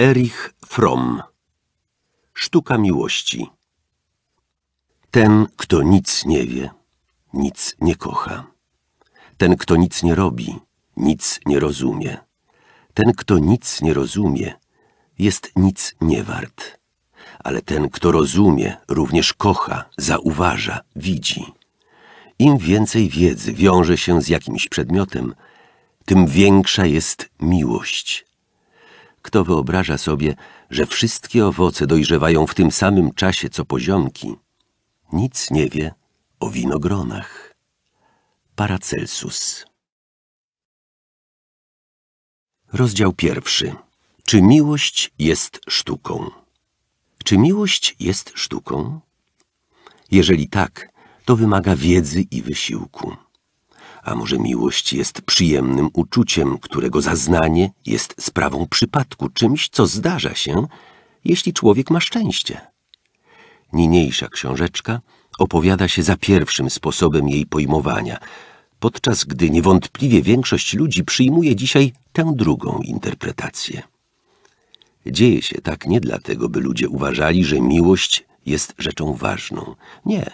Erich Fromm Sztuka miłości Ten, kto nic nie wie, nic nie kocha. Ten, kto nic nie robi, nic nie rozumie. Ten, kto nic nie rozumie, jest nic nie wart. Ale ten, kto rozumie, również kocha, zauważa, widzi. Im więcej wiedzy wiąże się z jakimś przedmiotem, tym większa jest miłość. Kto wyobraża sobie, że wszystkie owoce dojrzewają w tym samym czasie co poziomki, nic nie wie o winogronach. Paracelsus Rozdział pierwszy. Czy miłość jest sztuką? Czy miłość jest sztuką? Jeżeli tak, to wymaga wiedzy i wysiłku. A może miłość jest przyjemnym uczuciem, którego zaznanie jest sprawą przypadku, czymś, co zdarza się, jeśli człowiek ma szczęście? Niniejsza książeczka opowiada się za pierwszym sposobem jej pojmowania, podczas gdy niewątpliwie większość ludzi przyjmuje dzisiaj tę drugą interpretację. Dzieje się tak nie dlatego, by ludzie uważali, że miłość jest rzeczą ważną. Nie.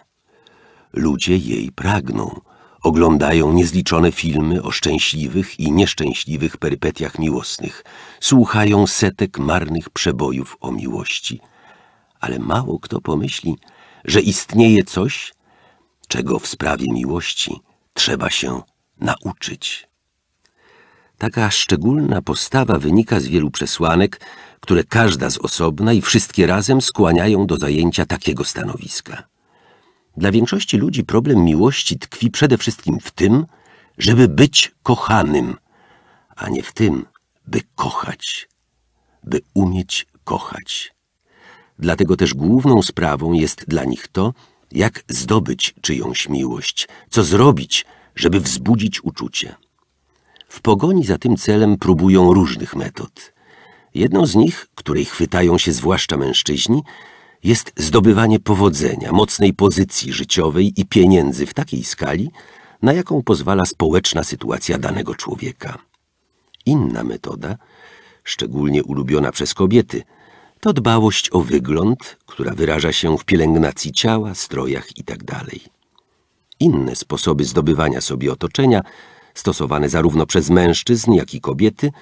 Ludzie jej pragną, Oglądają niezliczone filmy o szczęśliwych i nieszczęśliwych perypetiach miłosnych. Słuchają setek marnych przebojów o miłości. Ale mało kto pomyśli, że istnieje coś, czego w sprawie miłości trzeba się nauczyć. Taka szczególna postawa wynika z wielu przesłanek, które każda z osobna i wszystkie razem skłaniają do zajęcia takiego stanowiska. Dla większości ludzi problem miłości tkwi przede wszystkim w tym, żeby być kochanym, a nie w tym, by kochać, by umieć kochać. Dlatego też główną sprawą jest dla nich to, jak zdobyć czyjąś miłość, co zrobić, żeby wzbudzić uczucie. W pogoni za tym celem próbują różnych metod. Jedną z nich, której chwytają się zwłaszcza mężczyźni, jest zdobywanie powodzenia, mocnej pozycji życiowej i pieniędzy w takiej skali, na jaką pozwala społeczna sytuacja danego człowieka. Inna metoda, szczególnie ulubiona przez kobiety, to dbałość o wygląd, która wyraża się w pielęgnacji ciała, strojach itd. Tak Inne sposoby zdobywania sobie otoczenia, stosowane zarówno przez mężczyzn, jak i kobiety,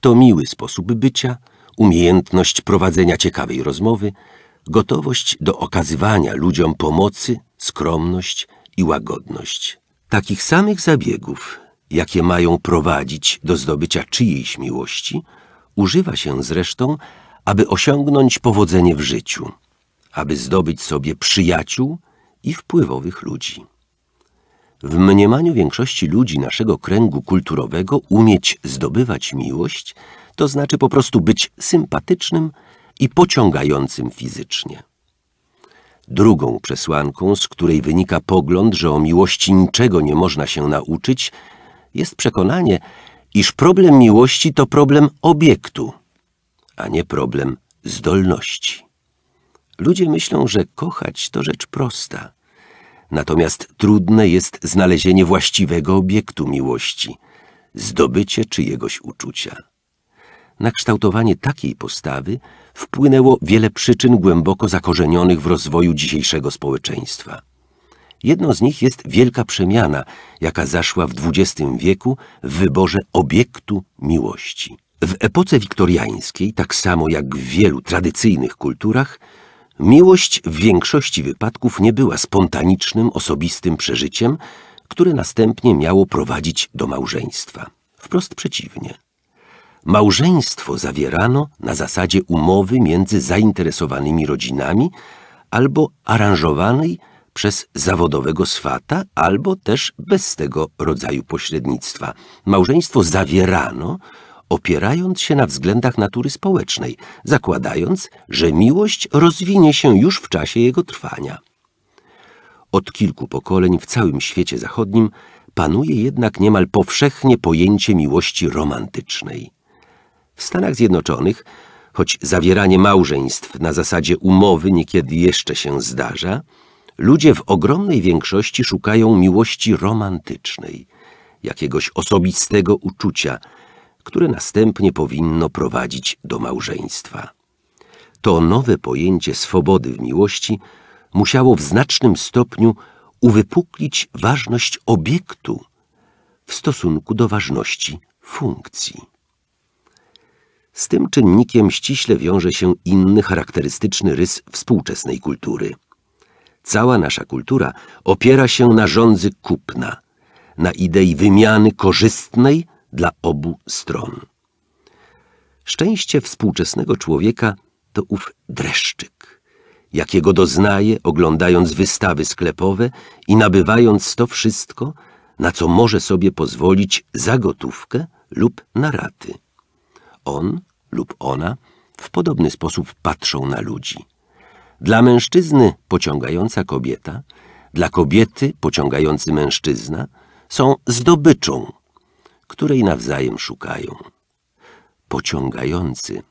to miły sposób bycia, umiejętność prowadzenia ciekawej rozmowy, gotowość do okazywania ludziom pomocy, skromność i łagodność. Takich samych zabiegów, jakie mają prowadzić do zdobycia czyjejś miłości, używa się zresztą, aby osiągnąć powodzenie w życiu, aby zdobyć sobie przyjaciół i wpływowych ludzi. W mniemaniu większości ludzi naszego kręgu kulturowego umieć zdobywać miłość, to znaczy po prostu być sympatycznym, i pociągającym fizycznie. Drugą przesłanką, z której wynika pogląd, że o miłości niczego nie można się nauczyć, jest przekonanie, iż problem miłości to problem obiektu, a nie problem zdolności. Ludzie myślą, że kochać to rzecz prosta, natomiast trudne jest znalezienie właściwego obiektu miłości, zdobycie czyjegoś uczucia. Na kształtowanie takiej postawy wpłynęło wiele przyczyn głęboko zakorzenionych w rozwoju dzisiejszego społeczeństwa. Jedną z nich jest wielka przemiana, jaka zaszła w XX wieku w wyborze obiektu miłości. W epoce wiktoriańskiej, tak samo jak w wielu tradycyjnych kulturach, miłość w większości wypadków nie była spontanicznym, osobistym przeżyciem, które następnie miało prowadzić do małżeństwa. Wprost przeciwnie. Małżeństwo zawierano na zasadzie umowy między zainteresowanymi rodzinami albo aranżowanej przez zawodowego swata albo też bez tego rodzaju pośrednictwa. Małżeństwo zawierano, opierając się na względach natury społecznej, zakładając, że miłość rozwinie się już w czasie jego trwania. Od kilku pokoleń w całym świecie zachodnim panuje jednak niemal powszechnie pojęcie miłości romantycznej. W Stanach Zjednoczonych, choć zawieranie małżeństw na zasadzie umowy niekiedy jeszcze się zdarza, ludzie w ogromnej większości szukają miłości romantycznej, jakiegoś osobistego uczucia, które następnie powinno prowadzić do małżeństwa. To nowe pojęcie swobody w miłości musiało w znacznym stopniu uwypuklić ważność obiektu w stosunku do ważności funkcji. Z tym czynnikiem ściśle wiąże się inny charakterystyczny rys współczesnej kultury. Cała nasza kultura opiera się na rządzy kupna, na idei wymiany korzystnej dla obu stron. Szczęście współczesnego człowieka to ów dreszczyk, jakiego doznaje oglądając wystawy sklepowe i nabywając to wszystko, na co może sobie pozwolić za gotówkę lub na raty on lub ona w podobny sposób patrzą na ludzi. Dla mężczyzny pociągająca kobieta, dla kobiety pociągający mężczyzna są zdobyczą, której nawzajem szukają. Pociągający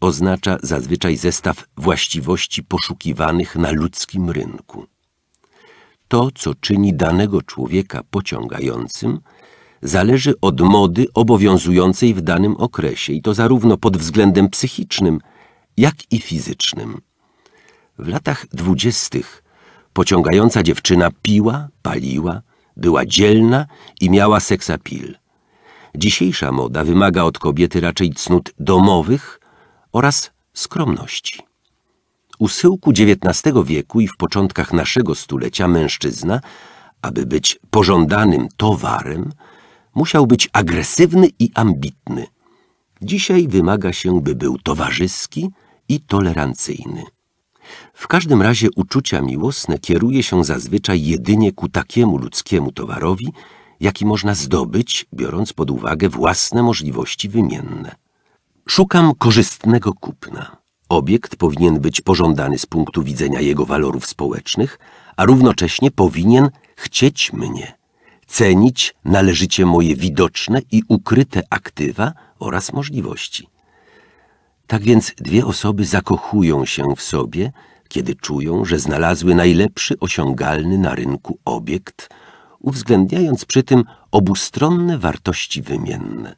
oznacza zazwyczaj zestaw właściwości poszukiwanych na ludzkim rynku. To, co czyni danego człowieka pociągającym – zależy od mody obowiązującej w danym okresie i to zarówno pod względem psychicznym, jak i fizycznym. W latach dwudziestych pociągająca dziewczyna piła, paliła, była dzielna i miała seksapil. Dzisiejsza moda wymaga od kobiety raczej cnót domowych oraz skromności. U syłku XIX wieku i w początkach naszego stulecia mężczyzna, aby być pożądanym towarem, musiał być agresywny i ambitny. Dzisiaj wymaga się, by był towarzyski i tolerancyjny. W każdym razie uczucia miłosne kieruje się zazwyczaj jedynie ku takiemu ludzkiemu towarowi, jaki można zdobyć, biorąc pod uwagę własne możliwości wymienne. Szukam korzystnego kupna. Obiekt powinien być pożądany z punktu widzenia jego walorów społecznych, a równocześnie powinien chcieć mnie cenić należycie moje widoczne i ukryte aktywa oraz możliwości. Tak więc dwie osoby zakochują się w sobie, kiedy czują, że znalazły najlepszy osiągalny na rynku obiekt, uwzględniając przy tym obustronne wartości wymienne.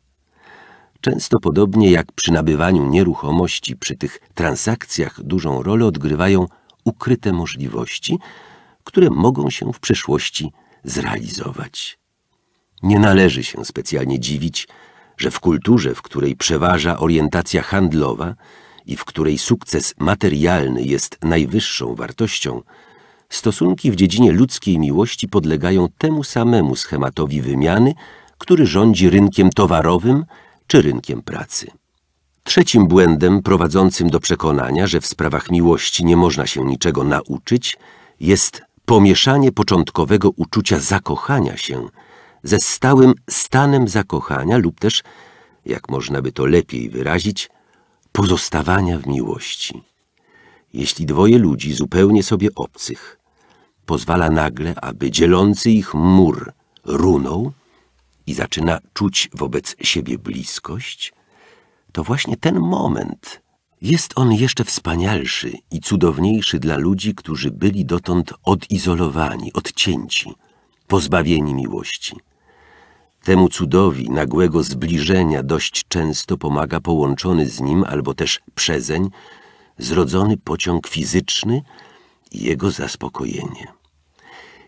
Często podobnie jak przy nabywaniu nieruchomości, przy tych transakcjach dużą rolę odgrywają ukryte możliwości, które mogą się w przyszłości zrealizować. Nie należy się specjalnie dziwić, że w kulturze, w której przeważa orientacja handlowa i w której sukces materialny jest najwyższą wartością, stosunki w dziedzinie ludzkiej miłości podlegają temu samemu schematowi wymiany, który rządzi rynkiem towarowym czy rynkiem pracy. Trzecim błędem prowadzącym do przekonania, że w sprawach miłości nie można się niczego nauczyć, jest pomieszanie początkowego uczucia zakochania się ze stałym stanem zakochania lub też, jak można by to lepiej wyrazić, pozostawania w miłości. Jeśli dwoje ludzi zupełnie sobie obcych pozwala nagle, aby dzielący ich mur runął i zaczyna czuć wobec siebie bliskość, to właśnie ten moment – jest on jeszcze wspanialszy i cudowniejszy dla ludzi, którzy byli dotąd odizolowani, odcięci, pozbawieni miłości. Temu cudowi nagłego zbliżenia dość często pomaga połączony z nim albo też przezeń, zrodzony pociąg fizyczny i jego zaspokojenie.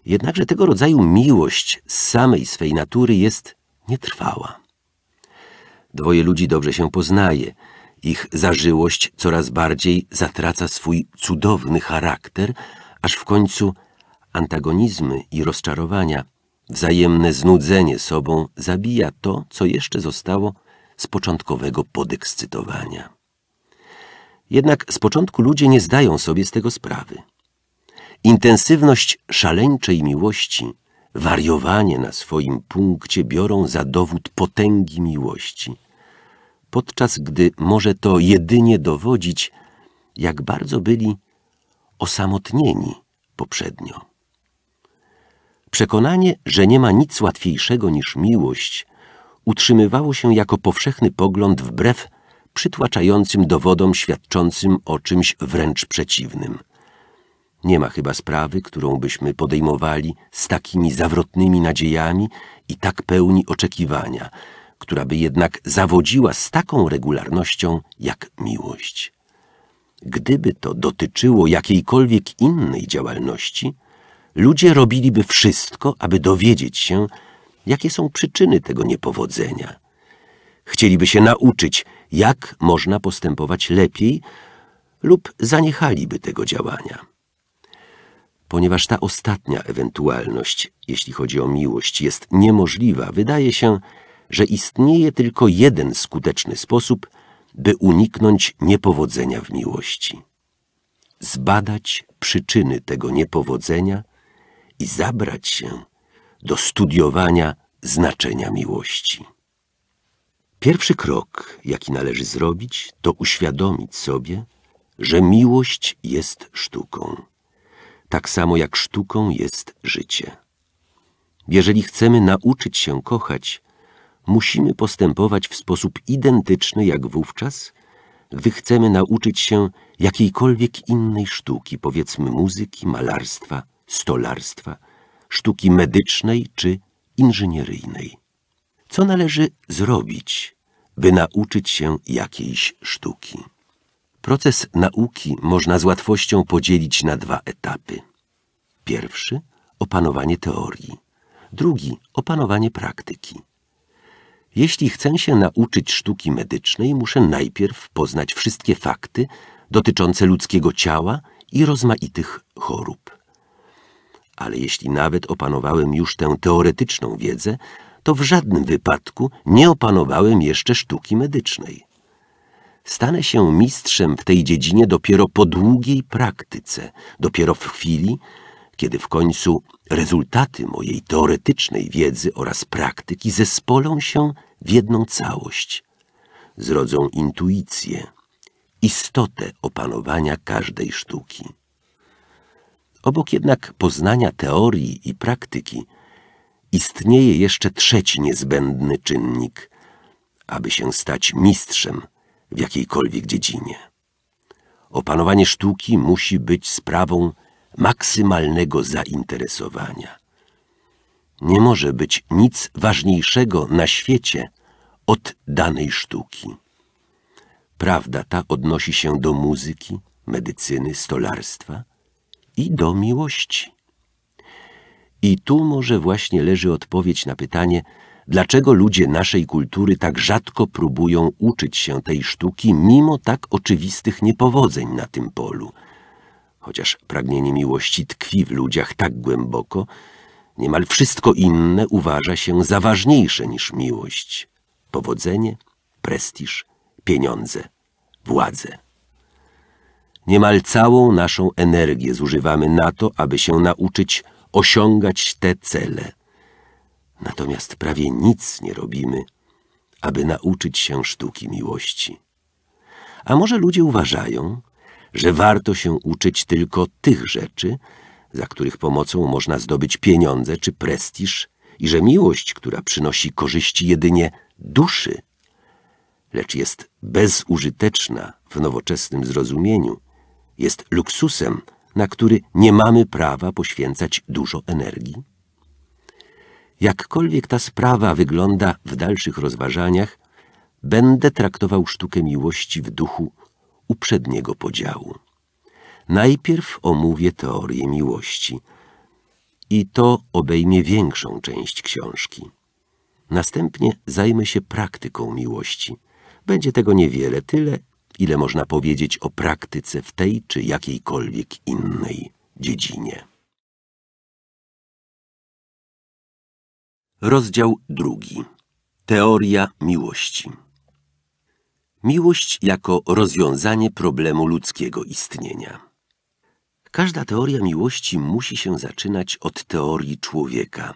Jednakże tego rodzaju miłość z samej swej natury jest nietrwała. Dwoje ludzi dobrze się poznaje – ich zażyłość coraz bardziej zatraca swój cudowny charakter, aż w końcu antagonizmy i rozczarowania, wzajemne znudzenie sobą zabija to, co jeszcze zostało z początkowego podekscytowania. Jednak z początku ludzie nie zdają sobie z tego sprawy. Intensywność szaleńczej miłości, wariowanie na swoim punkcie biorą za dowód potęgi miłości – podczas gdy może to jedynie dowodzić, jak bardzo byli osamotnieni poprzednio. Przekonanie, że nie ma nic łatwiejszego niż miłość, utrzymywało się jako powszechny pogląd wbrew przytłaczającym dowodom świadczącym o czymś wręcz przeciwnym. Nie ma chyba sprawy, którą byśmy podejmowali z takimi zawrotnymi nadziejami i tak pełni oczekiwania – która by jednak zawodziła z taką regularnością jak miłość. Gdyby to dotyczyło jakiejkolwiek innej działalności, ludzie robiliby wszystko, aby dowiedzieć się, jakie są przyczyny tego niepowodzenia. Chcieliby się nauczyć, jak można postępować lepiej lub zaniechaliby tego działania. Ponieważ ta ostatnia ewentualność, jeśli chodzi o miłość, jest niemożliwa, wydaje się, że istnieje tylko jeden skuteczny sposób, by uniknąć niepowodzenia w miłości. Zbadać przyczyny tego niepowodzenia i zabrać się do studiowania znaczenia miłości. Pierwszy krok, jaki należy zrobić, to uświadomić sobie, że miłość jest sztuką. Tak samo jak sztuką jest życie. Jeżeli chcemy nauczyć się kochać, musimy postępować w sposób identyczny jak wówczas, gdy chcemy nauczyć się jakiejkolwiek innej sztuki, powiedzmy muzyki, malarstwa, stolarstwa, sztuki medycznej czy inżynieryjnej. Co należy zrobić, by nauczyć się jakiejś sztuki? Proces nauki można z łatwością podzielić na dwa etapy. Pierwszy – opanowanie teorii, drugi – opanowanie praktyki. Jeśli chcę się nauczyć sztuki medycznej, muszę najpierw poznać wszystkie fakty dotyczące ludzkiego ciała i rozmaitych chorób. Ale jeśli nawet opanowałem już tę teoretyczną wiedzę, to w żadnym wypadku nie opanowałem jeszcze sztuki medycznej. Stanę się mistrzem w tej dziedzinie dopiero po długiej praktyce, dopiero w chwili, kiedy w końcu rezultaty mojej teoretycznej wiedzy oraz praktyki zespolą się w jedną całość. Zrodzą intuicję, istotę opanowania każdej sztuki. Obok jednak poznania teorii i praktyki istnieje jeszcze trzeci niezbędny czynnik, aby się stać mistrzem w jakiejkolwiek dziedzinie. Opanowanie sztuki musi być sprawą maksymalnego zainteresowania. Nie może być nic ważniejszego na świecie od danej sztuki. Prawda ta odnosi się do muzyki, medycyny, stolarstwa i do miłości. I tu może właśnie leży odpowiedź na pytanie, dlaczego ludzie naszej kultury tak rzadko próbują uczyć się tej sztuki mimo tak oczywistych niepowodzeń na tym polu – chociaż pragnienie miłości tkwi w ludziach tak głęboko, niemal wszystko inne uważa się za ważniejsze niż miłość. Powodzenie, prestiż, pieniądze, władzę. Niemal całą naszą energię zużywamy na to, aby się nauczyć osiągać te cele. Natomiast prawie nic nie robimy, aby nauczyć się sztuki miłości. A może ludzie uważają, że warto się uczyć tylko tych rzeczy, za których pomocą można zdobyć pieniądze czy prestiż i że miłość, która przynosi korzyści jedynie duszy, lecz jest bezużyteczna w nowoczesnym zrozumieniu, jest luksusem, na który nie mamy prawa poświęcać dużo energii? Jakkolwiek ta sprawa wygląda w dalszych rozważaniach, będę traktował sztukę miłości w duchu uprzedniego podziału. Najpierw omówię teorię miłości i to obejmie większą część książki. Następnie zajmę się praktyką miłości. Będzie tego niewiele, tyle, ile można powiedzieć o praktyce w tej czy jakiejkolwiek innej dziedzinie. Rozdział drugi. Teoria miłości. Miłość jako rozwiązanie problemu ludzkiego istnienia. Każda teoria miłości musi się zaczynać od teorii człowieka,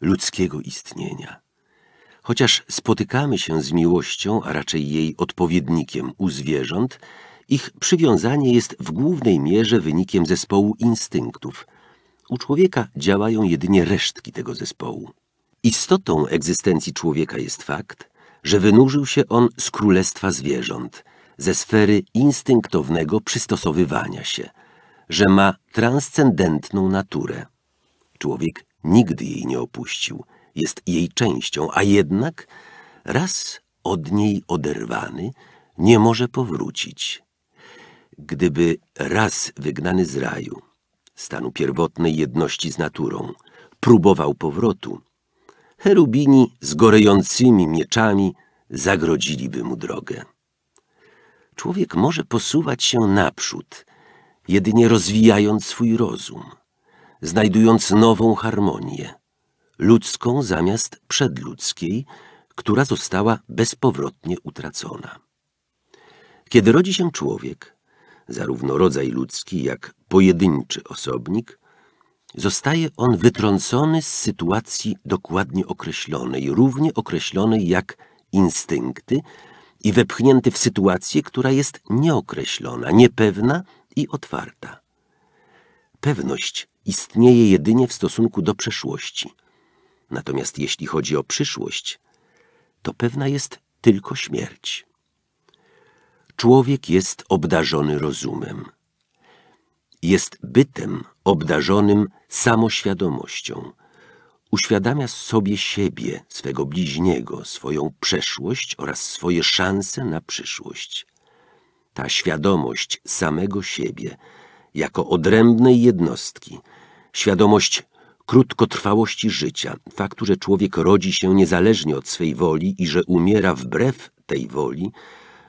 ludzkiego istnienia. Chociaż spotykamy się z miłością, a raczej jej odpowiednikiem u zwierząt, ich przywiązanie jest w głównej mierze wynikiem zespołu instynktów. U człowieka działają jedynie resztki tego zespołu. Istotą egzystencji człowieka jest fakt, że wynurzył się on z królestwa zwierząt, ze sfery instynktownego przystosowywania się, że ma transcendentną naturę. Człowiek nigdy jej nie opuścił, jest jej częścią, a jednak raz od niej oderwany nie może powrócić. Gdyby raz wygnany z raju, stanu pierwotnej jedności z naturą, próbował powrotu, cherubini z gorejącymi mieczami zagrodziliby mu drogę. Człowiek może posuwać się naprzód, jedynie rozwijając swój rozum, znajdując nową harmonię, ludzką zamiast przedludzkiej, która została bezpowrotnie utracona. Kiedy rodzi się człowiek, zarówno rodzaj ludzki, jak pojedynczy osobnik, zostaje on wytrącony z sytuacji dokładnie określonej, równie określonej jak instynkty i wepchnięty w sytuację, która jest nieokreślona, niepewna i otwarta. Pewność istnieje jedynie w stosunku do przeszłości. Natomiast jeśli chodzi o przyszłość, to pewna jest tylko śmierć. Człowiek jest obdarzony rozumem. Jest bytem, obdarzonym samoświadomością. Uświadamia sobie siebie, swego bliźniego, swoją przeszłość oraz swoje szanse na przyszłość. Ta świadomość samego siebie, jako odrębnej jednostki, świadomość krótkotrwałości życia, faktu, że człowiek rodzi się niezależnie od swej woli i że umiera wbrew tej woli,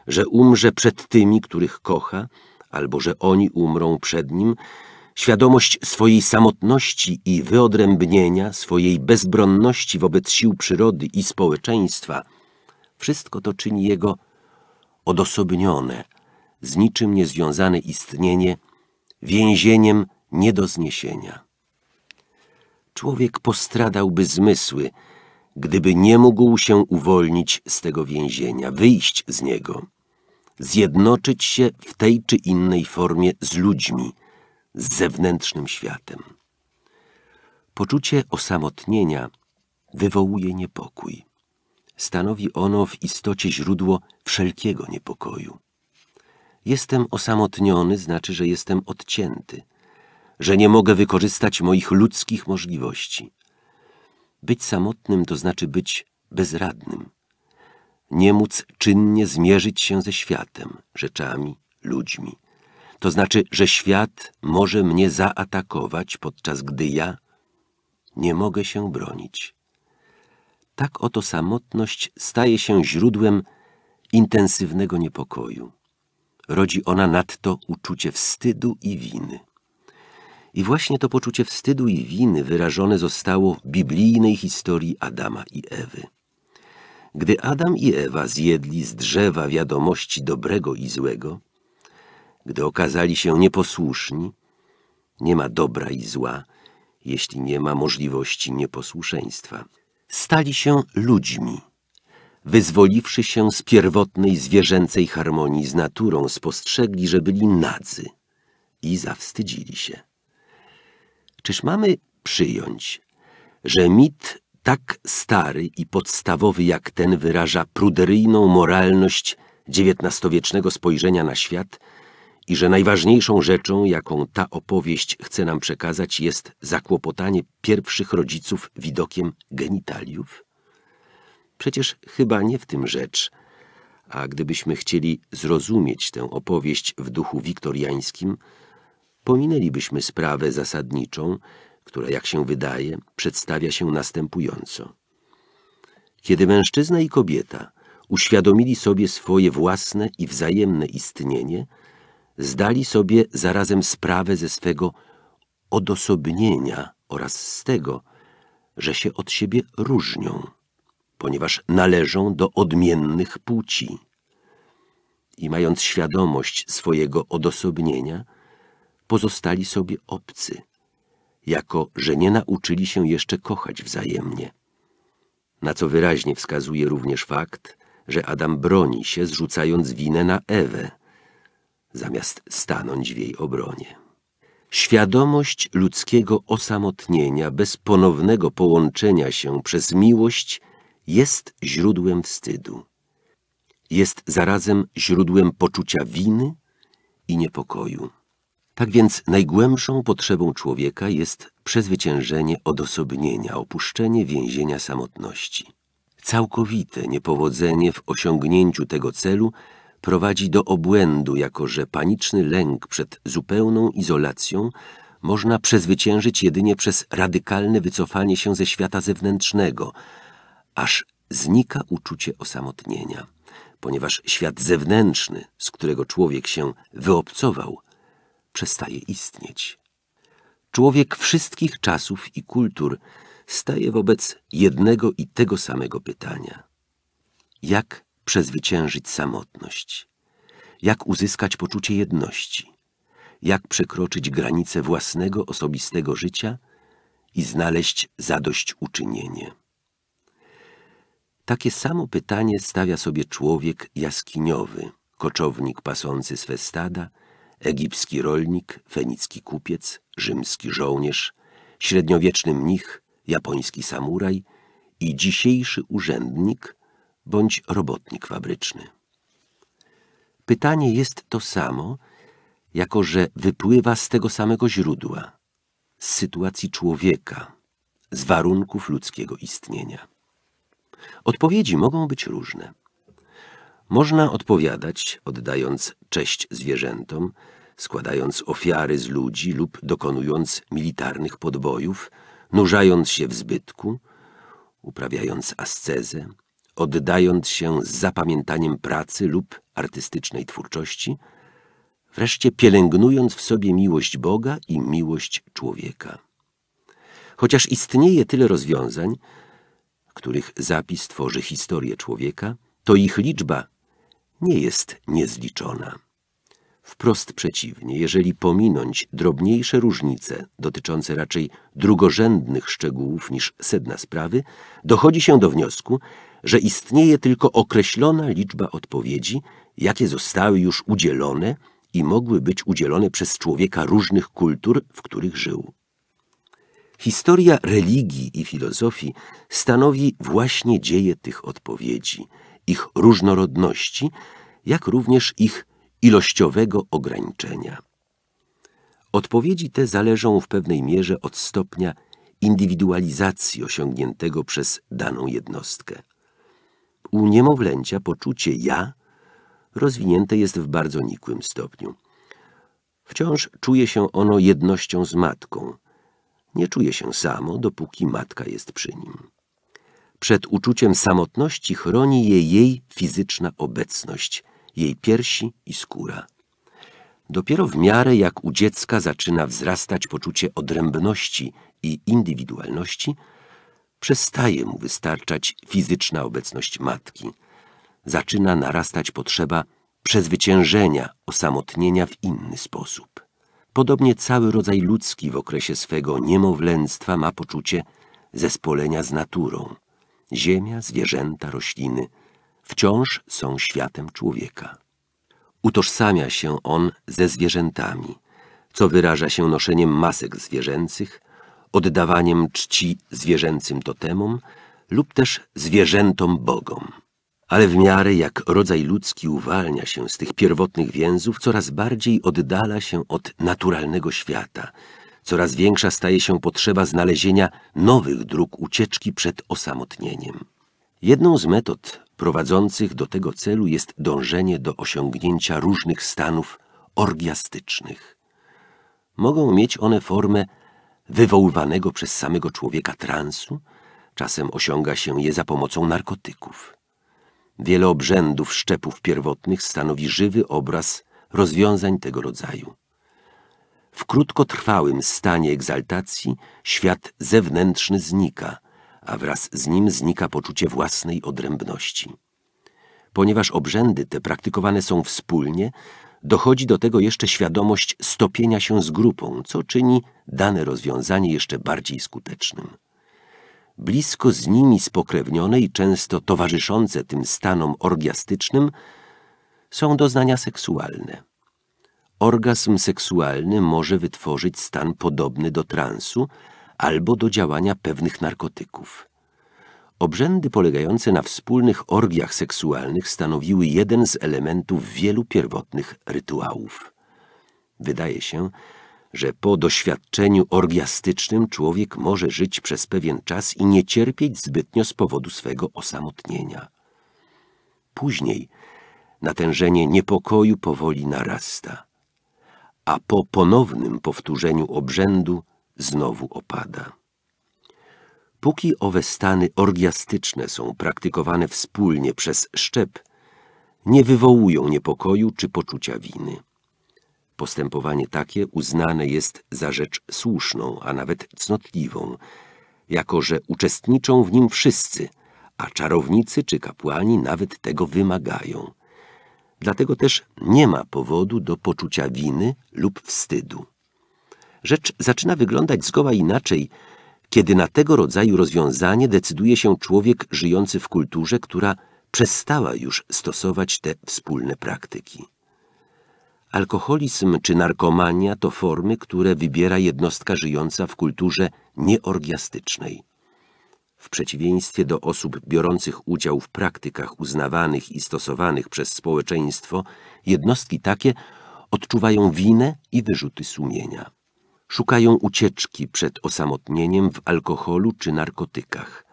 że umrze przed tymi, których kocha, albo że oni umrą przed nim, Świadomość swojej samotności i wyodrębnienia, swojej bezbronności wobec sił przyrody i społeczeństwa, wszystko to czyni jego odosobnione, z niczym niezwiązane istnienie, więzieniem nie do zniesienia. Człowiek postradałby zmysły, gdyby nie mógł się uwolnić z tego więzienia, wyjść z niego, zjednoczyć się w tej czy innej formie z ludźmi – z zewnętrznym światem. Poczucie osamotnienia wywołuje niepokój. Stanowi ono w istocie źródło wszelkiego niepokoju. Jestem osamotniony znaczy, że jestem odcięty, że nie mogę wykorzystać moich ludzkich możliwości. Być samotnym to znaczy być bezradnym. Nie móc czynnie zmierzyć się ze światem, rzeczami, ludźmi. To znaczy, że świat może mnie zaatakować, podczas gdy ja nie mogę się bronić. Tak oto samotność staje się źródłem intensywnego niepokoju. Rodzi ona nadto uczucie wstydu i winy. I właśnie to poczucie wstydu i winy wyrażone zostało w biblijnej historii Adama i Ewy. Gdy Adam i Ewa zjedli z drzewa wiadomości dobrego i złego, gdy okazali się nieposłuszni, nie ma dobra i zła, jeśli nie ma możliwości nieposłuszeństwa. Stali się ludźmi, wyzwoliwszy się z pierwotnej zwierzęcej harmonii z naturą, spostrzegli, że byli nadzy i zawstydzili się. Czyż mamy przyjąć, że mit tak stary i podstawowy jak ten wyraża pruderyjną moralność XIX-wiecznego spojrzenia na świat – i że najważniejszą rzeczą, jaką ta opowieść chce nam przekazać, jest zakłopotanie pierwszych rodziców widokiem genitaliów? Przecież chyba nie w tym rzecz. A gdybyśmy chcieli zrozumieć tę opowieść w duchu wiktoriańskim, pominęlibyśmy sprawę zasadniczą, która, jak się wydaje, przedstawia się następująco. Kiedy mężczyzna i kobieta uświadomili sobie swoje własne i wzajemne istnienie – zdali sobie zarazem sprawę ze swego odosobnienia oraz z tego, że się od siebie różnią, ponieważ należą do odmiennych płci. I mając świadomość swojego odosobnienia, pozostali sobie obcy, jako że nie nauczyli się jeszcze kochać wzajemnie. Na co wyraźnie wskazuje również fakt, że Adam broni się, zrzucając winę na Ewę – zamiast stanąć w jej obronie. Świadomość ludzkiego osamotnienia bez ponownego połączenia się przez miłość jest źródłem wstydu. Jest zarazem źródłem poczucia winy i niepokoju. Tak więc najgłębszą potrzebą człowieka jest przezwyciężenie odosobnienia, opuszczenie więzienia samotności. Całkowite niepowodzenie w osiągnięciu tego celu prowadzi do obłędu, jako że paniczny lęk przed zupełną izolacją można przezwyciężyć jedynie przez radykalne wycofanie się ze świata zewnętrznego, aż znika uczucie osamotnienia, ponieważ świat zewnętrzny, z którego człowiek się wyobcował, przestaje istnieć. Człowiek wszystkich czasów i kultur staje wobec jednego i tego samego pytania. Jak przezwyciężyć samotność, jak uzyskać poczucie jedności, jak przekroczyć granice własnego osobistego życia i znaleźć zadośćuczynienie. Takie samo pytanie stawia sobie człowiek jaskiniowy, koczownik pasący swe stada, egipski rolnik, fenicki kupiec, rzymski żołnierz, średniowieczny mnich, japoński samuraj i dzisiejszy urzędnik – bądź robotnik fabryczny. Pytanie jest to samo, jako że wypływa z tego samego źródła, z sytuacji człowieka, z warunków ludzkiego istnienia. Odpowiedzi mogą być różne. Można odpowiadać, oddając cześć zwierzętom, składając ofiary z ludzi lub dokonując militarnych podbojów, nurzając się w zbytku, uprawiając ascezę, oddając się z zapamiętaniem pracy lub artystycznej twórczości, wreszcie pielęgnując w sobie miłość Boga i miłość człowieka. Chociaż istnieje tyle rozwiązań, których zapis tworzy historię człowieka, to ich liczba nie jest niezliczona. Wprost przeciwnie, jeżeli pominąć drobniejsze różnice dotyczące raczej drugorzędnych szczegółów niż sedna sprawy, dochodzi się do wniosku, że istnieje tylko określona liczba odpowiedzi, jakie zostały już udzielone i mogły być udzielone przez człowieka różnych kultur, w których żył. Historia religii i filozofii stanowi właśnie dzieje tych odpowiedzi, ich różnorodności, jak również ich ilościowego ograniczenia. Odpowiedzi te zależą w pewnej mierze od stopnia indywidualizacji osiągniętego przez daną jednostkę. U niemowlęcia poczucie ja rozwinięte jest w bardzo nikłym stopniu. Wciąż czuje się ono jednością z matką. Nie czuje się samo, dopóki matka jest przy nim. Przed uczuciem samotności chroni je jej fizyczna obecność, jej piersi i skóra. Dopiero w miarę jak u dziecka zaczyna wzrastać poczucie odrębności i indywidualności – przestaje mu wystarczać fizyczna obecność matki. Zaczyna narastać potrzeba przezwyciężenia, osamotnienia w inny sposób. Podobnie cały rodzaj ludzki w okresie swego niemowlęctwa ma poczucie zespolenia z naturą. Ziemia, zwierzęta, rośliny wciąż są światem człowieka. Utożsamia się on ze zwierzętami, co wyraża się noszeniem masek zwierzęcych, oddawaniem czci zwierzęcym totemom lub też zwierzętom bogom. Ale w miarę jak rodzaj ludzki uwalnia się z tych pierwotnych więzów, coraz bardziej oddala się od naturalnego świata, coraz większa staje się potrzeba znalezienia nowych dróg ucieczki przed osamotnieniem. Jedną z metod prowadzących do tego celu jest dążenie do osiągnięcia różnych stanów orgiastycznych. Mogą mieć one formę wywoływanego przez samego człowieka transu, czasem osiąga się je za pomocą narkotyków. Wiele obrzędów szczepów pierwotnych stanowi żywy obraz rozwiązań tego rodzaju. W krótkotrwałym stanie egzaltacji świat zewnętrzny znika, a wraz z nim znika poczucie własnej odrębności. Ponieważ obrzędy te praktykowane są wspólnie, dochodzi do tego jeszcze świadomość stopienia się z grupą, co czyni dane rozwiązanie jeszcze bardziej skutecznym. Blisko z nimi spokrewnione i często towarzyszące tym stanom orgiastycznym są doznania seksualne. Orgazm seksualny może wytworzyć stan podobny do transu albo do działania pewnych narkotyków. Obrzędy polegające na wspólnych orgiach seksualnych stanowiły jeden z elementów wielu pierwotnych rytuałów. Wydaje się, że po doświadczeniu orgiastycznym człowiek może żyć przez pewien czas i nie cierpieć zbytnio z powodu swego osamotnienia. Później natężenie niepokoju powoli narasta, a po ponownym powtórzeniu obrzędu znowu opada. Póki owe stany orgiastyczne są praktykowane wspólnie przez szczep, nie wywołują niepokoju czy poczucia winy. Postępowanie takie uznane jest za rzecz słuszną, a nawet cnotliwą, jako że uczestniczą w nim wszyscy, a czarownicy czy kapłani nawet tego wymagają. Dlatego też nie ma powodu do poczucia winy lub wstydu. Rzecz zaczyna wyglądać zgoła inaczej, kiedy na tego rodzaju rozwiązanie decyduje się człowiek żyjący w kulturze, która przestała już stosować te wspólne praktyki. Alkoholizm czy narkomania to formy, które wybiera jednostka żyjąca w kulturze nieorgiastycznej. W przeciwieństwie do osób biorących udział w praktykach uznawanych i stosowanych przez społeczeństwo, jednostki takie odczuwają winę i wyrzuty sumienia. Szukają ucieczki przed osamotnieniem w alkoholu czy narkotykach,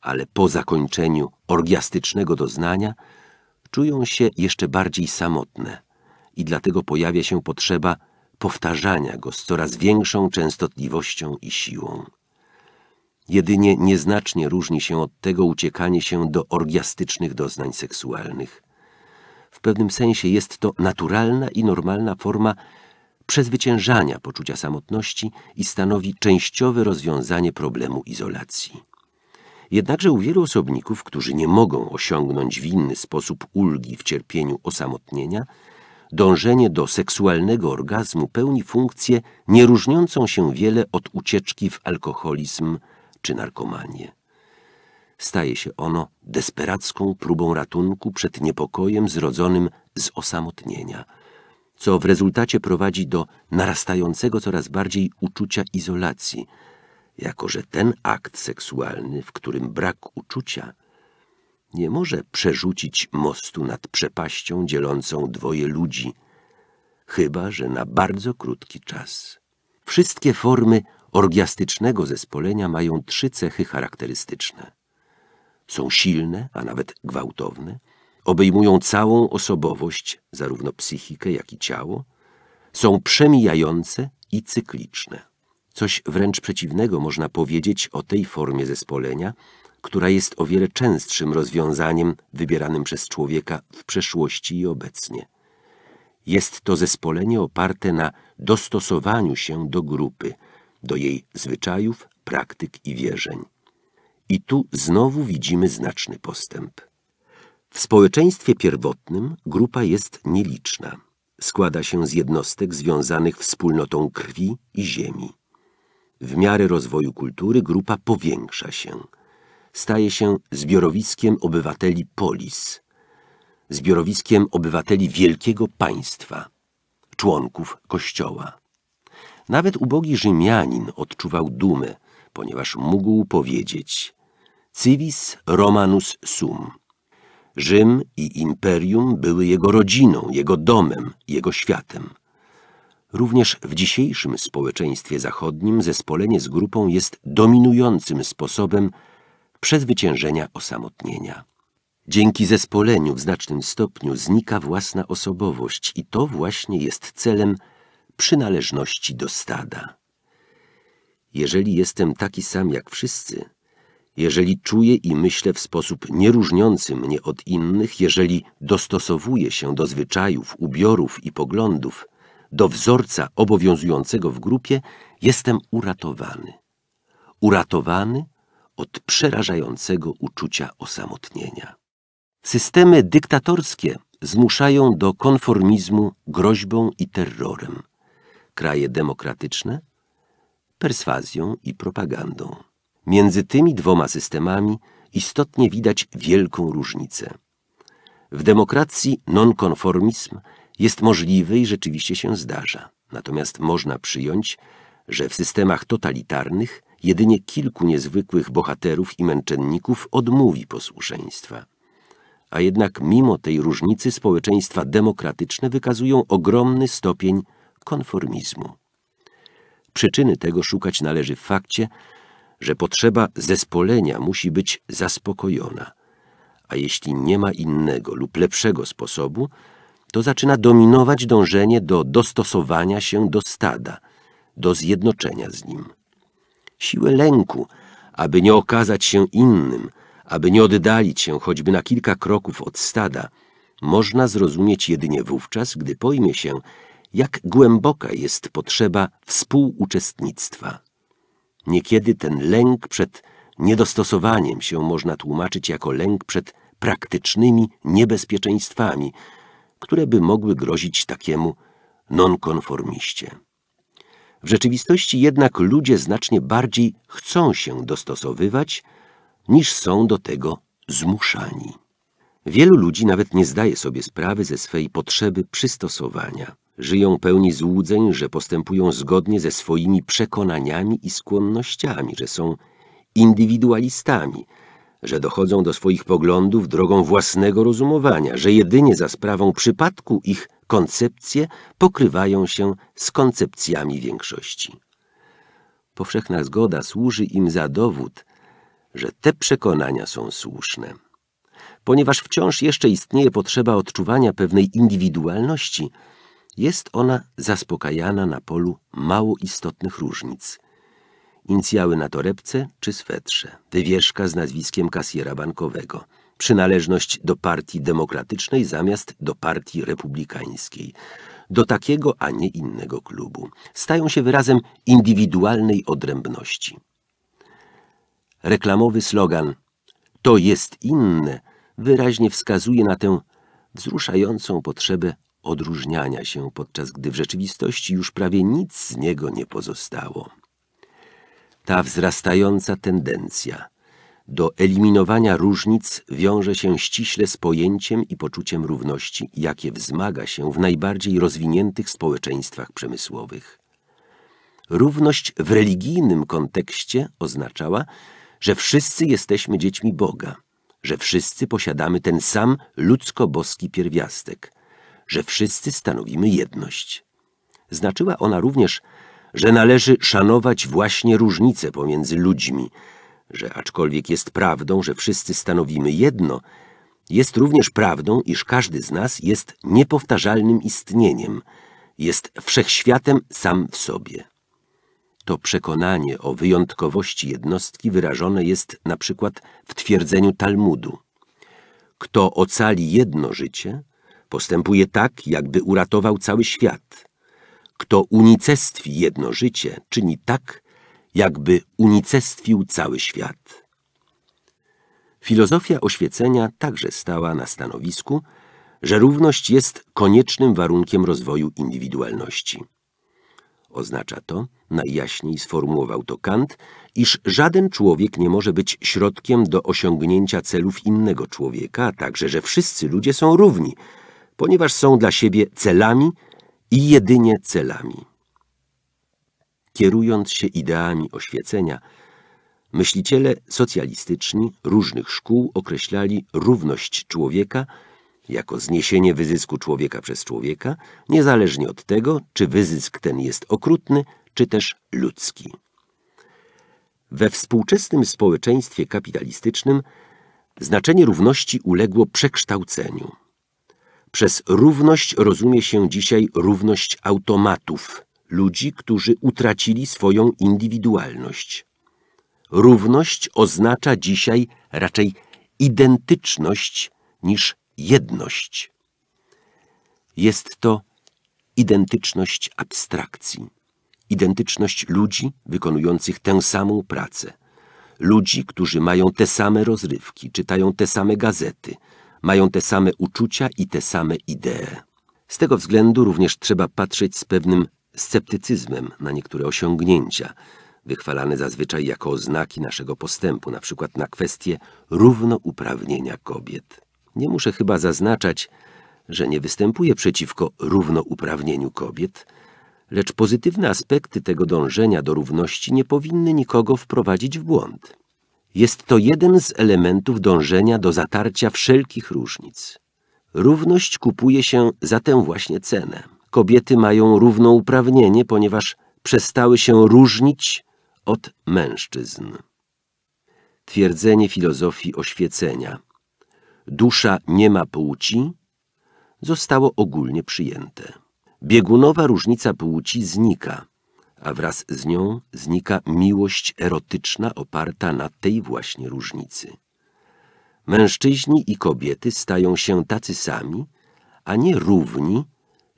ale po zakończeniu orgiastycznego doznania czują się jeszcze bardziej samotne i dlatego pojawia się potrzeba powtarzania go z coraz większą częstotliwością i siłą. Jedynie nieznacznie różni się od tego uciekanie się do orgiastycznych doznań seksualnych. W pewnym sensie jest to naturalna i normalna forma przezwyciężania poczucia samotności i stanowi częściowe rozwiązanie problemu izolacji. Jednakże u wielu osobników, którzy nie mogą osiągnąć w inny sposób ulgi w cierpieniu osamotnienia, dążenie do seksualnego orgazmu pełni funkcję nieróżniącą się wiele od ucieczki w alkoholizm czy narkomanię. Staje się ono desperacką próbą ratunku przed niepokojem zrodzonym z osamotnienia – co w rezultacie prowadzi do narastającego coraz bardziej uczucia izolacji, jako że ten akt seksualny, w którym brak uczucia, nie może przerzucić mostu nad przepaścią dzielącą dwoje ludzi, chyba że na bardzo krótki czas. Wszystkie formy orgiastycznego zespolenia mają trzy cechy charakterystyczne. Są silne, a nawet gwałtowne – obejmują całą osobowość, zarówno psychikę, jak i ciało, są przemijające i cykliczne. Coś wręcz przeciwnego można powiedzieć o tej formie zespolenia, która jest o wiele częstszym rozwiązaniem wybieranym przez człowieka w przeszłości i obecnie. Jest to zespolenie oparte na dostosowaniu się do grupy, do jej zwyczajów, praktyk i wierzeń. I tu znowu widzimy znaczny postęp. W społeczeństwie pierwotnym grupa jest nieliczna. Składa się z jednostek związanych wspólnotą krwi i ziemi. W miarę rozwoju kultury grupa powiększa się. Staje się zbiorowiskiem obywateli polis, zbiorowiskiem obywateli wielkiego państwa, członków kościoła. Nawet ubogi Rzymianin odczuwał dumę, ponieważ mógł powiedzieć Civis Romanus sum – Rzym i imperium były jego rodziną, jego domem, jego światem. Również w dzisiejszym społeczeństwie zachodnim zespolenie z grupą jest dominującym sposobem przezwyciężenia osamotnienia. Dzięki zespoleniu w znacznym stopniu znika własna osobowość i to właśnie jest celem przynależności do stada. Jeżeli jestem taki sam jak wszyscy, jeżeli czuję i myślę w sposób nieróżniący mnie od innych, jeżeli dostosowuję się do zwyczajów, ubiorów i poglądów, do wzorca obowiązującego w grupie, jestem uratowany. Uratowany od przerażającego uczucia osamotnienia. Systemy dyktatorskie zmuszają do konformizmu groźbą i terrorem. Kraje demokratyczne perswazją i propagandą. Między tymi dwoma systemami istotnie widać wielką różnicę. W demokracji nonkonformizm jest możliwy i rzeczywiście się zdarza. Natomiast można przyjąć, że w systemach totalitarnych jedynie kilku niezwykłych bohaterów i męczenników odmówi posłuszeństwa. A jednak mimo tej różnicy społeczeństwa demokratyczne wykazują ogromny stopień konformizmu. Przyczyny tego szukać należy w fakcie, że potrzeba zespolenia musi być zaspokojona, a jeśli nie ma innego lub lepszego sposobu, to zaczyna dominować dążenie do dostosowania się do stada, do zjednoczenia z nim. Siłę lęku, aby nie okazać się innym, aby nie oddalić się choćby na kilka kroków od stada, można zrozumieć jedynie wówczas, gdy pojmie się, jak głęboka jest potrzeba współuczestnictwa. Niekiedy ten lęk przed niedostosowaniem się można tłumaczyć jako lęk przed praktycznymi niebezpieczeństwami, które by mogły grozić takiemu nonkonformiście. W rzeczywistości jednak ludzie znacznie bardziej chcą się dostosowywać, niż są do tego zmuszani. Wielu ludzi nawet nie zdaje sobie sprawy ze swej potrzeby przystosowania żyją pełni złudzeń, że postępują zgodnie ze swoimi przekonaniami i skłonnościami, że są indywidualistami, że dochodzą do swoich poglądów drogą własnego rozumowania, że jedynie za sprawą przypadku ich koncepcje pokrywają się z koncepcjami większości. Powszechna zgoda służy im za dowód, że te przekonania są słuszne. Ponieważ wciąż jeszcze istnieje potrzeba odczuwania pewnej indywidualności – jest ona zaspokajana na polu mało istotnych różnic. Inicjały na torebce czy swetrze, wywieszka z nazwiskiem kasjera bankowego, przynależność do partii demokratycznej zamiast do partii republikańskiej, do takiego, a nie innego klubu. Stają się wyrazem indywidualnej odrębności. Reklamowy slogan to jest inne wyraźnie wskazuje na tę wzruszającą potrzebę odróżniania się, podczas gdy w rzeczywistości już prawie nic z niego nie pozostało. Ta wzrastająca tendencja do eliminowania różnic wiąże się ściśle z pojęciem i poczuciem równości, jakie wzmaga się w najbardziej rozwiniętych społeczeństwach przemysłowych. Równość w religijnym kontekście oznaczała, że wszyscy jesteśmy dziećmi Boga, że wszyscy posiadamy ten sam ludzko-boski pierwiastek, że wszyscy stanowimy jedność. Znaczyła ona również, że należy szanować właśnie różnice pomiędzy ludźmi, że aczkolwiek jest prawdą, że wszyscy stanowimy jedno, jest również prawdą, iż każdy z nas jest niepowtarzalnym istnieniem, jest wszechświatem sam w sobie. To przekonanie o wyjątkowości jednostki wyrażone jest na przykład w twierdzeniu Talmudu. Kto ocali jedno życie, Postępuje tak, jakby uratował cały świat. Kto unicestwi jedno życie, czyni tak, jakby unicestwił cały świat. Filozofia oświecenia także stała na stanowisku, że równość jest koniecznym warunkiem rozwoju indywidualności. Oznacza to, najjaśniej sformułował to Kant, iż żaden człowiek nie może być środkiem do osiągnięcia celów innego człowieka, a także, że wszyscy ludzie są równi, ponieważ są dla siebie celami i jedynie celami. Kierując się ideami oświecenia, myśliciele socjalistyczni różnych szkół określali równość człowieka jako zniesienie wyzysku człowieka przez człowieka, niezależnie od tego, czy wyzysk ten jest okrutny, czy też ludzki. We współczesnym społeczeństwie kapitalistycznym znaczenie równości uległo przekształceniu. Przez równość rozumie się dzisiaj równość automatów, ludzi, którzy utracili swoją indywidualność. Równość oznacza dzisiaj raczej identyczność niż jedność. Jest to identyczność abstrakcji, identyczność ludzi wykonujących tę samą pracę, ludzi, którzy mają te same rozrywki, czytają te same gazety, mają te same uczucia i te same idee. Z tego względu również trzeba patrzeć z pewnym sceptycyzmem na niektóre osiągnięcia, wychwalane zazwyczaj jako oznaki naszego postępu, na przykład na kwestię równouprawnienia kobiet. Nie muszę chyba zaznaczać, że nie występuje przeciwko równouprawnieniu kobiet, lecz pozytywne aspekty tego dążenia do równości nie powinny nikogo wprowadzić w błąd. Jest to jeden z elementów dążenia do zatarcia wszelkich różnic. Równość kupuje się za tę właśnie cenę. Kobiety mają równouprawnienie, ponieważ przestały się różnić od mężczyzn. Twierdzenie filozofii oświecenia Dusza nie ma płci zostało ogólnie przyjęte. Biegunowa różnica płci znika a wraz z nią znika miłość erotyczna oparta na tej właśnie różnicy. Mężczyźni i kobiety stają się tacy sami, a nie równi,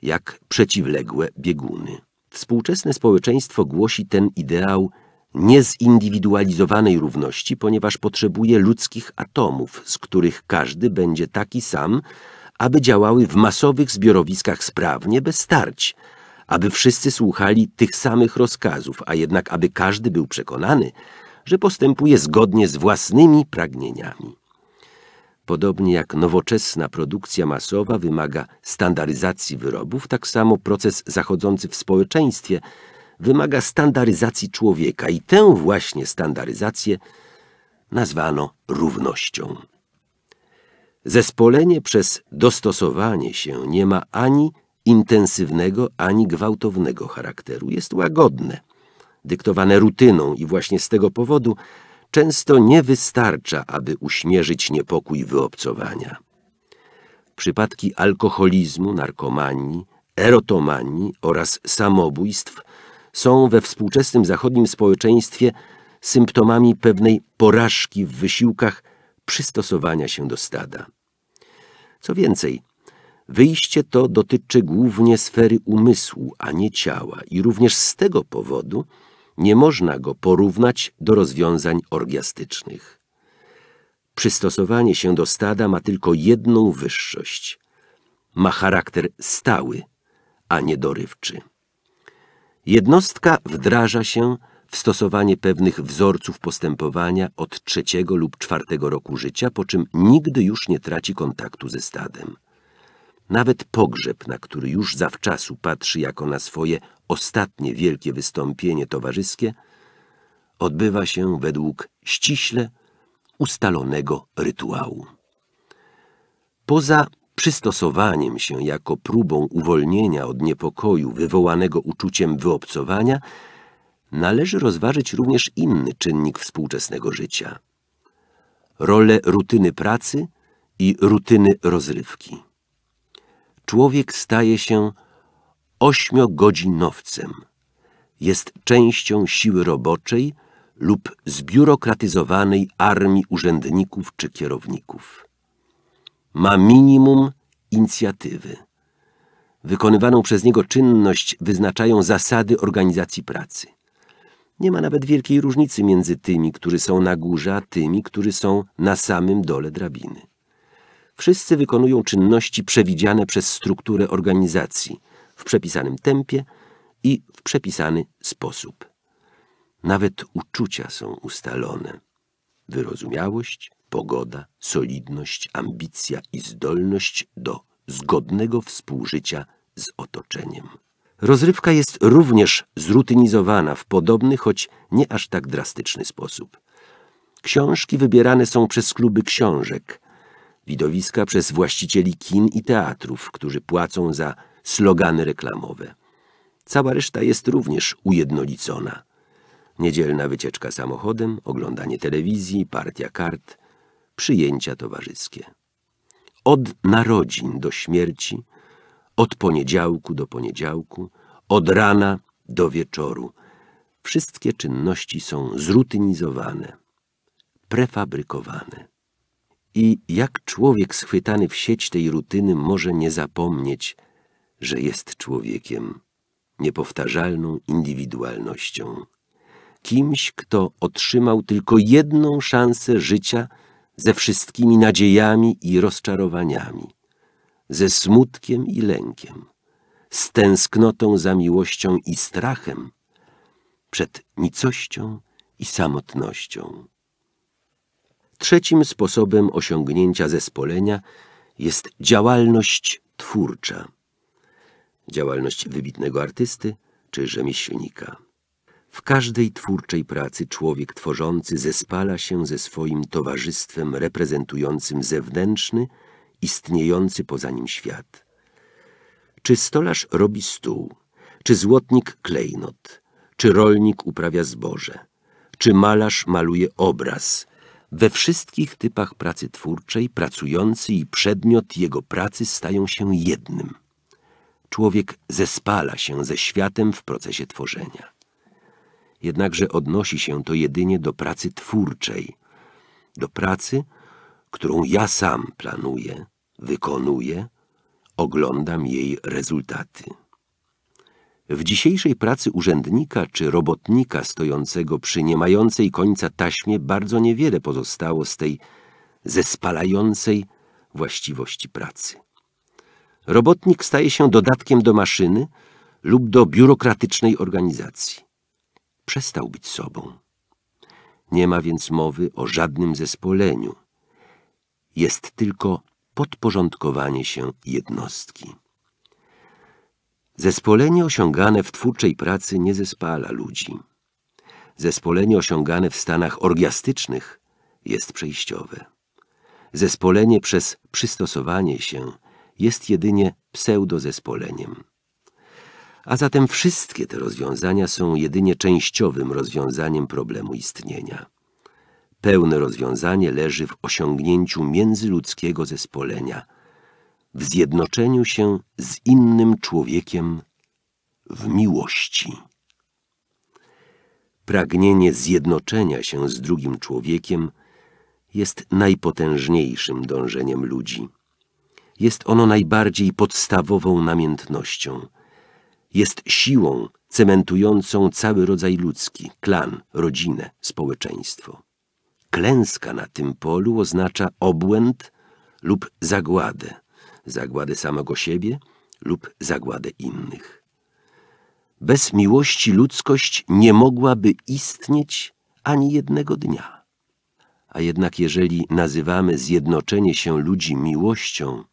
jak przeciwległe bieguny. Współczesne społeczeństwo głosi ten ideał niezindywidualizowanej równości, ponieważ potrzebuje ludzkich atomów, z których każdy będzie taki sam, aby działały w masowych zbiorowiskach sprawnie, bez starć, aby wszyscy słuchali tych samych rozkazów, a jednak aby każdy był przekonany, że postępuje zgodnie z własnymi pragnieniami. Podobnie jak nowoczesna produkcja masowa wymaga standaryzacji wyrobów, tak samo proces zachodzący w społeczeństwie wymaga standaryzacji człowieka i tę właśnie standaryzację nazwano równością. Zespolenie przez dostosowanie się nie ma ani intensywnego ani gwałtownego charakteru. Jest łagodne, dyktowane rutyną i właśnie z tego powodu często nie wystarcza, aby uśmierzyć niepokój wyobcowania. Przypadki alkoholizmu, narkomanii, erotomanii oraz samobójstw są we współczesnym zachodnim społeczeństwie symptomami pewnej porażki w wysiłkach przystosowania się do stada. Co więcej, Wyjście to dotyczy głównie sfery umysłu, a nie ciała i również z tego powodu nie można go porównać do rozwiązań orgiastycznych. Przystosowanie się do stada ma tylko jedną wyższość. Ma charakter stały, a nie dorywczy. Jednostka wdraża się w stosowanie pewnych wzorców postępowania od trzeciego lub czwartego roku życia, po czym nigdy już nie traci kontaktu ze stadem. Nawet pogrzeb, na który już zawczasu patrzy jako na swoje ostatnie wielkie wystąpienie towarzyskie, odbywa się według ściśle ustalonego rytuału. Poza przystosowaniem się jako próbą uwolnienia od niepokoju wywołanego uczuciem wyobcowania, należy rozważyć również inny czynnik współczesnego życia – rolę rutyny pracy i rutyny rozrywki człowiek staje się ośmiogodzinowcem. Jest częścią siły roboczej lub zbiurokratyzowanej armii urzędników czy kierowników. Ma minimum inicjatywy. Wykonywaną przez niego czynność wyznaczają zasady organizacji pracy. Nie ma nawet wielkiej różnicy między tymi, którzy są na górze, a tymi, którzy są na samym dole drabiny. Wszyscy wykonują czynności przewidziane przez strukturę organizacji w przepisanym tempie i w przepisany sposób. Nawet uczucia są ustalone. Wyrozumiałość, pogoda, solidność, ambicja i zdolność do zgodnego współżycia z otoczeniem. Rozrywka jest również zrutynizowana w podobny, choć nie aż tak drastyczny sposób. Książki wybierane są przez kluby książek, widowiska przez właścicieli kin i teatrów, którzy płacą za slogany reklamowe. Cała reszta jest również ujednolicona. Niedzielna wycieczka samochodem, oglądanie telewizji, partia kart, przyjęcia towarzyskie. Od narodzin do śmierci, od poniedziałku do poniedziałku, od rana do wieczoru. Wszystkie czynności są zrutynizowane, prefabrykowane. I jak człowiek schwytany w sieć tej rutyny może nie zapomnieć, że jest człowiekiem, niepowtarzalną indywidualnością, kimś, kto otrzymał tylko jedną szansę życia ze wszystkimi nadziejami i rozczarowaniami, ze smutkiem i lękiem, z tęsknotą za miłością i strachem, przed nicością i samotnością. Trzecim sposobem osiągnięcia zespolenia jest działalność twórcza, działalność wybitnego artysty czy rzemieślnika. W każdej twórczej pracy człowiek tworzący zespala się ze swoim towarzystwem reprezentującym zewnętrzny, istniejący poza nim świat. Czy stolarz robi stół, czy złotnik klejnot, czy rolnik uprawia zboże, czy malarz maluje obraz, we wszystkich typach pracy twórczej pracujący i przedmiot jego pracy stają się jednym. Człowiek zespala się ze światem w procesie tworzenia. Jednakże odnosi się to jedynie do pracy twórczej, do pracy, którą ja sam planuję, wykonuję, oglądam jej rezultaty. W dzisiejszej pracy urzędnika czy robotnika stojącego przy niemającej końca taśmie bardzo niewiele pozostało z tej zespalającej właściwości pracy. Robotnik staje się dodatkiem do maszyny lub do biurokratycznej organizacji. Przestał być sobą. Nie ma więc mowy o żadnym zespoleniu. Jest tylko podporządkowanie się jednostki. Zespolenie osiągane w twórczej pracy nie zespala ludzi. Zespolenie osiągane w stanach orgiastycznych jest przejściowe. Zespolenie przez przystosowanie się jest jedynie pseudozespoleniem. A zatem wszystkie te rozwiązania są jedynie częściowym rozwiązaniem problemu istnienia. Pełne rozwiązanie leży w osiągnięciu międzyludzkiego zespolenia – w zjednoczeniu się z innym człowiekiem w miłości. Pragnienie zjednoczenia się z drugim człowiekiem jest najpotężniejszym dążeniem ludzi. Jest ono najbardziej podstawową namiętnością. Jest siłą cementującą cały rodzaj ludzki, klan, rodzinę, społeczeństwo. Klęska na tym polu oznacza obłęd lub zagładę zagładę samego siebie lub zagładę innych. Bez miłości ludzkość nie mogłaby istnieć ani jednego dnia. A jednak jeżeli nazywamy zjednoczenie się ludzi miłością,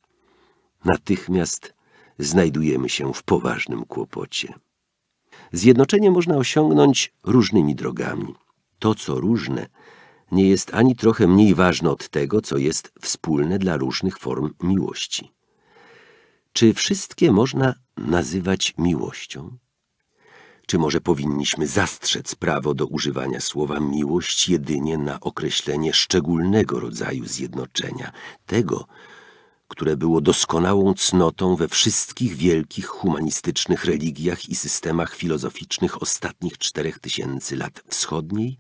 natychmiast znajdujemy się w poważnym kłopocie. Zjednoczenie można osiągnąć różnymi drogami. To, co różne, nie jest ani trochę mniej ważne od tego, co jest wspólne dla różnych form miłości. Czy wszystkie można nazywać miłością? Czy może powinniśmy zastrzec prawo do używania słowa miłość jedynie na określenie szczególnego rodzaju zjednoczenia, tego, które było doskonałą cnotą we wszystkich wielkich humanistycznych religiach i systemach filozoficznych ostatnich czterech tysięcy lat wschodniej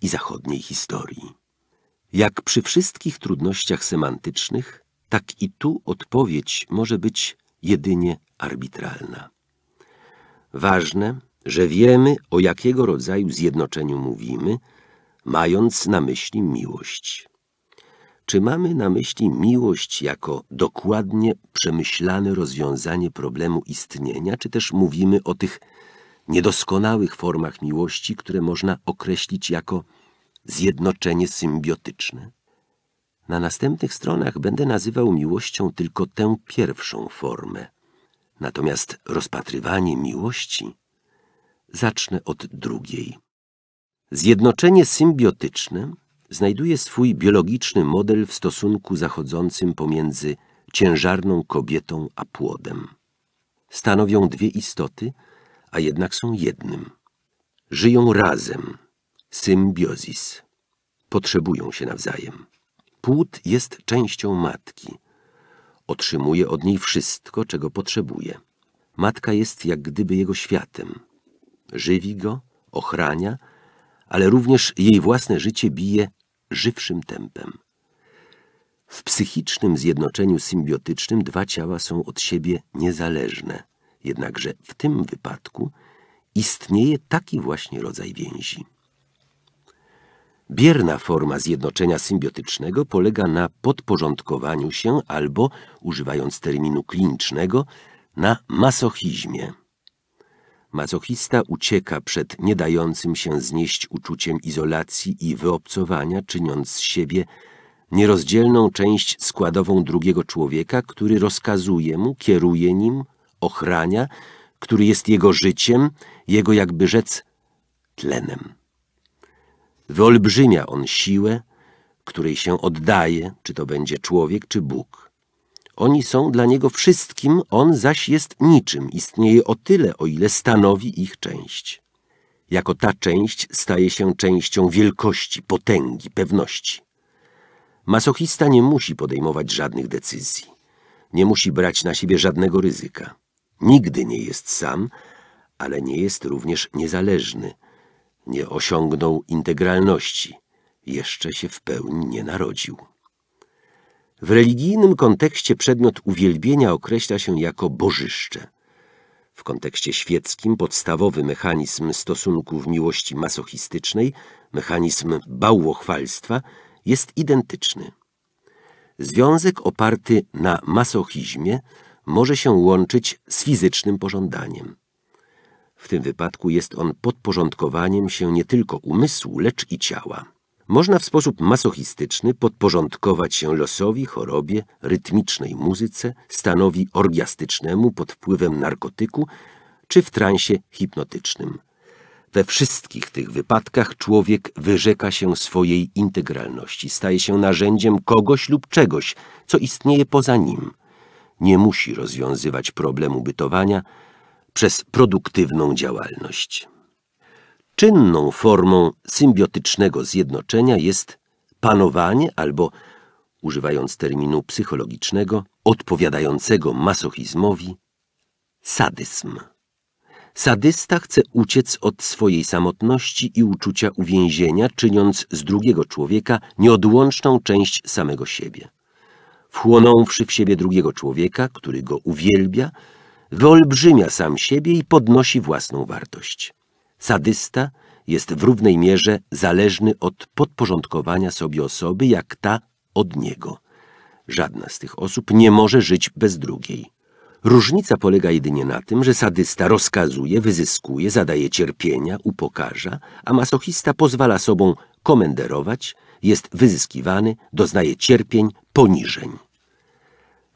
i zachodniej historii? Jak przy wszystkich trudnościach semantycznych, tak i tu odpowiedź może być jedynie arbitralna. Ważne, że wiemy, o jakiego rodzaju zjednoczeniu mówimy, mając na myśli miłość. Czy mamy na myśli miłość jako dokładnie przemyślane rozwiązanie problemu istnienia, czy też mówimy o tych niedoskonałych formach miłości, które można określić jako zjednoczenie symbiotyczne? Na następnych stronach będę nazywał miłością tylko tę pierwszą formę. Natomiast rozpatrywanie miłości zacznę od drugiej. Zjednoczenie symbiotyczne znajduje swój biologiczny model w stosunku zachodzącym pomiędzy ciężarną kobietą a płodem. Stanowią dwie istoty, a jednak są jednym. Żyją razem, symbiozis. Potrzebują się nawzajem. Płód jest częścią matki. Otrzymuje od niej wszystko, czego potrzebuje. Matka jest jak gdyby jego światem. Żywi go, ochrania, ale również jej własne życie bije żywszym tempem. W psychicznym zjednoczeniu symbiotycznym dwa ciała są od siebie niezależne, jednakże w tym wypadku istnieje taki właśnie rodzaj więzi. Bierna forma zjednoczenia symbiotycznego polega na podporządkowaniu się albo, używając terminu klinicznego, na masochizmie. Masochista ucieka przed nie dającym się znieść uczuciem izolacji i wyobcowania, czyniąc z siebie nierozdzielną część składową drugiego człowieka, który rozkazuje mu, kieruje nim, ochrania, który jest jego życiem, jego jakby rzec tlenem. Wyolbrzymia on siłę, której się oddaje, czy to będzie człowiek, czy Bóg. Oni są dla niego wszystkim, on zaś jest niczym, istnieje o tyle, o ile stanowi ich część. Jako ta część staje się częścią wielkości, potęgi, pewności. Masochista nie musi podejmować żadnych decyzji. Nie musi brać na siebie żadnego ryzyka. Nigdy nie jest sam, ale nie jest również niezależny – nie osiągnął integralności, jeszcze się w pełni nie narodził. W religijnym kontekście przedmiot uwielbienia określa się jako bożyszcze. W kontekście świeckim podstawowy mechanizm stosunków miłości masochistycznej, mechanizm bałwochwalstwa, jest identyczny. Związek oparty na masochizmie może się łączyć z fizycznym pożądaniem. W tym wypadku jest on podporządkowaniem się nie tylko umysłu, lecz i ciała. Można w sposób masochistyczny podporządkować się losowi, chorobie, rytmicznej muzyce, stanowi orgiastycznemu pod wpływem narkotyku czy w transie hipnotycznym. We wszystkich tych wypadkach człowiek wyrzeka się swojej integralności, staje się narzędziem kogoś lub czegoś, co istnieje poza nim. Nie musi rozwiązywać problemu bytowania, przez produktywną działalność. Czynną formą symbiotycznego zjednoczenia jest panowanie albo, używając terminu psychologicznego, odpowiadającego masochizmowi, sadyzm. Sadysta chce uciec od swojej samotności i uczucia uwięzienia, czyniąc z drugiego człowieka nieodłączną część samego siebie. Wchłonąwszy w siebie drugiego człowieka, który go uwielbia, wyolbrzymia sam siebie i podnosi własną wartość. Sadysta jest w równej mierze zależny od podporządkowania sobie osoby, jak ta od niego. Żadna z tych osób nie może żyć bez drugiej. Różnica polega jedynie na tym, że sadysta rozkazuje, wyzyskuje, zadaje cierpienia, upokarza, a masochista pozwala sobą komenderować, jest wyzyskiwany, doznaje cierpień, poniżeń.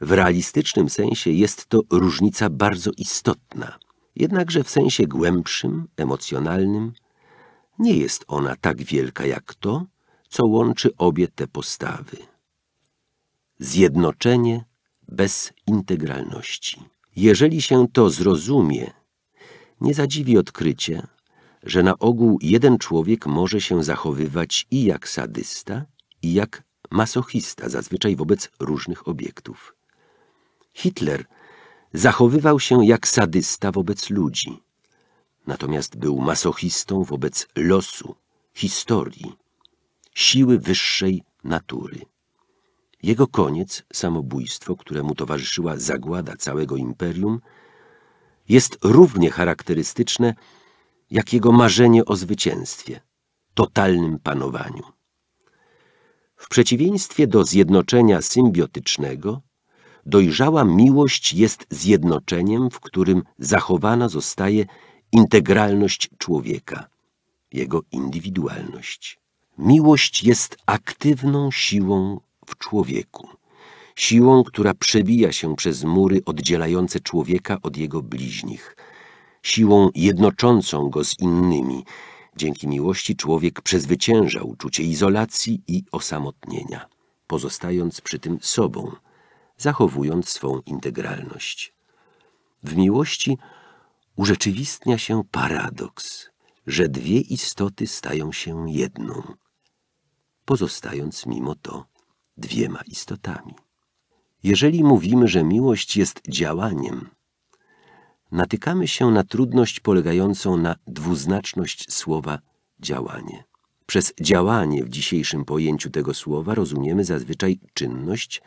W realistycznym sensie jest to różnica bardzo istotna, jednakże w sensie głębszym, emocjonalnym, nie jest ona tak wielka jak to, co łączy obie te postawy. Zjednoczenie bez integralności. Jeżeli się to zrozumie, nie zadziwi odkrycie, że na ogół jeden człowiek może się zachowywać i jak sadysta, i jak masochista, zazwyczaj wobec różnych obiektów. Hitler zachowywał się jak sadysta wobec ludzi, natomiast był masochistą wobec losu, historii, siły wyższej natury. Jego koniec, samobójstwo, któremu towarzyszyła zagłada całego imperium, jest równie charakterystyczne jak jego marzenie o zwycięstwie, totalnym panowaniu. W przeciwieństwie do zjednoczenia symbiotycznego, dojrzała miłość jest zjednoczeniem, w którym zachowana zostaje integralność człowieka, jego indywidualność. Miłość jest aktywną siłą w człowieku, siłą, która przebija się przez mury oddzielające człowieka od jego bliźnich, siłą jednoczącą go z innymi. Dzięki miłości człowiek przezwycięża uczucie izolacji i osamotnienia, pozostając przy tym sobą – zachowując swą integralność. W miłości urzeczywistnia się paradoks, że dwie istoty stają się jedną, pozostając mimo to dwiema istotami. Jeżeli mówimy, że miłość jest działaniem, natykamy się na trudność polegającą na dwuznaczność słowa działanie. Przez działanie w dzisiejszym pojęciu tego słowa rozumiemy zazwyczaj czynność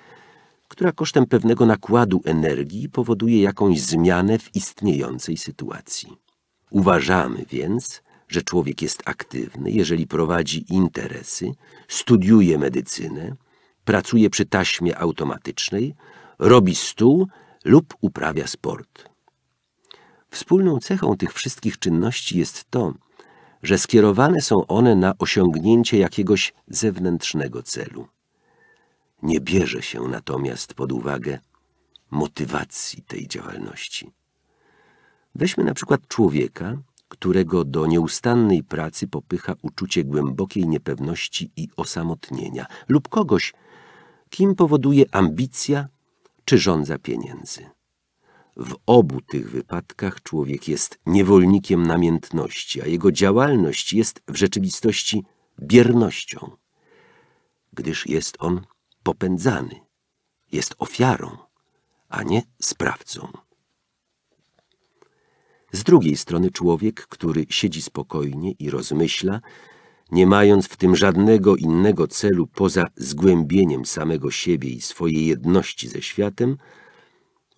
która kosztem pewnego nakładu energii powoduje jakąś zmianę w istniejącej sytuacji. Uważamy więc, że człowiek jest aktywny, jeżeli prowadzi interesy, studiuje medycynę, pracuje przy taśmie automatycznej, robi stół lub uprawia sport. Wspólną cechą tych wszystkich czynności jest to, że skierowane są one na osiągnięcie jakiegoś zewnętrznego celu. Nie bierze się natomiast pod uwagę motywacji tej działalności. Weźmy na przykład człowieka, którego do nieustannej pracy popycha uczucie głębokiej niepewności i osamotnienia, lub kogoś, kim powoduje ambicja czy żądza pieniędzy. W obu tych wypadkach człowiek jest niewolnikiem namiętności, a jego działalność jest w rzeczywistości biernością, gdyż jest on popędzany, jest ofiarą, a nie sprawcą. Z drugiej strony człowiek, który siedzi spokojnie i rozmyśla, nie mając w tym żadnego innego celu poza zgłębieniem samego siebie i swojej jedności ze światem,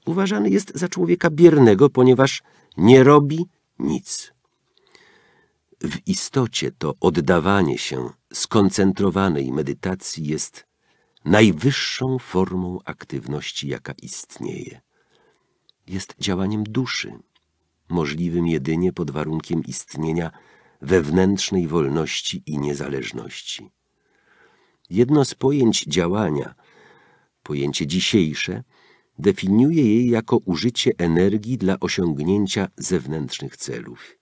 uważany jest za człowieka biernego, ponieważ nie robi nic. W istocie to oddawanie się skoncentrowanej medytacji jest najwyższą formą aktywności, jaka istnieje. Jest działaniem duszy, możliwym jedynie pod warunkiem istnienia wewnętrznej wolności i niezależności. Jedno z pojęć działania, pojęcie dzisiejsze, definiuje jej jako użycie energii dla osiągnięcia zewnętrznych celów.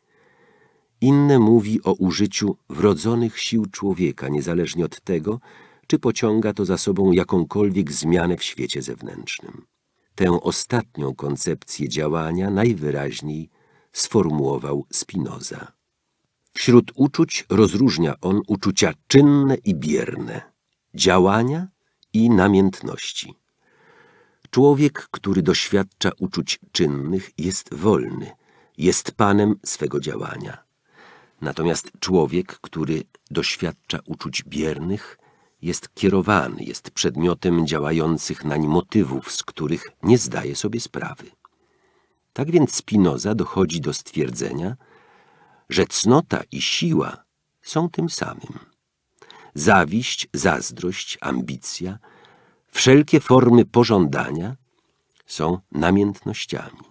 Inne mówi o użyciu wrodzonych sił człowieka, niezależnie od tego, czy pociąga to za sobą jakąkolwiek zmianę w świecie zewnętrznym. Tę ostatnią koncepcję działania najwyraźniej sformułował Spinoza. Wśród uczuć rozróżnia on uczucia czynne i bierne, działania i namiętności. Człowiek, który doświadcza uczuć czynnych, jest wolny, jest panem swego działania. Natomiast człowiek, który doświadcza uczuć biernych, jest kierowany, jest przedmiotem działających nań motywów, z których nie zdaje sobie sprawy. Tak więc Spinoza dochodzi do stwierdzenia, że cnota i siła są tym samym. Zawiść, zazdrość, ambicja, wszelkie formy pożądania są namiętnościami.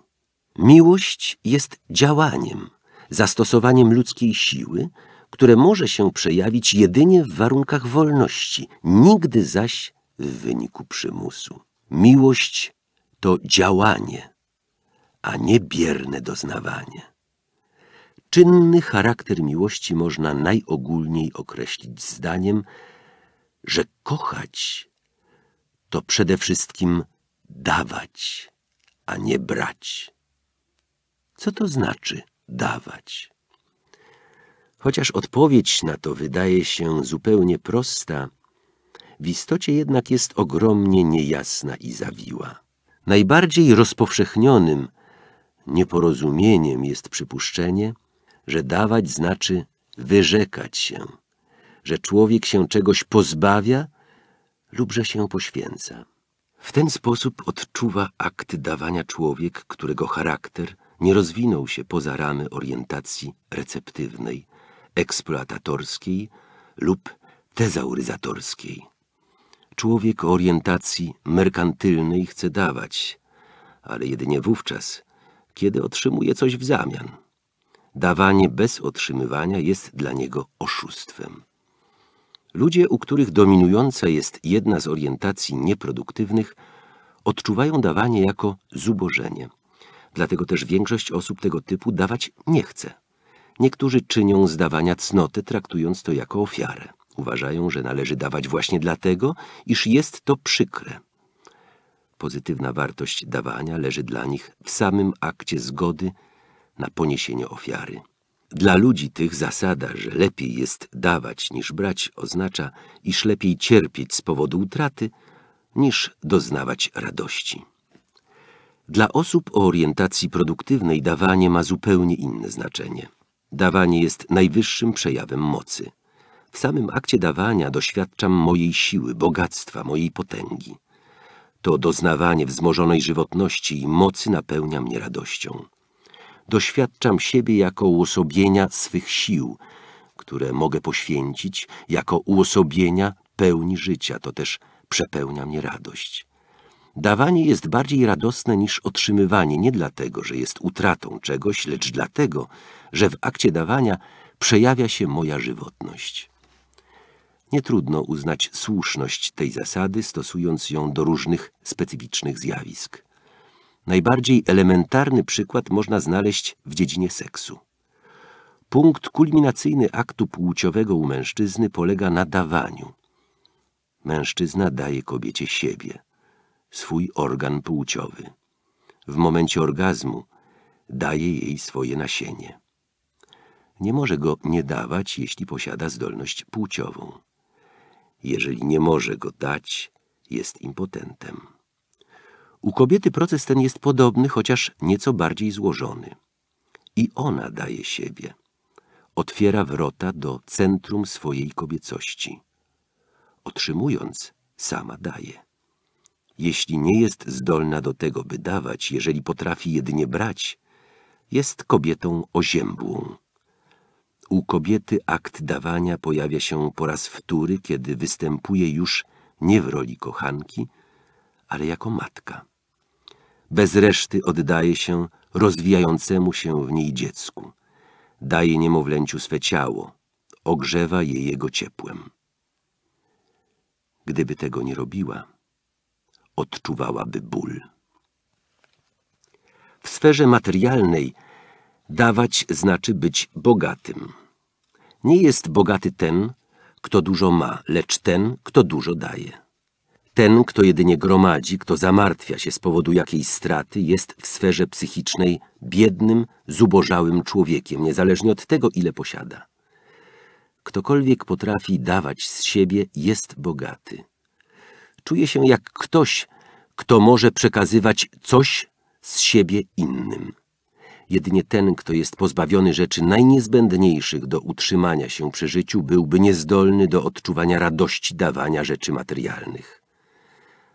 Miłość jest działaniem, zastosowaniem ludzkiej siły, które może się przejawić jedynie w warunkach wolności, nigdy zaś w wyniku przymusu. Miłość to działanie, a nie bierne doznawanie. Czynny charakter miłości można najogólniej określić zdaniem, że kochać to przede wszystkim dawać, a nie brać. Co to znaczy dawać? Chociaż odpowiedź na to wydaje się zupełnie prosta, w istocie jednak jest ogromnie niejasna i zawiła. Najbardziej rozpowszechnionym nieporozumieniem jest przypuszczenie, że dawać znaczy wyrzekać się, że człowiek się czegoś pozbawia lub że się poświęca. W ten sposób odczuwa akt dawania człowiek, którego charakter nie rozwinął się poza ramy orientacji receptywnej, eksploatatorskiej lub tezauryzatorskiej. Człowiek o orientacji merkantylnej chce dawać, ale jedynie wówczas, kiedy otrzymuje coś w zamian. Dawanie bez otrzymywania jest dla niego oszustwem. Ludzie, u których dominująca jest jedna z orientacji nieproduktywnych, odczuwają dawanie jako zubożenie. Dlatego też większość osób tego typu dawać nie chce. Niektórzy czynią zdawania cnoty, traktując to jako ofiarę. Uważają, że należy dawać właśnie dlatego, iż jest to przykre. Pozytywna wartość dawania leży dla nich w samym akcie zgody na poniesienie ofiary. Dla ludzi tych zasada, że lepiej jest dawać niż brać, oznacza, iż lepiej cierpieć z powodu utraty, niż doznawać radości. Dla osób o orientacji produktywnej dawanie ma zupełnie inne znaczenie. Dawanie jest najwyższym przejawem mocy. W samym akcie dawania doświadczam mojej siły, bogactwa, mojej potęgi. To doznawanie wzmożonej żywotności i mocy napełnia mnie radością. Doświadczam siebie jako uosobienia swych sił, które mogę poświęcić, jako uosobienia pełni życia, to też przepełnia mnie radość. Dawanie jest bardziej radosne niż otrzymywanie, nie dlatego, że jest utratą czegoś, lecz dlatego, że w akcie dawania przejawia się moja żywotność. Nie trudno uznać słuszność tej zasady, stosując ją do różnych specyficznych zjawisk. Najbardziej elementarny przykład można znaleźć w dziedzinie seksu. Punkt kulminacyjny aktu płciowego u mężczyzny polega na dawaniu. Mężczyzna daje kobiecie siebie, swój organ płciowy. W momencie orgazmu daje jej swoje nasienie nie może go nie dawać, jeśli posiada zdolność płciową. Jeżeli nie może go dać, jest impotentem. U kobiety proces ten jest podobny, chociaż nieco bardziej złożony. I ona daje siebie. Otwiera wrota do centrum swojej kobiecości. Otrzymując, sama daje. Jeśli nie jest zdolna do tego, by dawać, jeżeli potrafi jedynie brać, jest kobietą oziębłą. U kobiety akt dawania pojawia się po raz wtóry, kiedy występuje już nie w roli kochanki, ale jako matka. Bez reszty oddaje się rozwijającemu się w niej dziecku. Daje niemowlęciu swe ciało, ogrzewa je jego ciepłem. Gdyby tego nie robiła, odczuwałaby ból. W sferze materialnej Dawać znaczy być bogatym. Nie jest bogaty ten, kto dużo ma, lecz ten, kto dużo daje. Ten, kto jedynie gromadzi, kto zamartwia się z powodu jakiejś straty, jest w sferze psychicznej biednym, zubożałym człowiekiem, niezależnie od tego, ile posiada. Ktokolwiek potrafi dawać z siebie, jest bogaty. Czuje się jak ktoś, kto może przekazywać coś z siebie innym. Jedynie ten, kto jest pozbawiony rzeczy najniezbędniejszych do utrzymania się przy życiu, byłby niezdolny do odczuwania radości dawania rzeczy materialnych.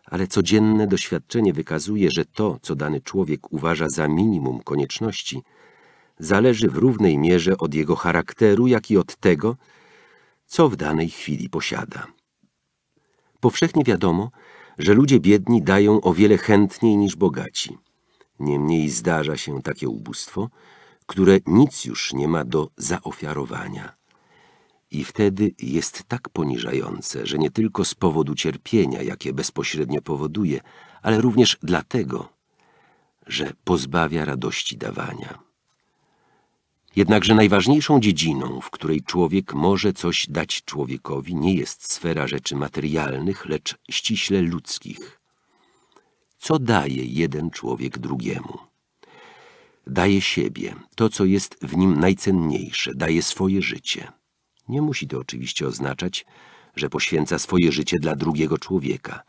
Ale codzienne doświadczenie wykazuje, że to, co dany człowiek uważa za minimum konieczności, zależy w równej mierze od jego charakteru, jak i od tego, co w danej chwili posiada. Powszechnie wiadomo, że ludzie biedni dają o wiele chętniej niż bogaci – Niemniej zdarza się takie ubóstwo, które nic już nie ma do zaofiarowania. I wtedy jest tak poniżające, że nie tylko z powodu cierpienia, jakie bezpośrednio powoduje, ale również dlatego, że pozbawia radości dawania. Jednakże najważniejszą dziedziną, w której człowiek może coś dać człowiekowi, nie jest sfera rzeczy materialnych, lecz ściśle ludzkich – co daje jeden człowiek drugiemu. Daje siebie, to co jest w nim najcenniejsze, daje swoje życie. Nie musi to oczywiście oznaczać, że poświęca swoje życie dla drugiego człowieka,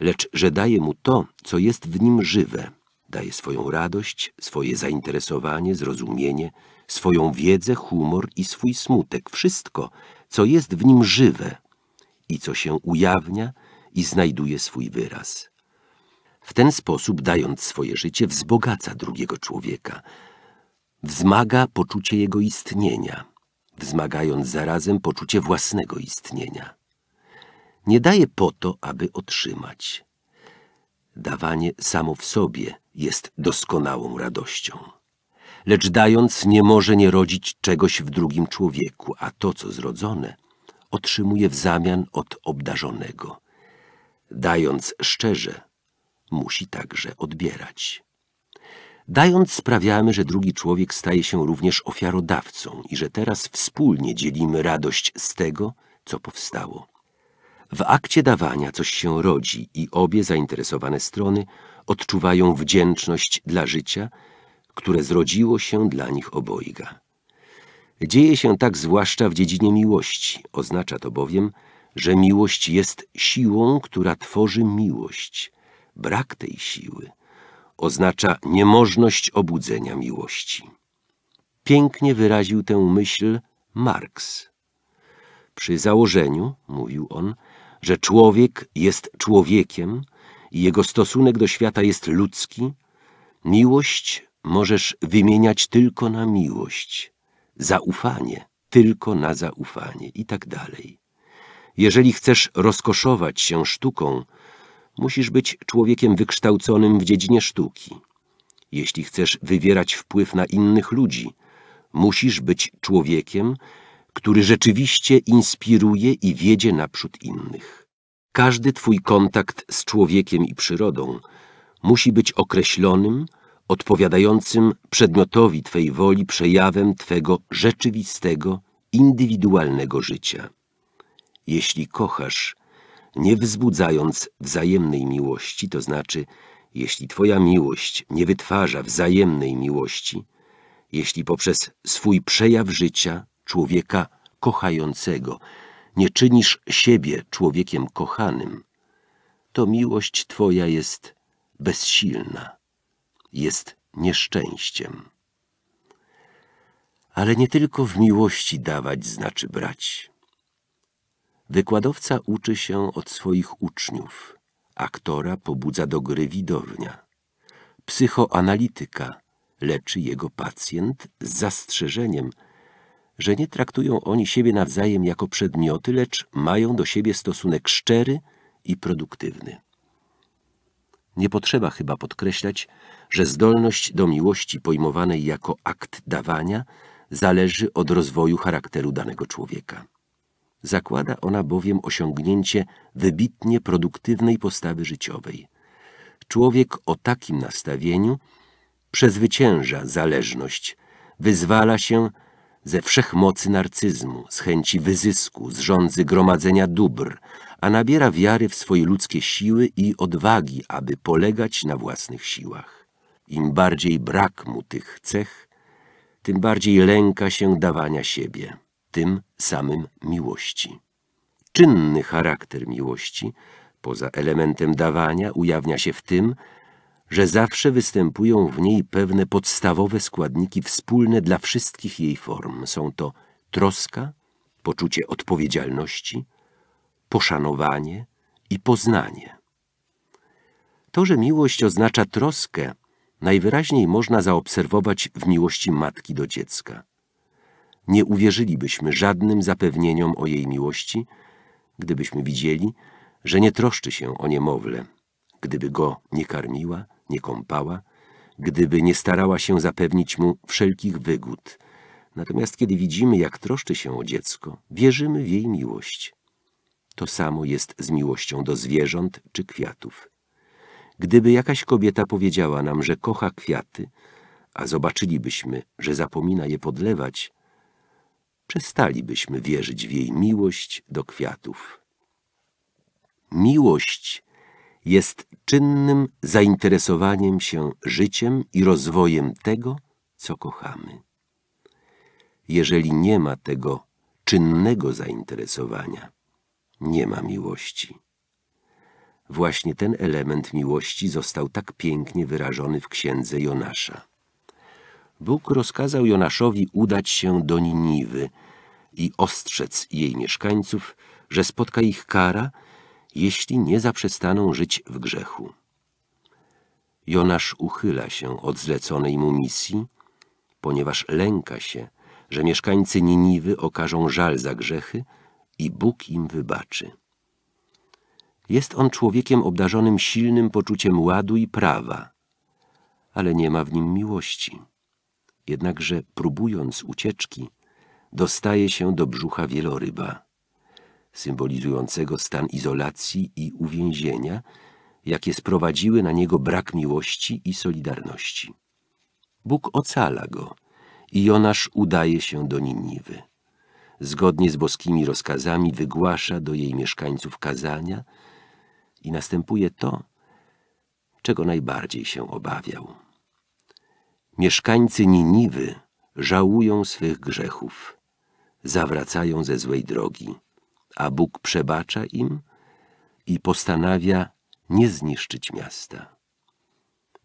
lecz że daje mu to, co jest w nim żywe. Daje swoją radość, swoje zainteresowanie, zrozumienie, swoją wiedzę, humor i swój smutek. Wszystko, co jest w nim żywe i co się ujawnia i znajduje swój wyraz. W ten sposób, dając swoje życie, wzbogaca drugiego człowieka. Wzmaga poczucie jego istnienia, wzmagając zarazem poczucie własnego istnienia. Nie daje po to, aby otrzymać. Dawanie samo w sobie jest doskonałą radością. Lecz dając nie może nie rodzić czegoś w drugim człowieku, a to, co zrodzone, otrzymuje w zamian od obdarzonego. Dając szczerze, musi także odbierać. Dając sprawiamy, że drugi człowiek staje się również ofiarodawcą i że teraz wspólnie dzielimy radość z tego, co powstało. W akcie dawania coś się rodzi i obie zainteresowane strony odczuwają wdzięczność dla życia, które zrodziło się dla nich obojga. Dzieje się tak zwłaszcza w dziedzinie miłości. Oznacza to bowiem, że miłość jest siłą, która tworzy miłość, Brak tej siły oznacza niemożność obudzenia miłości. Pięknie wyraził tę myśl Marx. Przy założeniu, mówił on, że człowiek jest człowiekiem i jego stosunek do świata jest ludzki, miłość możesz wymieniać tylko na miłość, zaufanie tylko na zaufanie i tak dalej. Jeżeli chcesz rozkoszować się sztuką, musisz być człowiekiem wykształconym w dziedzinie sztuki. Jeśli chcesz wywierać wpływ na innych ludzi, musisz być człowiekiem, który rzeczywiście inspiruje i wiedzie naprzód innych. Każdy twój kontakt z człowiekiem i przyrodą musi być określonym, odpowiadającym przedmiotowi Twej woli przejawem Twego rzeczywistego, indywidualnego życia. Jeśli kochasz, nie wzbudzając wzajemnej miłości, to znaczy, jeśli Twoja miłość nie wytwarza wzajemnej miłości, jeśli poprzez swój przejaw życia człowieka kochającego nie czynisz siebie człowiekiem kochanym, to miłość Twoja jest bezsilna, jest nieszczęściem. Ale nie tylko w miłości dawać znaczy brać. Wykładowca uczy się od swoich uczniów, aktora pobudza do gry widownia, psychoanalityka leczy jego pacjent z zastrzeżeniem, że nie traktują oni siebie nawzajem jako przedmioty, lecz mają do siebie stosunek szczery i produktywny. Nie potrzeba chyba podkreślać, że zdolność do miłości pojmowanej jako akt dawania zależy od rozwoju charakteru danego człowieka. Zakłada ona bowiem osiągnięcie wybitnie produktywnej postawy życiowej. Człowiek o takim nastawieniu przezwycięża zależność, wyzwala się ze wszechmocy narcyzmu, z chęci wyzysku, z żądzy gromadzenia dóbr, a nabiera wiary w swoje ludzkie siły i odwagi, aby polegać na własnych siłach. Im bardziej brak mu tych cech, tym bardziej lęka się dawania siebie tym samym miłości. Czynny charakter miłości, poza elementem dawania, ujawnia się w tym, że zawsze występują w niej pewne podstawowe składniki wspólne dla wszystkich jej form. Są to troska, poczucie odpowiedzialności, poszanowanie i poznanie. To, że miłość oznacza troskę, najwyraźniej można zaobserwować w miłości matki do dziecka nie uwierzylibyśmy żadnym zapewnieniom o jej miłości, gdybyśmy widzieli, że nie troszczy się o niemowlę, gdyby go nie karmiła, nie kąpała, gdyby nie starała się zapewnić mu wszelkich wygód. Natomiast kiedy widzimy, jak troszczy się o dziecko, wierzymy w jej miłość. To samo jest z miłością do zwierząt czy kwiatów. Gdyby jakaś kobieta powiedziała nam, że kocha kwiaty, a zobaczylibyśmy, że zapomina je podlewać, przestalibyśmy wierzyć w jej miłość do kwiatów. Miłość jest czynnym zainteresowaniem się życiem i rozwojem tego, co kochamy. Jeżeli nie ma tego czynnego zainteresowania, nie ma miłości. Właśnie ten element miłości został tak pięknie wyrażony w księdze Jonasza. Bóg rozkazał Jonaszowi udać się do Niniwy i ostrzec jej mieszkańców, że spotka ich kara, jeśli nie zaprzestaną żyć w grzechu. Jonasz uchyla się od zleconej mu misji, ponieważ lęka się, że mieszkańcy Niniwy okażą żal za grzechy i Bóg im wybaczy. Jest on człowiekiem obdarzonym silnym poczuciem ładu i prawa, ale nie ma w nim miłości jednakże próbując ucieczki, dostaje się do brzucha wieloryba, symbolizującego stan izolacji i uwięzienia, jakie sprowadziły na niego brak miłości i solidarności. Bóg ocala go i Jonasz udaje się do Niniwy. Zgodnie z boskimi rozkazami wygłasza do jej mieszkańców kazania i następuje to, czego najbardziej się obawiał. Mieszkańcy Niniwy żałują swych grzechów, zawracają ze złej drogi, a Bóg przebacza im i postanawia nie zniszczyć miasta.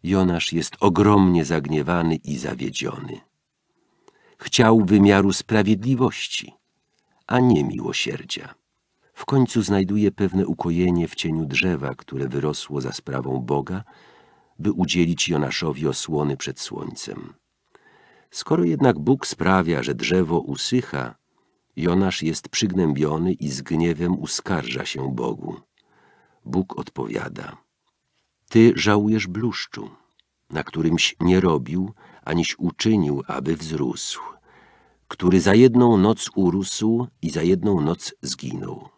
Jonasz jest ogromnie zagniewany i zawiedziony. Chciał wymiaru sprawiedliwości, a nie miłosierdzia. W końcu znajduje pewne ukojenie w cieniu drzewa, które wyrosło za sprawą Boga, by udzielić Jonaszowi osłony przed słońcem. Skoro jednak Bóg sprawia, że drzewo usycha, Jonasz jest przygnębiony i z gniewem uskarża się Bogu. Bóg odpowiada: Ty żałujesz bluszczu, na którymś nie robił, aniś uczynił, aby wzrósł, który za jedną noc urósł i za jedną noc zginął.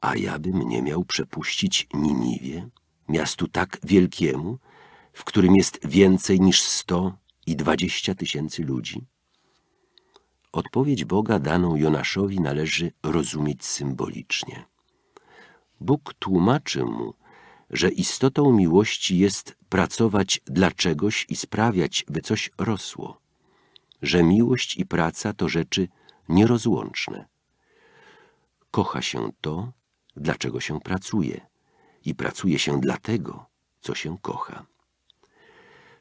A ja bym nie miał przepuścić Niniwie? miastu tak wielkiemu, w którym jest więcej niż sto i dwadzieścia tysięcy ludzi? Odpowiedź Boga daną Jonaszowi należy rozumieć symbolicznie. Bóg tłumaczy mu, że istotą miłości jest pracować dla czegoś i sprawiać, by coś rosło, że miłość i praca to rzeczy nierozłączne. Kocha się to, dlaczego się pracuje – i pracuje się dla tego, co się kocha.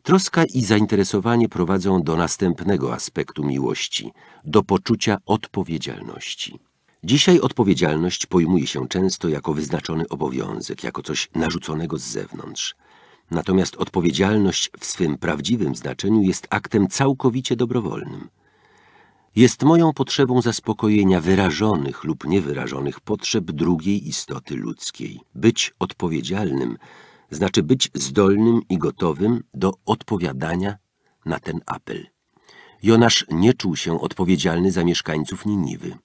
Troska i zainteresowanie prowadzą do następnego aspektu miłości, do poczucia odpowiedzialności. Dzisiaj odpowiedzialność pojmuje się często jako wyznaczony obowiązek, jako coś narzuconego z zewnątrz. Natomiast odpowiedzialność w swym prawdziwym znaczeniu jest aktem całkowicie dobrowolnym – jest moją potrzebą zaspokojenia wyrażonych lub niewyrażonych potrzeb drugiej istoty ludzkiej. Być odpowiedzialnym znaczy być zdolnym i gotowym do odpowiadania na ten apel. Jonasz nie czuł się odpowiedzialny za mieszkańców Niniwy.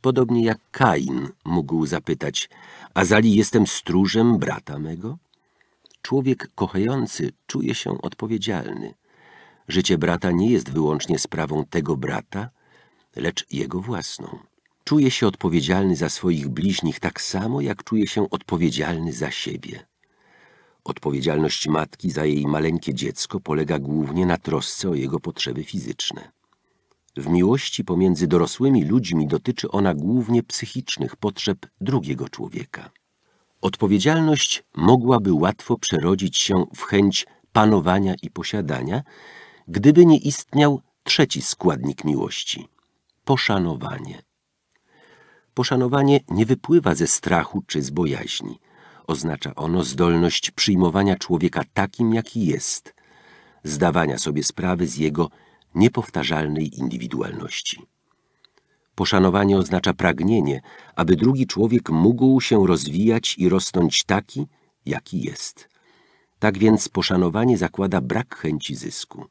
Podobnie jak Kain mógł zapytać, Azali jestem stróżem brata mego? Człowiek kochający czuje się odpowiedzialny. Życie brata nie jest wyłącznie sprawą tego brata, lecz jego własną. Czuje się odpowiedzialny za swoich bliźnich tak samo, jak czuje się odpowiedzialny za siebie. Odpowiedzialność matki za jej maleńkie dziecko polega głównie na trosce o jego potrzeby fizyczne. W miłości pomiędzy dorosłymi ludźmi dotyczy ona głównie psychicznych potrzeb drugiego człowieka. Odpowiedzialność mogłaby łatwo przerodzić się w chęć panowania i posiadania, gdyby nie istniał trzeci składnik miłości – poszanowanie. Poszanowanie nie wypływa ze strachu czy z bojaźni. Oznacza ono zdolność przyjmowania człowieka takim, jaki jest, zdawania sobie sprawy z jego niepowtarzalnej indywidualności. Poszanowanie oznacza pragnienie, aby drugi człowiek mógł się rozwijać i rosnąć taki, jaki jest. Tak więc poszanowanie zakłada brak chęci zysku.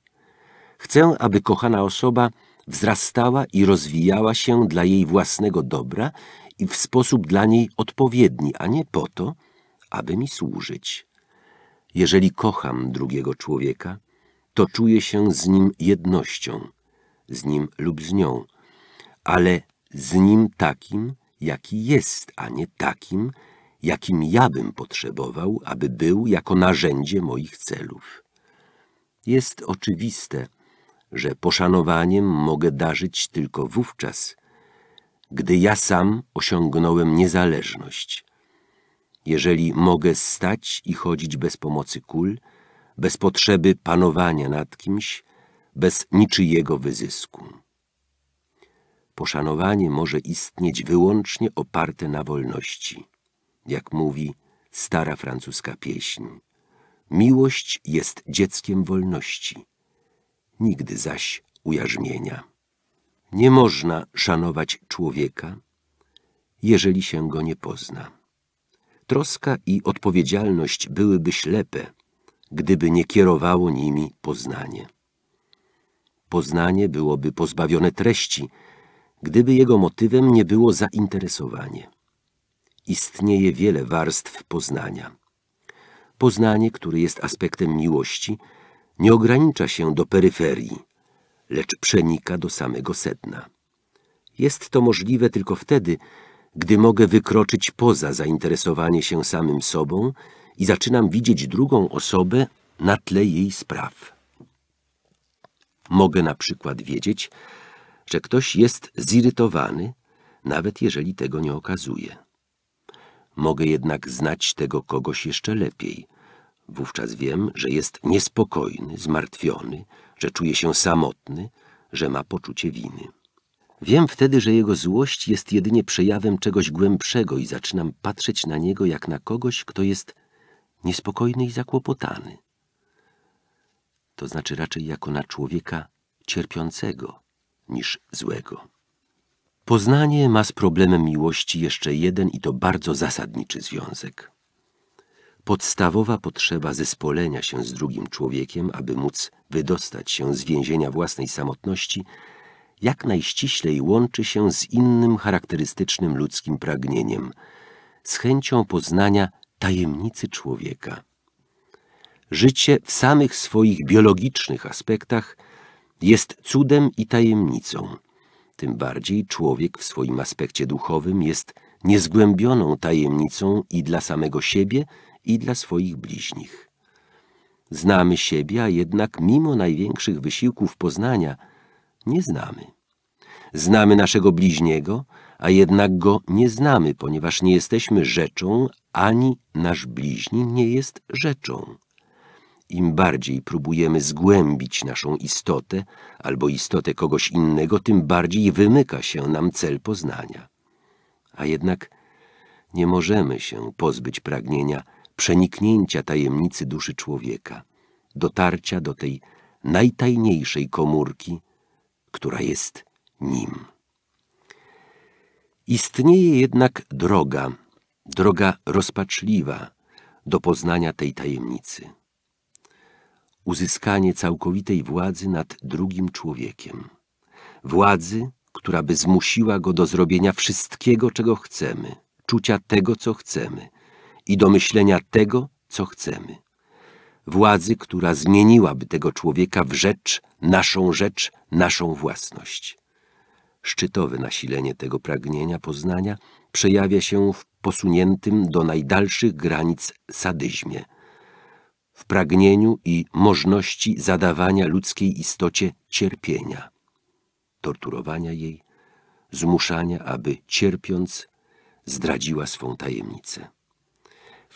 Chcę, aby kochana osoba wzrastała i rozwijała się dla jej własnego dobra i w sposób dla niej odpowiedni, a nie po to, aby mi służyć. Jeżeli kocham drugiego człowieka, to czuję się z nim jednością, z nim lub z nią, ale z nim takim, jaki jest, a nie takim, jakim ja bym potrzebował, aby był jako narzędzie moich celów. Jest oczywiste, że poszanowaniem mogę darzyć tylko wówczas, gdy ja sam osiągnąłem niezależność. Jeżeli mogę stać i chodzić bez pomocy kul, bez potrzeby panowania nad kimś, bez niczyjego wyzysku. Poszanowanie może istnieć wyłącznie oparte na wolności, jak mówi stara francuska pieśń. Miłość jest dzieckiem wolności nigdy zaś ujarzmienia. Nie można szanować człowieka, jeżeli się go nie pozna. Troska i odpowiedzialność byłyby ślepe, gdyby nie kierowało nimi poznanie. Poznanie byłoby pozbawione treści, gdyby jego motywem nie było zainteresowanie. Istnieje wiele warstw poznania. Poznanie, które jest aspektem miłości – nie ogranicza się do peryferii, lecz przenika do samego sedna. Jest to możliwe tylko wtedy, gdy mogę wykroczyć poza zainteresowanie się samym sobą i zaczynam widzieć drugą osobę na tle jej spraw. Mogę na przykład wiedzieć, że ktoś jest zirytowany, nawet jeżeli tego nie okazuje. Mogę jednak znać tego kogoś jeszcze lepiej – Wówczas wiem, że jest niespokojny, zmartwiony, że czuje się samotny, że ma poczucie winy. Wiem wtedy, że jego złość jest jedynie przejawem czegoś głębszego i zaczynam patrzeć na niego jak na kogoś, kto jest niespokojny i zakłopotany. To znaczy raczej jako na człowieka cierpiącego niż złego. Poznanie ma z problemem miłości jeszcze jeden i to bardzo zasadniczy związek podstawowa potrzeba zespolenia się z drugim człowiekiem, aby móc wydostać się z więzienia własnej samotności, jak najściślej łączy się z innym charakterystycznym ludzkim pragnieniem, z chęcią poznania tajemnicy człowieka. Życie w samych swoich biologicznych aspektach jest cudem i tajemnicą. Tym bardziej człowiek w swoim aspekcie duchowym jest niezgłębioną tajemnicą i dla samego siebie, i dla swoich bliźnich. Znamy siebie, a jednak mimo największych wysiłków poznania nie znamy. Znamy naszego bliźniego, a jednak go nie znamy, ponieważ nie jesteśmy rzeczą, ani nasz bliźni nie jest rzeczą. Im bardziej próbujemy zgłębić naszą istotę albo istotę kogoś innego, tym bardziej wymyka się nam cel poznania. A jednak nie możemy się pozbyć pragnienia przeniknięcia tajemnicy duszy człowieka, dotarcia do tej najtajniejszej komórki, która jest nim. Istnieje jednak droga, droga rozpaczliwa do poznania tej tajemnicy. Uzyskanie całkowitej władzy nad drugim człowiekiem. Władzy, która by zmusiła go do zrobienia wszystkiego, czego chcemy, czucia tego, co chcemy – i do myślenia tego, co chcemy. Władzy, która zmieniłaby tego człowieka w rzecz, naszą rzecz, naszą własność. Szczytowe nasilenie tego pragnienia poznania przejawia się w posuniętym do najdalszych granic sadyzmie, w pragnieniu i możności zadawania ludzkiej istocie cierpienia, torturowania jej, zmuszania, aby cierpiąc zdradziła swą tajemnicę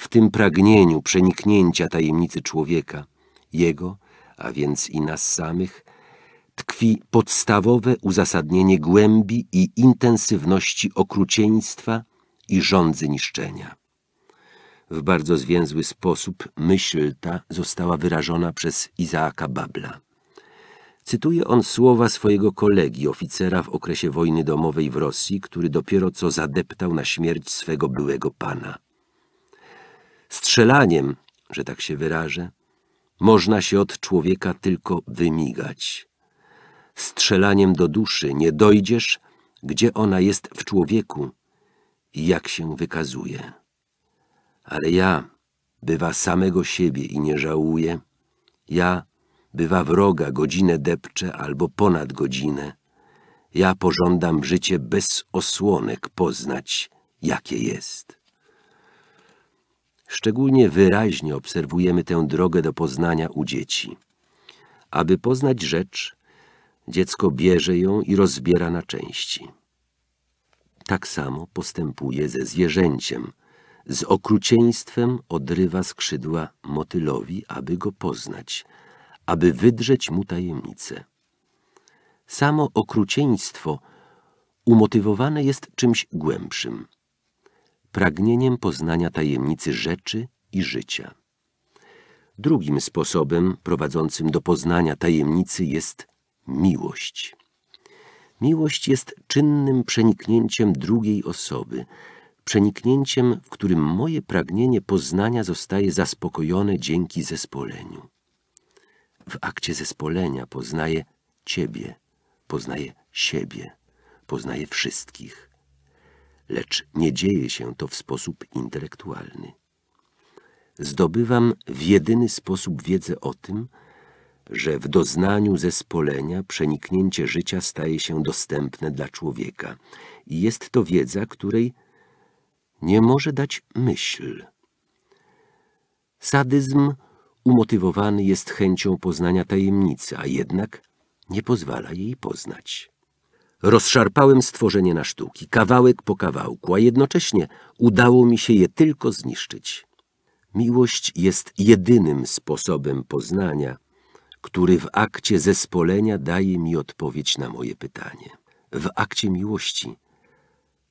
w tym pragnieniu przeniknięcia tajemnicy człowieka, jego, a więc i nas samych, tkwi podstawowe uzasadnienie głębi i intensywności okrucieństwa i żądzy niszczenia. W bardzo zwięzły sposób myśl ta została wyrażona przez Izaaka Babla. Cytuje on słowa swojego kolegi, oficera w okresie wojny domowej w Rosji, który dopiero co zadeptał na śmierć swego byłego pana strzelaniem, że tak się wyrażę, można się od człowieka tylko wymigać. Strzelaniem do duszy nie dojdziesz, gdzie ona jest w człowieku i jak się wykazuje. Ale ja bywa samego siebie i nie żałuję, ja bywa wroga godzinę depcze albo ponad godzinę, ja pożądam życie bez osłonek poznać, jakie jest. Szczególnie wyraźnie obserwujemy tę drogę do poznania u dzieci. Aby poznać rzecz, dziecko bierze ją i rozbiera na części. Tak samo postępuje ze zwierzęciem. Z okrucieństwem odrywa skrzydła motylowi, aby go poznać, aby wydrzeć mu tajemnicę. Samo okrucieństwo umotywowane jest czymś głębszym – pragnieniem poznania tajemnicy rzeczy i życia. Drugim sposobem prowadzącym do poznania tajemnicy jest miłość. Miłość jest czynnym przeniknięciem drugiej osoby, przeniknięciem, w którym moje pragnienie poznania zostaje zaspokojone dzięki zespoleniu. W akcie zespolenia poznaję Ciebie, poznaję siebie, poznaję wszystkich – lecz nie dzieje się to w sposób intelektualny. Zdobywam w jedyny sposób wiedzę o tym, że w doznaniu zespolenia przeniknięcie życia staje się dostępne dla człowieka i jest to wiedza, której nie może dać myśl. Sadyzm umotywowany jest chęcią poznania tajemnicy, a jednak nie pozwala jej poznać. Rozszarpałem stworzenie na sztuki, kawałek po kawałku, a jednocześnie udało mi się je tylko zniszczyć. Miłość jest jedynym sposobem poznania, który w akcie zespolenia daje mi odpowiedź na moje pytanie. W akcie miłości,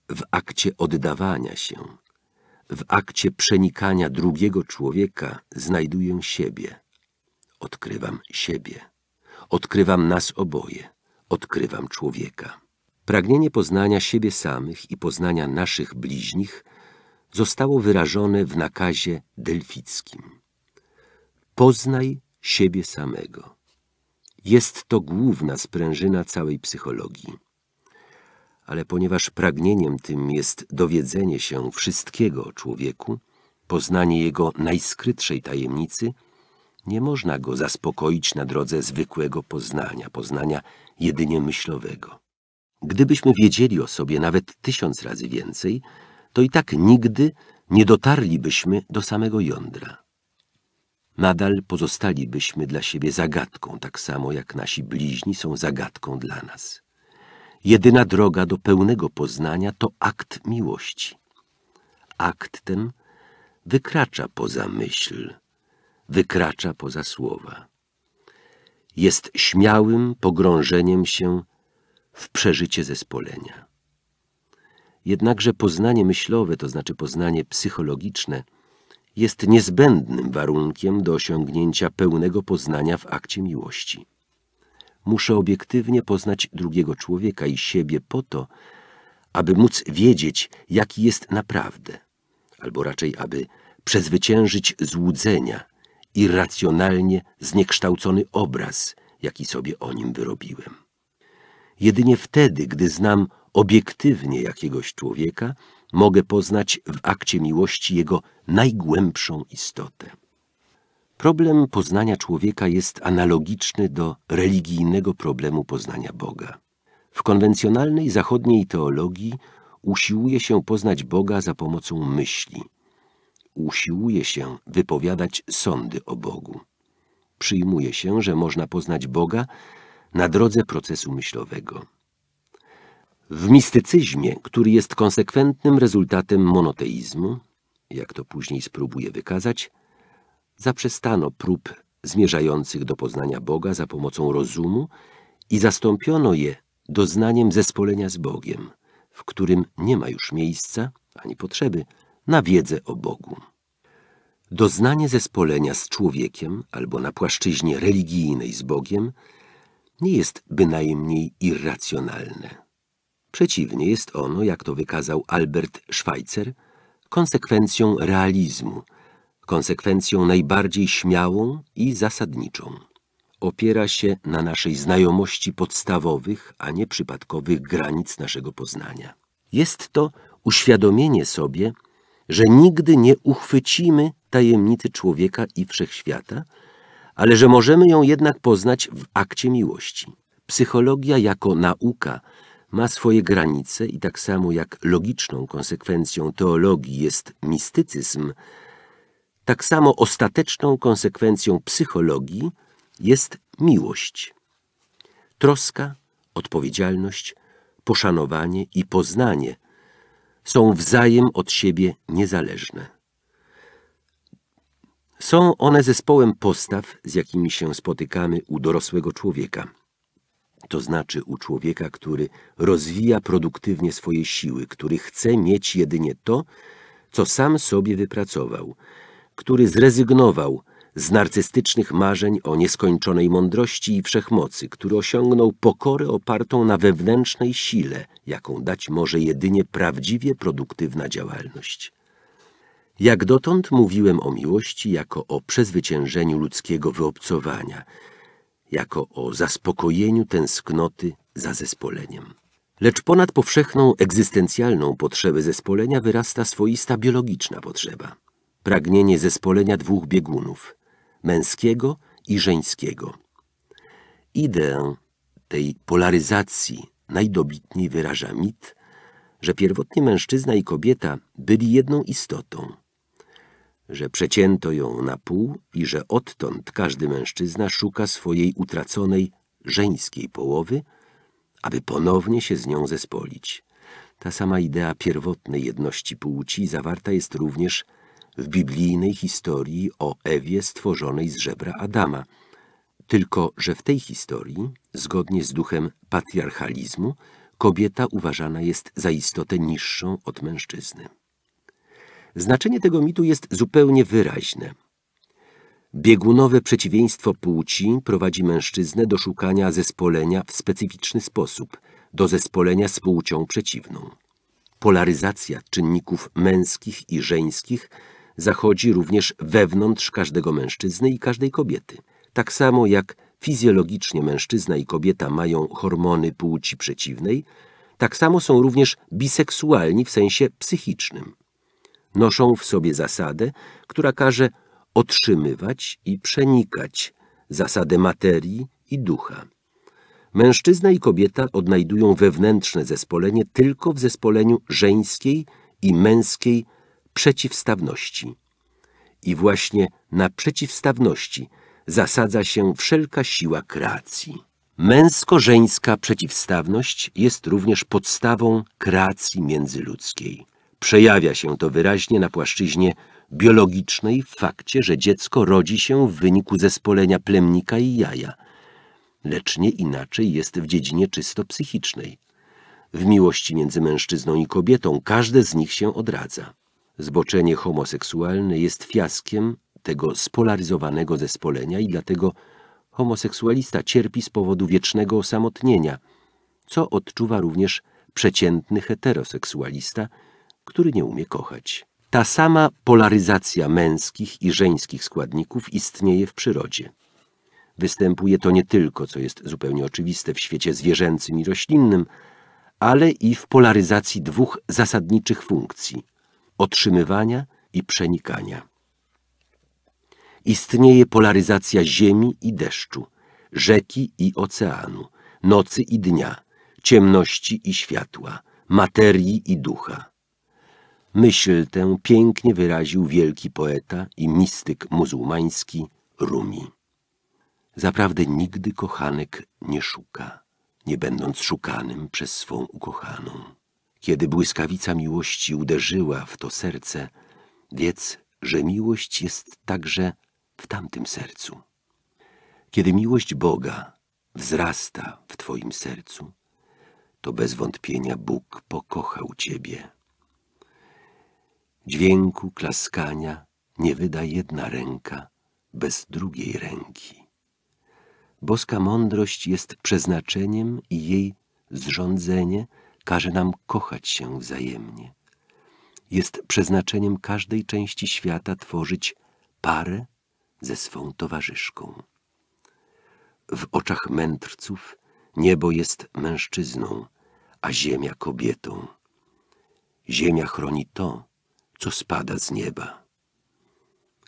w akcie oddawania się, w akcie przenikania drugiego człowieka znajduję siebie. Odkrywam siebie. Odkrywam nas oboje. Odkrywam człowieka. Pragnienie poznania siebie samych i poznania naszych bliźnich zostało wyrażone w nakazie delfickim. Poznaj siebie samego. Jest to główna sprężyna całej psychologii. Ale ponieważ pragnieniem tym jest dowiedzenie się wszystkiego o człowieku, poznanie jego najskrytszej tajemnicy, nie można go zaspokoić na drodze zwykłego poznania, poznania jedynie myślowego. Gdybyśmy wiedzieli o sobie nawet tysiąc razy więcej, to i tak nigdy nie dotarlibyśmy do samego jądra. Nadal pozostalibyśmy dla siebie zagadką, tak samo jak nasi bliźni są zagadką dla nas. Jedyna droga do pełnego poznania to akt miłości. Akt ten wykracza poza myśl, wykracza poza słowa. Jest śmiałym pogrążeniem się w przeżycie zespolenia. Jednakże poznanie myślowe, to znaczy poznanie psychologiczne, jest niezbędnym warunkiem do osiągnięcia pełnego poznania w akcie miłości. Muszę obiektywnie poznać drugiego człowieka i siebie po to, aby móc wiedzieć, jaki jest naprawdę, albo raczej, aby przezwyciężyć złudzenia i racjonalnie zniekształcony obraz, jaki sobie o nim wyrobiłem. Jedynie wtedy, gdy znam obiektywnie jakiegoś człowieka, mogę poznać w akcie miłości jego najgłębszą istotę. Problem poznania człowieka jest analogiczny do religijnego problemu poznania Boga. W konwencjonalnej zachodniej teologii usiłuje się poznać Boga za pomocą myśli. Usiłuje się wypowiadać sądy o Bogu. Przyjmuje się, że można poznać Boga na drodze procesu myślowego. W mistycyzmie, który jest konsekwentnym rezultatem monoteizmu, jak to później spróbuję wykazać, zaprzestano prób zmierzających do poznania Boga za pomocą rozumu i zastąpiono je doznaniem zespolenia z Bogiem, w którym nie ma już miejsca ani potrzeby na wiedzę o Bogu. Doznanie zespolenia z człowiekiem albo na płaszczyźnie religijnej z Bogiem – nie jest bynajmniej irracjonalne. Przeciwnie jest ono, jak to wykazał Albert Schweitzer, konsekwencją realizmu, konsekwencją najbardziej śmiałą i zasadniczą. Opiera się na naszej znajomości podstawowych, a nie przypadkowych granic naszego poznania. Jest to uświadomienie sobie, że nigdy nie uchwycimy tajemnicy człowieka i wszechświata, ale że możemy ją jednak poznać w akcie miłości. Psychologia jako nauka ma swoje granice i tak samo jak logiczną konsekwencją teologii jest mistycyzm, tak samo ostateczną konsekwencją psychologii jest miłość. Troska, odpowiedzialność, poszanowanie i poznanie są wzajem od siebie niezależne. Są one zespołem postaw, z jakimi się spotykamy u dorosłego człowieka. To znaczy u człowieka, który rozwija produktywnie swoje siły, który chce mieć jedynie to, co sam sobie wypracował, który zrezygnował z narcystycznych marzeń o nieskończonej mądrości i wszechmocy, który osiągnął pokorę opartą na wewnętrznej sile, jaką dać może jedynie prawdziwie produktywna działalność. Jak dotąd mówiłem o miłości jako o przezwyciężeniu ludzkiego wyobcowania, jako o zaspokojeniu tęsknoty za zespoleniem. Lecz ponad powszechną egzystencjalną potrzebę zespolenia wyrasta swoista biologiczna potrzeba. Pragnienie zespolenia dwóch biegunów, męskiego i żeńskiego. Ideę tej polaryzacji najdobitniej wyraża mit, że pierwotnie mężczyzna i kobieta byli jedną istotą, że przecięto ją na pół i że odtąd każdy mężczyzna szuka swojej utraconej żeńskiej połowy, aby ponownie się z nią zespolić. Ta sama idea pierwotnej jedności płci zawarta jest również w biblijnej historii o Ewie stworzonej z żebra Adama, tylko że w tej historii, zgodnie z duchem patriarchalizmu, kobieta uważana jest za istotę niższą od mężczyzny. Znaczenie tego mitu jest zupełnie wyraźne. Biegunowe przeciwieństwo płci prowadzi mężczyznę do szukania zespolenia w specyficzny sposób, do zespolenia z płcią przeciwną. Polaryzacja czynników męskich i żeńskich zachodzi również wewnątrz każdego mężczyzny i każdej kobiety. Tak samo jak fizjologicznie mężczyzna i kobieta mają hormony płci przeciwnej, tak samo są również biseksualni w sensie psychicznym. Noszą w sobie zasadę, która każe otrzymywać i przenikać zasadę materii i ducha. Mężczyzna i kobieta odnajdują wewnętrzne zespolenie tylko w zespoleniu żeńskiej i męskiej przeciwstawności. I właśnie na przeciwstawności zasadza się wszelka siła kreacji. Męsko-żeńska przeciwstawność jest również podstawą kreacji międzyludzkiej. Przejawia się to wyraźnie na płaszczyźnie biologicznej w fakcie, że dziecko rodzi się w wyniku zespolenia plemnika i jaja, lecz nie inaczej jest w dziedzinie czysto psychicznej. W miłości między mężczyzną i kobietą każde z nich się odradza. Zboczenie homoseksualne jest fiaskiem tego spolaryzowanego zespolenia i dlatego homoseksualista cierpi z powodu wiecznego osamotnienia, co odczuwa również przeciętny heteroseksualista – który nie umie kochać. Ta sama polaryzacja męskich i żeńskich składników istnieje w przyrodzie. Występuje to nie tylko, co jest zupełnie oczywiste w świecie zwierzęcym i roślinnym, ale i w polaryzacji dwóch zasadniczych funkcji – otrzymywania i przenikania. Istnieje polaryzacja ziemi i deszczu, rzeki i oceanu, nocy i dnia, ciemności i światła, materii i ducha – Myśl tę pięknie wyraził wielki poeta i mistyk muzułmański Rumi. Zaprawdę nigdy kochanek nie szuka, nie będąc szukanym przez swą ukochaną. Kiedy błyskawica miłości uderzyła w to serce, wiedz, że miłość jest także w tamtym sercu. Kiedy miłość Boga wzrasta w twoim sercu, to bez wątpienia Bóg pokochał ciebie Dźwięku klaskania nie wyda jedna ręka bez drugiej ręki. Boska mądrość jest przeznaczeniem i jej zrządzenie każe nam kochać się wzajemnie. Jest przeznaczeniem każdej części świata tworzyć parę ze swą towarzyszką. W oczach mędrców niebo jest mężczyzną, a ziemia kobietą. Ziemia chroni to, co spada z nieba.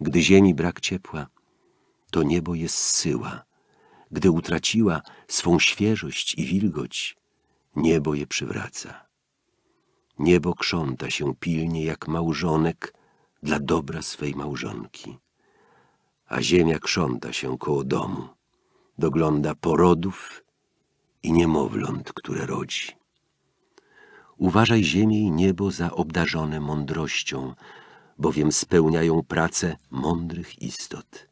Gdy ziemi brak ciepła, to niebo je zsyła. Gdy utraciła swą świeżość i wilgoć, niebo je przywraca. Niebo krząta się pilnie jak małżonek dla dobra swej małżonki. A ziemia krząta się koło domu, dogląda porodów i niemowląt, które rodzi. Uważaj ziemię i niebo za obdarzone mądrością, bowiem spełniają pracę mądrych istot.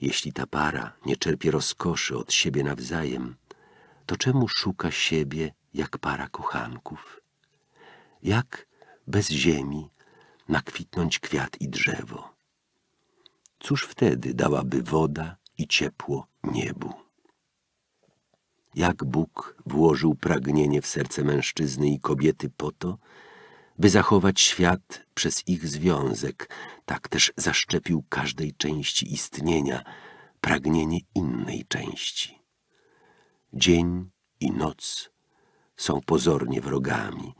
Jeśli ta para nie czerpie rozkoszy od siebie nawzajem, to czemu szuka siebie jak para kochanków? Jak bez ziemi nakwitnąć kwiat i drzewo? Cóż wtedy dałaby woda i ciepło niebu? jak Bóg włożył pragnienie w serce mężczyzny i kobiety po to, by zachować świat przez ich związek. Tak też zaszczepił każdej części istnienia pragnienie innej części. Dzień i noc są pozornie wrogami,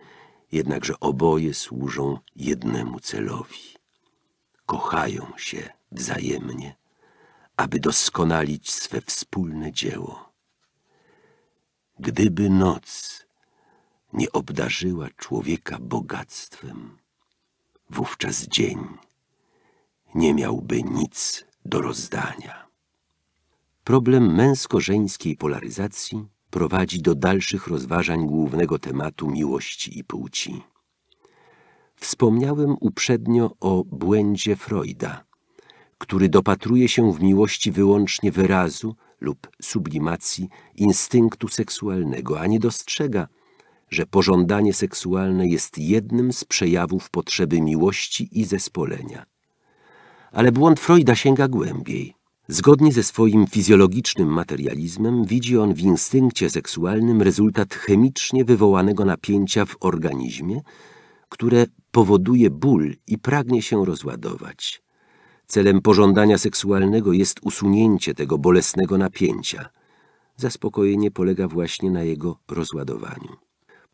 jednakże oboje służą jednemu celowi. Kochają się wzajemnie, aby doskonalić swe wspólne dzieło gdyby noc nie obdarzyła człowieka bogactwem, wówczas dzień nie miałby nic do rozdania. Problem męsko-żeńskiej polaryzacji prowadzi do dalszych rozważań głównego tematu miłości i płci. Wspomniałem uprzednio o błędzie Freuda, który dopatruje się w miłości wyłącznie wyrazu lub sublimacji instynktu seksualnego, a nie dostrzega, że pożądanie seksualne jest jednym z przejawów potrzeby miłości i zespolenia. Ale błąd Freuda sięga głębiej. Zgodnie ze swoim fizjologicznym materializmem widzi on w instynkcie seksualnym rezultat chemicznie wywołanego napięcia w organizmie, które powoduje ból i pragnie się rozładować. Celem pożądania seksualnego jest usunięcie tego bolesnego napięcia. Zaspokojenie polega właśnie na jego rozładowaniu.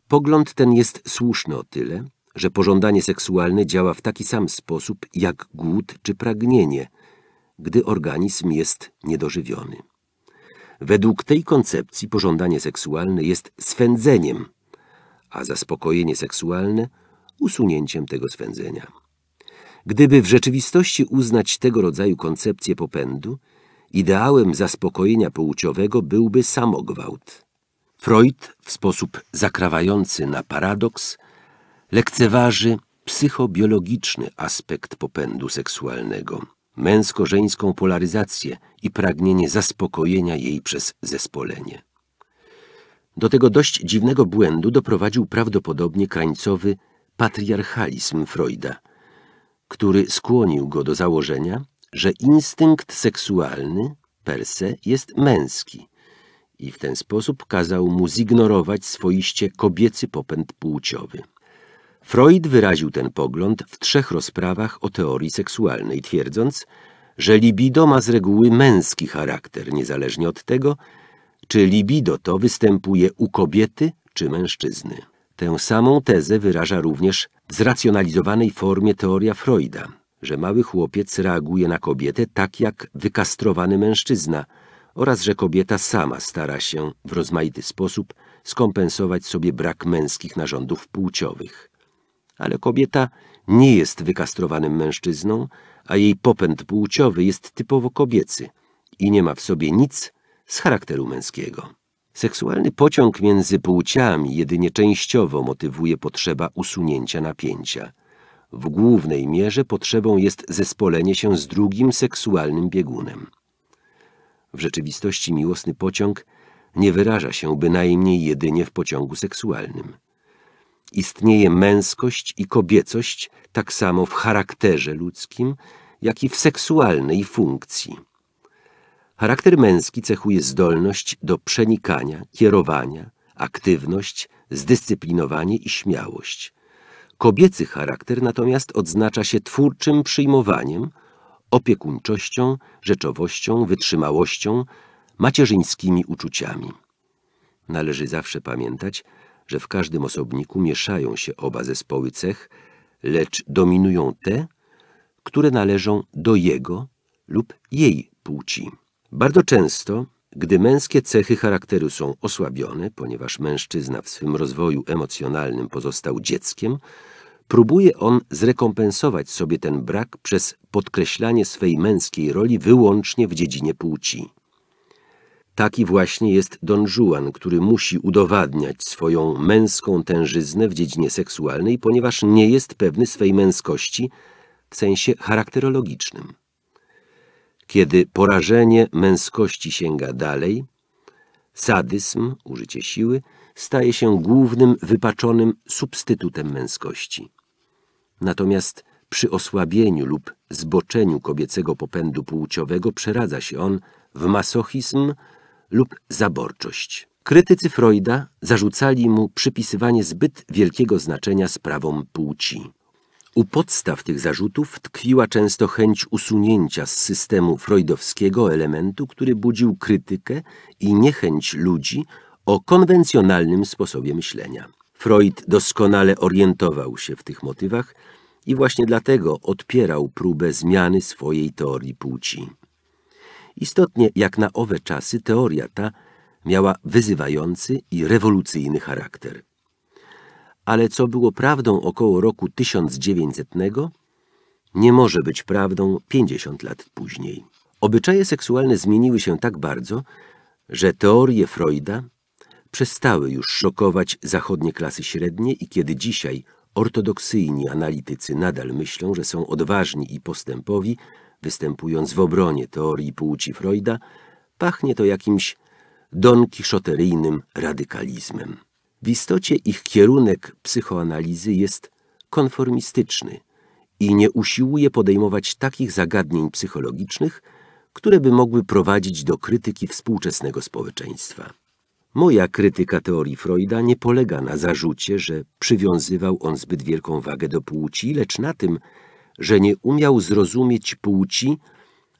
Pogląd ten jest słuszny o tyle, że pożądanie seksualne działa w taki sam sposób jak głód czy pragnienie, gdy organizm jest niedożywiony. Według tej koncepcji pożądanie seksualne jest swędzeniem, a zaspokojenie seksualne usunięciem tego swędzenia. Gdyby w rzeczywistości uznać tego rodzaju koncepcję popędu, ideałem zaspokojenia płciowego byłby samogwałt. Freud w sposób zakrawający na paradoks lekceważy psychobiologiczny aspekt popędu seksualnego, męsko-żeńską polaryzację i pragnienie zaspokojenia jej przez zespolenie. Do tego dość dziwnego błędu doprowadził prawdopodobnie krańcowy patriarchalizm Freuda – który skłonił go do założenia, że instynkt seksualny per se jest męski i w ten sposób kazał mu zignorować swoiście kobiecy popęd płciowy. Freud wyraził ten pogląd w trzech rozprawach o teorii seksualnej, twierdząc, że libido ma z reguły męski charakter, niezależnie od tego, czy libido to występuje u kobiety czy mężczyzny. Tę samą tezę wyraża również w zracjonalizowanej formie teoria Freuda, że mały chłopiec reaguje na kobietę tak jak wykastrowany mężczyzna oraz że kobieta sama stara się w rozmaity sposób skompensować sobie brak męskich narządów płciowych. Ale kobieta nie jest wykastrowanym mężczyzną, a jej popęd płciowy jest typowo kobiecy i nie ma w sobie nic z charakteru męskiego. Seksualny pociąg między płciami jedynie częściowo motywuje potrzeba usunięcia napięcia. W głównej mierze potrzebą jest zespolenie się z drugim seksualnym biegunem. W rzeczywistości miłosny pociąg nie wyraża się bynajmniej jedynie w pociągu seksualnym. Istnieje męskość i kobiecość tak samo w charakterze ludzkim, jak i w seksualnej funkcji. Charakter męski cechuje zdolność do przenikania, kierowania, aktywność, zdyscyplinowanie i śmiałość. Kobiecy charakter natomiast odznacza się twórczym przyjmowaniem, opiekuńczością, rzeczowością, wytrzymałością, macierzyńskimi uczuciami. Należy zawsze pamiętać, że w każdym osobniku mieszają się oba zespoły cech, lecz dominują te, które należą do jego lub jej płci. Bardzo często, gdy męskie cechy charakteru są osłabione, ponieważ mężczyzna w swym rozwoju emocjonalnym pozostał dzieckiem, próbuje on zrekompensować sobie ten brak przez podkreślanie swej męskiej roli wyłącznie w dziedzinie płci. Taki właśnie jest Don Juan, który musi udowadniać swoją męską tężyznę w dziedzinie seksualnej, ponieważ nie jest pewny swej męskości w sensie charakterologicznym. Kiedy porażenie męskości sięga dalej, sadyzm, użycie siły, staje się głównym wypaczonym substytutem męskości. Natomiast przy osłabieniu lub zboczeniu kobiecego popędu płciowego przeradza się on w masochizm lub zaborczość. Krytycy Freuda zarzucali mu przypisywanie zbyt wielkiego znaczenia sprawom płci. U podstaw tych zarzutów tkwiła często chęć usunięcia z systemu freudowskiego elementu, który budził krytykę i niechęć ludzi o konwencjonalnym sposobie myślenia. Freud doskonale orientował się w tych motywach i właśnie dlatego odpierał próbę zmiany swojej teorii płci. Istotnie, jak na owe czasy, teoria ta miała wyzywający i rewolucyjny charakter ale co było prawdą około roku 1900, nie może być prawdą 50 lat później. Obyczaje seksualne zmieniły się tak bardzo, że teorie Freuda przestały już szokować zachodnie klasy średnie i kiedy dzisiaj ortodoksyjni analitycy nadal myślą, że są odważni i postępowi, występując w obronie teorii płci Freuda, pachnie to jakimś donkiszoteryjnym radykalizmem. W istocie ich kierunek psychoanalizy jest konformistyczny i nie usiłuje podejmować takich zagadnień psychologicznych, które by mogły prowadzić do krytyki współczesnego społeczeństwa. Moja krytyka teorii Freuda nie polega na zarzucie, że przywiązywał on zbyt wielką wagę do płci, lecz na tym, że nie umiał zrozumieć płci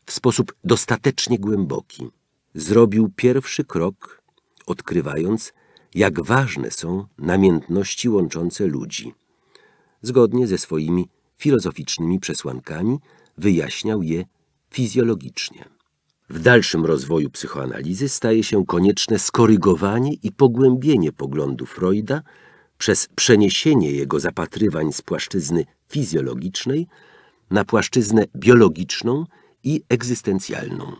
w sposób dostatecznie głęboki. Zrobił pierwszy krok, odkrywając, jak ważne są namiętności łączące ludzi. Zgodnie ze swoimi filozoficznymi przesłankami wyjaśniał je fizjologicznie. W dalszym rozwoju psychoanalizy staje się konieczne skorygowanie i pogłębienie poglądu Freuda przez przeniesienie jego zapatrywań z płaszczyzny fizjologicznej na płaszczyznę biologiczną i egzystencjalną.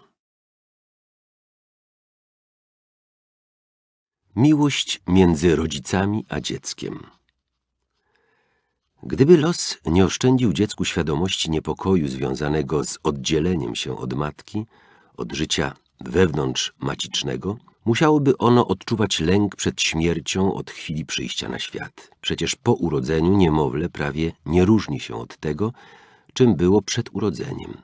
Miłość między rodzicami a dzieckiem. Gdyby los nie oszczędził dziecku świadomości niepokoju związanego z oddzieleniem się od matki, od życia wewnątrz macicznego, musiałoby ono odczuwać lęk przed śmiercią od chwili przyjścia na świat. Przecież po urodzeniu niemowlę prawie nie różni się od tego, czym było przed urodzeniem.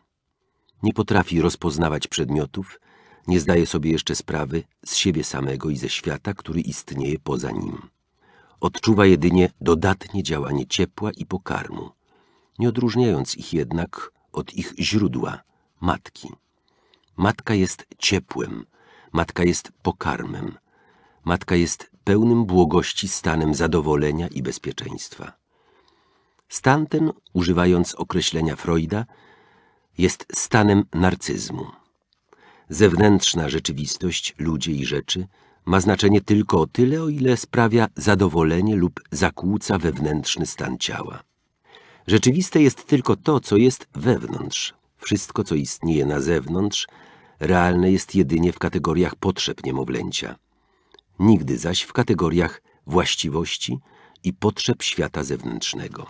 Nie potrafi rozpoznawać przedmiotów, nie zdaje sobie jeszcze sprawy z siebie samego i ze świata, który istnieje poza nim. Odczuwa jedynie dodatnie działanie ciepła i pokarmu, nie odróżniając ich jednak od ich źródła, matki. Matka jest ciepłem, matka jest pokarmem, matka jest pełnym błogości stanem zadowolenia i bezpieczeństwa. Stan ten, używając określenia Freuda, jest stanem narcyzmu zewnętrzna rzeczywistość, ludzie i rzeczy ma znaczenie tylko o tyle, o ile sprawia zadowolenie lub zakłóca wewnętrzny stan ciała. Rzeczywiste jest tylko to, co jest wewnątrz. Wszystko, co istnieje na zewnątrz, realne jest jedynie w kategoriach potrzeb niemowlęcia. Nigdy zaś w kategoriach właściwości i potrzeb świata zewnętrznego.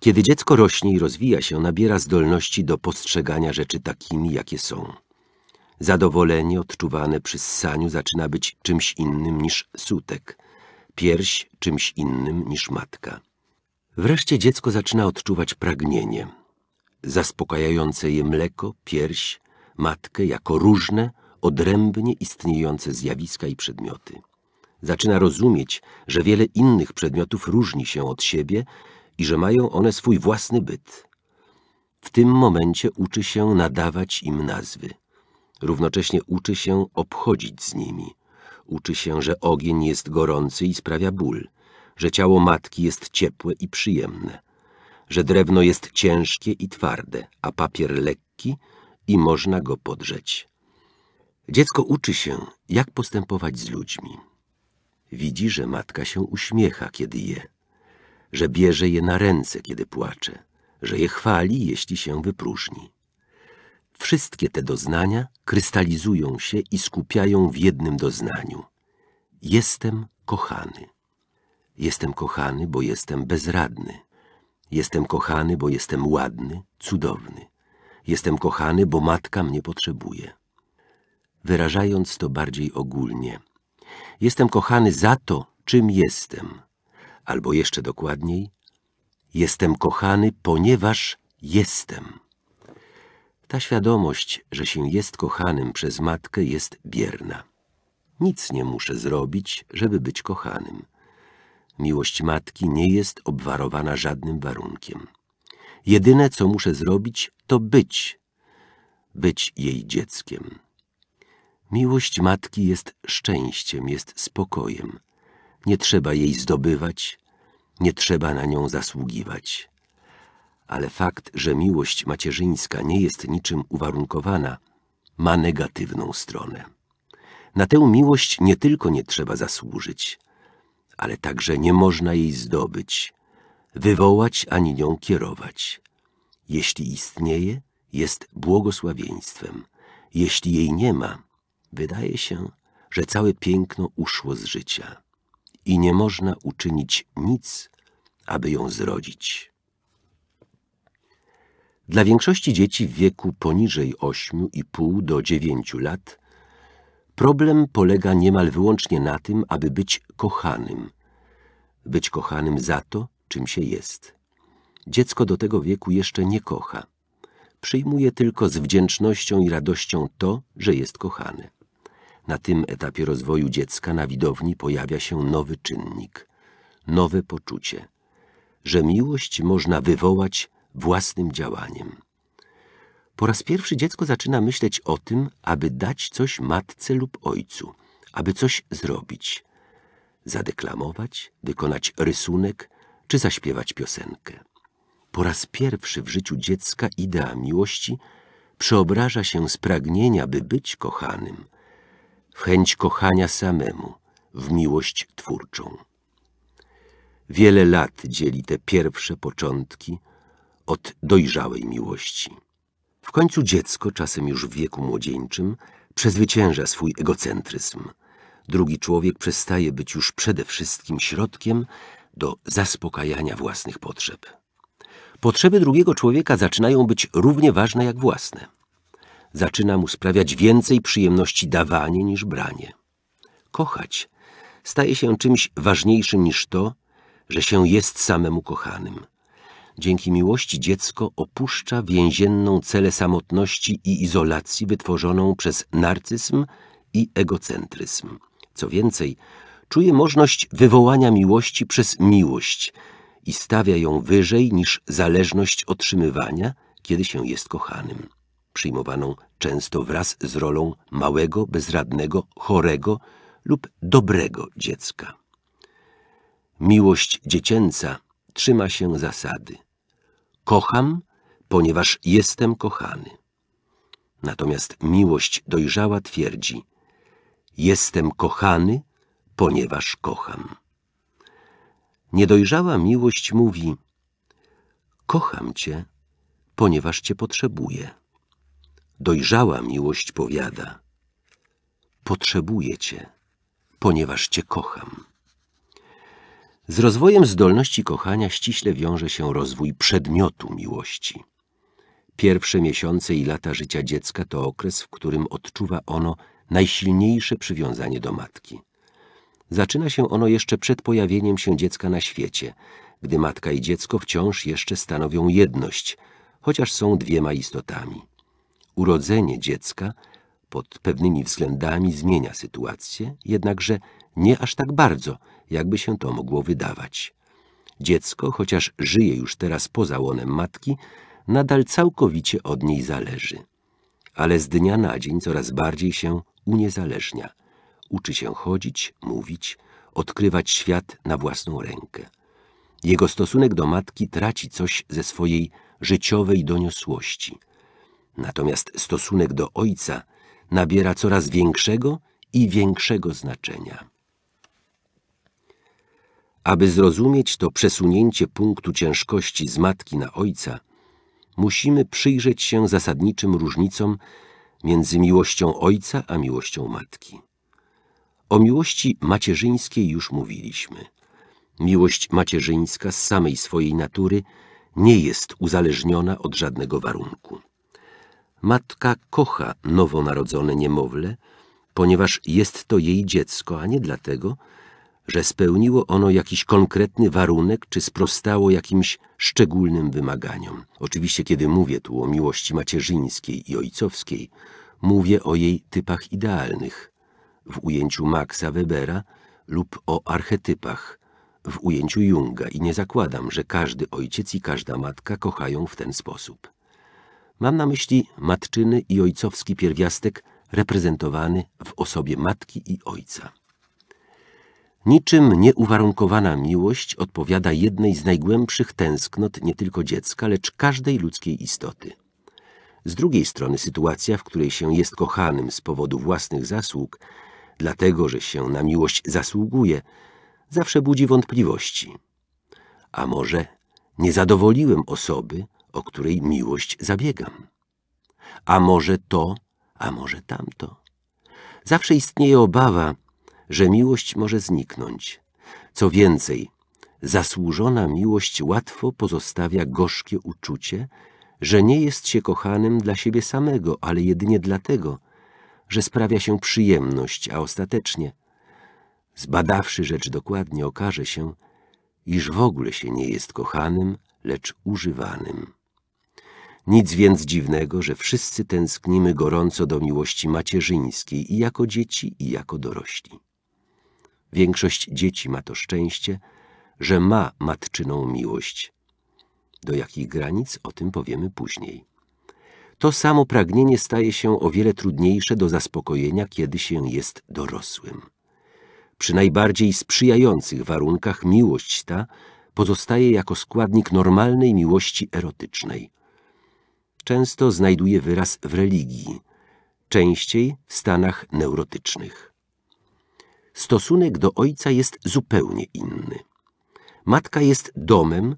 Kiedy dziecko rośnie i rozwija się, nabiera zdolności do postrzegania rzeczy takimi, jakie są. Zadowolenie odczuwane przy ssaniu zaczyna być czymś innym niż sutek, pierś czymś innym niż matka. Wreszcie dziecko zaczyna odczuwać pragnienie. Zaspokajające je mleko, pierś, matkę jako różne, odrębnie istniejące zjawiska i przedmioty. Zaczyna rozumieć, że wiele innych przedmiotów różni się od siebie i że mają one swój własny byt. W tym momencie uczy się nadawać im nazwy – równocześnie uczy się obchodzić z nimi. Uczy się, że ogień jest gorący i sprawia ból, że ciało matki jest ciepłe i przyjemne, że drewno jest ciężkie i twarde, a papier lekki i można go podrzeć. Dziecko uczy się, jak postępować z ludźmi. Widzi, że matka się uśmiecha, kiedy je, że bierze je na ręce, kiedy płacze, że je chwali, jeśli się wypróżni. Wszystkie te doznania krystalizują się i skupiają w jednym doznaniu. Jestem kochany. Jestem kochany, bo jestem bezradny. Jestem kochany, bo jestem ładny, cudowny. Jestem kochany, bo matka mnie potrzebuje. Wyrażając to bardziej ogólnie. Jestem kochany za to, czym jestem. Albo jeszcze dokładniej. Jestem kochany, ponieważ jestem. Ta świadomość, że się jest kochanym przez matkę, jest bierna. Nic nie muszę zrobić, żeby być kochanym. Miłość matki nie jest obwarowana żadnym warunkiem. Jedyne, co muszę zrobić, to być. Być jej dzieckiem. Miłość matki jest szczęściem, jest spokojem. Nie trzeba jej zdobywać, nie trzeba na nią zasługiwać ale fakt, że miłość macierzyńska nie jest niczym uwarunkowana, ma negatywną stronę. Na tę miłość nie tylko nie trzeba zasłużyć, ale także nie można jej zdobyć, wywołać ani nią kierować. Jeśli istnieje, jest błogosławieństwem. Jeśli jej nie ma, wydaje się, że całe piękno uszło z życia i nie można uczynić nic, aby ją zrodzić. Dla większości dzieci w wieku poniżej 8,5 do 9 lat problem polega niemal wyłącznie na tym, aby być kochanym. Być kochanym za to, czym się jest. Dziecko do tego wieku jeszcze nie kocha. Przyjmuje tylko z wdzięcznością i radością to, że jest kochane. Na tym etapie rozwoju dziecka na widowni pojawia się nowy czynnik, nowe poczucie, że miłość można wywołać własnym działaniem. Po raz pierwszy dziecko zaczyna myśleć o tym, aby dać coś matce lub ojcu, aby coś zrobić. Zadeklamować, wykonać rysunek czy zaśpiewać piosenkę. Po raz pierwszy w życiu dziecka idea miłości przeobraża się z pragnienia, by być kochanym, w chęć kochania samemu, w miłość twórczą. Wiele lat dzieli te pierwsze początki – od dojrzałej miłości. W końcu dziecko, czasem już w wieku młodzieńczym, przezwycięża swój egocentryzm. Drugi człowiek przestaje być już przede wszystkim środkiem do zaspokajania własnych potrzeb. Potrzeby drugiego człowieka zaczynają być równie ważne jak własne. Zaczyna mu sprawiać więcej przyjemności dawanie niż branie. Kochać staje się czymś ważniejszym niż to, że się jest samemu kochanym – dzięki miłości dziecko opuszcza więzienną celę samotności i izolacji wytworzoną przez narcyzm i egocentryzm. Co więcej, czuje możliwość wywołania miłości przez miłość i stawia ją wyżej niż zależność otrzymywania, kiedy się jest kochanym, przyjmowaną często wraz z rolą małego, bezradnego, chorego lub dobrego dziecka. Miłość dziecięca trzyma się zasady – Kocham, ponieważ jestem kochany. Natomiast miłość dojrzała twierdzi: Jestem kochany, ponieważ kocham. Niedojrzała miłość mówi: Kocham cię, ponieważ cię potrzebuję. Dojrzała miłość powiada: Potrzebuję cię, ponieważ cię kocham. Z rozwojem zdolności kochania ściśle wiąże się rozwój przedmiotu miłości. Pierwsze miesiące i lata życia dziecka to okres, w którym odczuwa ono najsilniejsze przywiązanie do matki. Zaczyna się ono jeszcze przed pojawieniem się dziecka na świecie, gdy matka i dziecko wciąż jeszcze stanowią jedność, chociaż są dwiema istotami. Urodzenie dziecka pod pewnymi względami zmienia sytuację, jednakże nie aż tak bardzo – jakby się to mogło wydawać. Dziecko, chociaż żyje już teraz poza łonem matki, nadal całkowicie od niej zależy. Ale z dnia na dzień coraz bardziej się uniezależnia. Uczy się chodzić, mówić, odkrywać świat na własną rękę. Jego stosunek do matki traci coś ze swojej życiowej doniosłości. Natomiast stosunek do ojca nabiera coraz większego i większego znaczenia. Aby zrozumieć to przesunięcie punktu ciężkości z matki na ojca, musimy przyjrzeć się zasadniczym różnicom między miłością ojca a miłością matki. O miłości macierzyńskiej już mówiliśmy. Miłość macierzyńska z samej swojej natury nie jest uzależniona od żadnego warunku. Matka kocha nowonarodzone niemowlę, ponieważ jest to jej dziecko, a nie dlatego, że spełniło ono jakiś konkretny warunek, czy sprostało jakimś szczególnym wymaganiom. Oczywiście, kiedy mówię tu o miłości macierzyńskiej i ojcowskiej, mówię o jej typach idealnych w ujęciu Maxa Webera lub o archetypach w ujęciu Junga i nie zakładam, że każdy ojciec i każda matka kochają w ten sposób. Mam na myśli matczyny i ojcowski pierwiastek reprezentowany w osobie matki i ojca. Niczym nieuwarunkowana miłość odpowiada jednej z najgłębszych tęsknot nie tylko dziecka, lecz każdej ludzkiej istoty. Z drugiej strony sytuacja, w której się jest kochanym z powodu własnych zasług, dlatego że się na miłość zasługuje, zawsze budzi wątpliwości. A może nie zadowoliłem osoby, o której miłość zabiegam? A może to, a może tamto? Zawsze istnieje obawa, że miłość może zniknąć. Co więcej, zasłużona miłość łatwo pozostawia gorzkie uczucie, że nie jest się kochanym dla siebie samego, ale jedynie dlatego, że sprawia się przyjemność, a ostatecznie, zbadawszy rzecz dokładnie, okaże się, iż w ogóle się nie jest kochanym, lecz używanym. Nic więc dziwnego, że wszyscy tęsknimy gorąco do miłości macierzyńskiej i jako dzieci, i jako dorośli. Większość dzieci ma to szczęście, że ma matczyną miłość. Do jakich granic o tym powiemy później. To samo pragnienie staje się o wiele trudniejsze do zaspokojenia, kiedy się jest dorosłym. Przy najbardziej sprzyjających warunkach miłość ta pozostaje jako składnik normalnej miłości erotycznej. Często znajduje wyraz w religii, częściej w stanach neurotycznych stosunek do ojca jest zupełnie inny. Matka jest domem,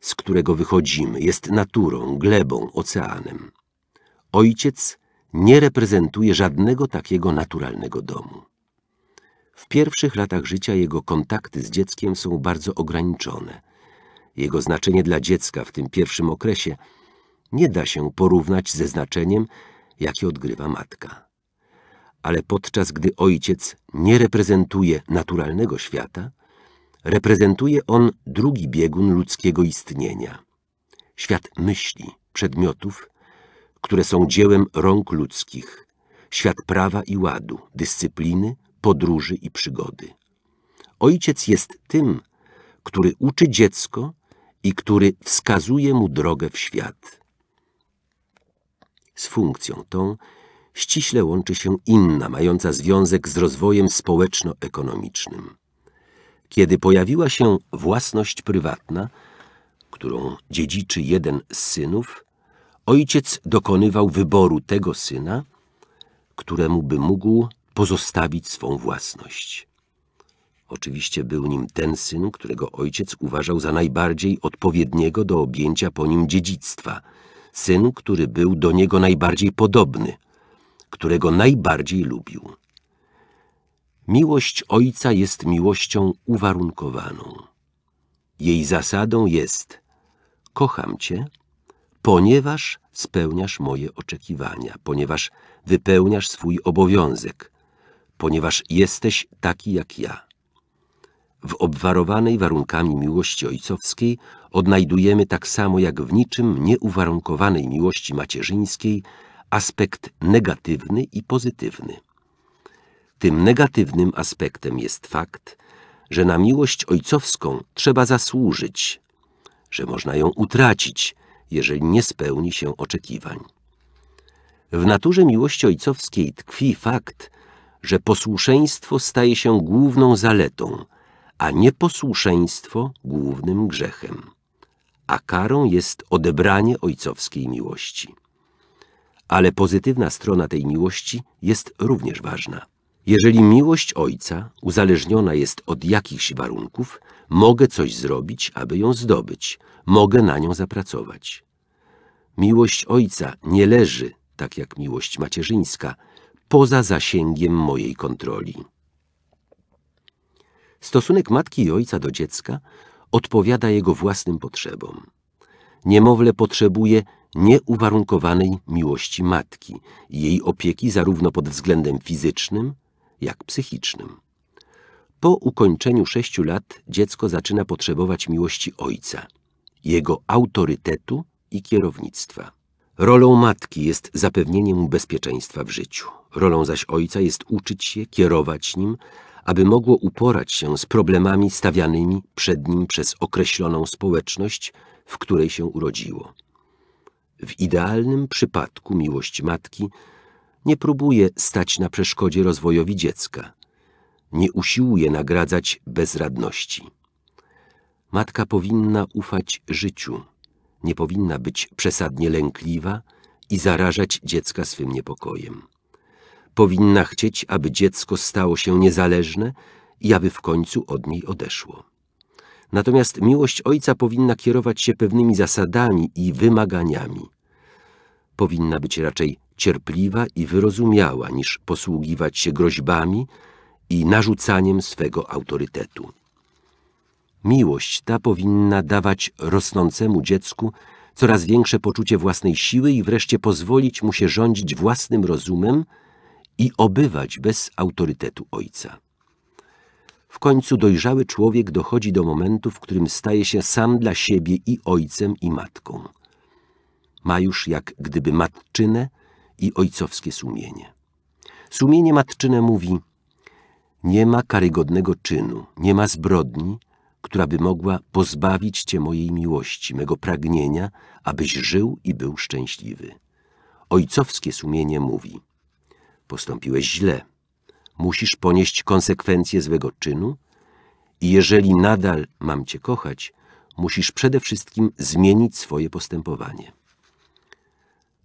z którego wychodzimy, jest naturą, glebą, oceanem. Ojciec nie reprezentuje żadnego takiego naturalnego domu. W pierwszych latach życia jego kontakty z dzieckiem są bardzo ograniczone. Jego znaczenie dla dziecka w tym pierwszym okresie nie da się porównać ze znaczeniem, jakie odgrywa matka ale podczas gdy ojciec nie reprezentuje naturalnego świata, reprezentuje on drugi biegun ludzkiego istnienia. Świat myśli, przedmiotów, które są dziełem rąk ludzkich, świat prawa i ładu, dyscypliny, podróży i przygody. Ojciec jest tym, który uczy dziecko i który wskazuje mu drogę w świat. Z funkcją tą ściśle łączy się inna, mająca związek z rozwojem społeczno-ekonomicznym. Kiedy pojawiła się własność prywatna, którą dziedziczy jeden z synów, ojciec dokonywał wyboru tego syna, któremu by mógł pozostawić swą własność. Oczywiście był nim ten syn, którego ojciec uważał za najbardziej odpowiedniego do objęcia po nim dziedzictwa, syn, który był do niego najbardziej podobny – którego najbardziej lubił. Miłość Ojca jest miłością uwarunkowaną. Jej zasadą jest kocham Cię, ponieważ spełniasz moje oczekiwania, ponieważ wypełniasz swój obowiązek, ponieważ jesteś taki jak ja. W obwarowanej warunkami miłości ojcowskiej odnajdujemy tak samo jak w niczym nieuwarunkowanej miłości macierzyńskiej aspekt negatywny i pozytywny. Tym negatywnym aspektem jest fakt, że na miłość ojcowską trzeba zasłużyć, że można ją utracić, jeżeli nie spełni się oczekiwań. W naturze miłości ojcowskiej tkwi fakt, że posłuszeństwo staje się główną zaletą, a nieposłuszeństwo głównym grzechem, a karą jest odebranie ojcowskiej miłości. Ale pozytywna strona tej miłości jest również ważna. Jeżeli miłość Ojca uzależniona jest od jakichś warunków, mogę coś zrobić, aby ją zdobyć, mogę na nią zapracować. Miłość Ojca nie leży, tak jak miłość macierzyńska, poza zasięgiem mojej kontroli. Stosunek matki i ojca do dziecka odpowiada jego własnym potrzebom. Niemowlę potrzebuje nieuwarunkowanej miłości matki i jej opieki zarówno pod względem fizycznym, jak psychicznym. Po ukończeniu sześciu lat dziecko zaczyna potrzebować miłości ojca, jego autorytetu i kierownictwa. Rolą matki jest zapewnienie mu bezpieczeństwa w życiu. Rolą zaś ojca jest uczyć się, kierować nim, aby mogło uporać się z problemami stawianymi przed nim przez określoną społeczność, w której się urodziło. W idealnym przypadku miłość matki nie próbuje stać na przeszkodzie rozwojowi dziecka, nie usiłuje nagradzać bezradności. Matka powinna ufać życiu, nie powinna być przesadnie lękliwa i zarażać dziecka swym niepokojem. Powinna chcieć, aby dziecko stało się niezależne i aby w końcu od niej odeszło. Natomiast miłość Ojca powinna kierować się pewnymi zasadami i wymaganiami. Powinna być raczej cierpliwa i wyrozumiała, niż posługiwać się groźbami i narzucaniem swego autorytetu. Miłość ta powinna dawać rosnącemu dziecku coraz większe poczucie własnej siły i wreszcie pozwolić mu się rządzić własnym rozumem i obywać bez autorytetu ojca. W końcu dojrzały człowiek dochodzi do momentu, w którym staje się sam dla siebie i ojcem, i matką. Ma już jak gdyby matczynę i ojcowskie sumienie. Sumienie matczyne mówi Nie ma karygodnego czynu, nie ma zbrodni, która by mogła pozbawić Cię mojej miłości, mego pragnienia, abyś żył i był szczęśliwy. Ojcowskie sumienie mówi Postąpiłeś źle – musisz ponieść konsekwencje złego czynu i jeżeli nadal mam Cię kochać, musisz przede wszystkim zmienić swoje postępowanie.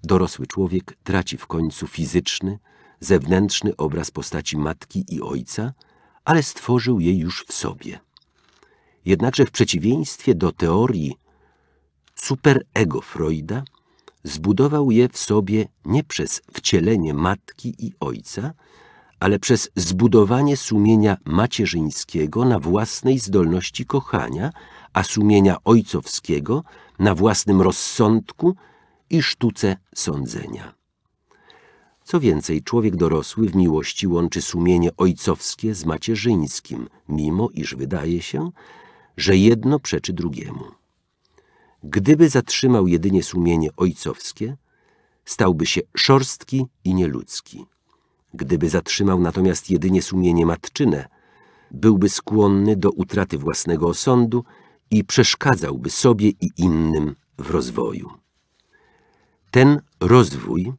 Dorosły człowiek traci w końcu fizyczny, zewnętrzny obraz postaci matki i ojca, ale stworzył je już w sobie. Jednakże w przeciwieństwie do teorii superego Freuda, zbudował je w sobie nie przez wcielenie matki i ojca, ale przez zbudowanie sumienia macierzyńskiego na własnej zdolności kochania, a sumienia ojcowskiego na własnym rozsądku i sztuce sądzenia. Co więcej, człowiek dorosły w miłości łączy sumienie ojcowskie z macierzyńskim, mimo iż wydaje się, że jedno przeczy drugiemu. Gdyby zatrzymał jedynie sumienie ojcowskie, stałby się szorstki i nieludzki. Gdyby zatrzymał natomiast jedynie sumienie matczyne, byłby skłonny do utraty własnego osądu i przeszkadzałby sobie i innym w rozwoju. Ten rozwój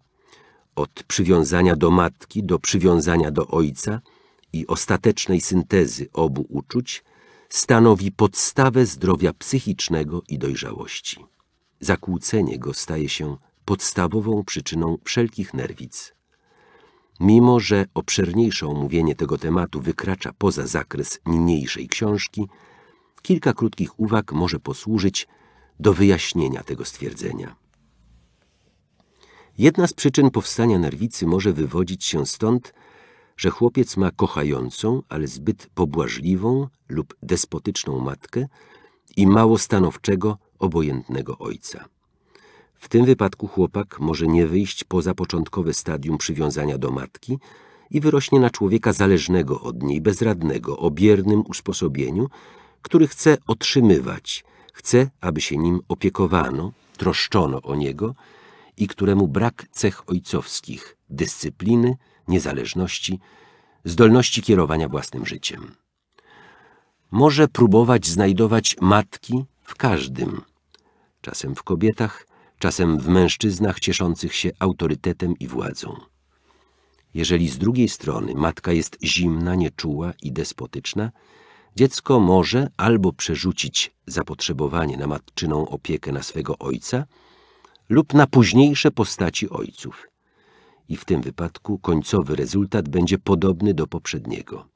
od przywiązania do matki do przywiązania do ojca i ostatecznej syntezy obu uczuć stanowi podstawę zdrowia psychicznego i dojrzałości. Zakłócenie go staje się podstawową przyczyną wszelkich nerwic Mimo, że obszerniejsze omówienie tego tematu wykracza poza zakres niniejszej książki, kilka krótkich uwag może posłużyć do wyjaśnienia tego stwierdzenia. Jedna z przyczyn powstania nerwicy może wywodzić się stąd, że chłopiec ma kochającą, ale zbyt pobłażliwą lub despotyczną matkę i mało stanowczego, obojętnego ojca. W tym wypadku chłopak może nie wyjść poza początkowe stadium przywiązania do matki i wyrośnie na człowieka zależnego od niej, bezradnego, o biernym usposobieniu, który chce otrzymywać, chce, aby się nim opiekowano, troszczono o niego i któremu brak cech ojcowskich, dyscypliny, niezależności, zdolności kierowania własnym życiem. Może próbować znajdować matki w każdym, czasem w kobietach, czasem w mężczyznach cieszących się autorytetem i władzą. Jeżeli z drugiej strony matka jest zimna, nieczuła i despotyczna, dziecko może albo przerzucić zapotrzebowanie na matczyną opiekę na swego ojca lub na późniejsze postaci ojców. I w tym wypadku końcowy rezultat będzie podobny do poprzedniego.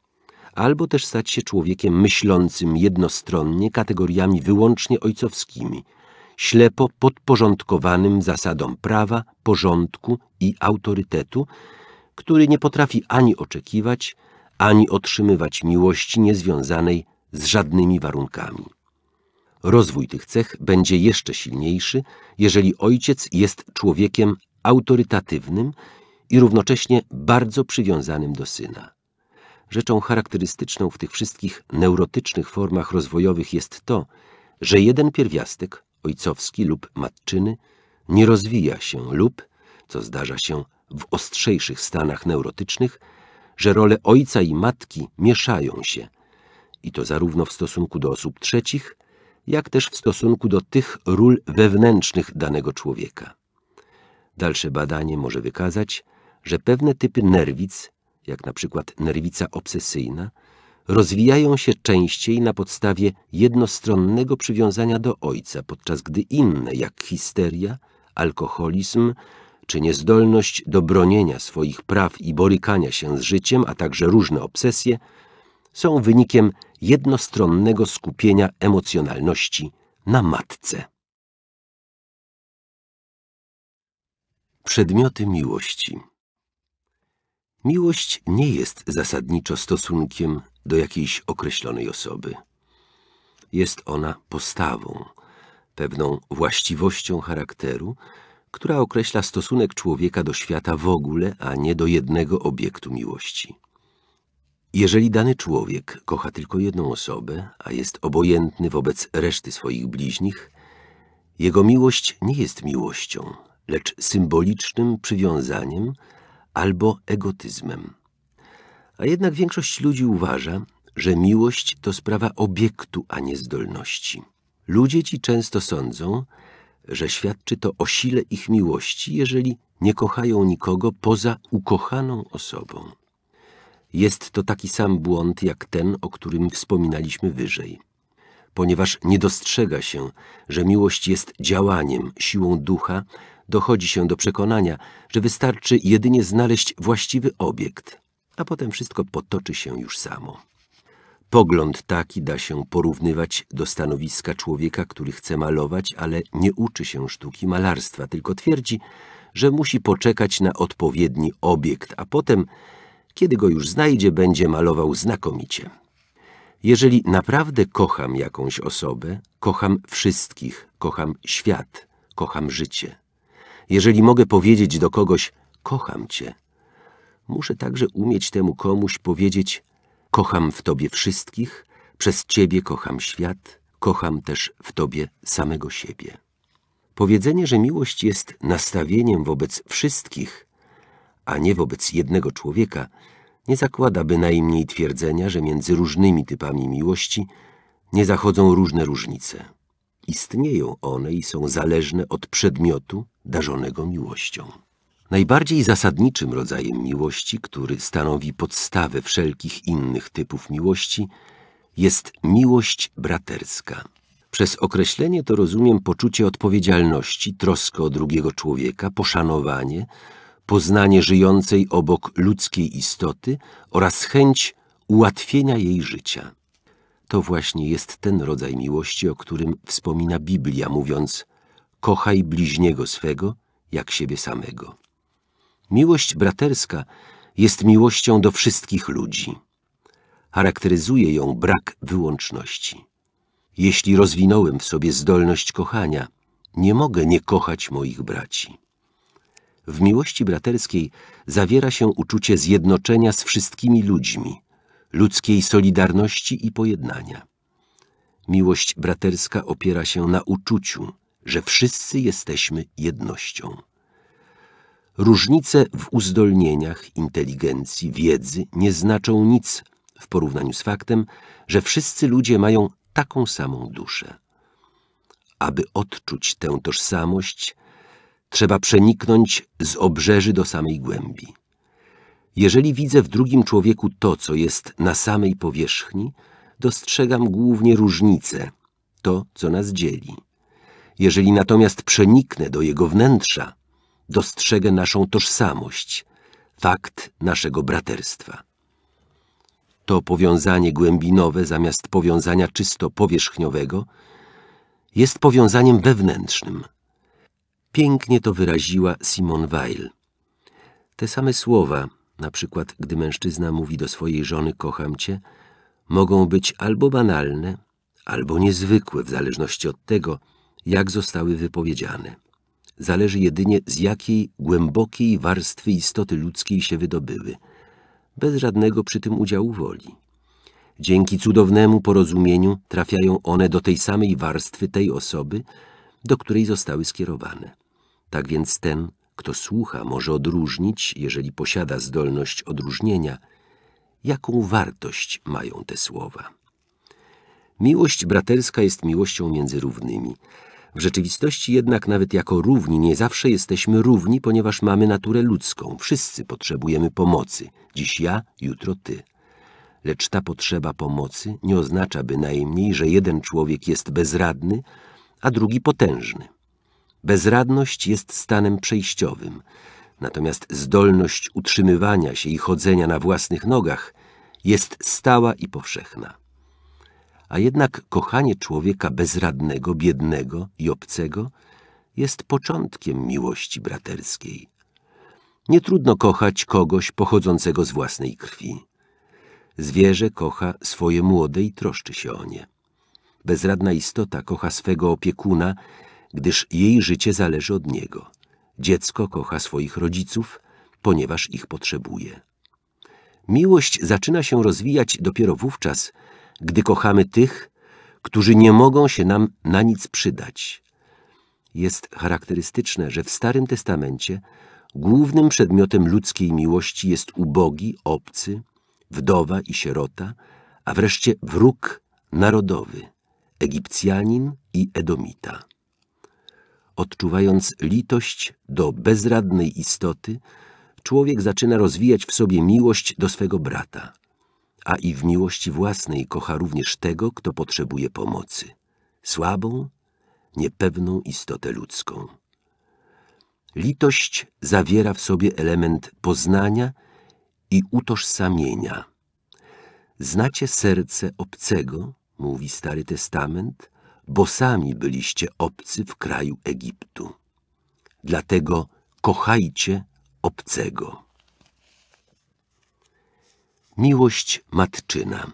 Albo też stać się człowiekiem myślącym jednostronnie kategoriami wyłącznie ojcowskimi – ślepo podporządkowanym zasadom prawa, porządku i autorytetu, który nie potrafi ani oczekiwać, ani otrzymywać miłości niezwiązanej z żadnymi warunkami. Rozwój tych cech będzie jeszcze silniejszy, jeżeli ojciec jest człowiekiem autorytatywnym i równocześnie bardzo przywiązanym do syna. Rzeczą charakterystyczną w tych wszystkich neurotycznych formach rozwojowych jest to, że jeden pierwiastek ojcowski lub matczyny nie rozwija się lub, co zdarza się w ostrzejszych stanach neurotycznych, że role ojca i matki mieszają się i to zarówno w stosunku do osób trzecich, jak też w stosunku do tych ról wewnętrznych danego człowieka. Dalsze badanie może wykazać, że pewne typy nerwic, jak na przykład nerwica obsesyjna, rozwijają się częściej na podstawie jednostronnego przywiązania do ojca, podczas gdy inne, jak histeria, alkoholizm czy niezdolność do bronienia swoich praw i borykania się z życiem, a także różne obsesje, są wynikiem jednostronnego skupienia emocjonalności na matce. Przedmioty miłości Miłość nie jest zasadniczo stosunkiem do jakiejś określonej osoby. Jest ona postawą, pewną właściwością charakteru, która określa stosunek człowieka do świata w ogóle, a nie do jednego obiektu miłości. Jeżeli dany człowiek kocha tylko jedną osobę, a jest obojętny wobec reszty swoich bliźnich, jego miłość nie jest miłością, lecz symbolicznym przywiązaniem, albo egotyzmem. A jednak większość ludzi uważa, że miłość to sprawa obiektu, a nie zdolności. Ludzie ci często sądzą, że świadczy to o sile ich miłości, jeżeli nie kochają nikogo poza ukochaną osobą. Jest to taki sam błąd jak ten, o którym wspominaliśmy wyżej. Ponieważ nie dostrzega się, że miłość jest działaniem, siłą ducha, dochodzi się do przekonania, że wystarczy jedynie znaleźć właściwy obiekt, a potem wszystko potoczy się już samo. Pogląd taki da się porównywać do stanowiska człowieka, który chce malować, ale nie uczy się sztuki malarstwa, tylko twierdzi, że musi poczekać na odpowiedni obiekt, a potem, kiedy go już znajdzie, będzie malował znakomicie. Jeżeli naprawdę kocham jakąś osobę, kocham wszystkich, kocham świat, kocham życie, jeżeli mogę powiedzieć do kogoś, kocham cię, muszę także umieć temu komuś powiedzieć, kocham w tobie wszystkich, przez ciebie kocham świat, kocham też w tobie samego siebie. Powiedzenie, że miłość jest nastawieniem wobec wszystkich, a nie wobec jednego człowieka, nie zakłada bynajmniej twierdzenia, że między różnymi typami miłości nie zachodzą różne różnice. Istnieją one i są zależne od przedmiotu darzonego miłością. Najbardziej zasadniczym rodzajem miłości, który stanowi podstawę wszelkich innych typów miłości, jest miłość braterska. Przez określenie to rozumiem poczucie odpowiedzialności, troskę o drugiego człowieka, poszanowanie, poznanie żyjącej obok ludzkiej istoty oraz chęć ułatwienia jej życia. To właśnie jest ten rodzaj miłości, o którym wspomina Biblia, mówiąc: Kochaj bliźniego swego jak siebie samego. Miłość braterska jest miłością do wszystkich ludzi. Charakteryzuje ją brak wyłączności. Jeśli rozwinąłem w sobie zdolność kochania, nie mogę nie kochać moich braci. W miłości braterskiej zawiera się uczucie zjednoczenia z wszystkimi ludźmi, ludzkiej solidarności i pojednania. Miłość braterska opiera się na uczuciu, że wszyscy jesteśmy jednością. Różnice w uzdolnieniach, inteligencji, wiedzy nie znaczą nic w porównaniu z faktem, że wszyscy ludzie mają taką samą duszę. Aby odczuć tę tożsamość, trzeba przeniknąć z obrzeży do samej głębi. Jeżeli widzę w drugim człowieku to, co jest na samej powierzchni, dostrzegam głównie różnicę, to, co nas dzieli. Jeżeli natomiast przeniknę do jego wnętrza, dostrzegę naszą tożsamość, fakt naszego braterstwa. To powiązanie głębinowe zamiast powiązania czysto powierzchniowego jest powiązaniem wewnętrznym. Pięknie to wyraziła Simone Weil. Te same słowa – na przykład gdy mężczyzna mówi do swojej żony kocham cię, mogą być albo banalne, albo niezwykłe w zależności od tego, jak zostały wypowiedziane. Zależy jedynie z jakiej głębokiej warstwy istoty ludzkiej się wydobyły, bez żadnego przy tym udziału woli. Dzięki cudownemu porozumieniu trafiają one do tej samej warstwy tej osoby, do której zostały skierowane. Tak więc ten, kto słucha, może odróżnić, jeżeli posiada zdolność odróżnienia, jaką wartość mają te słowa. Miłość braterska jest miłością między równymi. W rzeczywistości jednak nawet jako równi nie zawsze jesteśmy równi, ponieważ mamy naturę ludzką. Wszyscy potrzebujemy pomocy. Dziś ja, jutro ty. Lecz ta potrzeba pomocy nie oznacza bynajmniej, że jeden człowiek jest bezradny, a drugi potężny. Bezradność jest stanem przejściowym, natomiast zdolność utrzymywania się i chodzenia na własnych nogach jest stała i powszechna. A jednak kochanie człowieka bezradnego, biednego i obcego jest początkiem miłości braterskiej. Nie trudno kochać kogoś pochodzącego z własnej krwi. Zwierzę kocha swoje młode i troszczy się o nie. Bezradna istota kocha swego opiekuna gdyż jej życie zależy od niego. Dziecko kocha swoich rodziców, ponieważ ich potrzebuje. Miłość zaczyna się rozwijać dopiero wówczas, gdy kochamy tych, którzy nie mogą się nam na nic przydać. Jest charakterystyczne, że w Starym Testamencie głównym przedmiotem ludzkiej miłości jest ubogi, obcy, wdowa i sierota, a wreszcie wróg narodowy, Egipcjanin i Edomita. Odczuwając litość do bezradnej istoty, człowiek zaczyna rozwijać w sobie miłość do swego brata, a i w miłości własnej kocha również tego, kto potrzebuje pomocy, słabą, niepewną istotę ludzką. Litość zawiera w sobie element poznania i utożsamienia. Znacie serce obcego, mówi Stary Testament, bo sami byliście obcy w kraju Egiptu. Dlatego kochajcie obcego. Miłość matczyna.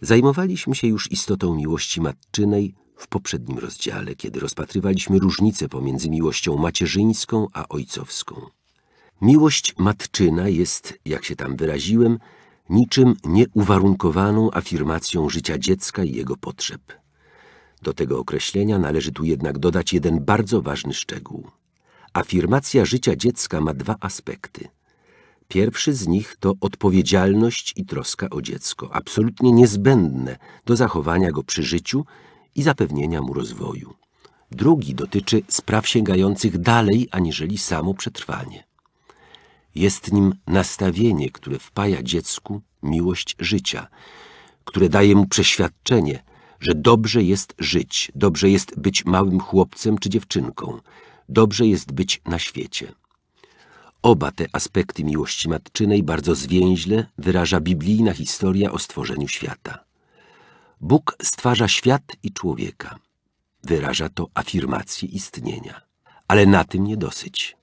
Zajmowaliśmy się już istotą miłości matczynej w poprzednim rozdziale, kiedy rozpatrywaliśmy różnice pomiędzy miłością macierzyńską a ojcowską. Miłość matczyna jest, jak się tam wyraziłem, niczym nieuwarunkowaną afirmacją życia dziecka i jego potrzeb. Do tego określenia należy tu jednak dodać jeden bardzo ważny szczegół. Afirmacja życia dziecka ma dwa aspekty. Pierwszy z nich to odpowiedzialność i troska o dziecko, absolutnie niezbędne do zachowania go przy życiu i zapewnienia mu rozwoju. Drugi dotyczy spraw sięgających dalej aniżeli samo przetrwanie. Jest nim nastawienie, które wpaja dziecku miłość życia, które daje mu przeświadczenie, że dobrze jest żyć, dobrze jest być małym chłopcem czy dziewczynką, dobrze jest być na świecie. Oba te aspekty miłości matczynej bardzo zwięźle wyraża biblijna historia o stworzeniu świata. Bóg stwarza świat i człowieka. Wyraża to afirmację istnienia. Ale na tym nie dosyć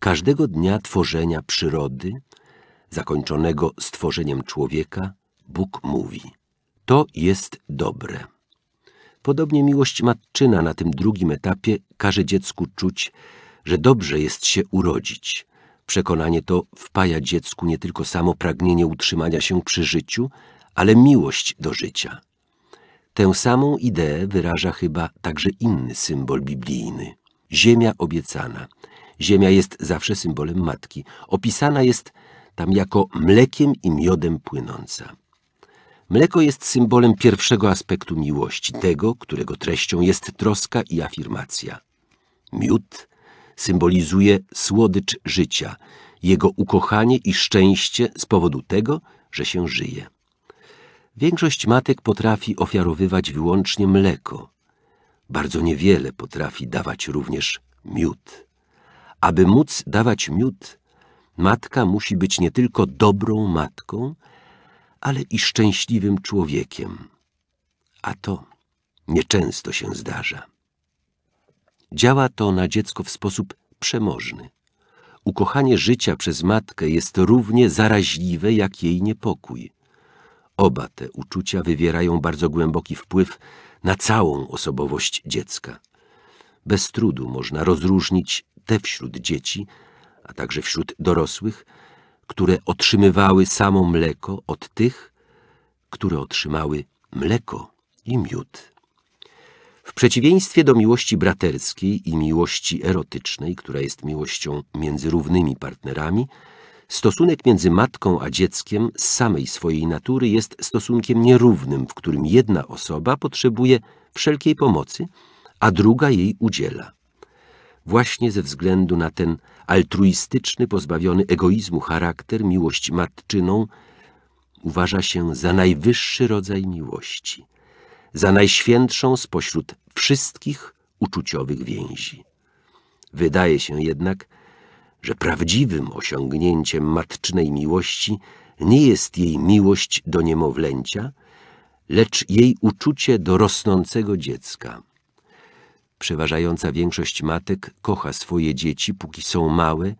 każdego dnia tworzenia przyrody, zakończonego stworzeniem człowieka, Bóg mówi – to jest dobre. Podobnie miłość matczyna na tym drugim etapie każe dziecku czuć, że dobrze jest się urodzić. Przekonanie to wpaja dziecku nie tylko samo pragnienie utrzymania się przy życiu, ale miłość do życia. Tę samą ideę wyraża chyba także inny symbol biblijny – ziemia obiecana – Ziemia jest zawsze symbolem matki. Opisana jest tam jako mlekiem i miodem płynąca. Mleko jest symbolem pierwszego aspektu miłości, tego, którego treścią jest troska i afirmacja. Miód symbolizuje słodycz życia, jego ukochanie i szczęście z powodu tego, że się żyje. Większość matek potrafi ofiarowywać wyłącznie mleko. Bardzo niewiele potrafi dawać również miód. Aby móc dawać miód, matka musi być nie tylko dobrą matką, ale i szczęśliwym człowiekiem. A to nieczęsto się zdarza. Działa to na dziecko w sposób przemożny. Ukochanie życia przez matkę jest równie zaraźliwe jak jej niepokój. Oba te uczucia wywierają bardzo głęboki wpływ na całą osobowość dziecka. Bez trudu można rozróżnić te wśród dzieci, a także wśród dorosłych, które otrzymywały samo mleko od tych, które otrzymały mleko i miód. W przeciwieństwie do miłości braterskiej i miłości erotycznej, która jest miłością między równymi partnerami, stosunek między matką a dzieckiem z samej swojej natury jest stosunkiem nierównym, w którym jedna osoba potrzebuje wszelkiej pomocy, a druga jej udziela właśnie ze względu na ten altruistyczny, pozbawiony egoizmu charakter, miłość matczyną uważa się za najwyższy rodzaj miłości, za najświętszą spośród wszystkich uczuciowych więzi. Wydaje się jednak, że prawdziwym osiągnięciem matczynej miłości nie jest jej miłość do niemowlęcia, lecz jej uczucie do rosnącego dziecka – Przeważająca większość matek kocha swoje dzieci, póki są małe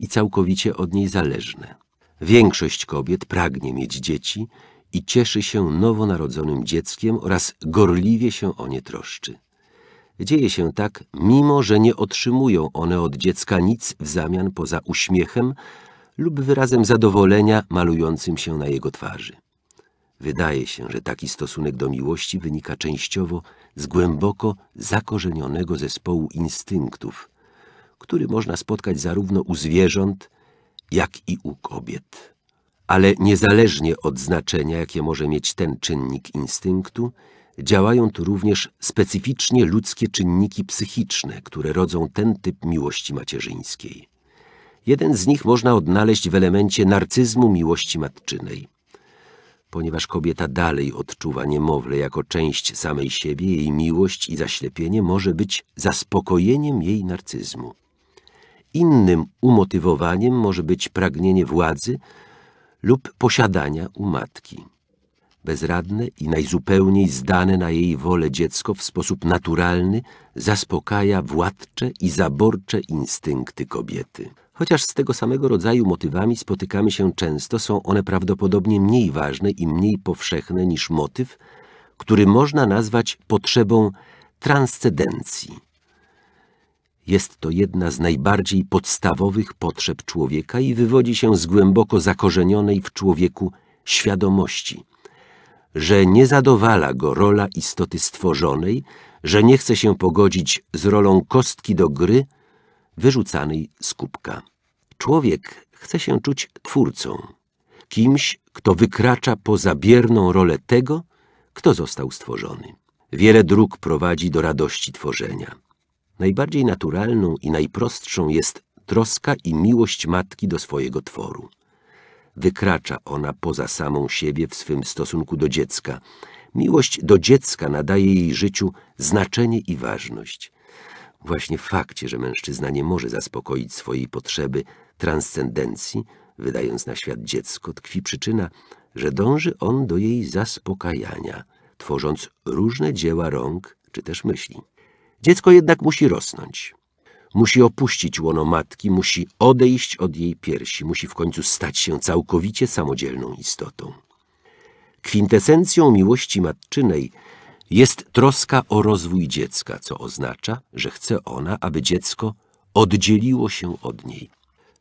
i całkowicie od niej zależne. Większość kobiet pragnie mieć dzieci i cieszy się nowonarodzonym dzieckiem oraz gorliwie się o nie troszczy. Dzieje się tak, mimo że nie otrzymują one od dziecka nic w zamian poza uśmiechem lub wyrazem zadowolenia malującym się na jego twarzy. Wydaje się, że taki stosunek do miłości wynika częściowo z głęboko zakorzenionego zespołu instynktów, który można spotkać zarówno u zwierząt, jak i u kobiet. Ale niezależnie od znaczenia, jakie może mieć ten czynnik instynktu, działają tu również specyficznie ludzkie czynniki psychiczne, które rodzą ten typ miłości macierzyńskiej. Jeden z nich można odnaleźć w elemencie narcyzmu miłości matczynej – ponieważ kobieta dalej odczuwa niemowlę jako część samej siebie, jej miłość i zaślepienie może być zaspokojeniem jej narcyzmu. Innym umotywowaniem może być pragnienie władzy lub posiadania u matki. Bezradne i najzupełniej zdane na jej wolę dziecko w sposób naturalny zaspokaja władcze i zaborcze instynkty kobiety. Chociaż z tego samego rodzaju motywami spotykamy się często, są one prawdopodobnie mniej ważne i mniej powszechne niż motyw, który można nazwać potrzebą transcendencji. Jest to jedna z najbardziej podstawowych potrzeb człowieka i wywodzi się z głęboko zakorzenionej w człowieku świadomości, że nie zadowala go rola istoty stworzonej, że nie chce się pogodzić z rolą kostki do gry, wyrzucanej z kubka. Człowiek chce się czuć twórcą, kimś, kto wykracza poza bierną rolę tego, kto został stworzony. Wiele dróg prowadzi do radości tworzenia. Najbardziej naturalną i najprostszą jest troska i miłość matki do swojego tworu. Wykracza ona poza samą siebie w swym stosunku do dziecka. Miłość do dziecka nadaje jej życiu znaczenie i ważność. Właśnie w fakcie, że mężczyzna nie może zaspokoić swojej potrzeby transcendencji, wydając na świat dziecko, tkwi przyczyna, że dąży on do jej zaspokajania, tworząc różne dzieła rąk czy też myśli. Dziecko jednak musi rosnąć. Musi opuścić łono matki, musi odejść od jej piersi, musi w końcu stać się całkowicie samodzielną istotą. Kwintesencją miłości matczynej – jest troska o rozwój dziecka, co oznacza, że chce ona, aby dziecko oddzieliło się od niej.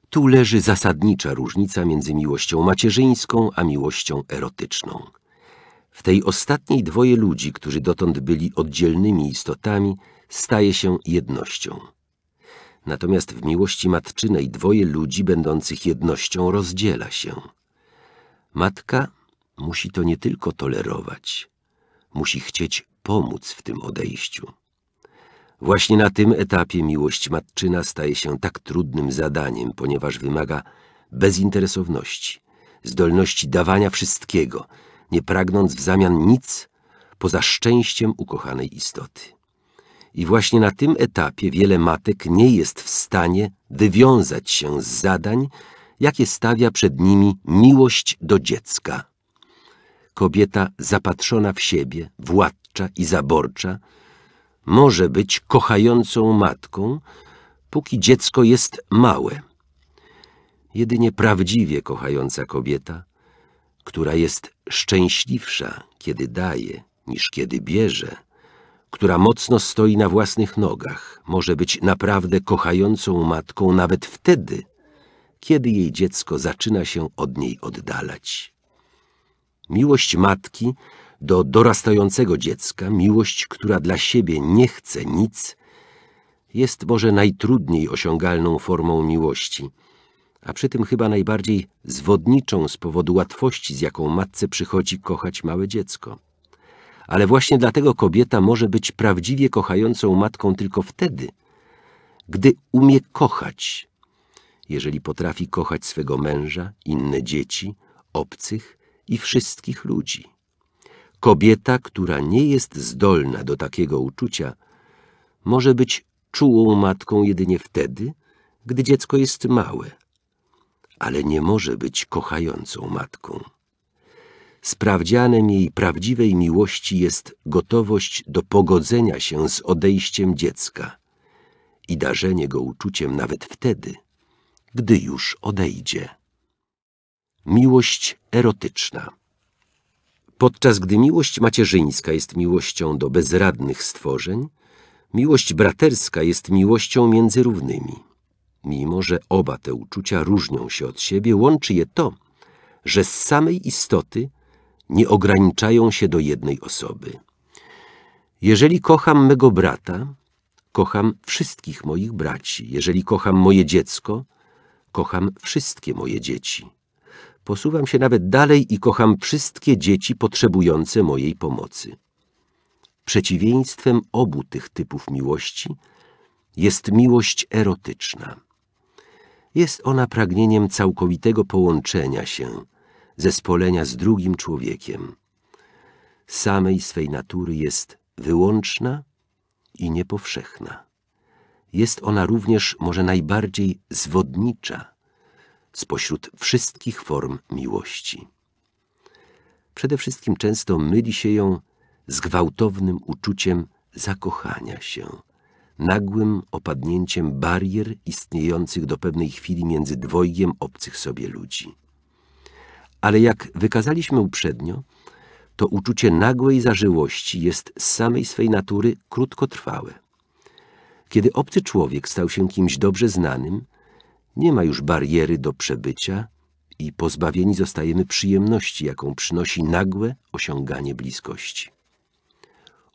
Tu leży zasadnicza różnica między miłością macierzyńską a miłością erotyczną. W tej ostatniej dwoje ludzi, którzy dotąd byli oddzielnymi istotami, staje się jednością. Natomiast w miłości matczynej dwoje ludzi będących jednością rozdziela się. Matka musi to nie tylko tolerować, musi chcieć pomóc w tym odejściu. Właśnie na tym etapie miłość matczyna staje się tak trudnym zadaniem, ponieważ wymaga bezinteresowności, zdolności dawania wszystkiego, nie pragnąc w zamian nic poza szczęściem ukochanej istoty. I właśnie na tym etapie wiele matek nie jest w stanie wywiązać się z zadań, jakie stawia przed nimi miłość do dziecka kobieta zapatrzona w siebie, władcza i zaborcza, może być kochającą matką, póki dziecko jest małe. Jedynie prawdziwie kochająca kobieta, która jest szczęśliwsza, kiedy daje, niż kiedy bierze, która mocno stoi na własnych nogach, może być naprawdę kochającą matką nawet wtedy, kiedy jej dziecko zaczyna się od niej oddalać. Miłość matki do dorastającego dziecka, miłość, która dla siebie nie chce nic, jest może najtrudniej osiągalną formą miłości, a przy tym chyba najbardziej zwodniczą z powodu łatwości, z jaką matce przychodzi kochać małe dziecko. Ale właśnie dlatego kobieta może być prawdziwie kochającą matką tylko wtedy, gdy umie kochać, jeżeli potrafi kochać swego męża, inne dzieci, obcych, i wszystkich ludzi. Kobieta, która nie jest zdolna do takiego uczucia, może być czułą matką jedynie wtedy, gdy dziecko jest małe, ale nie może być kochającą matką. Sprawdzianem jej prawdziwej miłości jest gotowość do pogodzenia się z odejściem dziecka i darzenie go uczuciem nawet wtedy, gdy już odejdzie. Miłość erotyczna. Podczas gdy miłość macierzyńska jest miłością do bezradnych stworzeń, miłość braterska jest miłością między równymi. Mimo, że oba te uczucia różnią się od siebie, łączy je to, że z samej istoty nie ograniczają się do jednej osoby. Jeżeli kocham mego brata, kocham wszystkich moich braci. Jeżeli kocham moje dziecko, kocham wszystkie moje dzieci. Posuwam się nawet dalej i kocham wszystkie dzieci potrzebujące mojej pomocy. Przeciwieństwem obu tych typów miłości jest miłość erotyczna. Jest ona pragnieniem całkowitego połączenia się, zespolenia z drugim człowiekiem. Samej swej natury jest wyłączna i niepowszechna. Jest ona również może najbardziej zwodnicza – spośród wszystkich form miłości. Przede wszystkim często myli się ją z gwałtownym uczuciem zakochania się, nagłym opadnięciem barier istniejących do pewnej chwili między dwojgiem obcych sobie ludzi. Ale jak wykazaliśmy uprzednio, to uczucie nagłej zażyłości jest z samej swej natury krótkotrwałe. Kiedy obcy człowiek stał się kimś dobrze znanym, nie ma już bariery do przebycia i pozbawieni zostajemy przyjemności, jaką przynosi nagłe osiąganie bliskości.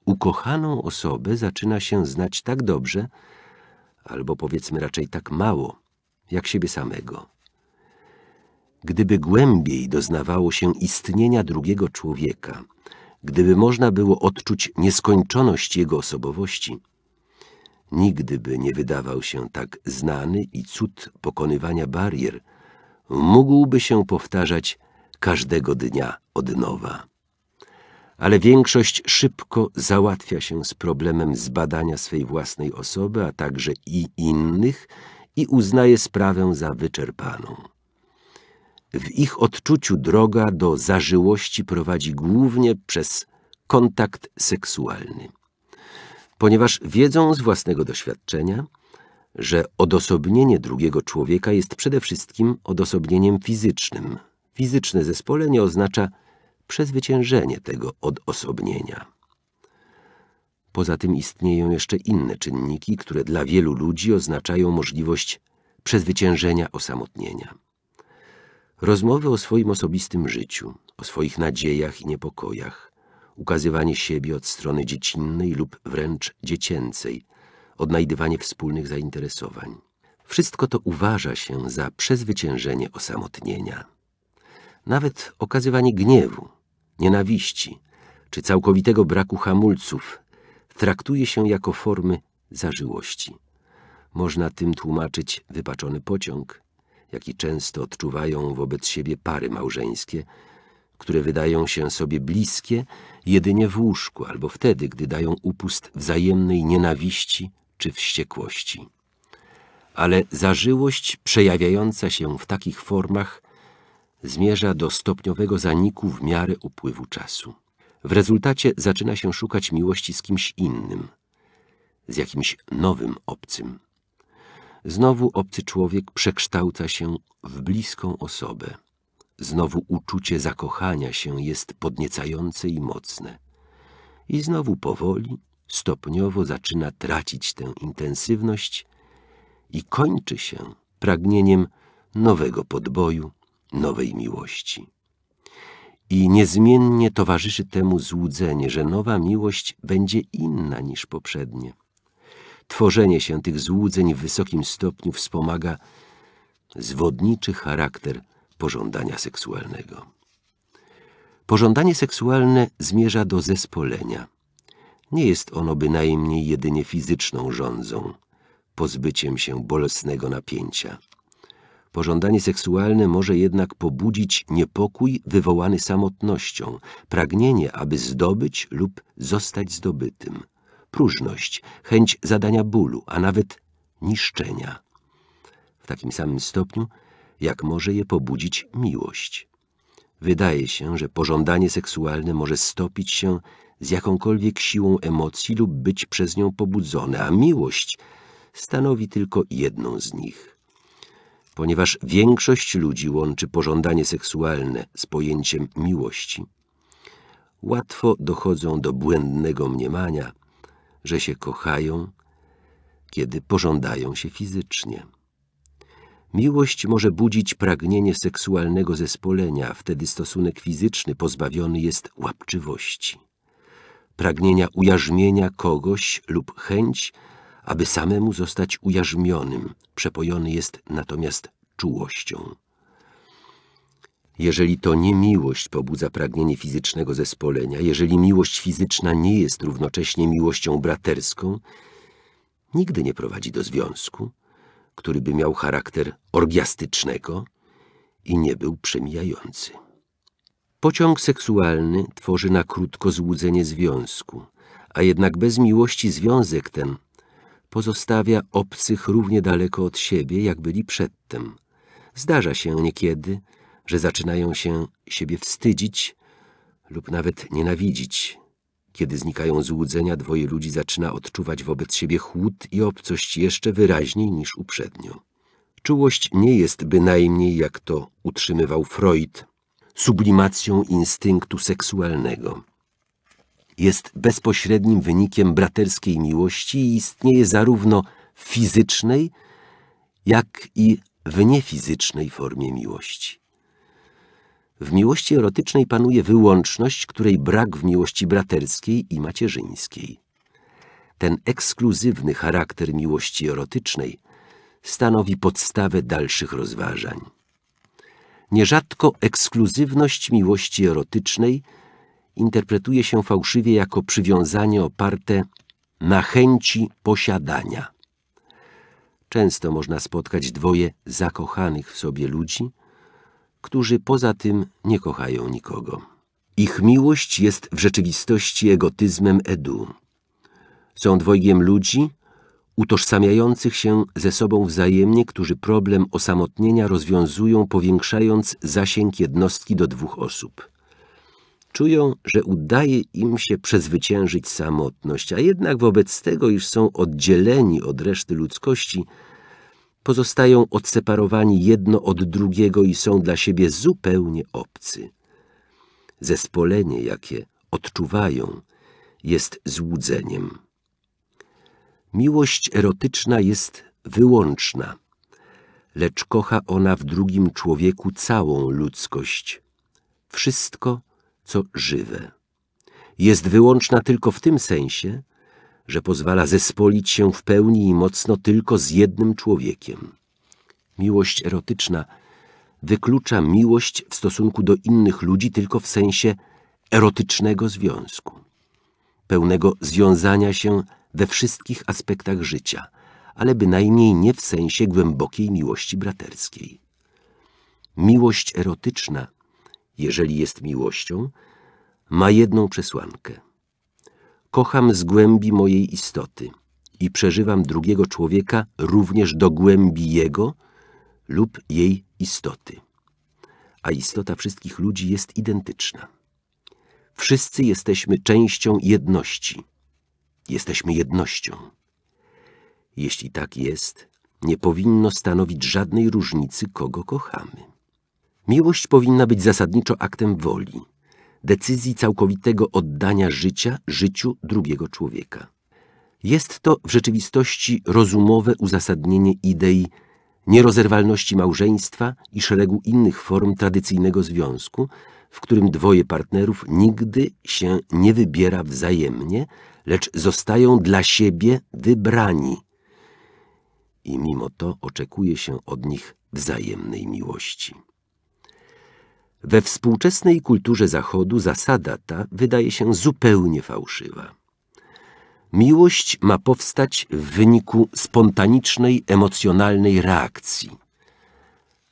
Ukochaną osobę zaczyna się znać tak dobrze, albo powiedzmy raczej tak mało, jak siebie samego. Gdyby głębiej doznawało się istnienia drugiego człowieka, gdyby można było odczuć nieskończoność jego osobowości, Nigdy by nie wydawał się tak znany i cud pokonywania barier mógłby się powtarzać każdego dnia od nowa. Ale większość szybko załatwia się z problemem zbadania swej własnej osoby, a także i innych i uznaje sprawę za wyczerpaną. W ich odczuciu droga do zażyłości prowadzi głównie przez kontakt seksualny ponieważ wiedzą z własnego doświadczenia, że odosobnienie drugiego człowieka jest przede wszystkim odosobnieniem fizycznym. Fizyczne zespolenie oznacza przezwyciężenie tego odosobnienia. Poza tym istnieją jeszcze inne czynniki, które dla wielu ludzi oznaczają możliwość przezwyciężenia osamotnienia. Rozmowy o swoim osobistym życiu, o swoich nadziejach i niepokojach, ukazywanie siebie od strony dziecinnej lub wręcz dziecięcej, odnajdywanie wspólnych zainteresowań. Wszystko to uważa się za przezwyciężenie osamotnienia. Nawet okazywanie gniewu, nienawiści czy całkowitego braku hamulców traktuje się jako formy zażyłości. Można tym tłumaczyć wypaczony pociąg, jaki często odczuwają wobec siebie pary małżeńskie, które wydają się sobie bliskie jedynie w łóżku albo wtedy, gdy dają upust wzajemnej nienawiści czy wściekłości. Ale zażyłość przejawiająca się w takich formach zmierza do stopniowego zaniku w miarę upływu czasu. W rezultacie zaczyna się szukać miłości z kimś innym, z jakimś nowym obcym. Znowu obcy człowiek przekształca się w bliską osobę. Znowu uczucie zakochania się jest podniecające i mocne. I znowu powoli, stopniowo zaczyna tracić tę intensywność i kończy się pragnieniem nowego podboju, nowej miłości. I niezmiennie towarzyszy temu złudzenie, że nowa miłość będzie inna niż poprzednie. Tworzenie się tych złudzeń w wysokim stopniu wspomaga zwodniczy charakter pożądania seksualnego. Pożądanie seksualne zmierza do zespolenia. Nie jest ono bynajmniej jedynie fizyczną żądzą, pozbyciem się bolesnego napięcia. Pożądanie seksualne może jednak pobudzić niepokój wywołany samotnością, pragnienie, aby zdobyć lub zostać zdobytym, próżność, chęć zadania bólu, a nawet niszczenia. W takim samym stopniu jak może je pobudzić miłość. Wydaje się, że pożądanie seksualne może stopić się z jakąkolwiek siłą emocji lub być przez nią pobudzone, a miłość stanowi tylko jedną z nich. Ponieważ większość ludzi łączy pożądanie seksualne z pojęciem miłości, łatwo dochodzą do błędnego mniemania, że się kochają, kiedy pożądają się fizycznie. Miłość może budzić pragnienie seksualnego zespolenia, wtedy stosunek fizyczny pozbawiony jest łapczywości. Pragnienia ujarzmienia kogoś lub chęć, aby samemu zostać ujarzmionym, przepojony jest natomiast czułością. Jeżeli to nie miłość pobudza pragnienie fizycznego zespolenia, jeżeli miłość fizyczna nie jest równocześnie miłością braterską, nigdy nie prowadzi do związku, który by miał charakter orgiastycznego i nie był przemijający. Pociąg seksualny tworzy na krótko złudzenie związku, a jednak bez miłości związek ten pozostawia obcych równie daleko od siebie, jak byli przedtem. Zdarza się niekiedy, że zaczynają się siebie wstydzić lub nawet nienawidzić, kiedy znikają złudzenia, dwoje ludzi zaczyna odczuwać wobec siebie chłód i obcość jeszcze wyraźniej niż uprzednio. Czułość nie jest bynajmniej, jak to utrzymywał Freud, sublimacją instynktu seksualnego. Jest bezpośrednim wynikiem braterskiej miłości i istnieje zarówno w fizycznej, jak i w niefizycznej formie miłości. W miłości erotycznej panuje wyłączność, której brak w miłości braterskiej i macierzyńskiej. Ten ekskluzywny charakter miłości erotycznej stanowi podstawę dalszych rozważań. Nierzadko ekskluzywność miłości erotycznej interpretuje się fałszywie jako przywiązanie oparte na chęci posiadania. Często można spotkać dwoje zakochanych w sobie ludzi, którzy poza tym nie kochają nikogo. Ich miłość jest w rzeczywistości egotyzmem Edu. Są dwojgiem ludzi, utożsamiających się ze sobą wzajemnie, którzy problem osamotnienia rozwiązują, powiększając zasięg jednostki do dwóch osób. Czują, że udaje im się przezwyciężyć samotność, a jednak wobec tego, iż są oddzieleni od reszty ludzkości, pozostają odseparowani jedno od drugiego i są dla siebie zupełnie obcy. Zespolenie, jakie odczuwają, jest złudzeniem. Miłość erotyczna jest wyłączna, lecz kocha ona w drugim człowieku całą ludzkość, wszystko, co żywe. Jest wyłączna tylko w tym sensie, że pozwala zespolić się w pełni i mocno tylko z jednym człowiekiem. Miłość erotyczna wyklucza miłość w stosunku do innych ludzi tylko w sensie erotycznego związku, pełnego związania się we wszystkich aspektach życia, ale bynajmniej nie w sensie głębokiej miłości braterskiej. Miłość erotyczna, jeżeli jest miłością, ma jedną przesłankę – kocham z głębi mojej istoty i przeżywam drugiego człowieka również do głębi jego lub jej istoty. A istota wszystkich ludzi jest identyczna. Wszyscy jesteśmy częścią jedności. Jesteśmy jednością. Jeśli tak jest, nie powinno stanowić żadnej różnicy, kogo kochamy. Miłość powinna być zasadniczo aktem woli, decyzji całkowitego oddania życia życiu drugiego człowieka. Jest to w rzeczywistości rozumowe uzasadnienie idei nierozerwalności małżeństwa i szeregu innych form tradycyjnego związku, w którym dwoje partnerów nigdy się nie wybiera wzajemnie, lecz zostają dla siebie wybrani. I mimo to oczekuje się od nich wzajemnej miłości. We współczesnej kulturze Zachodu zasada ta wydaje się zupełnie fałszywa. Miłość ma powstać w wyniku spontanicznej, emocjonalnej reakcji,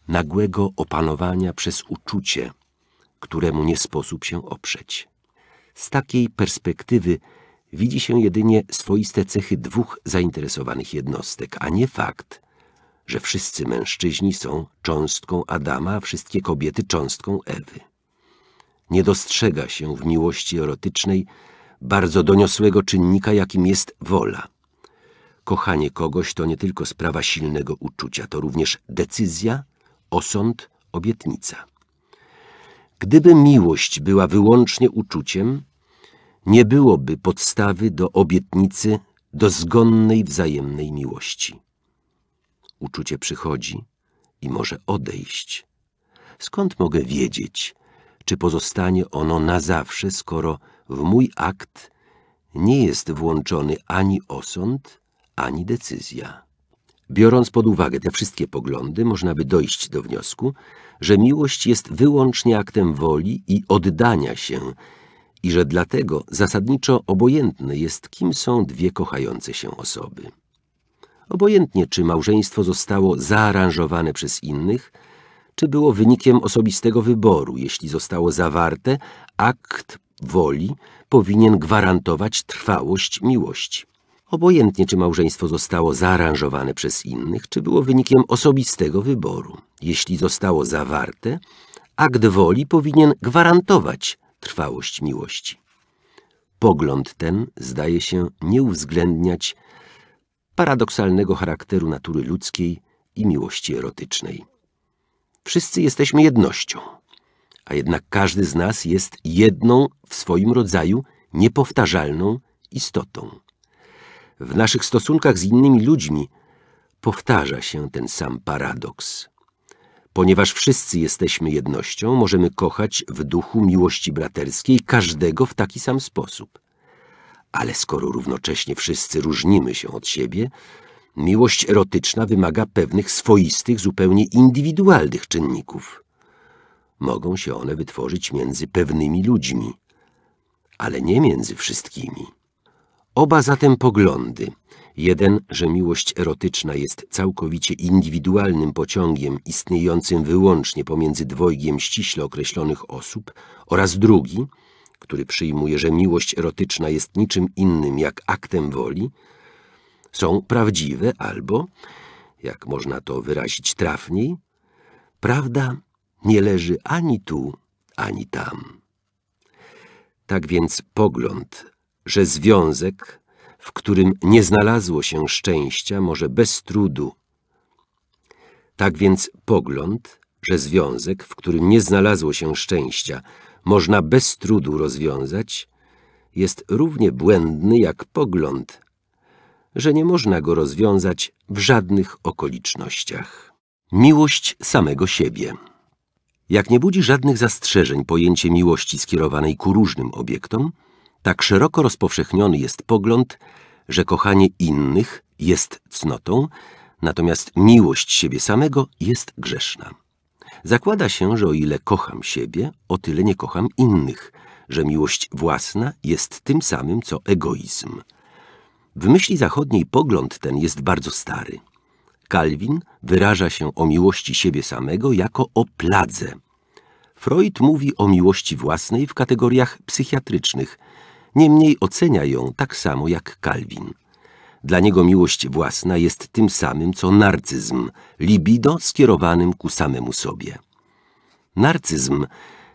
nagłego opanowania przez uczucie, któremu nie sposób się oprzeć. Z takiej perspektywy widzi się jedynie swoiste cechy dwóch zainteresowanych jednostek, a nie fakt, że wszyscy mężczyźni są cząstką Adama, a wszystkie kobiety cząstką Ewy. Nie dostrzega się w miłości erotycznej bardzo doniosłego czynnika, jakim jest wola. Kochanie kogoś to nie tylko sprawa silnego uczucia, to również decyzja, osąd, obietnica. Gdyby miłość była wyłącznie uczuciem, nie byłoby podstawy do obietnicy, do zgonnej wzajemnej miłości. Uczucie przychodzi i może odejść. Skąd mogę wiedzieć, czy pozostanie ono na zawsze, skoro w mój akt nie jest włączony ani osąd, ani decyzja? Biorąc pod uwagę te wszystkie poglądy, można by dojść do wniosku, że miłość jest wyłącznie aktem woli i oddania się i że dlatego zasadniczo obojętny jest, kim są dwie kochające się osoby obojętnie czy małżeństwo zostało zaaranżowane przez innych, czy było wynikiem osobistego wyboru, jeśli zostało zawarte, akt woli powinien gwarantować trwałość miłości. Obojętnie czy małżeństwo zostało zaaranżowane przez innych, czy było wynikiem osobistego wyboru. Jeśli zostało zawarte, akt woli powinien gwarantować trwałość miłości. Pogląd ten zdaje się nie uwzględniać paradoksalnego charakteru natury ludzkiej i miłości erotycznej. Wszyscy jesteśmy jednością, a jednak każdy z nas jest jedną w swoim rodzaju niepowtarzalną istotą. W naszych stosunkach z innymi ludźmi powtarza się ten sam paradoks. Ponieważ wszyscy jesteśmy jednością, możemy kochać w duchu miłości braterskiej każdego w taki sam sposób – ale skoro równocześnie wszyscy różnimy się od siebie, miłość erotyczna wymaga pewnych swoistych, zupełnie indywidualnych czynników. Mogą się one wytworzyć między pewnymi ludźmi, ale nie między wszystkimi. Oba zatem poglądy, jeden, że miłość erotyczna jest całkowicie indywidualnym pociągiem istniejącym wyłącznie pomiędzy dwojgiem ściśle określonych osób oraz drugi, który przyjmuje, że miłość erotyczna jest niczym innym jak aktem woli, są prawdziwe albo, jak można to wyrazić trafniej, prawda nie leży ani tu, ani tam. Tak więc pogląd, że związek, w którym nie znalazło się szczęścia, może bez trudu. Tak więc pogląd, że związek, w którym nie znalazło się szczęścia, można bez trudu rozwiązać, jest równie błędny jak pogląd, że nie można go rozwiązać w żadnych okolicznościach. Miłość samego siebie Jak nie budzi żadnych zastrzeżeń pojęcie miłości skierowanej ku różnym obiektom, tak szeroko rozpowszechniony jest pogląd, że kochanie innych jest cnotą, natomiast miłość siebie samego jest grzeszna. Zakłada się, że o ile kocham siebie, o tyle nie kocham innych, że miłość własna jest tym samym, co egoizm. W myśli zachodniej pogląd ten jest bardzo stary. Kalwin wyraża się o miłości siebie samego jako o pladze. Freud mówi o miłości własnej w kategoriach psychiatrycznych, niemniej ocenia ją tak samo jak Kalwin. Dla niego miłość własna jest tym samym, co narcyzm, libido skierowanym ku samemu sobie. Narcyzm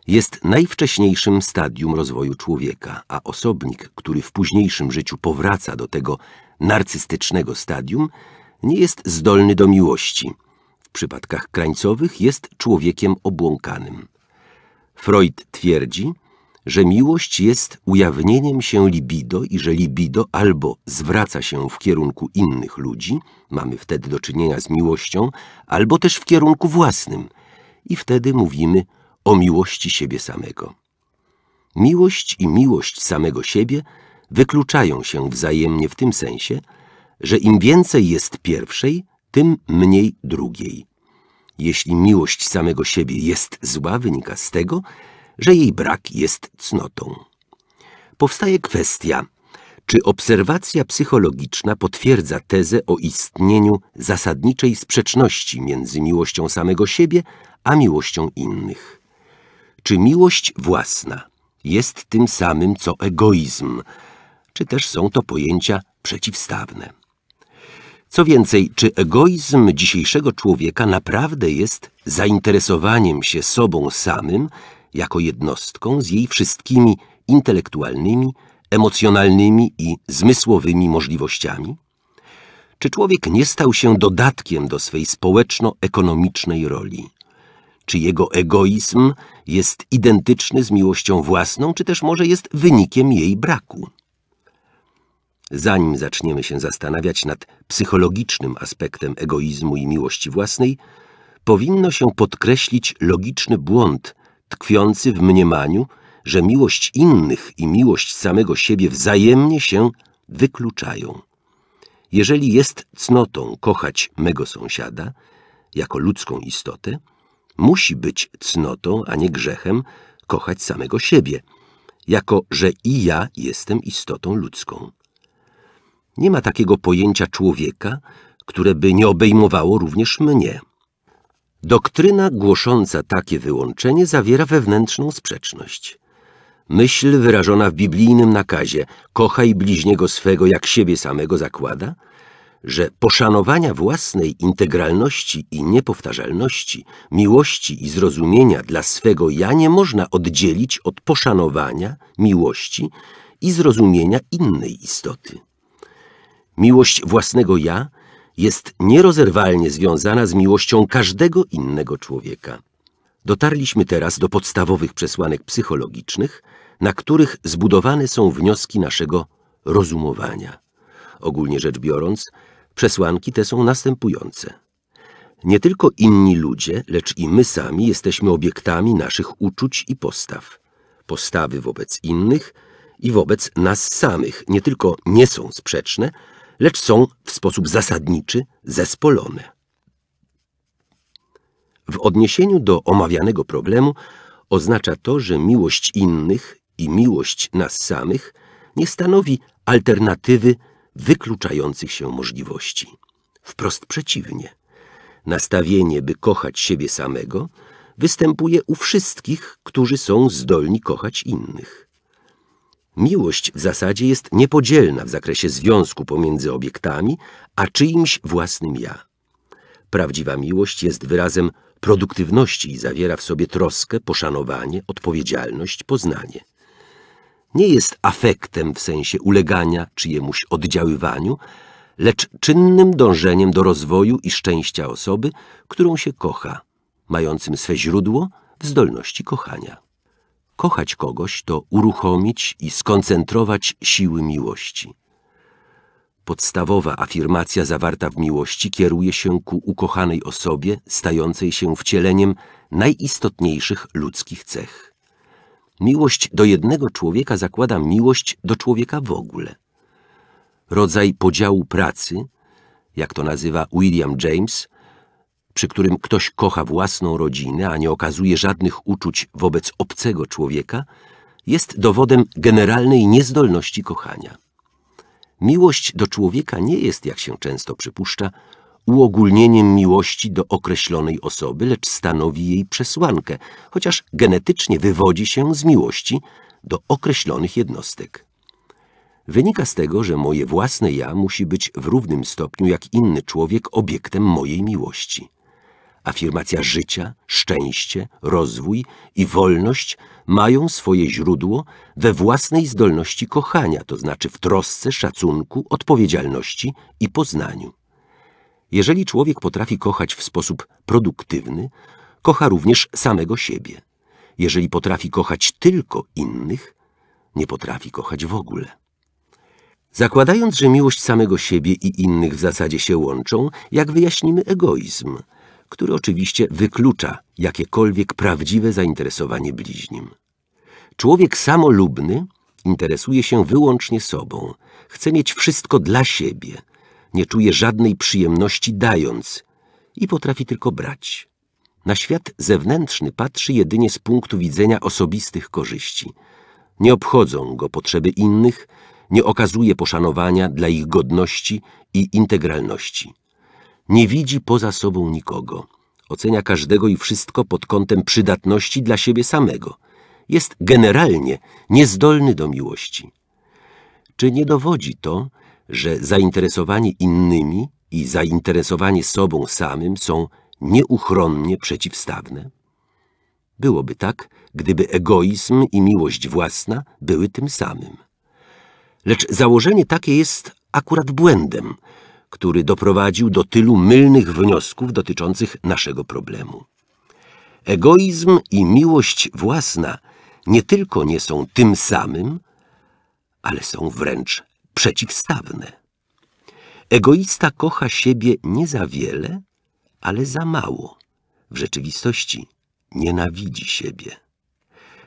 jest najwcześniejszym stadium rozwoju człowieka, a osobnik, który w późniejszym życiu powraca do tego narcystycznego stadium, nie jest zdolny do miłości. W przypadkach krańcowych jest człowiekiem obłąkanym. Freud twierdzi, że miłość jest ujawnieniem się libido i że libido albo zwraca się w kierunku innych ludzi, mamy wtedy do czynienia z miłością, albo też w kierunku własnym i wtedy mówimy o miłości siebie samego. Miłość i miłość samego siebie wykluczają się wzajemnie w tym sensie, że im więcej jest pierwszej, tym mniej drugiej. Jeśli miłość samego siebie jest zła, wynika z tego, że jej brak jest cnotą. Powstaje kwestia, czy obserwacja psychologiczna potwierdza tezę o istnieniu zasadniczej sprzeczności między miłością samego siebie a miłością innych? Czy miłość własna jest tym samym co egoizm, czy też są to pojęcia przeciwstawne? Co więcej, czy egoizm dzisiejszego człowieka naprawdę jest zainteresowaniem się sobą samym jako jednostką z jej wszystkimi intelektualnymi, emocjonalnymi i zmysłowymi możliwościami? Czy człowiek nie stał się dodatkiem do swej społeczno-ekonomicznej roli? Czy jego egoizm jest identyczny z miłością własną, czy też może jest wynikiem jej braku? Zanim zaczniemy się zastanawiać nad psychologicznym aspektem egoizmu i miłości własnej, powinno się podkreślić logiczny błąd, tkwiący w mniemaniu, że miłość innych i miłość samego siebie wzajemnie się wykluczają. Jeżeli jest cnotą kochać mego sąsiada, jako ludzką istotę, musi być cnotą, a nie grzechem, kochać samego siebie, jako że i ja jestem istotą ludzką. Nie ma takiego pojęcia człowieka, które by nie obejmowało również mnie. Doktryna głosząca takie wyłączenie zawiera wewnętrzną sprzeczność. Myśl wyrażona w biblijnym nakazie kochaj bliźniego swego jak siebie samego zakłada, że poszanowania własnej integralności i niepowtarzalności, miłości i zrozumienia dla swego ja nie można oddzielić od poszanowania, miłości i zrozumienia innej istoty. Miłość własnego ja jest nierozerwalnie związana z miłością każdego innego człowieka. Dotarliśmy teraz do podstawowych przesłanek psychologicznych, na których zbudowane są wnioski naszego rozumowania. Ogólnie rzecz biorąc, przesłanki te są następujące. Nie tylko inni ludzie, lecz i my sami jesteśmy obiektami naszych uczuć i postaw. Postawy wobec innych i wobec nas samych nie tylko nie są sprzeczne, lecz są w sposób zasadniczy zespolone. W odniesieniu do omawianego problemu oznacza to, że miłość innych i miłość nas samych nie stanowi alternatywy wykluczających się możliwości. Wprost przeciwnie. Nastawienie, by kochać siebie samego, występuje u wszystkich, którzy są zdolni kochać innych. Miłość w zasadzie jest niepodzielna w zakresie związku pomiędzy obiektami a czyimś własnym ja. Prawdziwa miłość jest wyrazem produktywności i zawiera w sobie troskę, poszanowanie, odpowiedzialność, poznanie. Nie jest afektem w sensie ulegania czyjemuś oddziaływaniu, lecz czynnym dążeniem do rozwoju i szczęścia osoby, którą się kocha, mającym swe źródło w zdolności kochania. Kochać kogoś to uruchomić i skoncentrować siły miłości. Podstawowa afirmacja zawarta w miłości kieruje się ku ukochanej osobie stającej się wcieleniem najistotniejszych ludzkich cech. Miłość do jednego człowieka zakłada miłość do człowieka w ogóle. Rodzaj podziału pracy, jak to nazywa William James, przy którym ktoś kocha własną rodzinę, a nie okazuje żadnych uczuć wobec obcego człowieka, jest dowodem generalnej niezdolności kochania. Miłość do człowieka nie jest, jak się często przypuszcza, uogólnieniem miłości do określonej osoby, lecz stanowi jej przesłankę, chociaż genetycznie wywodzi się z miłości do określonych jednostek. Wynika z tego, że moje własne ja musi być w równym stopniu jak inny człowiek obiektem mojej miłości afirmacja życia, szczęście, rozwój i wolność mają swoje źródło we własnej zdolności kochania, to znaczy w trosce, szacunku, odpowiedzialności i poznaniu. Jeżeli człowiek potrafi kochać w sposób produktywny, kocha również samego siebie. Jeżeli potrafi kochać tylko innych, nie potrafi kochać w ogóle. Zakładając, że miłość samego siebie i innych w zasadzie się łączą, jak wyjaśnimy egoizm – który oczywiście wyklucza jakiekolwiek prawdziwe zainteresowanie bliźnim. Człowiek samolubny interesuje się wyłącznie sobą, chce mieć wszystko dla siebie, nie czuje żadnej przyjemności dając i potrafi tylko brać. Na świat zewnętrzny patrzy jedynie z punktu widzenia osobistych korzyści. Nie obchodzą go potrzeby innych, nie okazuje poszanowania dla ich godności i integralności nie widzi poza sobą nikogo. Ocenia każdego i wszystko pod kątem przydatności dla siebie samego. Jest generalnie niezdolny do miłości. Czy nie dowodzi to, że zainteresowanie innymi i zainteresowanie sobą samym są nieuchronnie przeciwstawne? Byłoby tak, gdyby egoizm i miłość własna były tym samym. Lecz założenie takie jest akurat błędem, który doprowadził do tylu mylnych wniosków dotyczących naszego problemu. Egoizm i miłość własna nie tylko nie są tym samym, ale są wręcz przeciwstawne. Egoista kocha siebie nie za wiele, ale za mało. W rzeczywistości nienawidzi siebie.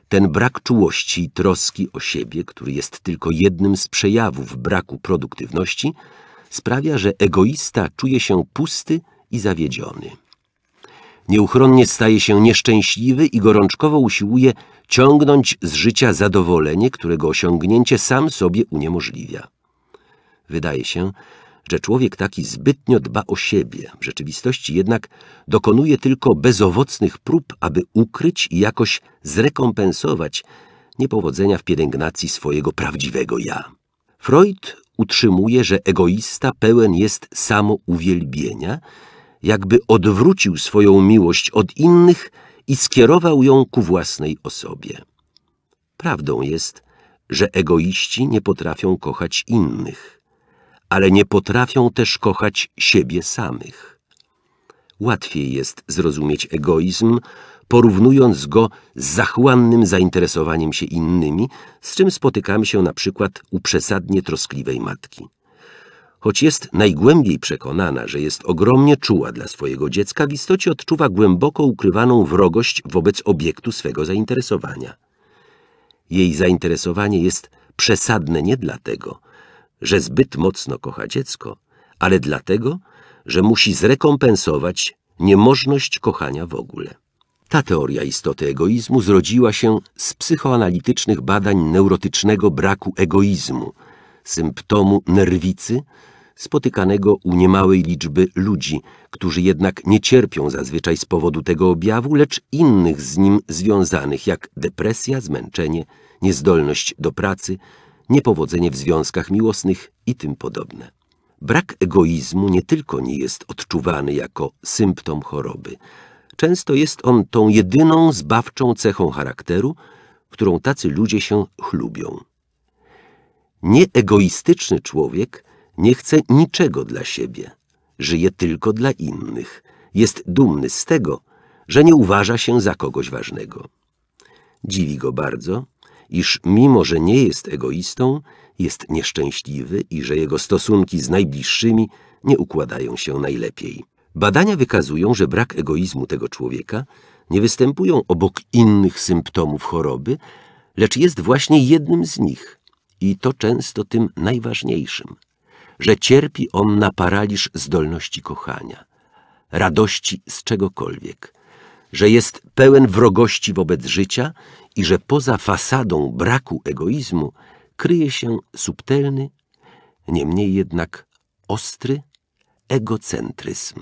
Ten brak czułości i troski o siebie, który jest tylko jednym z przejawów braku produktywności, sprawia, że egoista czuje się pusty i zawiedziony. Nieuchronnie staje się nieszczęśliwy i gorączkowo usiłuje ciągnąć z życia zadowolenie, którego osiągnięcie sam sobie uniemożliwia. Wydaje się, że człowiek taki zbytnio dba o siebie, w rzeczywistości jednak dokonuje tylko bezowocnych prób, aby ukryć i jakoś zrekompensować niepowodzenia w pielęgnacji swojego prawdziwego ja. Freud utrzymuje, że egoista pełen jest samouwielbienia, jakby odwrócił swoją miłość od innych i skierował ją ku własnej osobie. Prawdą jest, że egoiści nie potrafią kochać innych, ale nie potrafią też kochać siebie samych. Łatwiej jest zrozumieć egoizm, porównując go z zachłannym zainteresowaniem się innymi, z czym spotykamy się na przykład u przesadnie troskliwej matki. Choć jest najgłębiej przekonana, że jest ogromnie czuła dla swojego dziecka, w istocie odczuwa głęboko ukrywaną wrogość wobec obiektu swego zainteresowania. Jej zainteresowanie jest przesadne nie dlatego, że zbyt mocno kocha dziecko, ale dlatego, że musi zrekompensować niemożność kochania w ogóle. Ta teoria istoty egoizmu zrodziła się z psychoanalitycznych badań neurotycznego braku egoizmu, symptomu nerwicy spotykanego u niemałej liczby ludzi, którzy jednak nie cierpią zazwyczaj z powodu tego objawu, lecz innych z nim związanych, jak depresja, zmęczenie, niezdolność do pracy, niepowodzenie w związkach miłosnych i tym podobne. Brak egoizmu nie tylko nie jest odczuwany jako symptom choroby, Często jest on tą jedyną zbawczą cechą charakteru, którą tacy ludzie się chlubią. Nieegoistyczny człowiek nie chce niczego dla siebie, żyje tylko dla innych, jest dumny z tego, że nie uważa się za kogoś ważnego. Dziwi go bardzo, iż mimo, że nie jest egoistą, jest nieszczęśliwy i że jego stosunki z najbliższymi nie układają się najlepiej. Badania wykazują, że brak egoizmu tego człowieka nie występują obok innych symptomów choroby, lecz jest właśnie jednym z nich i to często tym najważniejszym, że cierpi on na paraliż zdolności kochania, radości z czegokolwiek, że jest pełen wrogości wobec życia i że poza fasadą braku egoizmu kryje się subtelny, niemniej jednak ostry egocentryzm.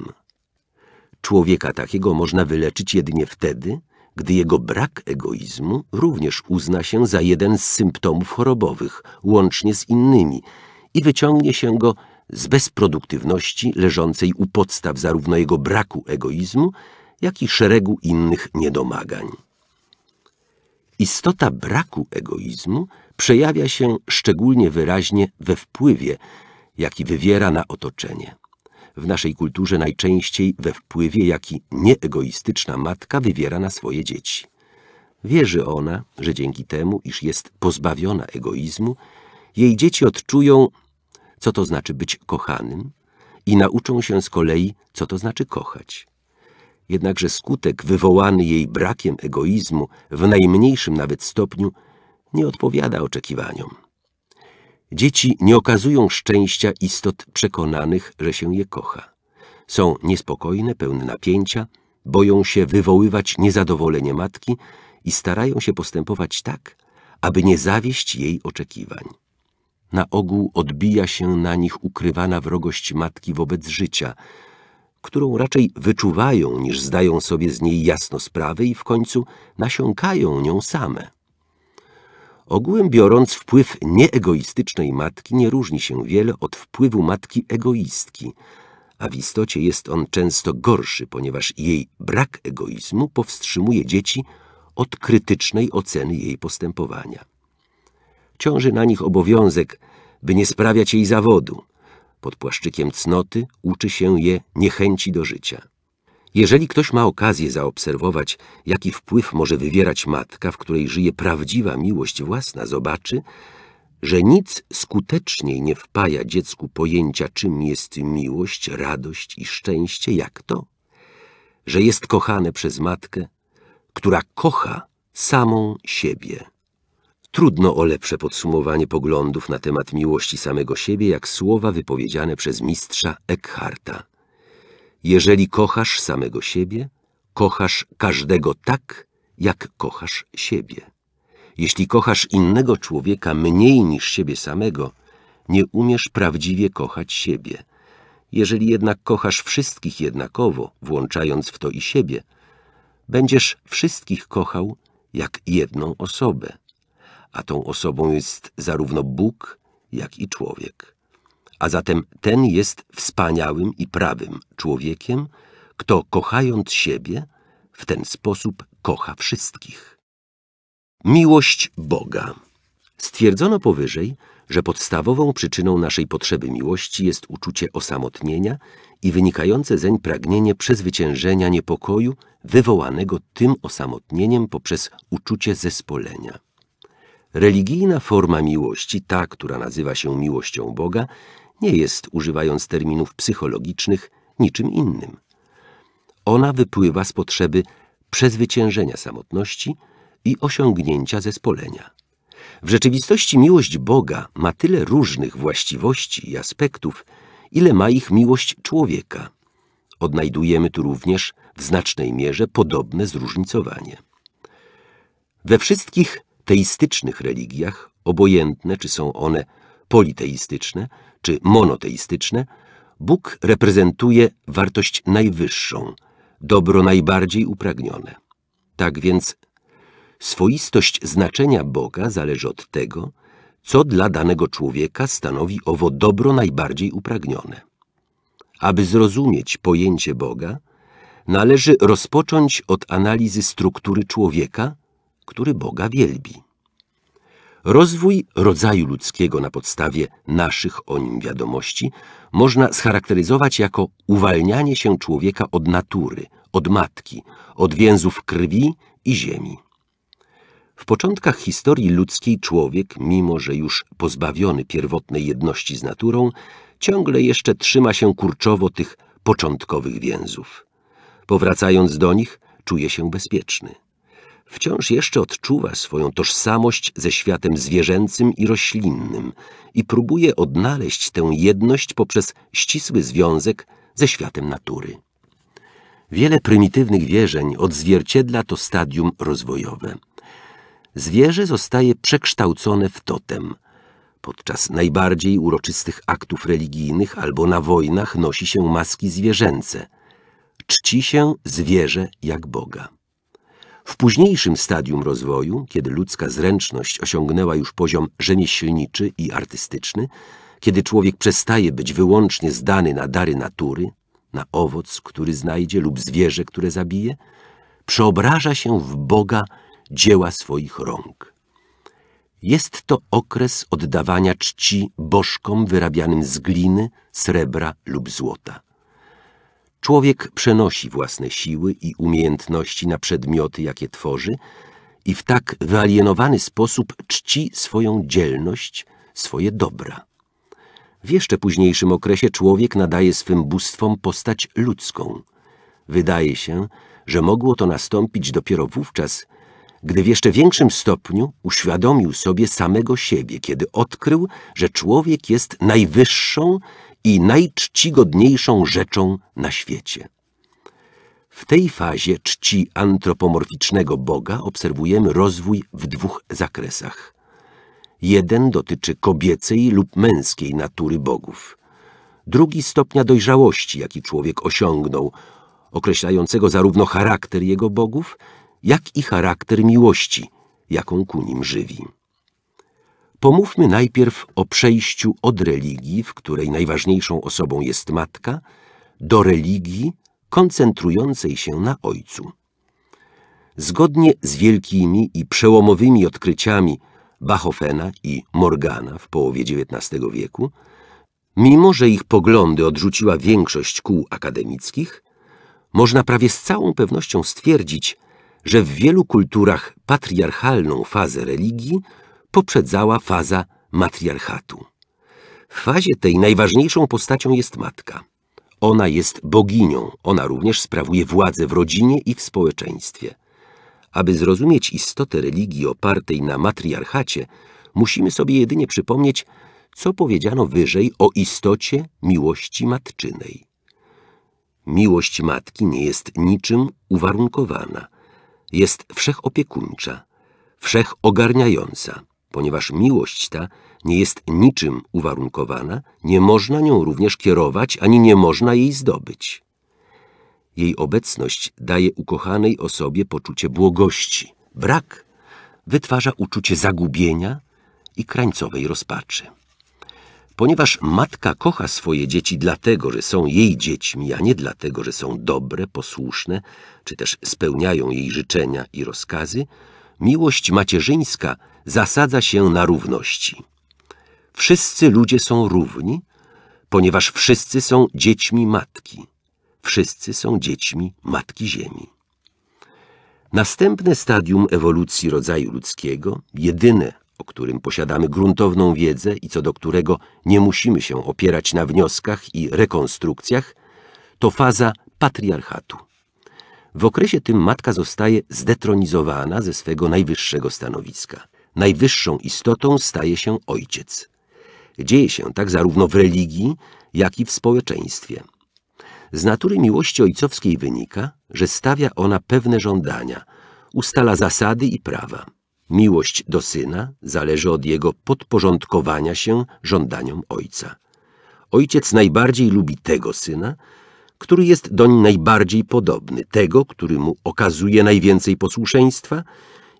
Człowieka takiego można wyleczyć jedynie wtedy, gdy jego brak egoizmu również uzna się za jeden z symptomów chorobowych, łącznie z innymi, i wyciągnie się go z bezproduktywności leżącej u podstaw zarówno jego braku egoizmu, jak i szeregu innych niedomagań. Istota braku egoizmu przejawia się szczególnie wyraźnie we wpływie, jaki wywiera na otoczenie w naszej kulturze najczęściej we wpływie, jaki nieegoistyczna matka wywiera na swoje dzieci. Wierzy ona, że dzięki temu, iż jest pozbawiona egoizmu, jej dzieci odczują, co to znaczy być kochanym i nauczą się z kolei, co to znaczy kochać. Jednakże skutek wywołany jej brakiem egoizmu w najmniejszym nawet stopniu nie odpowiada oczekiwaniom. Dzieci nie okazują szczęścia istot przekonanych, że się je kocha. Są niespokojne, pełne napięcia, boją się wywoływać niezadowolenie matki i starają się postępować tak, aby nie zawieść jej oczekiwań. Na ogół odbija się na nich ukrywana wrogość matki wobec życia, którą raczej wyczuwają niż zdają sobie z niej jasno sprawy i w końcu nasiąkają nią same. Ogółem biorąc, wpływ nieegoistycznej matki nie różni się wiele od wpływu matki egoistki, a w istocie jest on często gorszy, ponieważ jej brak egoizmu powstrzymuje dzieci od krytycznej oceny jej postępowania. Ciąży na nich obowiązek, by nie sprawiać jej zawodu. Pod płaszczykiem cnoty uczy się je niechęci do życia. Jeżeli ktoś ma okazję zaobserwować, jaki wpływ może wywierać matka, w której żyje prawdziwa miłość własna, zobaczy, że nic skuteczniej nie wpaja dziecku pojęcia, czym jest miłość, radość i szczęście, jak to, że jest kochane przez matkę, która kocha samą siebie. Trudno o lepsze podsumowanie poglądów na temat miłości samego siebie, jak słowa wypowiedziane przez mistrza Eckharta. Jeżeli kochasz samego siebie, kochasz każdego tak, jak kochasz siebie. Jeśli kochasz innego człowieka mniej niż siebie samego, nie umiesz prawdziwie kochać siebie. Jeżeli jednak kochasz wszystkich jednakowo, włączając w to i siebie, będziesz wszystkich kochał jak jedną osobę, a tą osobą jest zarówno Bóg, jak i człowiek a zatem ten jest wspaniałym i prawym człowiekiem, kto kochając siebie, w ten sposób kocha wszystkich. Miłość Boga Stwierdzono powyżej, że podstawową przyczyną naszej potrzeby miłości jest uczucie osamotnienia i wynikające zeń pragnienie przezwyciężenia niepokoju wywołanego tym osamotnieniem poprzez uczucie zespolenia. Religijna forma miłości, ta, która nazywa się miłością Boga, nie jest, używając terminów psychologicznych, niczym innym. Ona wypływa z potrzeby przezwyciężenia samotności i osiągnięcia zespolenia. W rzeczywistości miłość Boga ma tyle różnych właściwości i aspektów, ile ma ich miłość człowieka. Odnajdujemy tu również w znacznej mierze podobne zróżnicowanie. We wszystkich teistycznych religiach, obojętne czy są one politeistyczne, czy monoteistyczne, Bóg reprezentuje wartość najwyższą, dobro najbardziej upragnione. Tak więc swoistość znaczenia Boga zależy od tego, co dla danego człowieka stanowi owo dobro najbardziej upragnione. Aby zrozumieć pojęcie Boga, należy rozpocząć od analizy struktury człowieka, który Boga wielbi. Rozwój rodzaju ludzkiego na podstawie naszych o nim wiadomości można scharakteryzować jako uwalnianie się człowieka od natury, od matki, od więzów krwi i ziemi. W początkach historii ludzkiej człowiek, mimo że już pozbawiony pierwotnej jedności z naturą, ciągle jeszcze trzyma się kurczowo tych początkowych więzów. Powracając do nich, czuje się bezpieczny wciąż jeszcze odczuwa swoją tożsamość ze światem zwierzęcym i roślinnym i próbuje odnaleźć tę jedność poprzez ścisły związek ze światem natury. Wiele prymitywnych wierzeń odzwierciedla to stadium rozwojowe. Zwierzę zostaje przekształcone w totem. Podczas najbardziej uroczystych aktów religijnych albo na wojnach nosi się maski zwierzęce. Czci się zwierzę jak Boga. W późniejszym stadium rozwoju, kiedy ludzka zręczność osiągnęła już poziom rzemieślniczy i artystyczny, kiedy człowiek przestaje być wyłącznie zdany na dary natury, na owoc, który znajdzie lub zwierzę, które zabije, przeobraża się w Boga dzieła swoich rąk. Jest to okres oddawania czci bożkom wyrabianym z gliny, srebra lub złota. Człowiek przenosi własne siły i umiejętności na przedmioty, jakie tworzy i w tak wyalienowany sposób czci swoją dzielność, swoje dobra. W jeszcze późniejszym okresie człowiek nadaje swym bóstwom postać ludzką. Wydaje się, że mogło to nastąpić dopiero wówczas, gdy w jeszcze większym stopniu uświadomił sobie samego siebie, kiedy odkrył, że człowiek jest najwyższą i najczcigodniejszą rzeczą na świecie. W tej fazie czci antropomorficznego Boga obserwujemy rozwój w dwóch zakresach. Jeden dotyczy kobiecej lub męskiej natury bogów. Drugi stopnia dojrzałości, jaki człowiek osiągnął, określającego zarówno charakter jego bogów, jak i charakter miłości, jaką ku nim żywi. Pomówmy najpierw o przejściu od religii, w której najważniejszą osobą jest matka, do religii koncentrującej się na ojcu. Zgodnie z wielkimi i przełomowymi odkryciami Bachofena i Morgana w połowie XIX wieku, mimo że ich poglądy odrzuciła większość kół akademickich, można prawie z całą pewnością stwierdzić, że w wielu kulturach patriarchalną fazę religii poprzedzała faza matriarchatu. W fazie tej najważniejszą postacią jest matka. Ona jest boginią, ona również sprawuje władzę w rodzinie i w społeczeństwie. Aby zrozumieć istotę religii opartej na matriarchacie, musimy sobie jedynie przypomnieć, co powiedziano wyżej o istocie miłości matczynej. Miłość matki nie jest niczym uwarunkowana. Jest wszechopiekuńcza, wszechogarniająca ponieważ miłość ta nie jest niczym uwarunkowana, nie można nią również kierować, ani nie można jej zdobyć. Jej obecność daje ukochanej osobie poczucie błogości. Brak wytwarza uczucie zagubienia i krańcowej rozpaczy. Ponieważ matka kocha swoje dzieci dlatego, że są jej dziećmi, a nie dlatego, że są dobre, posłuszne, czy też spełniają jej życzenia i rozkazy, miłość macierzyńska – zasadza się na równości. Wszyscy ludzie są równi, ponieważ wszyscy są dziećmi matki. Wszyscy są dziećmi matki Ziemi. Następne stadium ewolucji rodzaju ludzkiego, jedyne, o którym posiadamy gruntowną wiedzę i co do którego nie musimy się opierać na wnioskach i rekonstrukcjach, to faza patriarchatu. W okresie tym matka zostaje zdetronizowana ze swego najwyższego stanowiska najwyższą istotą staje się ojciec. Dzieje się tak zarówno w religii, jak i w społeczeństwie. Z natury miłości ojcowskiej wynika, że stawia ona pewne żądania, ustala zasady i prawa. Miłość do syna zależy od jego podporządkowania się żądaniom ojca. Ojciec najbardziej lubi tego syna, który jest doń najbardziej podobny, tego, który mu okazuje najwięcej posłuszeństwa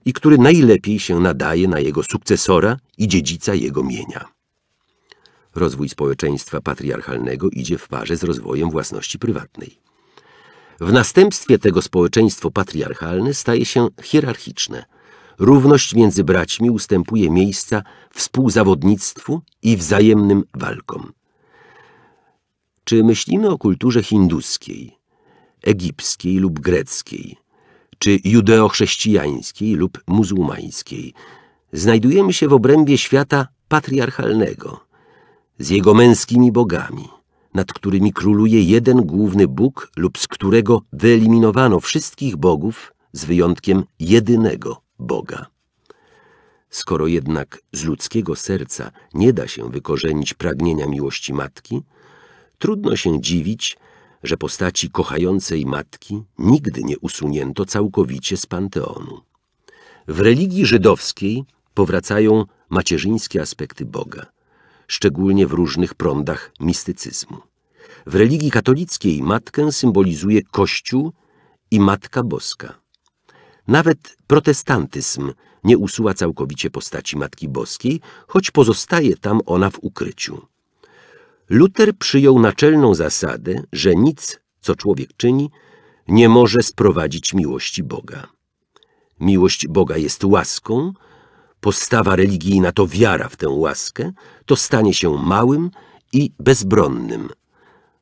i który najlepiej się nadaje na jego sukcesora i dziedzica jego mienia. Rozwój społeczeństwa patriarchalnego idzie w parze z rozwojem własności prywatnej. W następstwie tego społeczeństwo patriarchalne staje się hierarchiczne. Równość między braćmi ustępuje miejsca współzawodnictwu i wzajemnym walkom. Czy myślimy o kulturze hinduskiej, egipskiej lub greckiej, czy judeochrześcijańskiej lub muzułmańskiej. Znajdujemy się w obrębie świata patriarchalnego, z jego męskimi bogami, nad którymi króluje jeden główny Bóg lub z którego wyeliminowano wszystkich bogów z wyjątkiem jedynego Boga. Skoro jednak z ludzkiego serca nie da się wykorzenić pragnienia miłości matki, trudno się dziwić, że postaci kochającej matki nigdy nie usunięto całkowicie z panteonu. W religii żydowskiej powracają macierzyńskie aspekty Boga, szczególnie w różnych prądach mistycyzmu. W religii katolickiej matkę symbolizuje Kościół i Matka Boska. Nawet protestantyzm nie usuwa całkowicie postaci Matki Boskiej, choć pozostaje tam ona w ukryciu. Luther przyjął naczelną zasadę, że nic, co człowiek czyni, nie może sprowadzić miłości Boga. Miłość Boga jest łaską, postawa religijna to wiara w tę łaskę, to stanie się małym i bezbronnym.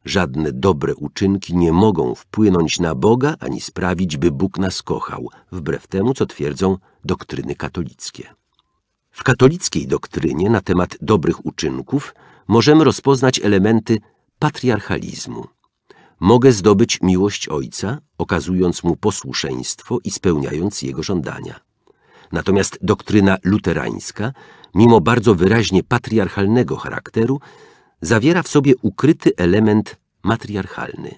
Żadne dobre uczynki nie mogą wpłynąć na Boga ani sprawić, by Bóg nas kochał, wbrew temu, co twierdzą doktryny katolickie. W katolickiej doktrynie na temat dobrych uczynków możemy rozpoznać elementy patriarchalizmu. Mogę zdobyć miłość ojca, okazując mu posłuszeństwo i spełniając jego żądania. Natomiast doktryna luterańska, mimo bardzo wyraźnie patriarchalnego charakteru, zawiera w sobie ukryty element matriarchalny.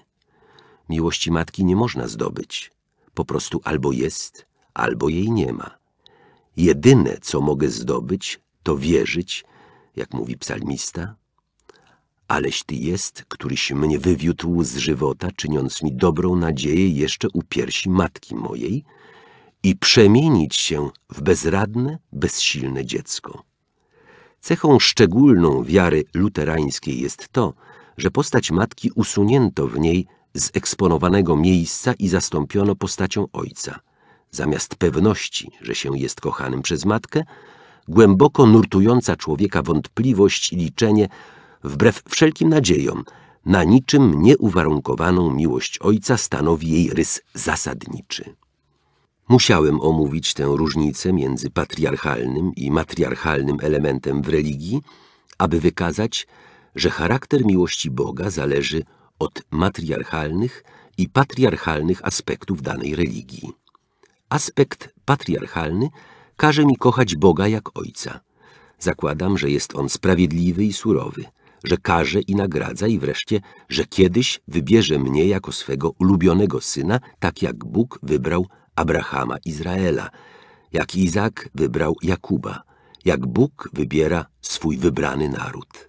Miłości matki nie można zdobyć. Po prostu albo jest, albo jej nie ma. Jedyne, co mogę zdobyć, to wierzyć, jak mówi psalmista, Aleś Ty jest, któryś mnie wywiódł z żywota, czyniąc mi dobrą nadzieję jeszcze u piersi matki mojej i przemienić się w bezradne, bezsilne dziecko. Cechą szczególną wiary luterańskiej jest to, że postać matki usunięto w niej z eksponowanego miejsca i zastąpiono postacią ojca. Zamiast pewności, że się jest kochanym przez matkę, głęboko nurtująca człowieka wątpliwość i liczenie, wbrew wszelkim nadziejom, na niczym nieuwarunkowaną miłość ojca stanowi jej rys zasadniczy. Musiałem omówić tę różnicę między patriarchalnym i matriarchalnym elementem w religii, aby wykazać, że charakter miłości Boga zależy od matriarchalnych i patriarchalnych aspektów danej religii. Aspekt patriarchalny – każe mi kochać Boga jak Ojca. Zakładam, że jest On sprawiedliwy i surowy, że karze i nagradza i wreszcie, że kiedyś wybierze mnie jako swego ulubionego syna, tak jak Bóg wybrał Abrahama Izraela, jak Izak wybrał Jakuba, jak Bóg wybiera swój wybrany naród.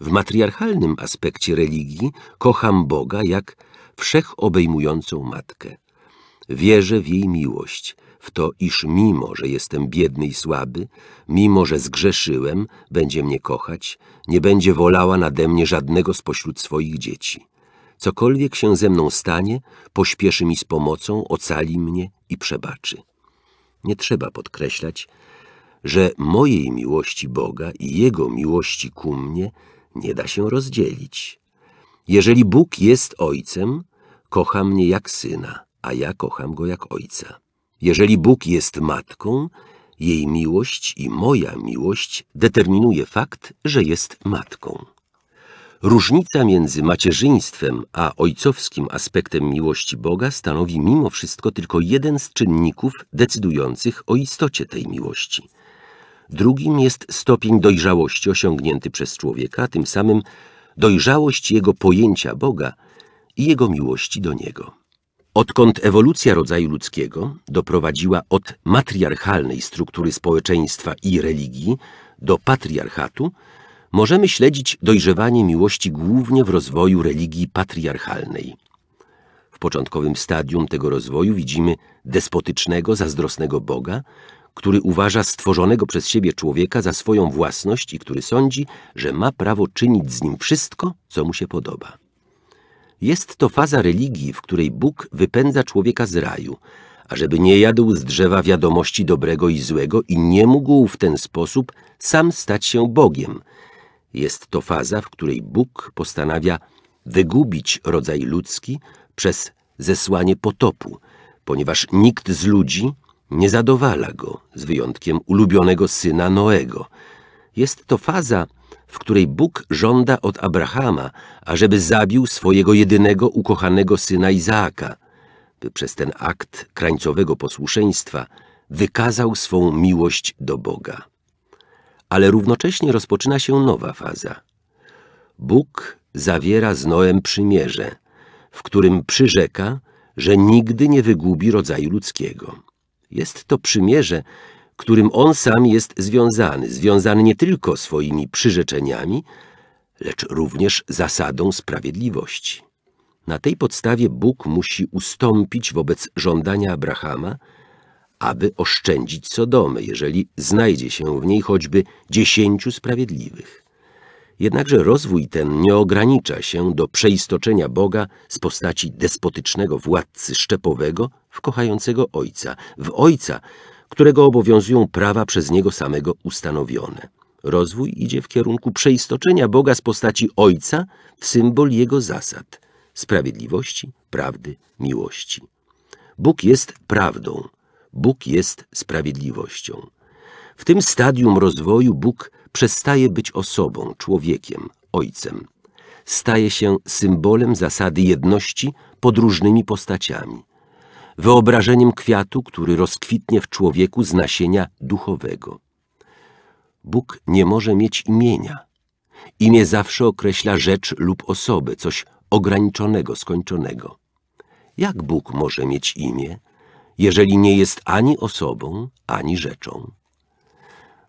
W matriarchalnym aspekcie religii kocham Boga jak wszechobejmującą Matkę. Wierzę w jej miłość, w to, iż mimo, że jestem biedny i słaby, mimo, że zgrzeszyłem, będzie mnie kochać, nie będzie wolała nade mnie żadnego spośród swoich dzieci. Cokolwiek się ze mną stanie, pośpieszy mi z pomocą, ocali mnie i przebaczy. Nie trzeba podkreślać, że mojej miłości Boga i Jego miłości ku mnie nie da się rozdzielić. Jeżeli Bóg jest Ojcem, kocha mnie jak Syna, a ja kocham Go jak Ojca. Jeżeli Bóg jest matką, jej miłość i moja miłość determinuje fakt, że jest matką. Różnica między macierzyństwem a ojcowskim aspektem miłości Boga stanowi mimo wszystko tylko jeden z czynników decydujących o istocie tej miłości. Drugim jest stopień dojrzałości osiągnięty przez człowieka, tym samym dojrzałość jego pojęcia Boga i jego miłości do Niego. Odkąd ewolucja rodzaju ludzkiego doprowadziła od matriarchalnej struktury społeczeństwa i religii do patriarchatu, możemy śledzić dojrzewanie miłości głównie w rozwoju religii patriarchalnej. W początkowym stadium tego rozwoju widzimy despotycznego, zazdrosnego Boga, który uważa stworzonego przez siebie człowieka za swoją własność i który sądzi, że ma prawo czynić z nim wszystko, co mu się podoba. Jest to faza religii, w której Bóg wypędza człowieka z raju, ażeby nie jadł z drzewa wiadomości dobrego i złego i nie mógł w ten sposób sam stać się Bogiem. Jest to faza, w której Bóg postanawia wygubić rodzaj ludzki przez zesłanie potopu, ponieważ nikt z ludzi nie zadowala go, z wyjątkiem ulubionego syna Noego. Jest to faza, w której Bóg żąda od Abrahama, ażeby zabił swojego jedynego ukochanego syna Izaaka, by przez ten akt krańcowego posłuszeństwa wykazał swą miłość do Boga. Ale równocześnie rozpoczyna się nowa faza. Bóg zawiera z Noem przymierze, w którym przyrzeka, że nigdy nie wygubi rodzaju ludzkiego. Jest to przymierze, którym on sam jest związany, związany nie tylko swoimi przyrzeczeniami, lecz również zasadą sprawiedliwości. Na tej podstawie Bóg musi ustąpić wobec żądania Abrahama, aby oszczędzić Sodomy, jeżeli znajdzie się w niej choćby dziesięciu sprawiedliwych. Jednakże rozwój ten nie ogranicza się do przeistoczenia Boga z postaci despotycznego władcy szczepowego w kochającego ojca, w ojca, którego obowiązują prawa przez niego samego ustanowione. Rozwój idzie w kierunku przeistoczenia Boga z postaci Ojca w symbol Jego zasad – sprawiedliwości, prawdy, miłości. Bóg jest prawdą, Bóg jest sprawiedliwością. W tym stadium rozwoju Bóg przestaje być osobą, człowiekiem, Ojcem. Staje się symbolem zasady jedności pod różnymi postaciami – wyobrażeniem kwiatu, który rozkwitnie w człowieku z nasienia duchowego. Bóg nie może mieć imienia. Imię zawsze określa rzecz lub osobę, coś ograniczonego, skończonego. Jak Bóg może mieć imię, jeżeli nie jest ani osobą, ani rzeczą?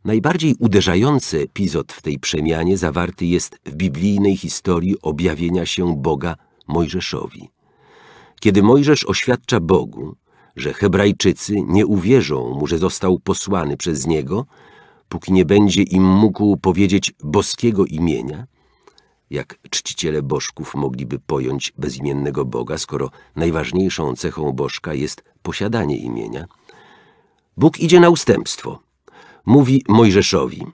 Najbardziej uderzający epizod w tej przemianie zawarty jest w biblijnej historii objawienia się Boga Mojżeszowi. Kiedy Mojżesz oświadcza Bogu, że Hebrajczycy nie uwierzą mu, że został posłany przez niego, póki nie będzie im mógł powiedzieć boskiego imienia, jak czciciele bożków mogliby pojąć bezimiennego Boga, skoro najważniejszą cechą bożka jest posiadanie imienia, Bóg idzie na ustępstwo. Mówi Mojżeszowi,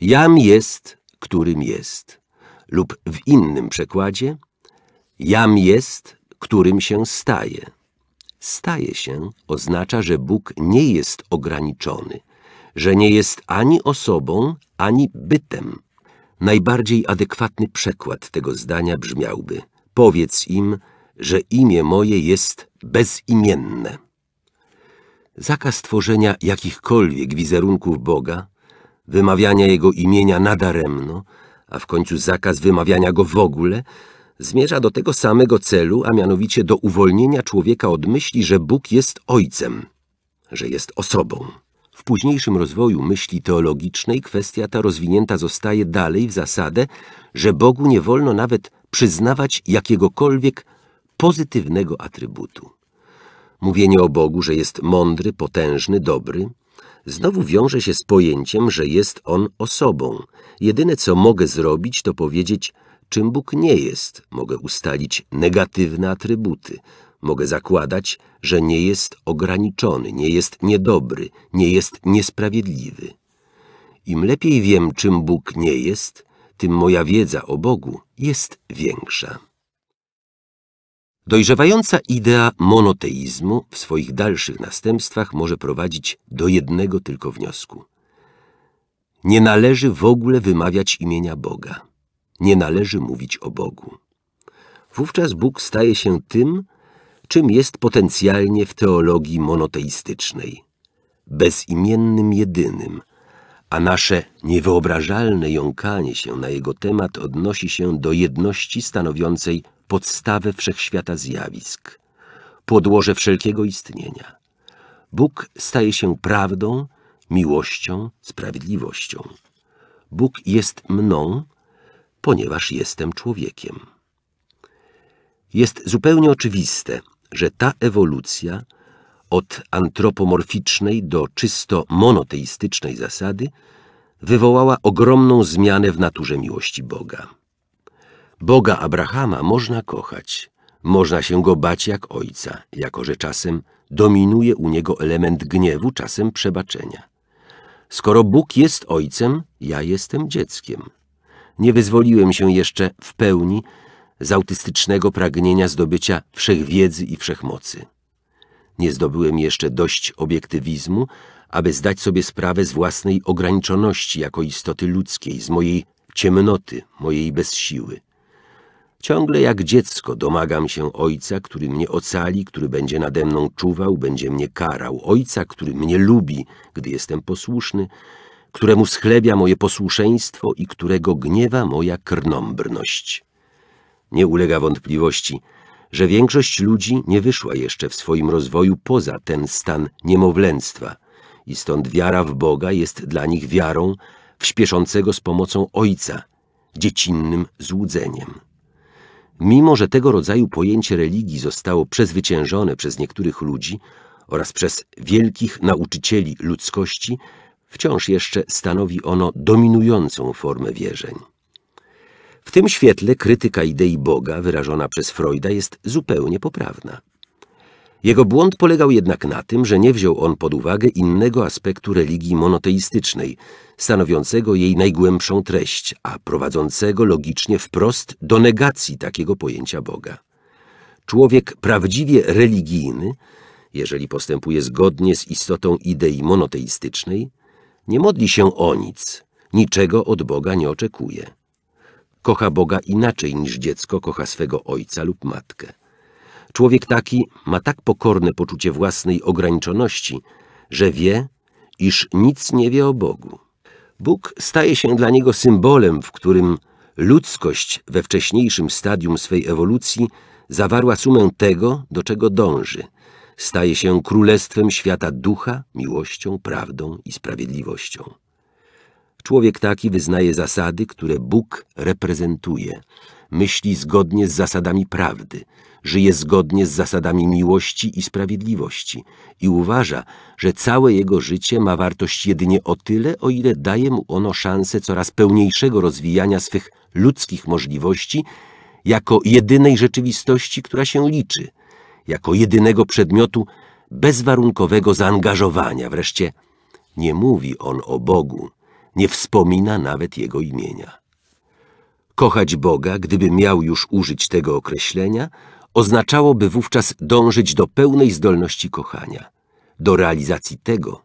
jam jest, którym jest, lub w innym przekładzie, jam jest, którym się staje. Staje się oznacza, że Bóg nie jest ograniczony, że nie jest ani osobą, ani bytem. Najbardziej adekwatny przekład tego zdania brzmiałby Powiedz im, że imię moje jest bezimienne. Zakaz tworzenia jakichkolwiek wizerunków Boga, wymawiania Jego imienia nadaremno, a w końcu zakaz wymawiania Go w ogóle – zmierza do tego samego celu, a mianowicie do uwolnienia człowieka od myśli, że Bóg jest Ojcem, że jest osobą. W późniejszym rozwoju myśli teologicznej kwestia ta rozwinięta zostaje dalej w zasadę, że Bogu nie wolno nawet przyznawać jakiegokolwiek pozytywnego atrybutu. Mówienie o Bogu, że jest mądry, potężny, dobry, znowu wiąże się z pojęciem, że jest On osobą. Jedyne, co mogę zrobić, to powiedzieć – czym Bóg nie jest, mogę ustalić negatywne atrybuty, mogę zakładać, że nie jest ograniczony, nie jest niedobry, nie jest niesprawiedliwy. Im lepiej wiem, czym Bóg nie jest, tym moja wiedza o Bogu jest większa. Dojrzewająca idea monoteizmu w swoich dalszych następstwach może prowadzić do jednego tylko wniosku. Nie należy w ogóle wymawiać imienia Boga nie należy mówić o Bogu. Wówczas Bóg staje się tym, czym jest potencjalnie w teologii monoteistycznej bezimiennym jedynym, a nasze niewyobrażalne jąkanie się na jego temat odnosi się do jedności stanowiącej podstawę wszechświata zjawisk, podłoże wszelkiego istnienia. Bóg staje się prawdą, miłością, sprawiedliwością. Bóg jest mną, ponieważ jestem człowiekiem. Jest zupełnie oczywiste, że ta ewolucja od antropomorficznej do czysto monoteistycznej zasady wywołała ogromną zmianę w naturze miłości Boga. Boga Abrahama można kochać, można się go bać jak ojca, jako że czasem dominuje u niego element gniewu, czasem przebaczenia. Skoro Bóg jest ojcem, ja jestem dzieckiem nie wyzwoliłem się jeszcze w pełni z autystycznego pragnienia zdobycia wszechwiedzy i wszechmocy. Nie zdobyłem jeszcze dość obiektywizmu, aby zdać sobie sprawę z własnej ograniczoności jako istoty ludzkiej, z mojej ciemnoty, mojej bezsiły. Ciągle jak dziecko domagam się ojca, który mnie ocali, który będzie nade mną czuwał, będzie mnie karał. Ojca, który mnie lubi, gdy jestem posłuszny, któremu schlebia moje posłuszeństwo i którego gniewa moja krnąbrność. Nie ulega wątpliwości, że większość ludzi nie wyszła jeszcze w swoim rozwoju poza ten stan niemowlęctwa i stąd wiara w Boga jest dla nich wiarą w śpieszącego z pomocą Ojca, dziecinnym złudzeniem. Mimo, że tego rodzaju pojęcie religii zostało przezwyciężone przez niektórych ludzi oraz przez wielkich nauczycieli ludzkości, wciąż jeszcze stanowi ono dominującą formę wierzeń. W tym świetle krytyka idei Boga wyrażona przez Freuda jest zupełnie poprawna. Jego błąd polegał jednak na tym, że nie wziął on pod uwagę innego aspektu religii monoteistycznej, stanowiącego jej najgłębszą treść, a prowadzącego logicznie wprost do negacji takiego pojęcia Boga. Człowiek prawdziwie religijny, jeżeli postępuje zgodnie z istotą idei monoteistycznej, nie modli się o nic, niczego od Boga nie oczekuje. Kocha Boga inaczej niż dziecko kocha swego ojca lub matkę. Człowiek taki ma tak pokorne poczucie własnej ograniczoności, że wie, iż nic nie wie o Bogu. Bóg staje się dla niego symbolem, w którym ludzkość we wcześniejszym stadium swej ewolucji zawarła sumę tego, do czego dąży, staje się królestwem świata ducha, miłością, prawdą i sprawiedliwością. Człowiek taki wyznaje zasady, które Bóg reprezentuje, myśli zgodnie z zasadami prawdy, żyje zgodnie z zasadami miłości i sprawiedliwości i uważa, że całe jego życie ma wartość jedynie o tyle, o ile daje mu ono szansę coraz pełniejszego rozwijania swych ludzkich możliwości jako jedynej rzeczywistości, która się liczy – jako jedynego przedmiotu bezwarunkowego zaangażowania. Wreszcie nie mówi on o Bogu, nie wspomina nawet Jego imienia. Kochać Boga, gdyby miał już użyć tego określenia, oznaczałoby wówczas dążyć do pełnej zdolności kochania, do realizacji tego,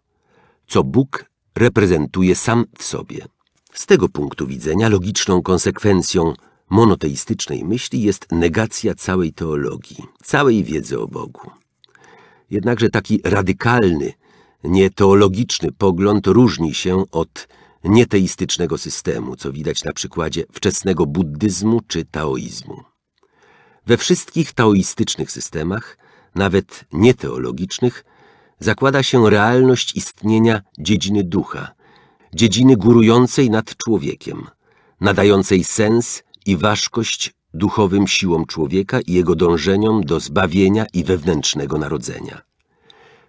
co Bóg reprezentuje sam w sobie. Z tego punktu widzenia logiczną konsekwencją monoteistycznej myśli jest negacja całej teologii, całej wiedzy o Bogu. Jednakże taki radykalny, nieteologiczny pogląd różni się od nieteistycznego systemu, co widać na przykładzie wczesnego buddyzmu czy taoizmu. We wszystkich taoistycznych systemach, nawet nieteologicznych, zakłada się realność istnienia dziedziny ducha, dziedziny górującej nad człowiekiem, nadającej sens i ważkość duchowym siłom człowieka i jego dążeniom do zbawienia i wewnętrznego narodzenia.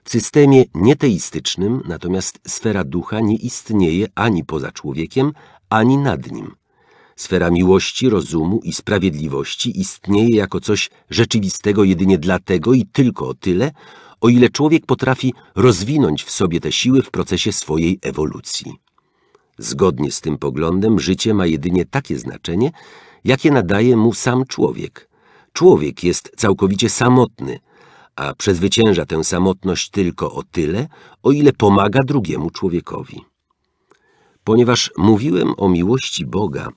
W systemie nieteistycznym natomiast sfera ducha nie istnieje ani poza człowiekiem, ani nad nim. Sfera miłości, rozumu i sprawiedliwości istnieje jako coś rzeczywistego jedynie dlatego i tylko o tyle, o ile człowiek potrafi rozwinąć w sobie te siły w procesie swojej ewolucji. Zgodnie z tym poglądem życie ma jedynie takie znaczenie, jakie nadaje mu sam człowiek. Człowiek jest całkowicie samotny, a przezwycięża tę samotność tylko o tyle, o ile pomaga drugiemu człowiekowi. Ponieważ mówiłem o miłości Boga,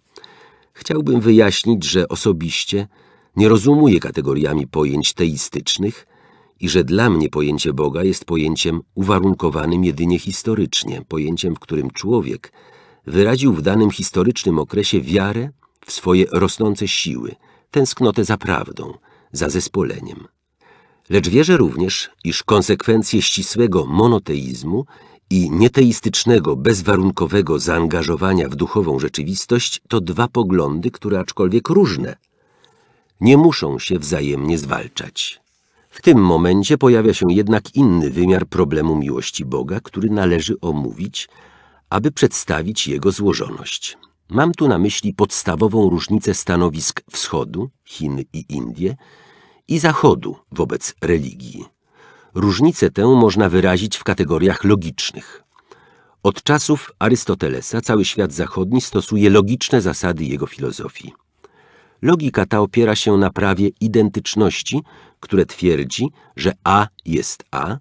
chciałbym wyjaśnić, że osobiście nie rozumuję kategoriami pojęć teistycznych i że dla mnie pojęcie Boga jest pojęciem uwarunkowanym jedynie historycznie, pojęciem, w którym człowiek wyraził w danym historycznym okresie wiarę w swoje rosnące siły, tęsknotę za prawdą, za zespoleniem. Lecz wierzę również, iż konsekwencje ścisłego monoteizmu i nieteistycznego, bezwarunkowego zaangażowania w duchową rzeczywistość to dwa poglądy, które aczkolwiek różne, nie muszą się wzajemnie zwalczać. W tym momencie pojawia się jednak inny wymiar problemu miłości Boga, który należy omówić, aby przedstawić jego złożoność. Mam tu na myśli podstawową różnicę stanowisk wschodu, Chin i Indie, i zachodu wobec religii. Różnicę tę można wyrazić w kategoriach logicznych. Od czasów Arystotelesa cały świat zachodni stosuje logiczne zasady jego filozofii. Logika ta opiera się na prawie identyczności, które twierdzi, że A jest A,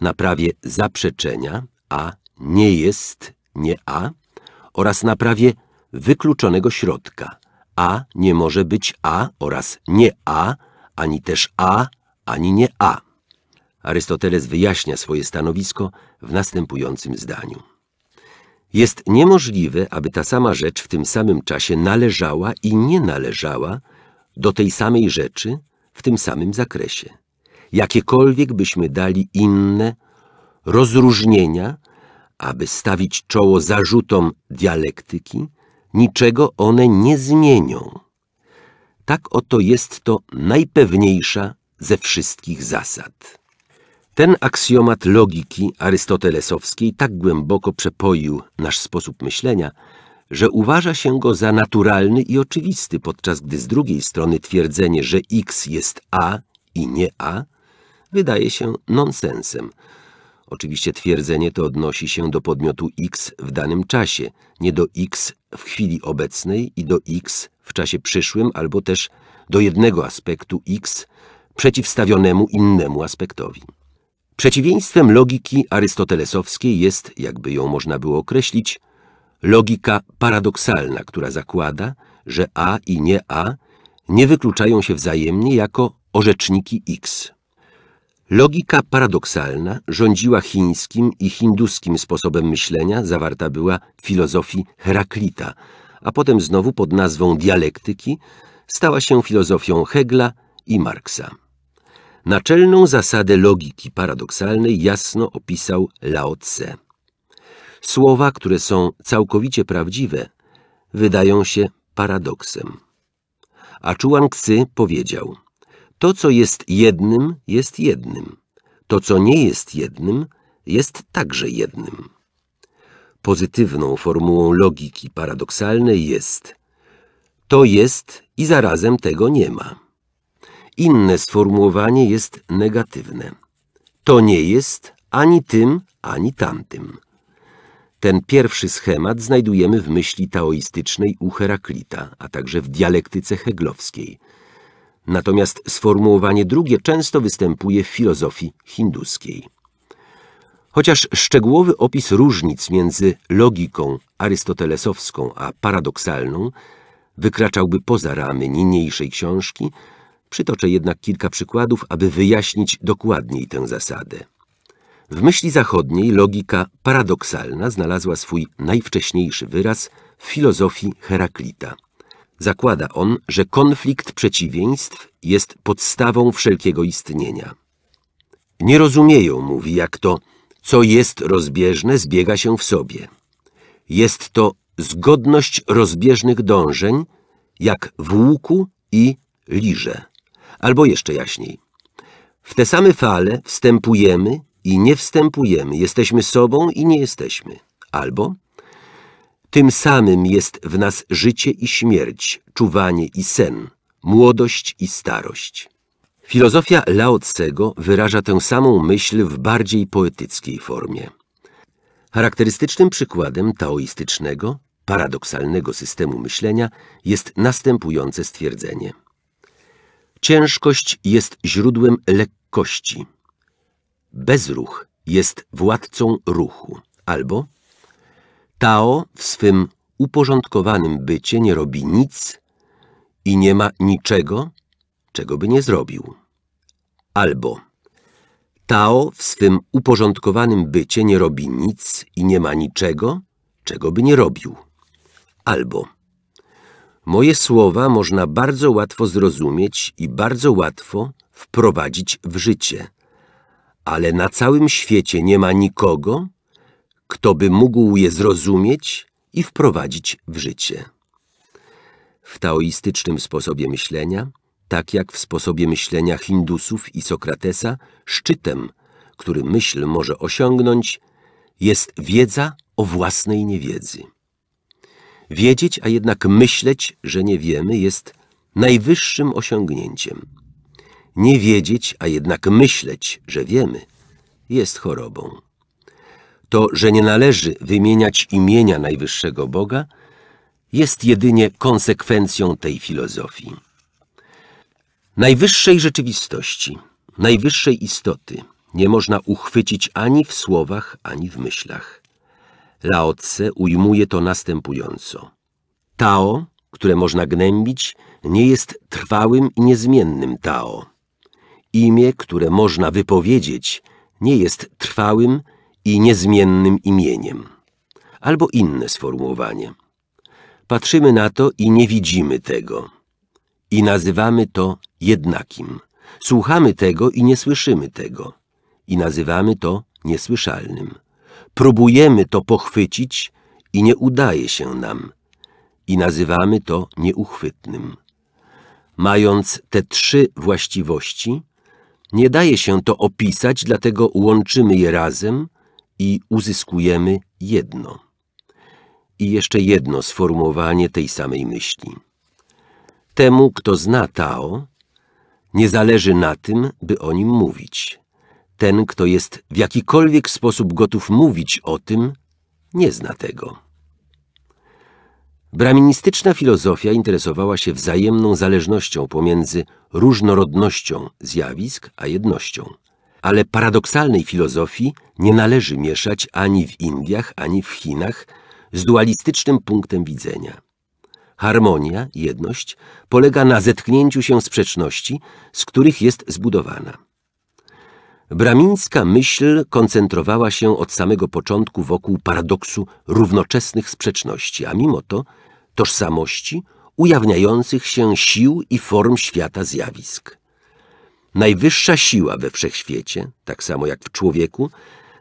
na prawie zaprzeczenia A nie jest, nie a, oraz naprawie wykluczonego środka. A nie może być a oraz nie a, ani też a, ani nie a. Arystoteles wyjaśnia swoje stanowisko w następującym zdaniu. Jest niemożliwe, aby ta sama rzecz w tym samym czasie należała i nie należała do tej samej rzeczy w tym samym zakresie. Jakiekolwiek byśmy dali inne rozróżnienia aby stawić czoło zarzutom dialektyki, niczego one nie zmienią. Tak oto jest to najpewniejsza ze wszystkich zasad. Ten aksjomat logiki arystotelesowskiej tak głęboko przepoił nasz sposób myślenia, że uważa się go za naturalny i oczywisty, podczas gdy z drugiej strony twierdzenie, że x jest a i nie a, wydaje się nonsensem, Oczywiście twierdzenie to odnosi się do podmiotu x w danym czasie, nie do x w chwili obecnej i do x w czasie przyszłym, albo też do jednego aspektu x przeciwstawionemu innemu aspektowi. Przeciwieństwem logiki arystotelesowskiej jest, jakby ją można było określić, logika paradoksalna, która zakłada, że a i nie a nie wykluczają się wzajemnie jako orzeczniki x. Logika paradoksalna rządziła chińskim i hinduskim sposobem myślenia, zawarta była w filozofii Heraklita, a potem znowu pod nazwą dialektyki stała się filozofią Hegla i Marksa. Naczelną zasadę logiki paradoksalnej jasno opisał Lao Tse. Słowa, które są całkowicie prawdziwe, wydają się paradoksem. A Chuang Tzu powiedział – to, co jest jednym, jest jednym. To, co nie jest jednym, jest także jednym. Pozytywną formułą logiki paradoksalnej jest to jest i zarazem tego nie ma. Inne sformułowanie jest negatywne. To nie jest ani tym, ani tamtym. Ten pierwszy schemat znajdujemy w myśli taoistycznej u Heraklita, a także w dialektyce heglowskiej – Natomiast sformułowanie drugie często występuje w filozofii hinduskiej. Chociaż szczegółowy opis różnic między logiką arystotelesowską a paradoksalną wykraczałby poza ramy niniejszej książki, przytoczę jednak kilka przykładów, aby wyjaśnić dokładniej tę zasadę. W myśli zachodniej logika paradoksalna znalazła swój najwcześniejszy wyraz w filozofii Heraklita – Zakłada on, że konflikt przeciwieństw jest podstawą wszelkiego istnienia. Nie rozumieją, mówi, jak to, co jest rozbieżne, zbiega się w sobie. Jest to zgodność rozbieżnych dążeń, jak w łuku i liże, Albo jeszcze jaśniej. W te same fale wstępujemy i nie wstępujemy, jesteśmy sobą i nie jesteśmy. Albo tym samym jest w nas życie i śmierć, czuwanie i sen, młodość i starość. Filozofia Lao Tsego wyraża tę samą myśl w bardziej poetyckiej formie. Charakterystycznym przykładem taoistycznego, paradoksalnego systemu myślenia jest następujące stwierdzenie. Ciężkość jest źródłem lekkości. Bezruch jest władcą ruchu albo Tao w swym uporządkowanym bycie nie robi nic i nie ma niczego, czego by nie zrobił. Albo Tao w swym uporządkowanym bycie nie robi nic i nie ma niczego, czego by nie robił. Albo Moje słowa można bardzo łatwo zrozumieć i bardzo łatwo wprowadzić w życie, ale na całym świecie nie ma nikogo, kto by mógł je zrozumieć i wprowadzić w życie. W taoistycznym sposobie myślenia, tak jak w sposobie myślenia Hindusów i Sokratesa, szczytem, który myśl może osiągnąć, jest wiedza o własnej niewiedzy. Wiedzieć, a jednak myśleć, że nie wiemy, jest najwyższym osiągnięciem. Nie wiedzieć, a jednak myśleć, że wiemy, jest chorobą to, że nie należy wymieniać imienia najwyższego Boga, jest jedynie konsekwencją tej filozofii. Najwyższej rzeczywistości, najwyższej istoty nie można uchwycić ani w słowach, ani w myślach. Laotse ujmuje to następująco. Tao, które można gnębić, nie jest trwałym i niezmiennym Tao. Imię, które można wypowiedzieć, nie jest trwałym i niezmiennym imieniem, albo inne sformułowanie. Patrzymy na to i nie widzimy tego, i nazywamy to jednakim. Słuchamy tego i nie słyszymy tego, i nazywamy to niesłyszalnym. Próbujemy to pochwycić i nie udaje się nam, i nazywamy to nieuchwytnym. Mając te trzy właściwości, nie daje się to opisać, dlatego łączymy je razem i uzyskujemy jedno. I jeszcze jedno sformułowanie tej samej myśli. Temu, kto zna Tao, nie zależy na tym, by o nim mówić. Ten, kto jest w jakikolwiek sposób gotów mówić o tym, nie zna tego. Braministyczna filozofia interesowała się wzajemną zależnością pomiędzy różnorodnością zjawisk a jednością – ale paradoksalnej filozofii nie należy mieszać ani w Indiach, ani w Chinach z dualistycznym punktem widzenia. Harmonia, jedność, polega na zetknięciu się sprzeczności, z których jest zbudowana. Bramińska myśl koncentrowała się od samego początku wokół paradoksu równoczesnych sprzeczności, a mimo to tożsamości ujawniających się sił i form świata zjawisk. Najwyższa siła we wszechświecie, tak samo jak w człowieku,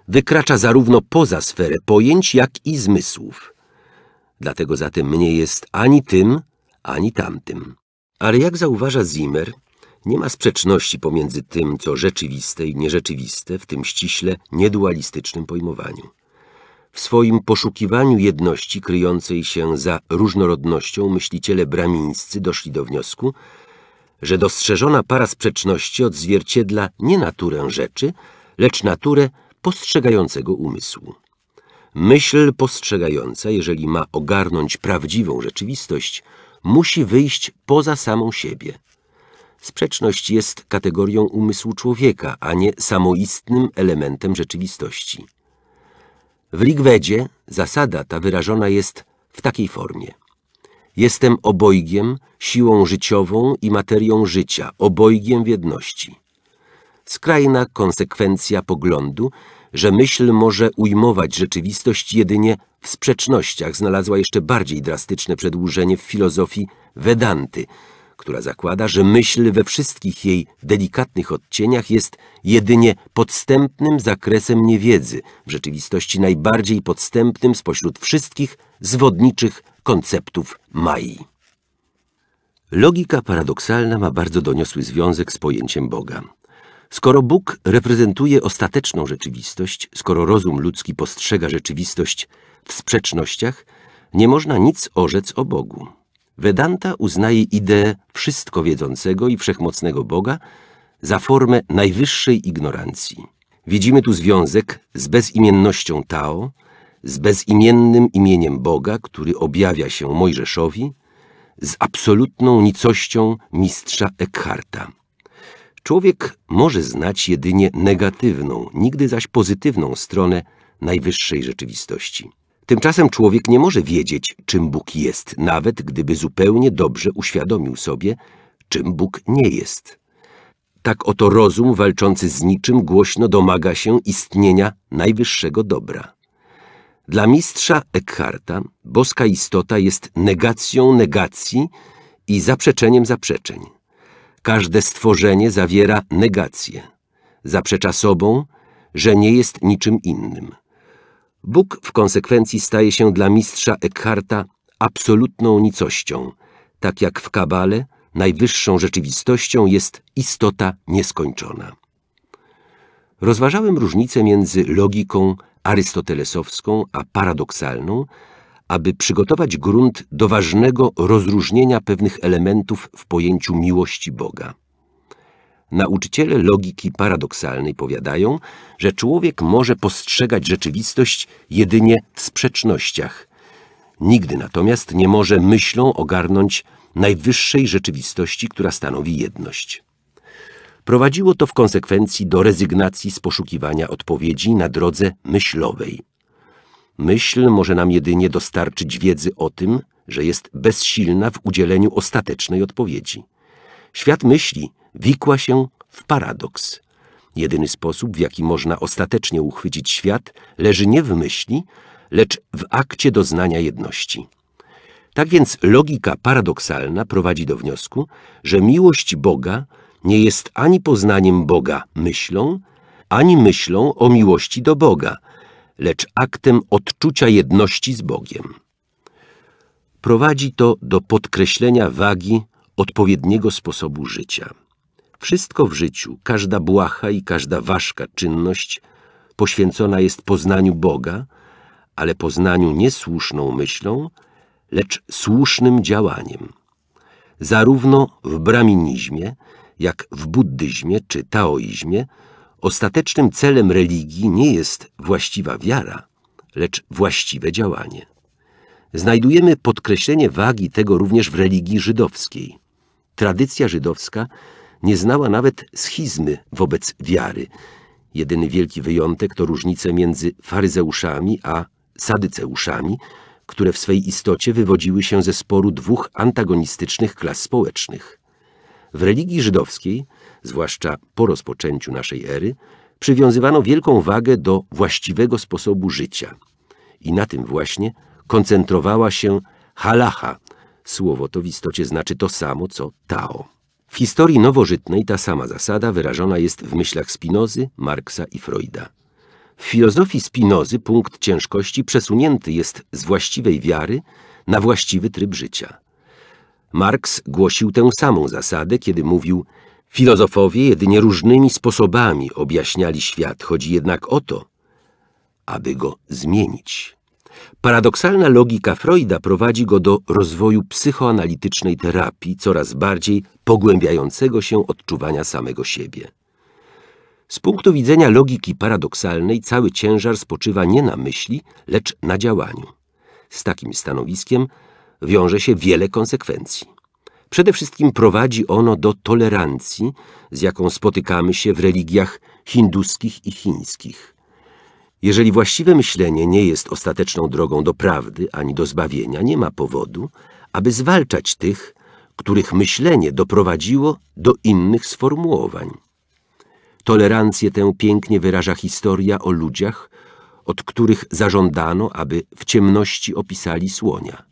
wykracza zarówno poza sferę pojęć, jak i zmysłów. Dlatego zatem nie jest ani tym, ani tamtym. Ale jak zauważa Zimmer, nie ma sprzeczności pomiędzy tym, co rzeczywiste i nierzeczywiste w tym ściśle niedualistycznym pojmowaniu. W swoim poszukiwaniu jedności kryjącej się za różnorodnością myśliciele bramińscy doszli do wniosku, że dostrzeżona para sprzeczności odzwierciedla nie naturę rzeczy, lecz naturę postrzegającego umysłu. Myśl postrzegająca, jeżeli ma ogarnąć prawdziwą rzeczywistość, musi wyjść poza samą siebie. Sprzeczność jest kategorią umysłu człowieka, a nie samoistnym elementem rzeczywistości. W Ligwedzie zasada ta wyrażona jest w takiej formie. Jestem obojgiem, siłą życiową i materią życia, obojgiem w jedności. Skrajna konsekwencja poglądu, że myśl może ujmować rzeczywistość jedynie w sprzecznościach, znalazła jeszcze bardziej drastyczne przedłużenie w filozofii Vedanty, która zakłada, że myśl we wszystkich jej delikatnych odcieniach jest jedynie podstępnym zakresem niewiedzy, w rzeczywistości najbardziej podstępnym spośród wszystkich zwodniczych konceptów Mai. Logika paradoksalna ma bardzo doniosły związek z pojęciem Boga. Skoro Bóg reprezentuje ostateczną rzeczywistość, skoro rozum ludzki postrzega rzeczywistość w sprzecznościach, nie można nic orzec o Bogu. Vedanta uznaje ideę wszystko wiedzącego i wszechmocnego Boga za formę najwyższej ignorancji. Widzimy tu związek z bezimiennością Tao, z bezimiennym imieniem Boga, który objawia się Mojżeszowi, z absolutną nicością mistrza Eckharta. Człowiek może znać jedynie negatywną, nigdy zaś pozytywną stronę najwyższej rzeczywistości. Tymczasem człowiek nie może wiedzieć, czym Bóg jest, nawet gdyby zupełnie dobrze uświadomił sobie, czym Bóg nie jest. Tak oto rozum walczący z niczym głośno domaga się istnienia najwyższego dobra. Dla mistrza Eckharta boska istota jest negacją negacji i zaprzeczeniem zaprzeczeń. Każde stworzenie zawiera negację. Zaprzecza sobą, że nie jest niczym innym. Bóg w konsekwencji staje się dla mistrza Eckharta absolutną nicością, tak jak w Kabale najwyższą rzeczywistością jest istota nieskończona. Rozważałem różnicę między logiką arystotelesowską, a paradoksalną, aby przygotować grunt do ważnego rozróżnienia pewnych elementów w pojęciu miłości Boga. Nauczyciele logiki paradoksalnej powiadają, że człowiek może postrzegać rzeczywistość jedynie w sprzecznościach. Nigdy natomiast nie może myślą ogarnąć najwyższej rzeczywistości, która stanowi jedność. Prowadziło to w konsekwencji do rezygnacji z poszukiwania odpowiedzi na drodze myślowej. Myśl może nam jedynie dostarczyć wiedzy o tym, że jest bezsilna w udzieleniu ostatecznej odpowiedzi. Świat myśli wikła się w paradoks. Jedyny sposób, w jaki można ostatecznie uchwycić świat, leży nie w myśli, lecz w akcie doznania jedności. Tak więc logika paradoksalna prowadzi do wniosku, że miłość Boga – nie jest ani poznaniem Boga myślą, ani myślą o miłości do Boga, lecz aktem odczucia jedności z Bogiem. Prowadzi to do podkreślenia wagi odpowiedniego sposobu życia. Wszystko w życiu, każda błaha i każda ważka czynność poświęcona jest poznaniu Boga, ale poznaniu nie słuszną myślą, lecz słusznym działaniem. Zarówno w braminizmie, jak w buddyzmie czy taoizmie, ostatecznym celem religii nie jest właściwa wiara, lecz właściwe działanie. Znajdujemy podkreślenie wagi tego również w religii żydowskiej. Tradycja żydowska nie znała nawet schizmy wobec wiary. Jedyny wielki wyjątek to różnice między faryzeuszami a sadyceuszami, które w swej istocie wywodziły się ze sporu dwóch antagonistycznych klas społecznych. W religii żydowskiej, zwłaszcza po rozpoczęciu naszej ery, przywiązywano wielką wagę do właściwego sposobu życia. I na tym właśnie koncentrowała się halacha. Słowo to w istocie znaczy to samo, co tao. W historii nowożytnej ta sama zasada wyrażona jest w myślach Spinozy, Marksa i Freuda. W filozofii Spinozy punkt ciężkości przesunięty jest z właściwej wiary na właściwy tryb życia – Marks głosił tę samą zasadę, kiedy mówił Filozofowie jedynie różnymi sposobami objaśniali świat, chodzi jednak o to, aby go zmienić. Paradoksalna logika Freuda prowadzi go do rozwoju psychoanalitycznej terapii, coraz bardziej pogłębiającego się odczuwania samego siebie. Z punktu widzenia logiki paradoksalnej cały ciężar spoczywa nie na myśli, lecz na działaniu. Z takim stanowiskiem wiąże się wiele konsekwencji. Przede wszystkim prowadzi ono do tolerancji, z jaką spotykamy się w religiach hinduskich i chińskich. Jeżeli właściwe myślenie nie jest ostateczną drogą do prawdy ani do zbawienia, nie ma powodu, aby zwalczać tych, których myślenie doprowadziło do innych sformułowań. Tolerancję tę pięknie wyraża historia o ludziach, od których zażądano, aby w ciemności opisali słonia.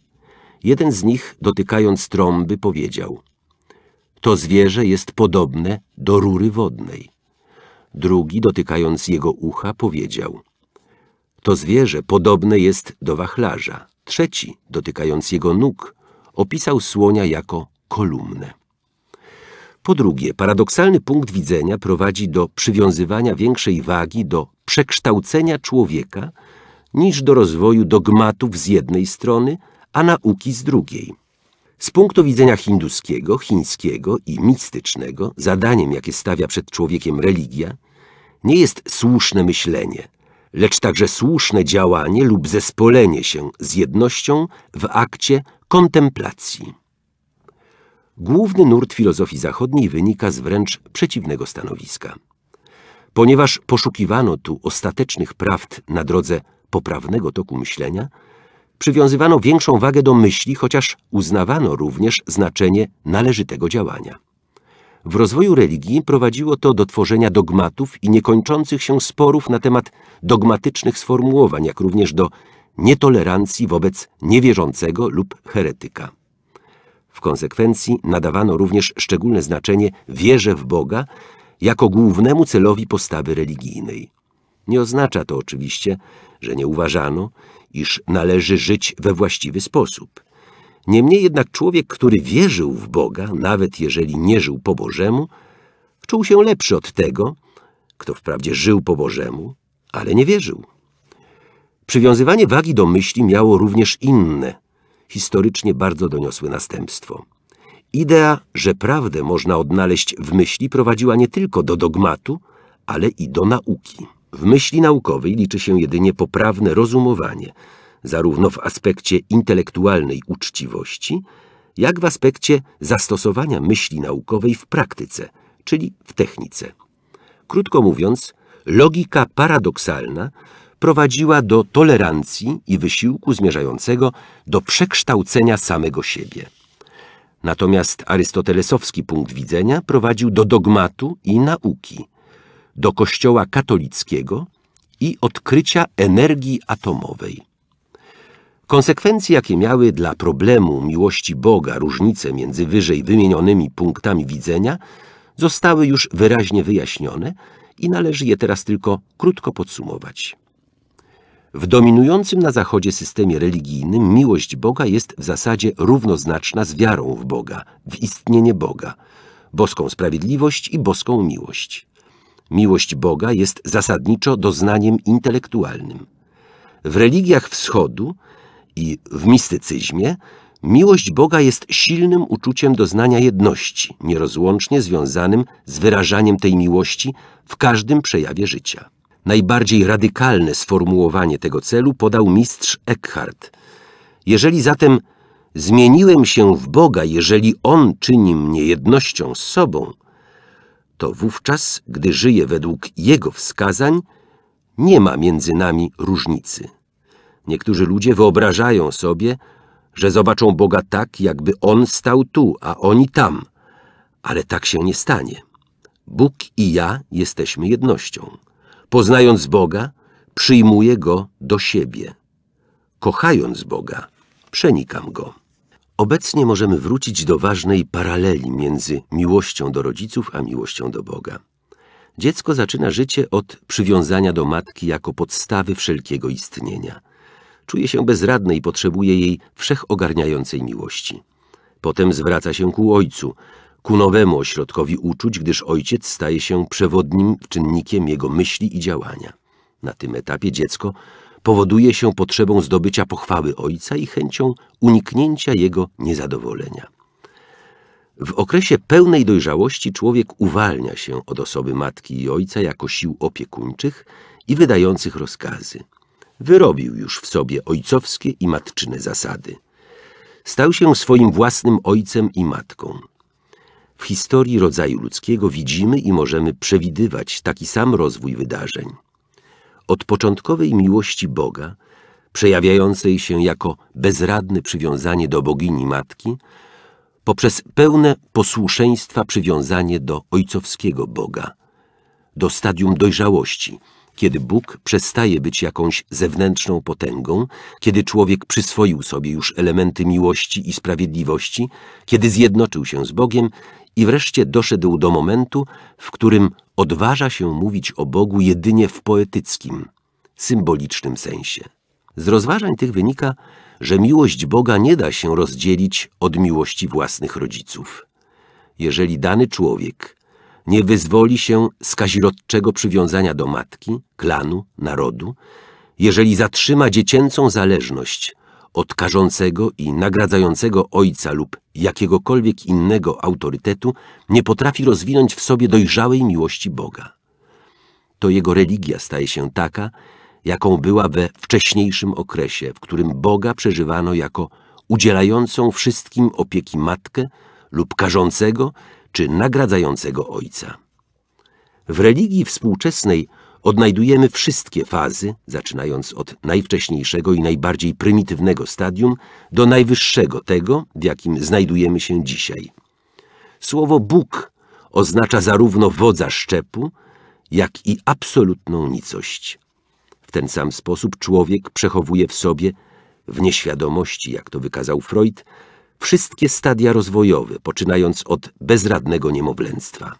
Jeden z nich, dotykając trąby, powiedział To zwierzę jest podobne do rury wodnej. Drugi, dotykając jego ucha, powiedział To zwierzę podobne jest do wachlarza. Trzeci, dotykając jego nóg, opisał słonia jako kolumnę. Po drugie, paradoksalny punkt widzenia prowadzi do przywiązywania większej wagi do przekształcenia człowieka niż do rozwoju dogmatów z jednej strony – a nauki z drugiej. Z punktu widzenia hinduskiego, chińskiego i mistycznego, zadaniem, jakie stawia przed człowiekiem religia, nie jest słuszne myślenie, lecz także słuszne działanie lub zespolenie się z jednością w akcie kontemplacji. Główny nurt filozofii zachodniej wynika z wręcz przeciwnego stanowiska. Ponieważ poszukiwano tu ostatecznych prawd na drodze poprawnego toku myślenia, przywiązywano większą wagę do myśli, chociaż uznawano również znaczenie należytego działania. W rozwoju religii prowadziło to do tworzenia dogmatów i niekończących się sporów na temat dogmatycznych sformułowań, jak również do nietolerancji wobec niewierzącego lub heretyka. W konsekwencji nadawano również szczególne znaczenie wierze w Boga jako głównemu celowi postawy religijnej. Nie oznacza to oczywiście, że nie uważano, iż należy żyć we właściwy sposób. Niemniej jednak człowiek, który wierzył w Boga, nawet jeżeli nie żył po Bożemu, czuł się lepszy od tego, kto wprawdzie żył po Bożemu, ale nie wierzył. Przywiązywanie wagi do myśli miało również inne, historycznie bardzo doniosłe następstwo. Idea, że prawdę można odnaleźć w myśli prowadziła nie tylko do dogmatu, ale i do nauki. W myśli naukowej liczy się jedynie poprawne rozumowanie, zarówno w aspekcie intelektualnej uczciwości, jak w aspekcie zastosowania myśli naukowej w praktyce, czyli w technice. Krótko mówiąc, logika paradoksalna prowadziła do tolerancji i wysiłku zmierzającego do przekształcenia samego siebie. Natomiast arystotelesowski punkt widzenia prowadził do dogmatu i nauki – do Kościoła katolickiego i odkrycia energii atomowej. Konsekwencje, jakie miały dla problemu miłości Boga różnice między wyżej wymienionymi punktami widzenia, zostały już wyraźnie wyjaśnione i należy je teraz tylko krótko podsumować. W dominującym na Zachodzie systemie religijnym miłość Boga jest w zasadzie równoznaczna z wiarą w Boga, w istnienie Boga, boską sprawiedliwość i boską miłość. Miłość Boga jest zasadniczo doznaniem intelektualnym. W religiach wschodu i w mistycyzmie miłość Boga jest silnym uczuciem doznania jedności, nierozłącznie związanym z wyrażaniem tej miłości w każdym przejawie życia. Najbardziej radykalne sformułowanie tego celu podał mistrz Eckhart. Jeżeli zatem zmieniłem się w Boga, jeżeli On czyni mnie jednością z sobą – to wówczas, gdy żyję według Jego wskazań, nie ma między nami różnicy. Niektórzy ludzie wyobrażają sobie, że zobaczą Boga tak, jakby On stał tu, a oni tam. Ale tak się nie stanie. Bóg i ja jesteśmy jednością. Poznając Boga, przyjmuję Go do siebie. Kochając Boga, przenikam Go. Obecnie możemy wrócić do ważnej paraleli między miłością do rodziców a miłością do Boga. Dziecko zaczyna życie od przywiązania do matki jako podstawy wszelkiego istnienia. Czuje się bezradne i potrzebuje jej wszechogarniającej miłości. Potem zwraca się ku ojcu, ku nowemu ośrodkowi uczuć, gdyż ojciec staje się przewodnim czynnikiem jego myśli i działania. Na tym etapie dziecko powoduje się potrzebą zdobycia pochwały ojca i chęcią uniknięcia jego niezadowolenia. W okresie pełnej dojrzałości człowiek uwalnia się od osoby matki i ojca jako sił opiekuńczych i wydających rozkazy. Wyrobił już w sobie ojcowskie i matczyne zasady. Stał się swoim własnym ojcem i matką. W historii rodzaju ludzkiego widzimy i możemy przewidywać taki sam rozwój wydarzeń od początkowej miłości Boga, przejawiającej się jako bezradne przywiązanie do bogini matki, poprzez pełne posłuszeństwa przywiązanie do ojcowskiego Boga, do stadium dojrzałości, kiedy Bóg przestaje być jakąś zewnętrzną potęgą, kiedy człowiek przyswoił sobie już elementy miłości i sprawiedliwości, kiedy zjednoczył się z Bogiem i wreszcie doszedł do momentu, w którym odważa się mówić o Bogu jedynie w poetyckim, symbolicznym sensie. Z rozważań tych wynika, że miłość Boga nie da się rozdzielić od miłości własnych rodziców. Jeżeli dany człowiek nie wyzwoli się z kazirodczego przywiązania do matki, klanu, narodu, jeżeli zatrzyma dziecięcą zależność od karzącego i nagradzającego ojca lub jakiegokolwiek innego autorytetu nie potrafi rozwinąć w sobie dojrzałej miłości Boga. To jego religia staje się taka, jaką była we wcześniejszym okresie, w którym Boga przeżywano jako udzielającą wszystkim opieki matkę lub karzącego czy nagradzającego ojca. W religii współczesnej odnajdujemy wszystkie fazy, zaczynając od najwcześniejszego i najbardziej prymitywnego stadium do najwyższego tego, w jakim znajdujemy się dzisiaj. Słowo Bóg oznacza zarówno wodza szczepu, jak i absolutną nicość. W ten sam sposób człowiek przechowuje w sobie, w nieświadomości, jak to wykazał Freud, wszystkie stadia rozwojowe, poczynając od bezradnego niemowlęctwa.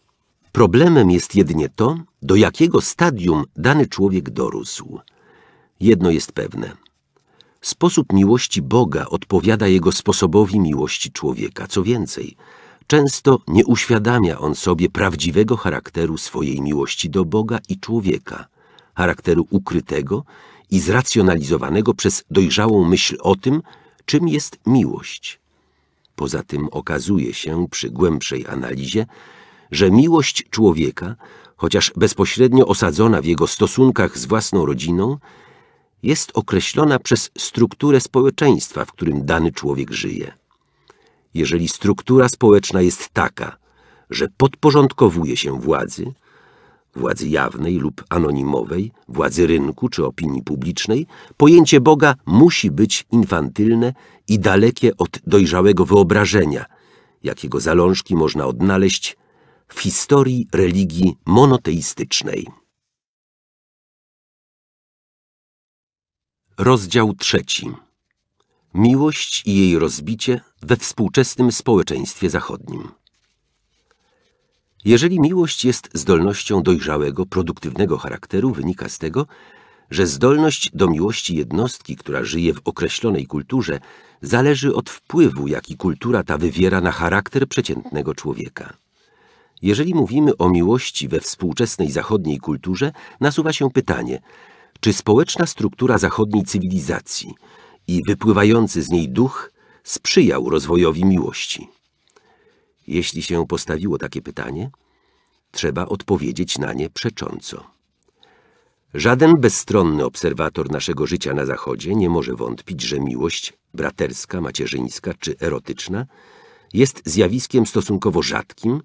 Problemem jest jedynie to, do jakiego stadium dany człowiek dorósł. Jedno jest pewne. Sposób miłości Boga odpowiada jego sposobowi miłości człowieka. Co więcej, często nie uświadamia on sobie prawdziwego charakteru swojej miłości do Boga i człowieka, charakteru ukrytego i zracjonalizowanego przez dojrzałą myśl o tym, czym jest miłość. Poza tym okazuje się przy głębszej analizie, że miłość człowieka, chociaż bezpośrednio osadzona w jego stosunkach z własną rodziną, jest określona przez strukturę społeczeństwa, w którym dany człowiek żyje. Jeżeli struktura społeczna jest taka, że podporządkowuje się władzy, władzy jawnej lub anonimowej, władzy rynku czy opinii publicznej, pojęcie Boga musi być infantylne i dalekie od dojrzałego wyobrażenia, jakiego zalążki można odnaleźć w historii religii monoteistycznej. Rozdział trzeci. Miłość i jej rozbicie we współczesnym społeczeństwie zachodnim. Jeżeli miłość jest zdolnością dojrzałego, produktywnego charakteru, wynika z tego, że zdolność do miłości jednostki, która żyje w określonej kulturze, zależy od wpływu, jaki kultura ta wywiera na charakter przeciętnego człowieka. Jeżeli mówimy o miłości we współczesnej zachodniej kulturze, nasuwa się pytanie, czy społeczna struktura zachodniej cywilizacji i wypływający z niej duch sprzyjał rozwojowi miłości? Jeśli się postawiło takie pytanie, trzeba odpowiedzieć na nie przecząco. Żaden bezstronny obserwator naszego życia na Zachodzie nie może wątpić, że miłość braterska, macierzyńska czy erotyczna jest zjawiskiem stosunkowo rzadkim,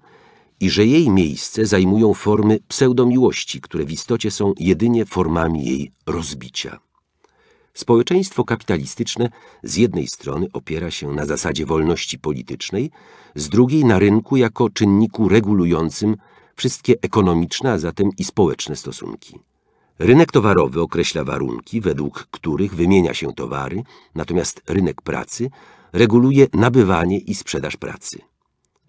i że jej miejsce zajmują formy pseudomiłości, które w istocie są jedynie formami jej rozbicia. Społeczeństwo kapitalistyczne z jednej strony opiera się na zasadzie wolności politycznej, z drugiej na rynku jako czynniku regulującym wszystkie ekonomiczne, a zatem i społeczne stosunki. Rynek towarowy określa warunki, według których wymienia się towary, natomiast rynek pracy reguluje nabywanie i sprzedaż pracy.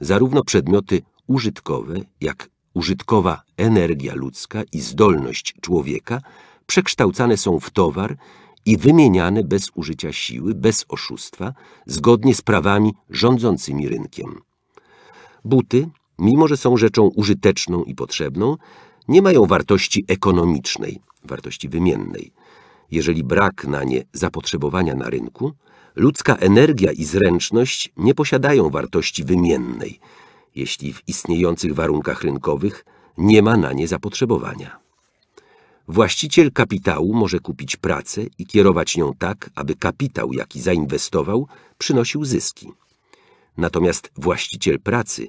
Zarówno przedmioty użytkowe, jak użytkowa energia ludzka i zdolność człowieka przekształcane są w towar i wymieniane bez użycia siły, bez oszustwa, zgodnie z prawami rządzącymi rynkiem. Buty, mimo że są rzeczą użyteczną i potrzebną, nie mają wartości ekonomicznej, wartości wymiennej. Jeżeli brak na nie zapotrzebowania na rynku, ludzka energia i zręczność nie posiadają wartości wymiennej, jeśli w istniejących warunkach rynkowych nie ma na nie zapotrzebowania. Właściciel kapitału może kupić pracę i kierować nią tak, aby kapitał, jaki zainwestował, przynosił zyski. Natomiast właściciel pracy,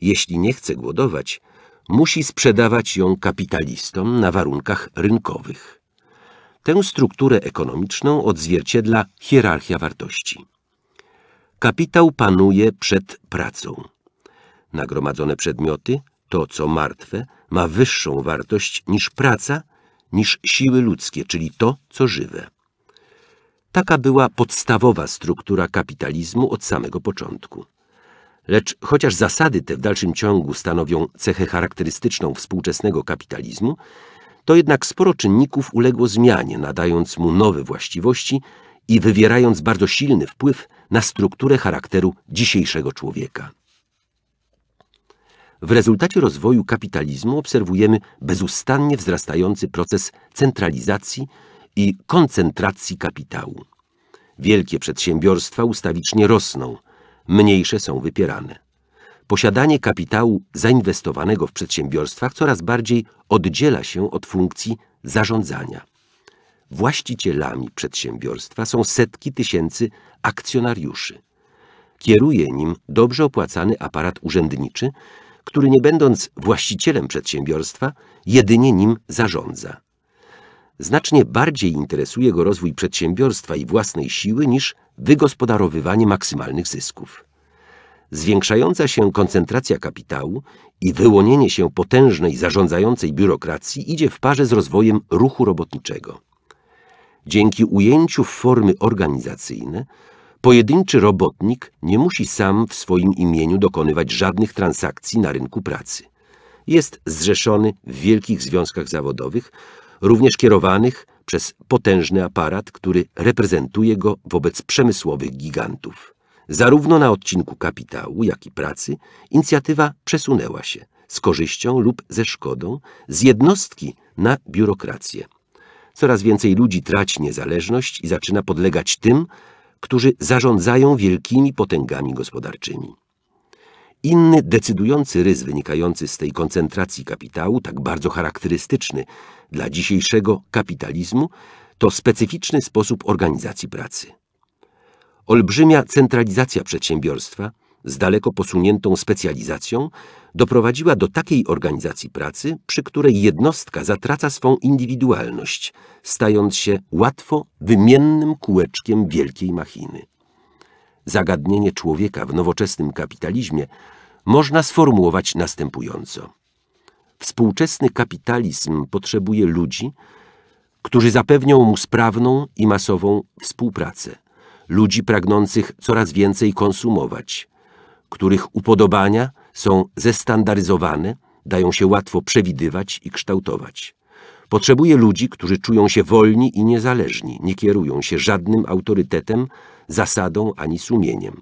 jeśli nie chce głodować, musi sprzedawać ją kapitalistom na warunkach rynkowych. Tę strukturę ekonomiczną odzwierciedla hierarchia wartości. Kapitał panuje przed pracą. Nagromadzone przedmioty, to co martwe, ma wyższą wartość niż praca, niż siły ludzkie, czyli to, co żywe. Taka była podstawowa struktura kapitalizmu od samego początku. Lecz chociaż zasady te w dalszym ciągu stanowią cechę charakterystyczną współczesnego kapitalizmu, to jednak sporo czynników uległo zmianie, nadając mu nowe właściwości i wywierając bardzo silny wpływ na strukturę charakteru dzisiejszego człowieka. W rezultacie rozwoju kapitalizmu obserwujemy bezustannie wzrastający proces centralizacji i koncentracji kapitału. Wielkie przedsiębiorstwa ustawicznie rosną, mniejsze są wypierane. Posiadanie kapitału zainwestowanego w przedsiębiorstwach coraz bardziej oddziela się od funkcji zarządzania. Właścicielami przedsiębiorstwa są setki tysięcy akcjonariuszy. Kieruje nim dobrze opłacany aparat urzędniczy, który nie będąc właścicielem przedsiębiorstwa, jedynie nim zarządza. Znacznie bardziej interesuje go rozwój przedsiębiorstwa i własnej siły niż wygospodarowywanie maksymalnych zysków. Zwiększająca się koncentracja kapitału i wyłonienie się potężnej zarządzającej biurokracji idzie w parze z rozwojem ruchu robotniczego. Dzięki ujęciu w formy organizacyjne Pojedynczy robotnik nie musi sam w swoim imieniu dokonywać żadnych transakcji na rynku pracy. Jest zrzeszony w wielkich związkach zawodowych, również kierowanych przez potężny aparat, który reprezentuje go wobec przemysłowych gigantów. Zarówno na odcinku kapitału, jak i pracy inicjatywa przesunęła się z korzyścią lub ze szkodą z jednostki na biurokrację. Coraz więcej ludzi traci niezależność i zaczyna podlegać tym, którzy zarządzają wielkimi potęgami gospodarczymi. Inny decydujący rys wynikający z tej koncentracji kapitału, tak bardzo charakterystyczny dla dzisiejszego kapitalizmu, to specyficzny sposób organizacji pracy. Olbrzymia centralizacja przedsiębiorstwa – z daleko posuniętą specjalizacją doprowadziła do takiej organizacji pracy, przy której jednostka zatraca swą indywidualność, stając się łatwo wymiennym kółeczkiem wielkiej machiny. Zagadnienie człowieka w nowoczesnym kapitalizmie można sformułować następująco. Współczesny kapitalizm potrzebuje ludzi, którzy zapewnią mu sprawną i masową współpracę, ludzi pragnących coraz więcej konsumować, których upodobania są zestandaryzowane, dają się łatwo przewidywać i kształtować. Potrzebuje ludzi, którzy czują się wolni i niezależni, nie kierują się żadnym autorytetem, zasadą ani sumieniem.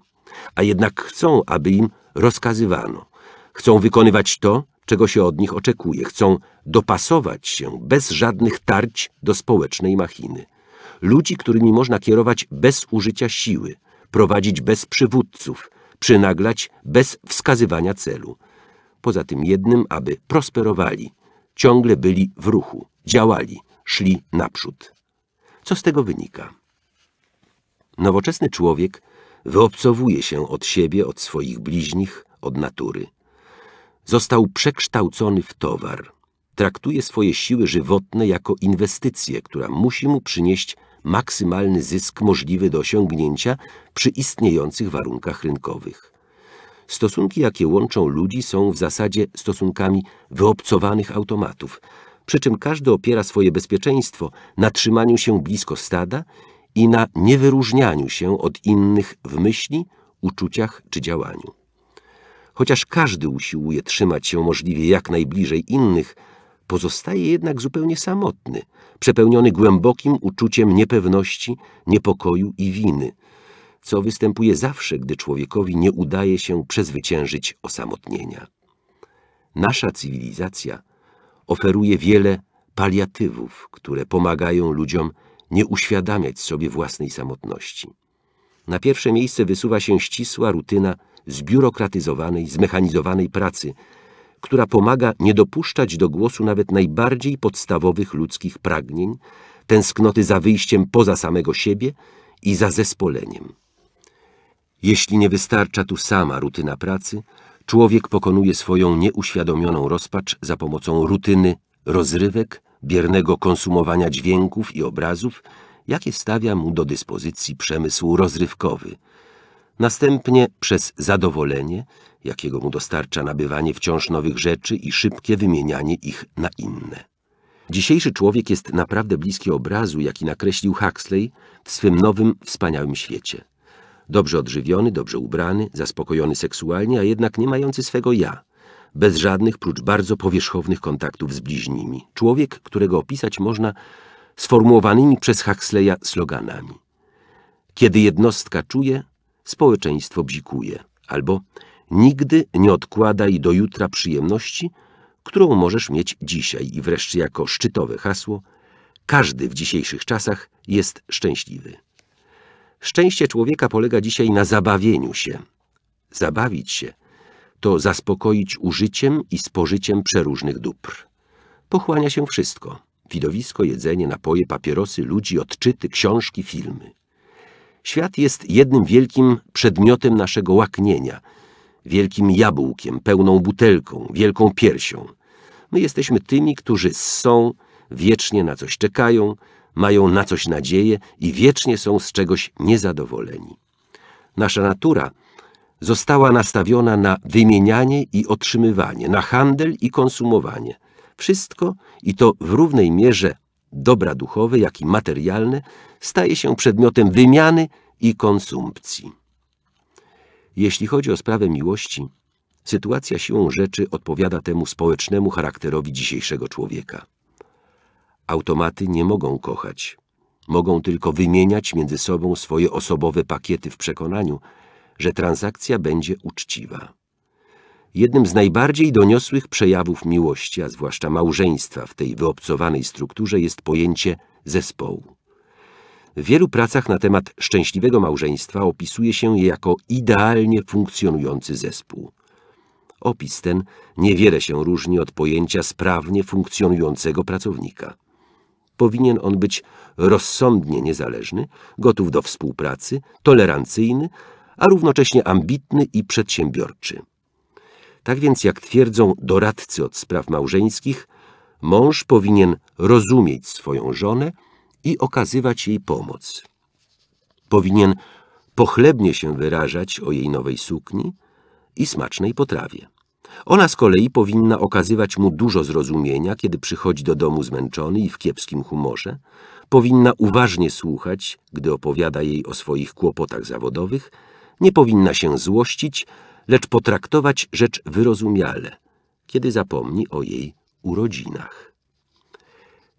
A jednak chcą, aby im rozkazywano. Chcą wykonywać to, czego się od nich oczekuje. Chcą dopasować się bez żadnych tarć do społecznej machiny. Ludzi, którymi można kierować bez użycia siły, prowadzić bez przywódców, przynaglać bez wskazywania celu. Poza tym jednym, aby prosperowali, ciągle byli w ruchu, działali, szli naprzód. Co z tego wynika? Nowoczesny człowiek wyobcowuje się od siebie, od swoich bliźnich, od natury. Został przekształcony w towar. Traktuje swoje siły żywotne jako inwestycję, która musi mu przynieść maksymalny zysk możliwy do osiągnięcia przy istniejących warunkach rynkowych. Stosunki, jakie łączą ludzi, są w zasadzie stosunkami wyobcowanych automatów, przy czym każdy opiera swoje bezpieczeństwo na trzymaniu się blisko stada i na niewyróżnianiu się od innych w myśli, uczuciach czy działaniu. Chociaż każdy usiłuje trzymać się możliwie jak najbliżej innych, Pozostaje jednak zupełnie samotny, przepełniony głębokim uczuciem niepewności, niepokoju i winy, co występuje zawsze, gdy człowiekowi nie udaje się przezwyciężyć osamotnienia. Nasza cywilizacja oferuje wiele paliatywów, które pomagają ludziom nie uświadamiać sobie własnej samotności. Na pierwsze miejsce wysuwa się ścisła rutyna zbiurokratyzowanej, zmechanizowanej pracy – która pomaga nie dopuszczać do głosu nawet najbardziej podstawowych ludzkich pragnień, tęsknoty za wyjściem poza samego siebie i za zespoleniem. Jeśli nie wystarcza tu sama rutyna pracy, człowiek pokonuje swoją nieuświadomioną rozpacz za pomocą rutyny, rozrywek, biernego konsumowania dźwięków i obrazów, jakie stawia mu do dyspozycji przemysł rozrywkowy. Następnie przez zadowolenie jakiego mu dostarcza nabywanie wciąż nowych rzeczy i szybkie wymienianie ich na inne. Dzisiejszy człowiek jest naprawdę bliski obrazu, jaki nakreślił Huxley w swym nowym, wspaniałym świecie. Dobrze odżywiony, dobrze ubrany, zaspokojony seksualnie, a jednak nie mający swego ja, bez żadnych, prócz bardzo powierzchownych kontaktów z bliźnimi. Człowiek, którego opisać można sformułowanymi przez Huxleya sloganami. Kiedy jednostka czuje, społeczeństwo bzikuje, albo Nigdy nie odkładaj do jutra przyjemności, którą możesz mieć dzisiaj i wreszcie jako szczytowe hasło każdy w dzisiejszych czasach jest szczęśliwy. Szczęście człowieka polega dzisiaj na zabawieniu się. Zabawić się to zaspokoić użyciem i spożyciem przeróżnych dóbr. Pochłania się wszystko. Widowisko, jedzenie, napoje, papierosy, ludzi, odczyty, książki, filmy. Świat jest jednym wielkim przedmiotem naszego łaknienia – wielkim jabłkiem, pełną butelką, wielką piersią. My jesteśmy tymi, którzy są, wiecznie na coś czekają, mają na coś nadzieję i wiecznie są z czegoś niezadowoleni. Nasza natura została nastawiona na wymienianie i otrzymywanie, na handel i konsumowanie. Wszystko, i to w równej mierze dobra duchowe, jak i materialne, staje się przedmiotem wymiany i konsumpcji. Jeśli chodzi o sprawę miłości, sytuacja siłą rzeczy odpowiada temu społecznemu charakterowi dzisiejszego człowieka. Automaty nie mogą kochać. Mogą tylko wymieniać między sobą swoje osobowe pakiety w przekonaniu, że transakcja będzie uczciwa. Jednym z najbardziej doniosłych przejawów miłości, a zwłaszcza małżeństwa w tej wyobcowanej strukturze jest pojęcie zespołu. W wielu pracach na temat szczęśliwego małżeństwa opisuje się je jako idealnie funkcjonujący zespół. Opis ten niewiele się różni od pojęcia sprawnie funkcjonującego pracownika. Powinien on być rozsądnie niezależny, gotów do współpracy, tolerancyjny, a równocześnie ambitny i przedsiębiorczy. Tak więc, jak twierdzą doradcy od spraw małżeńskich, mąż powinien rozumieć swoją żonę, i okazywać jej pomoc. Powinien pochlebnie się wyrażać o jej nowej sukni i smacznej potrawie. Ona z kolei powinna okazywać mu dużo zrozumienia, kiedy przychodzi do domu zmęczony i w kiepskim humorze, powinna uważnie słuchać, gdy opowiada jej o swoich kłopotach zawodowych, nie powinna się złościć, lecz potraktować rzecz wyrozumiale, kiedy zapomni o jej urodzinach.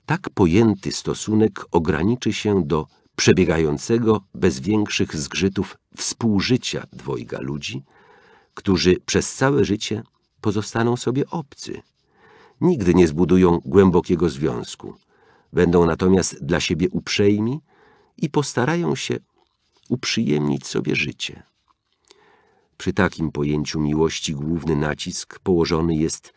Tak pojęty stosunek ograniczy się do przebiegającego bez większych zgrzytów współżycia dwojga ludzi, którzy przez całe życie pozostaną sobie obcy. Nigdy nie zbudują głębokiego związku, będą natomiast dla siebie uprzejmi i postarają się uprzyjemnić sobie życie. Przy takim pojęciu miłości główny nacisk położony jest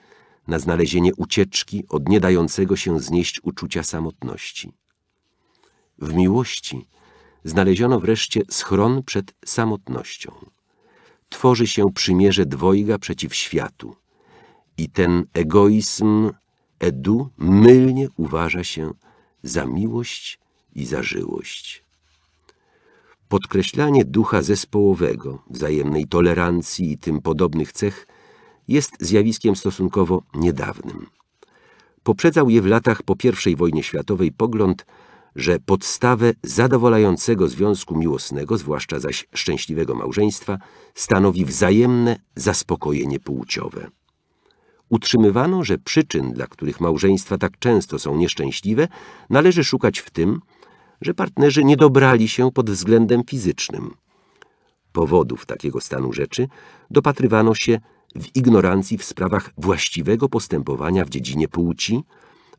na znalezienie ucieczki od nie dającego się znieść uczucia samotności. W miłości znaleziono wreszcie schron przed samotnością. Tworzy się przymierze dwojga przeciw światu i ten egoizm edu mylnie uważa się za miłość i za żyłość. Podkreślanie ducha zespołowego, wzajemnej tolerancji i tym podobnych cech jest zjawiskiem stosunkowo niedawnym. Poprzedzał je w latach po I wojnie światowej pogląd, że podstawę zadowalającego związku miłosnego, zwłaszcza zaś szczęśliwego małżeństwa, stanowi wzajemne zaspokojenie płciowe. Utrzymywano, że przyczyn, dla których małżeństwa tak często są nieszczęśliwe, należy szukać w tym, że partnerzy nie dobrali się pod względem fizycznym. Powodów takiego stanu rzeczy dopatrywano się w ignorancji w sprawach właściwego postępowania w dziedzinie płci,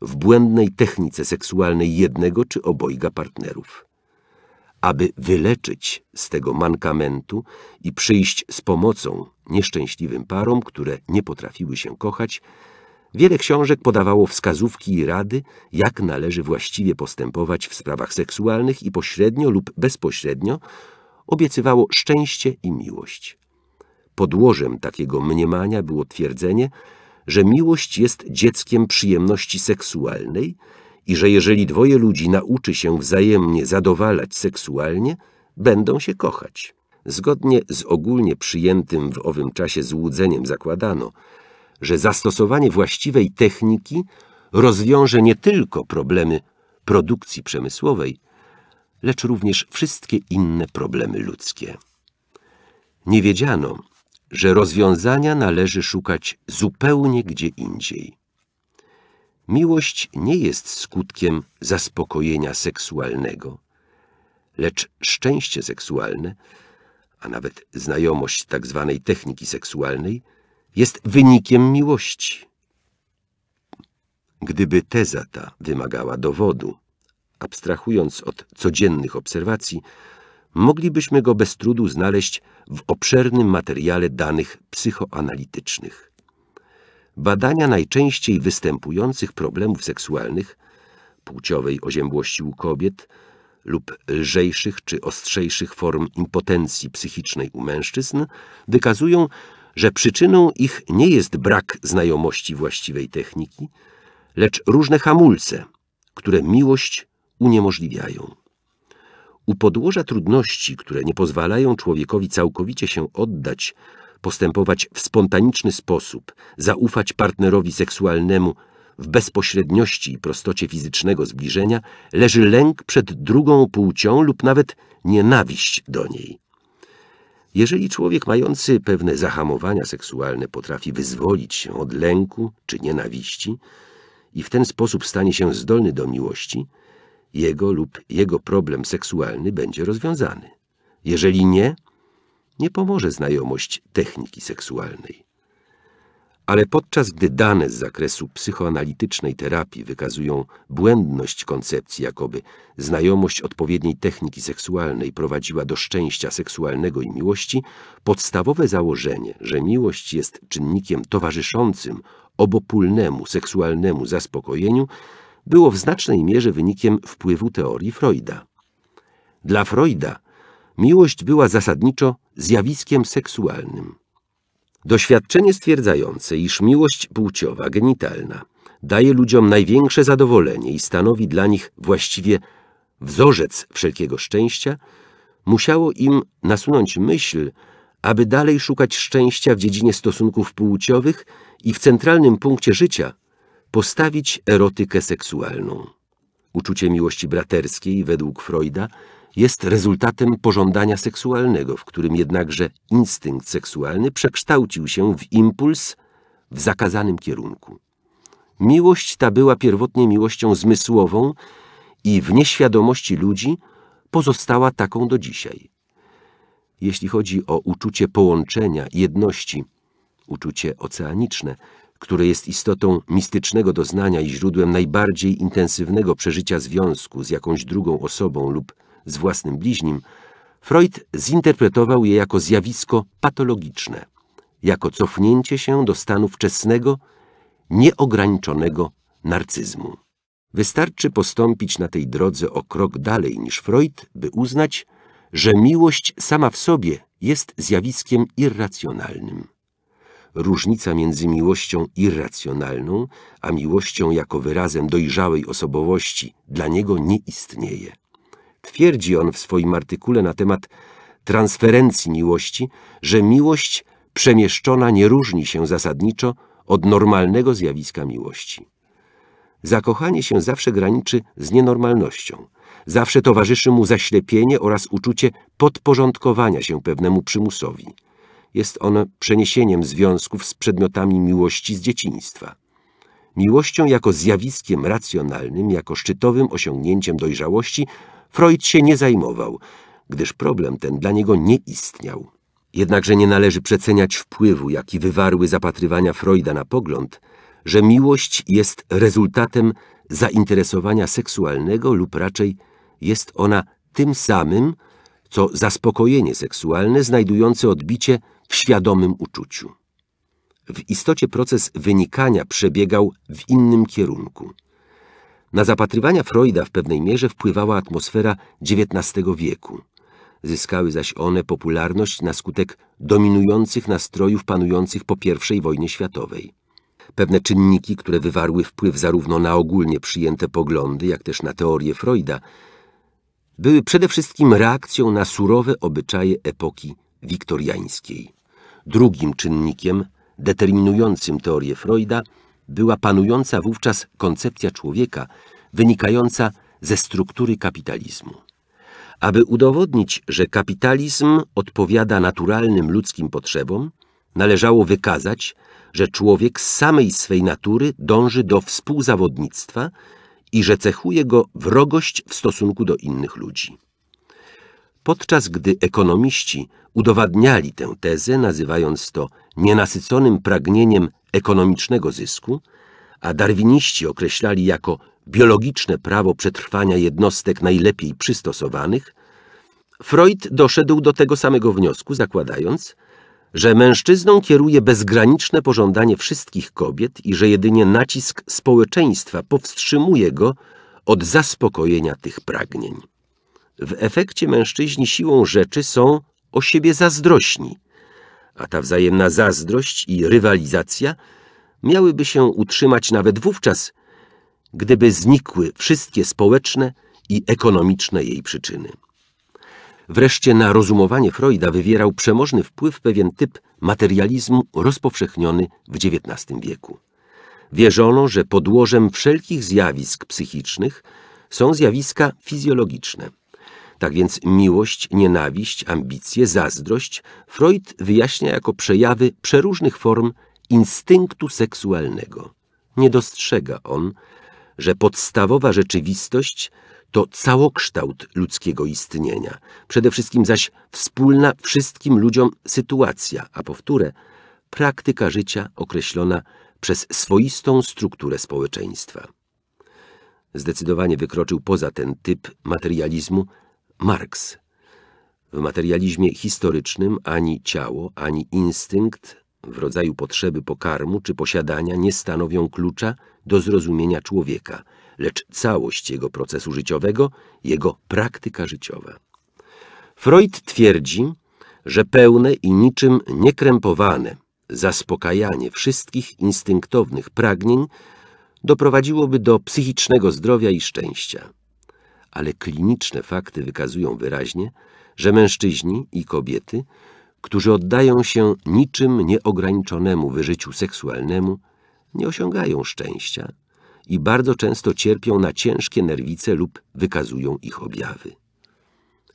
w błędnej technice seksualnej jednego czy obojga partnerów. Aby wyleczyć z tego mankamentu i przyjść z pomocą nieszczęśliwym parom, które nie potrafiły się kochać, wiele książek podawało wskazówki i rady, jak należy właściwie postępować w sprawach seksualnych i pośrednio lub bezpośrednio obiecywało szczęście i miłość. Podłożem takiego mniemania było twierdzenie, że miłość jest dzieckiem przyjemności seksualnej i że jeżeli dwoje ludzi nauczy się wzajemnie zadowalać seksualnie, będą się kochać. Zgodnie z ogólnie przyjętym w owym czasie złudzeniem zakładano, że zastosowanie właściwej techniki rozwiąże nie tylko problemy produkcji przemysłowej, lecz również wszystkie inne problemy ludzkie. Nie wiedziano, że rozwiązania należy szukać zupełnie gdzie indziej. Miłość nie jest skutkiem zaspokojenia seksualnego, lecz szczęście seksualne, a nawet znajomość tzw. Tak techniki seksualnej, jest wynikiem miłości. Gdyby teza ta wymagała dowodu, abstrahując od codziennych obserwacji, moglibyśmy go bez trudu znaleźć w obszernym materiale danych psychoanalitycznych. Badania najczęściej występujących problemów seksualnych, płciowej oziębłości u kobiet lub lżejszych czy ostrzejszych form impotencji psychicznej u mężczyzn wykazują, że przyczyną ich nie jest brak znajomości właściwej techniki, lecz różne hamulce, które miłość uniemożliwiają. U podłoża trudności, które nie pozwalają człowiekowi całkowicie się oddać, postępować w spontaniczny sposób, zaufać partnerowi seksualnemu, w bezpośredniości i prostocie fizycznego zbliżenia leży lęk przed drugą płcią lub nawet nienawiść do niej. Jeżeli człowiek mający pewne zahamowania seksualne potrafi wyzwolić się od lęku czy nienawiści i w ten sposób stanie się zdolny do miłości, jego lub jego problem seksualny będzie rozwiązany. Jeżeli nie, nie pomoże znajomość techniki seksualnej. Ale podczas gdy dane z zakresu psychoanalitycznej terapii wykazują błędność koncepcji, jakoby znajomość odpowiedniej techniki seksualnej prowadziła do szczęścia seksualnego i miłości, podstawowe założenie, że miłość jest czynnikiem towarzyszącym obopólnemu seksualnemu zaspokojeniu, było w znacznej mierze wynikiem wpływu teorii Freuda. Dla Freuda miłość była zasadniczo zjawiskiem seksualnym. Doświadczenie stwierdzające, iż miłość płciowa, genitalna, daje ludziom największe zadowolenie i stanowi dla nich właściwie wzorzec wszelkiego szczęścia, musiało im nasunąć myśl, aby dalej szukać szczęścia w dziedzinie stosunków płciowych i w centralnym punkcie życia postawić erotykę seksualną. Uczucie miłości braterskiej, według Freuda, jest rezultatem pożądania seksualnego, w którym jednakże instynkt seksualny przekształcił się w impuls w zakazanym kierunku. Miłość ta była pierwotnie miłością zmysłową i w nieświadomości ludzi pozostała taką do dzisiaj. Jeśli chodzi o uczucie połączenia, jedności, uczucie oceaniczne – które jest istotą mistycznego doznania i źródłem najbardziej intensywnego przeżycia związku z jakąś drugą osobą lub z własnym bliźnim, Freud zinterpretował je jako zjawisko patologiczne, jako cofnięcie się do stanu wczesnego, nieograniczonego narcyzmu. Wystarczy postąpić na tej drodze o krok dalej niż Freud, by uznać, że miłość sama w sobie jest zjawiskiem irracjonalnym różnica między miłością irracjonalną, a miłością jako wyrazem dojrzałej osobowości dla niego nie istnieje. Twierdzi on w swoim artykule na temat transferencji miłości, że miłość przemieszczona nie różni się zasadniczo od normalnego zjawiska miłości. Zakochanie się zawsze graniczy z nienormalnością. Zawsze towarzyszy mu zaślepienie oraz uczucie podporządkowania się pewnemu przymusowi – jest on przeniesieniem związków z przedmiotami miłości z dzieciństwa. Miłością jako zjawiskiem racjonalnym, jako szczytowym osiągnięciem dojrzałości Freud się nie zajmował, gdyż problem ten dla niego nie istniał. Jednakże nie należy przeceniać wpływu, jaki wywarły zapatrywania Freuda na pogląd, że miłość jest rezultatem zainteresowania seksualnego lub raczej jest ona tym samym, co zaspokojenie seksualne znajdujące odbicie w świadomym uczuciu. W istocie proces wynikania przebiegał w innym kierunku. Na zapatrywania Freuda w pewnej mierze wpływała atmosfera XIX wieku. Zyskały zaś one popularność na skutek dominujących nastrojów panujących po I wojnie światowej. Pewne czynniki, które wywarły wpływ zarówno na ogólnie przyjęte poglądy, jak też na teorię Freuda, były przede wszystkim reakcją na surowe obyczaje epoki wiktoriańskiej. Drugim czynnikiem determinującym teorię Freuda była panująca wówczas koncepcja człowieka wynikająca ze struktury kapitalizmu. Aby udowodnić, że kapitalizm odpowiada naturalnym ludzkim potrzebom, należało wykazać, że człowiek z samej swej natury dąży do współzawodnictwa i że cechuje go wrogość w stosunku do innych ludzi podczas gdy ekonomiści udowadniali tę tezę, nazywając to nienasyconym pragnieniem ekonomicznego zysku, a darwiniści określali jako biologiczne prawo przetrwania jednostek najlepiej przystosowanych, Freud doszedł do tego samego wniosku, zakładając, że mężczyzną kieruje bezgraniczne pożądanie wszystkich kobiet i że jedynie nacisk społeczeństwa powstrzymuje go od zaspokojenia tych pragnień. W efekcie mężczyźni siłą rzeczy są o siebie zazdrośni, a ta wzajemna zazdrość i rywalizacja miałyby się utrzymać nawet wówczas, gdyby znikły wszystkie społeczne i ekonomiczne jej przyczyny. Wreszcie na rozumowanie Freuda wywierał przemożny wpływ pewien typ materializmu rozpowszechniony w XIX wieku. Wierzono, że podłożem wszelkich zjawisk psychicznych są zjawiska fizjologiczne. Tak więc miłość, nienawiść, ambicje, zazdrość Freud wyjaśnia jako przejawy przeróżnych form instynktu seksualnego. Nie dostrzega on, że podstawowa rzeczywistość to całokształt ludzkiego istnienia, przede wszystkim zaś wspólna wszystkim ludziom sytuacja, a powtórę, praktyka życia określona przez swoistą strukturę społeczeństwa. Zdecydowanie wykroczył poza ten typ materializmu, Marx. W materializmie historycznym ani ciało, ani instynkt w rodzaju potrzeby pokarmu czy posiadania nie stanowią klucza do zrozumienia człowieka, lecz całość jego procesu życiowego, jego praktyka życiowa. Freud twierdzi, że pełne i niczym niekrępowane zaspokajanie wszystkich instynktownych pragnień doprowadziłoby do psychicznego zdrowia i szczęścia ale kliniczne fakty wykazują wyraźnie, że mężczyźni i kobiety, którzy oddają się niczym nieograniczonemu wyżyciu seksualnemu, nie osiągają szczęścia i bardzo często cierpią na ciężkie nerwice lub wykazują ich objawy.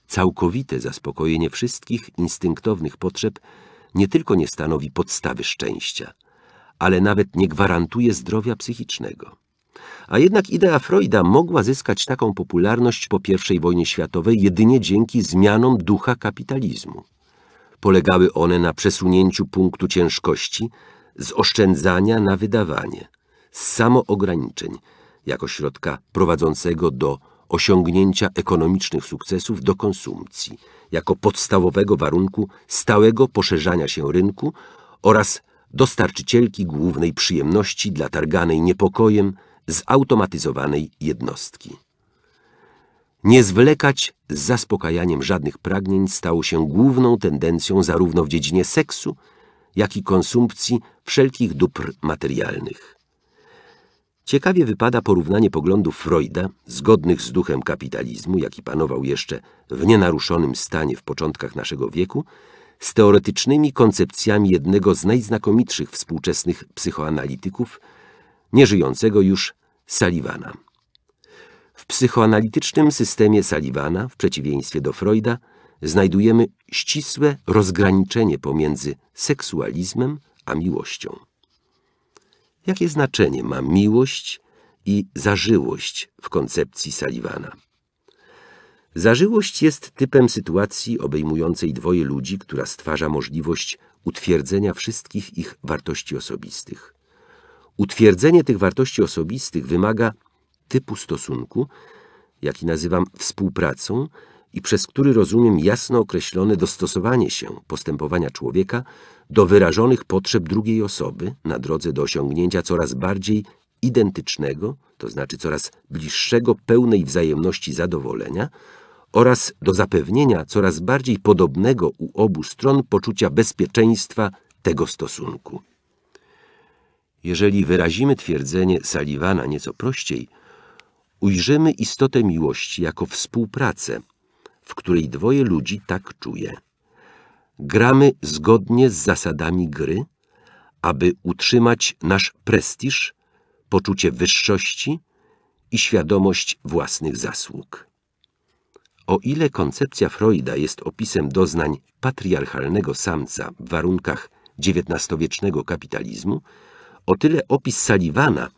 Całkowite zaspokojenie wszystkich instynktownych potrzeb nie tylko nie stanowi podstawy szczęścia, ale nawet nie gwarantuje zdrowia psychicznego. A jednak idea Freuda mogła zyskać taką popularność po I wojnie światowej jedynie dzięki zmianom ducha kapitalizmu. Polegały one na przesunięciu punktu ciężkości z oszczędzania na wydawanie, z samoograniczeń, jako środka prowadzącego do osiągnięcia ekonomicznych sukcesów do konsumpcji, jako podstawowego warunku stałego poszerzania się rynku oraz dostarczycielki głównej przyjemności dla targanej niepokojem, zautomatyzowanej jednostki. Nie zwlekać z zaspokajaniem żadnych pragnień stało się główną tendencją zarówno w dziedzinie seksu, jak i konsumpcji wszelkich dóbr materialnych. Ciekawie wypada porównanie poglądów Freuda, zgodnych z duchem kapitalizmu, jaki panował jeszcze w nienaruszonym stanie w początkach naszego wieku, z teoretycznymi koncepcjami jednego z najznakomitszych współczesnych psychoanalityków – nieżyjącego już Sullivana. W psychoanalitycznym systemie Sullivana, w przeciwieństwie do Freuda, znajdujemy ścisłe rozgraniczenie pomiędzy seksualizmem a miłością. Jakie znaczenie ma miłość i zażyłość w koncepcji Sullivana? Zażyłość jest typem sytuacji obejmującej dwoje ludzi, która stwarza możliwość utwierdzenia wszystkich ich wartości osobistych. Utwierdzenie tych wartości osobistych wymaga typu stosunku, jaki nazywam współpracą i przez który rozumiem jasno określone dostosowanie się postępowania człowieka do wyrażonych potrzeb drugiej osoby na drodze do osiągnięcia coraz bardziej identycznego, to znaczy coraz bliższego pełnej wzajemności zadowolenia oraz do zapewnienia coraz bardziej podobnego u obu stron poczucia bezpieczeństwa tego stosunku. Jeżeli wyrazimy twierdzenie Saliwana nieco prościej, ujrzymy istotę miłości jako współpracę, w której dwoje ludzi tak czuje. Gramy zgodnie z zasadami gry, aby utrzymać nasz prestiż, poczucie wyższości i świadomość własnych zasług. O ile koncepcja Freuda jest opisem doznań patriarchalnego samca w warunkach XIX-wiecznego kapitalizmu, o tyle opis salivana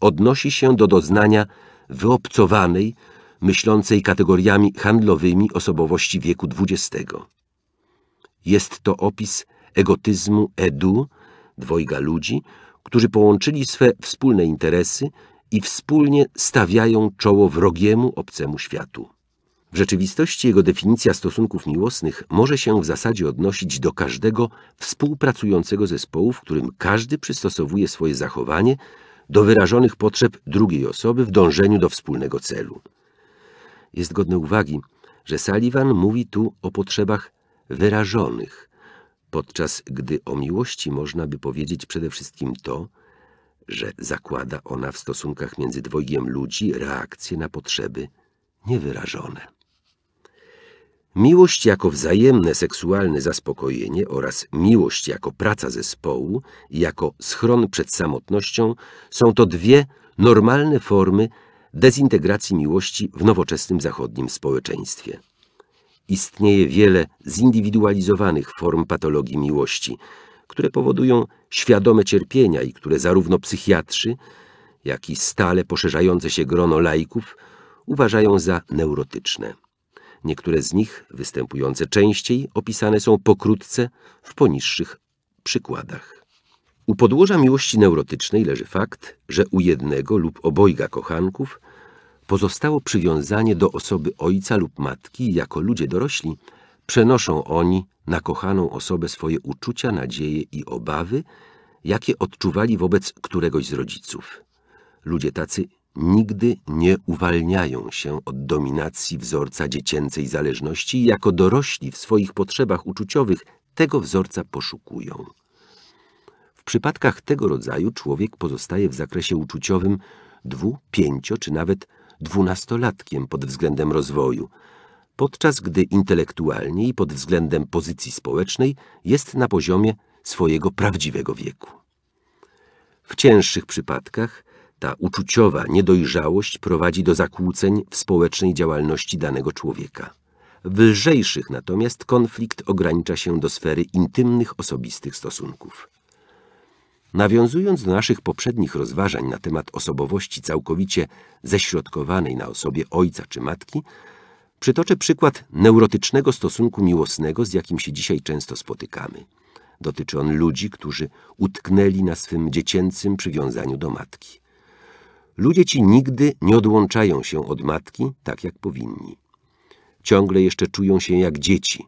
odnosi się do doznania wyobcowanej, myślącej kategoriami handlowymi osobowości wieku XX. Jest to opis egotyzmu Edu, dwojga ludzi, którzy połączyli swe wspólne interesy i wspólnie stawiają czoło wrogiemu obcemu światu. W rzeczywistości jego definicja stosunków miłosnych może się w zasadzie odnosić do każdego współpracującego zespołu, w którym każdy przystosowuje swoje zachowanie do wyrażonych potrzeb drugiej osoby w dążeniu do wspólnego celu. Jest godne uwagi, że Sullivan mówi tu o potrzebach wyrażonych, podczas gdy o miłości można by powiedzieć przede wszystkim to, że zakłada ona w stosunkach między dwojgiem ludzi reakcje na potrzeby niewyrażone. Miłość jako wzajemne seksualne zaspokojenie oraz miłość jako praca zespołu i jako schron przed samotnością są to dwie normalne formy dezintegracji miłości w nowoczesnym zachodnim społeczeństwie. Istnieje wiele zindywidualizowanych form patologii miłości, które powodują świadome cierpienia i które zarówno psychiatrzy, jak i stale poszerzające się grono laików uważają za neurotyczne. Niektóre z nich, występujące częściej, opisane są pokrótce w poniższych przykładach. U podłoża miłości neurotycznej leży fakt, że u jednego lub obojga kochanków pozostało przywiązanie do osoby ojca lub matki jako ludzie dorośli, przenoszą oni na kochaną osobę swoje uczucia, nadzieje i obawy, jakie odczuwali wobec któregoś z rodziców. Ludzie tacy nigdy nie uwalniają się od dominacji wzorca dziecięcej zależności jako dorośli w swoich potrzebach uczuciowych tego wzorca poszukują. W przypadkach tego rodzaju człowiek pozostaje w zakresie uczuciowym dwu, pięcio czy nawet dwunastolatkiem pod względem rozwoju, podczas gdy intelektualnie i pod względem pozycji społecznej jest na poziomie swojego prawdziwego wieku. W cięższych przypadkach ta uczuciowa niedojrzałość prowadzi do zakłóceń w społecznej działalności danego człowieka. W lżejszych natomiast konflikt ogranicza się do sfery intymnych, osobistych stosunków. Nawiązując do naszych poprzednich rozważań na temat osobowości całkowicie ześrodkowanej na osobie ojca czy matki, przytoczę przykład neurotycznego stosunku miłosnego, z jakim się dzisiaj często spotykamy. Dotyczy on ludzi, którzy utknęli na swym dziecięcym przywiązaniu do matki. Ludzie ci nigdy nie odłączają się od matki tak, jak powinni. Ciągle jeszcze czują się jak dzieci.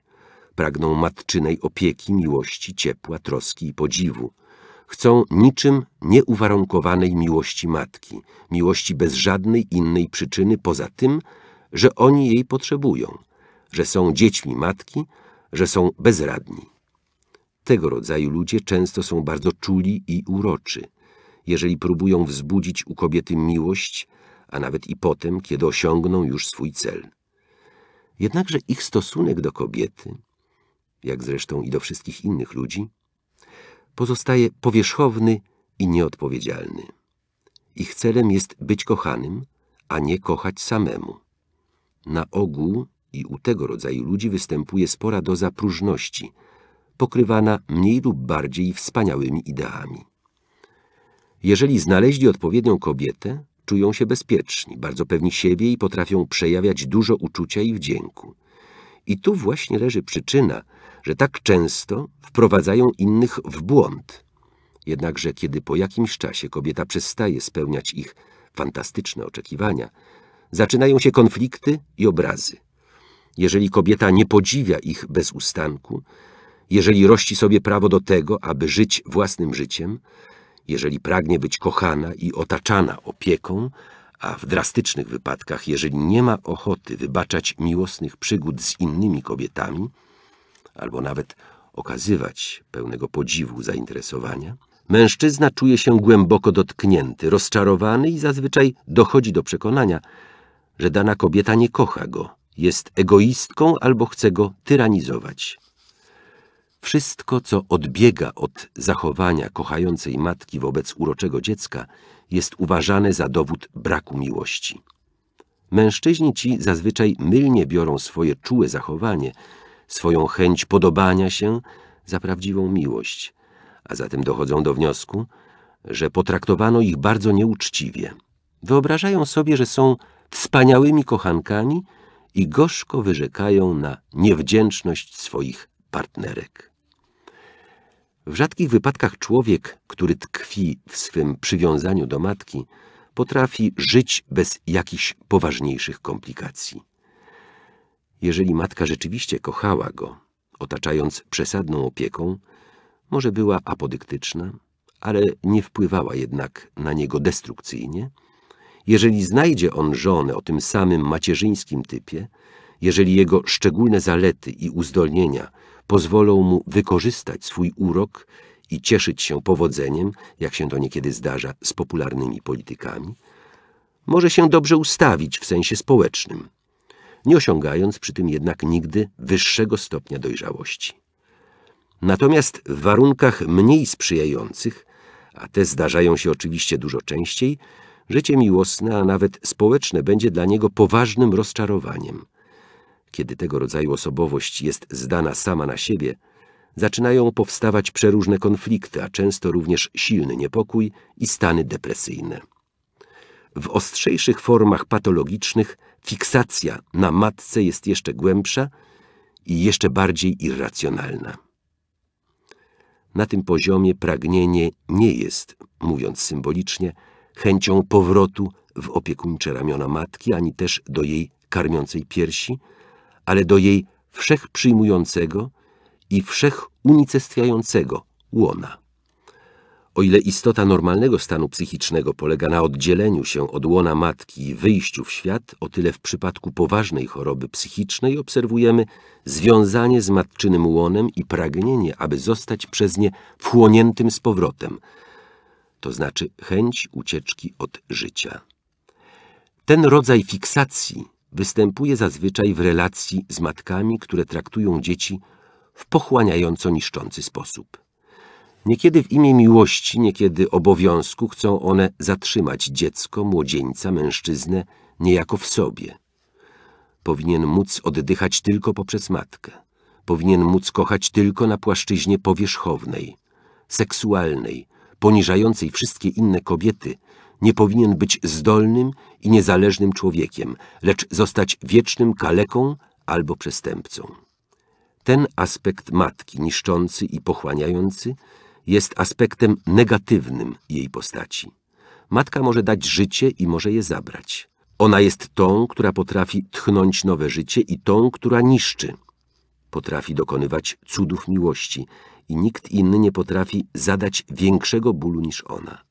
Pragną matczynej opieki, miłości, ciepła, troski i podziwu. Chcą niczym nieuwarunkowanej miłości matki, miłości bez żadnej innej przyczyny poza tym, że oni jej potrzebują, że są dziećmi matki, że są bezradni. Tego rodzaju ludzie często są bardzo czuli i uroczy – jeżeli próbują wzbudzić u kobiety miłość, a nawet i potem, kiedy osiągną już swój cel. Jednakże ich stosunek do kobiety, jak zresztą i do wszystkich innych ludzi, pozostaje powierzchowny i nieodpowiedzialny. Ich celem jest być kochanym, a nie kochać samemu. Na ogół i u tego rodzaju ludzi występuje spora doza próżności, pokrywana mniej lub bardziej wspaniałymi ideami. Jeżeli znaleźli odpowiednią kobietę, czują się bezpieczni, bardzo pewni siebie i potrafią przejawiać dużo uczucia i wdzięku. I tu właśnie leży przyczyna, że tak często wprowadzają innych w błąd. Jednakże kiedy po jakimś czasie kobieta przestaje spełniać ich fantastyczne oczekiwania, zaczynają się konflikty i obrazy. Jeżeli kobieta nie podziwia ich bez ustanku, jeżeli rości sobie prawo do tego, aby żyć własnym życiem, jeżeli pragnie być kochana i otaczana opieką, a w drastycznych wypadkach, jeżeli nie ma ochoty wybaczać miłosnych przygód z innymi kobietami, albo nawet okazywać pełnego podziwu zainteresowania, mężczyzna czuje się głęboko dotknięty, rozczarowany i zazwyczaj dochodzi do przekonania, że dana kobieta nie kocha go, jest egoistką albo chce go tyranizować. Wszystko, co odbiega od zachowania kochającej matki wobec uroczego dziecka, jest uważane za dowód braku miłości. Mężczyźni ci zazwyczaj mylnie biorą swoje czułe zachowanie, swoją chęć podobania się za prawdziwą miłość, a zatem dochodzą do wniosku, że potraktowano ich bardzo nieuczciwie. Wyobrażają sobie, że są wspaniałymi kochankami i gorzko wyrzekają na niewdzięczność swoich partnerek. W rzadkich wypadkach człowiek, który tkwi w swym przywiązaniu do matki, potrafi żyć bez jakichś poważniejszych komplikacji. Jeżeli matka rzeczywiście kochała go, otaczając przesadną opieką, może była apodyktyczna, ale nie wpływała jednak na niego destrukcyjnie, jeżeli znajdzie on żonę o tym samym macierzyńskim typie, jeżeli jego szczególne zalety i uzdolnienia – pozwolą mu wykorzystać swój urok i cieszyć się powodzeniem, jak się to niekiedy zdarza z popularnymi politykami, może się dobrze ustawić w sensie społecznym, nie osiągając przy tym jednak nigdy wyższego stopnia dojrzałości. Natomiast w warunkach mniej sprzyjających, a te zdarzają się oczywiście dużo częściej, życie miłosne, a nawet społeczne będzie dla niego poważnym rozczarowaniem – kiedy tego rodzaju osobowość jest zdana sama na siebie, zaczynają powstawać przeróżne konflikty, a często również silny niepokój i stany depresyjne. W ostrzejszych formach patologicznych fiksacja na matce jest jeszcze głębsza i jeszcze bardziej irracjonalna. Na tym poziomie pragnienie nie jest, mówiąc symbolicznie, chęcią powrotu w opiekuńcze ramiona matki, ani też do jej karmiącej piersi, ale do jej wszechprzyjmującego i wszechunicestwiającego łona. O ile istota normalnego stanu psychicznego polega na oddzieleniu się od łona matki i wyjściu w świat, o tyle w przypadku poważnej choroby psychicznej obserwujemy związanie z matczynym łonem i pragnienie, aby zostać przez nie wchłoniętym z powrotem, to znaczy chęć ucieczki od życia. Ten rodzaj fiksacji występuje zazwyczaj w relacji z matkami, które traktują dzieci w pochłaniająco niszczący sposób. Niekiedy w imię miłości, niekiedy obowiązku chcą one zatrzymać dziecko, młodzieńca, mężczyznę niejako w sobie. Powinien móc oddychać tylko poprzez matkę. Powinien móc kochać tylko na płaszczyźnie powierzchownej, seksualnej, poniżającej wszystkie inne kobiety – nie powinien być zdolnym i niezależnym człowiekiem, lecz zostać wiecznym kaleką albo przestępcą. Ten aspekt matki, niszczący i pochłaniający, jest aspektem negatywnym jej postaci. Matka może dać życie i może je zabrać. Ona jest tą, która potrafi tchnąć nowe życie i tą, która niszczy. Potrafi dokonywać cudów miłości i nikt inny nie potrafi zadać większego bólu niż ona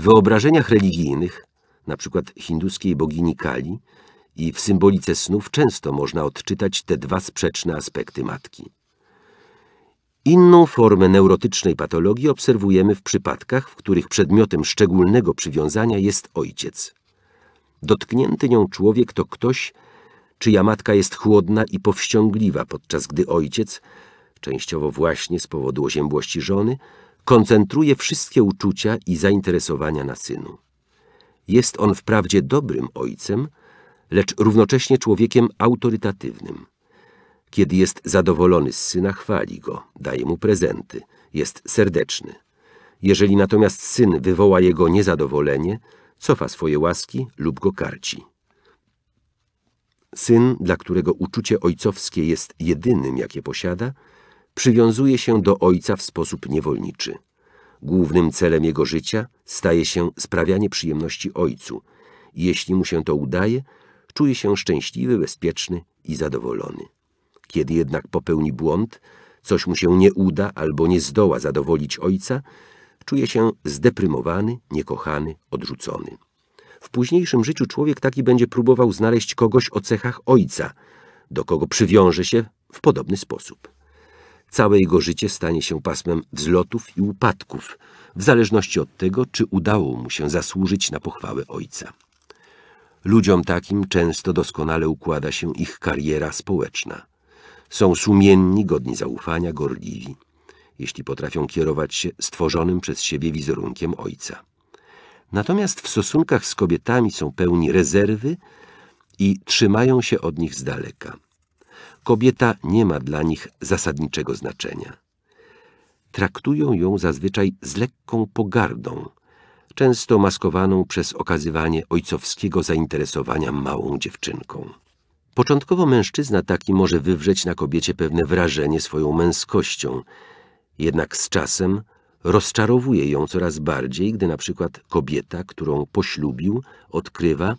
wyobrażeniach religijnych, np. hinduskiej bogini Kali, i w symbolice snów często można odczytać te dwa sprzeczne aspekty matki. Inną formę neurotycznej patologii obserwujemy w przypadkach, w których przedmiotem szczególnego przywiązania jest ojciec. Dotknięty nią człowiek to ktoś, czyja matka jest chłodna i powściągliwa, podczas gdy ojciec, częściowo właśnie z powodu oziębłości żony, koncentruje wszystkie uczucia i zainteresowania na synu. Jest on wprawdzie dobrym ojcem, lecz równocześnie człowiekiem autorytatywnym. Kiedy jest zadowolony z syna, chwali go, daje mu prezenty, jest serdeczny. Jeżeli natomiast syn wywoła jego niezadowolenie, cofa swoje łaski lub go karci. Syn, dla którego uczucie ojcowskie jest jedynym, jakie posiada, przywiązuje się do ojca w sposób niewolniczy. Głównym celem jego życia staje się sprawianie przyjemności ojcu. Jeśli mu się to udaje, czuje się szczęśliwy, bezpieczny i zadowolony. Kiedy jednak popełni błąd, coś mu się nie uda albo nie zdoła zadowolić ojca, czuje się zdeprymowany, niekochany, odrzucony. W późniejszym życiu człowiek taki będzie próbował znaleźć kogoś o cechach ojca, do kogo przywiąże się w podobny sposób całe jego życie stanie się pasmem wzlotów i upadków, w zależności od tego, czy udało mu się zasłużyć na pochwałę ojca. Ludziom takim często doskonale układa się ich kariera społeczna. Są sumienni, godni zaufania, gorliwi, jeśli potrafią kierować się stworzonym przez siebie wizerunkiem ojca. Natomiast w stosunkach z kobietami są pełni rezerwy i trzymają się od nich z daleka – kobieta nie ma dla nich zasadniczego znaczenia. Traktują ją zazwyczaj z lekką pogardą, często maskowaną przez okazywanie ojcowskiego zainteresowania małą dziewczynką. Początkowo mężczyzna taki może wywrzeć na kobiecie pewne wrażenie swoją męskością, jednak z czasem rozczarowuje ją coraz bardziej, gdy na przykład kobieta, którą poślubił, odkrywa,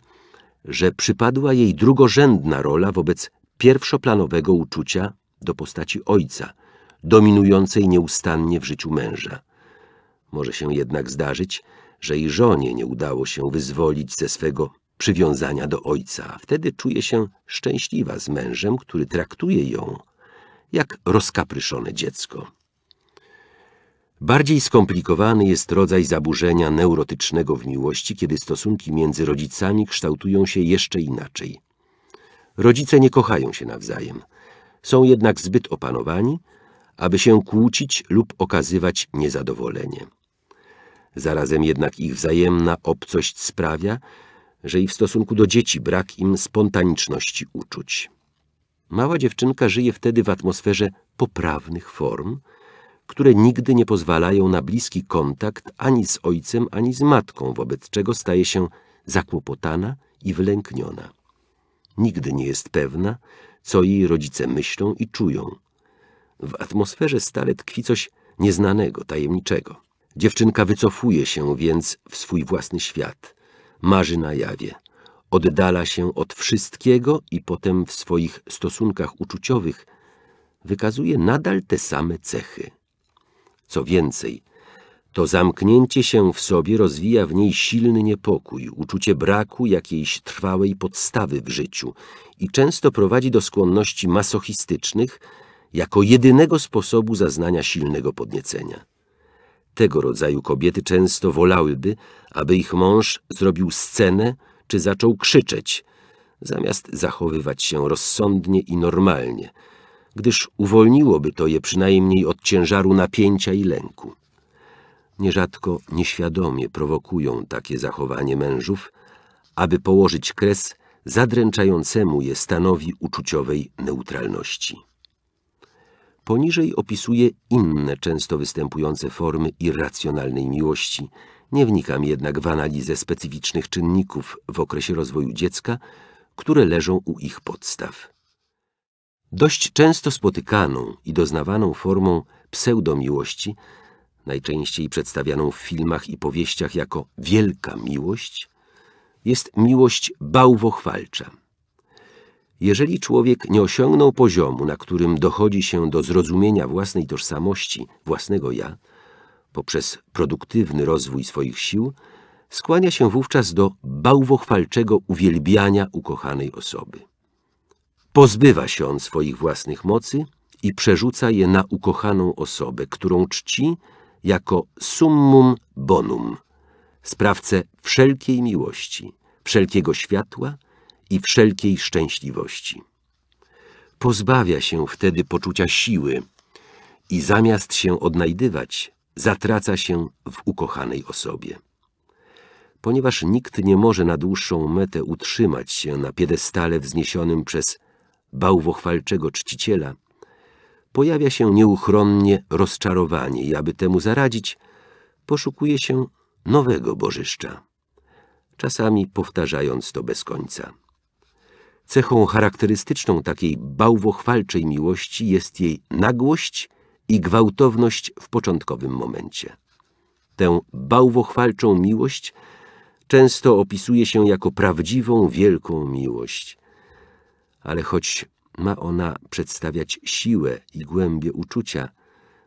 że przypadła jej drugorzędna rola wobec pierwszoplanowego uczucia do postaci ojca, dominującej nieustannie w życiu męża. Może się jednak zdarzyć, że i żonie nie udało się wyzwolić ze swego przywiązania do ojca, a wtedy czuje się szczęśliwa z mężem, który traktuje ją jak rozkapryszone dziecko. Bardziej skomplikowany jest rodzaj zaburzenia neurotycznego w miłości, kiedy stosunki między rodzicami kształtują się jeszcze inaczej. Rodzice nie kochają się nawzajem. Są jednak zbyt opanowani, aby się kłócić lub okazywać niezadowolenie. Zarazem jednak ich wzajemna obcość sprawia, że i w stosunku do dzieci brak im spontaniczności uczuć. Mała dziewczynka żyje wtedy w atmosferze poprawnych form, które nigdy nie pozwalają na bliski kontakt ani z ojcem, ani z matką, wobec czego staje się zakłopotana i wylękniona nigdy nie jest pewna, co jej rodzice myślą i czują. W atmosferze stale tkwi coś nieznanego, tajemniczego. Dziewczynka wycofuje się więc w swój własny świat, marzy na jawie, oddala się od wszystkiego i potem w swoich stosunkach uczuciowych wykazuje nadal te same cechy. Co więcej, to zamknięcie się w sobie rozwija w niej silny niepokój, uczucie braku jakiejś trwałej podstawy w życiu i często prowadzi do skłonności masochistycznych jako jedynego sposobu zaznania silnego podniecenia. Tego rodzaju kobiety często wolałyby, aby ich mąż zrobił scenę czy zaczął krzyczeć, zamiast zachowywać się rozsądnie i normalnie, gdyż uwolniłoby to je przynajmniej od ciężaru napięcia i lęku nierzadko nieświadomie prowokują takie zachowanie mężów, aby położyć kres zadręczającemu je stanowi uczuciowej neutralności. Poniżej opisuje inne często występujące formy irracjonalnej miłości, nie wnikam jednak w analizę specyficznych czynników w okresie rozwoju dziecka, które leżą u ich podstaw. Dość często spotykaną i doznawaną formą pseudomiłości najczęściej przedstawianą w filmach i powieściach jako wielka miłość, jest miłość bałwochwalcza. Jeżeli człowiek nie osiągnął poziomu, na którym dochodzi się do zrozumienia własnej tożsamości, własnego ja, poprzez produktywny rozwój swoich sił, skłania się wówczas do bałwochwalczego uwielbiania ukochanej osoby. Pozbywa się on swoich własnych mocy i przerzuca je na ukochaną osobę, którą czci jako summum bonum, sprawcę wszelkiej miłości, wszelkiego światła i wszelkiej szczęśliwości. Pozbawia się wtedy poczucia siły i zamiast się odnajdywać, zatraca się w ukochanej osobie. Ponieważ nikt nie może na dłuższą metę utrzymać się na piedestale wzniesionym przez bałwochwalczego czciciela, pojawia się nieuchronnie rozczarowanie i aby temu zaradzić, poszukuje się nowego bożyszcza, czasami powtarzając to bez końca. Cechą charakterystyczną takiej bałwochwalczej miłości jest jej nagłość i gwałtowność w początkowym momencie. Tę bałwochwalczą miłość często opisuje się jako prawdziwą wielką miłość. Ale choć ma ona przedstawiać siłę i głębię uczucia,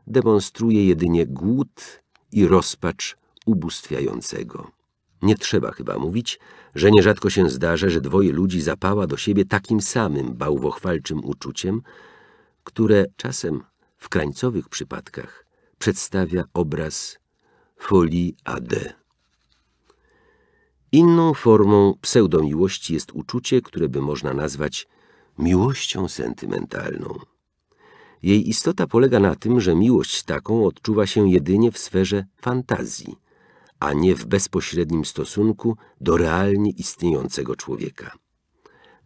demonstruje jedynie głód i rozpacz ubóstwiającego. Nie trzeba chyba mówić, że nierzadko się zdarza, że dwoje ludzi zapała do siebie takim samym bałwochwalczym uczuciem, które czasem w krańcowych przypadkach przedstawia obraz folii AD. Inną formą pseudomiłości jest uczucie, które by można nazwać miłością sentymentalną. Jej istota polega na tym, że miłość taką odczuwa się jedynie w sferze fantazji, a nie w bezpośrednim stosunku do realnie istniejącego człowieka.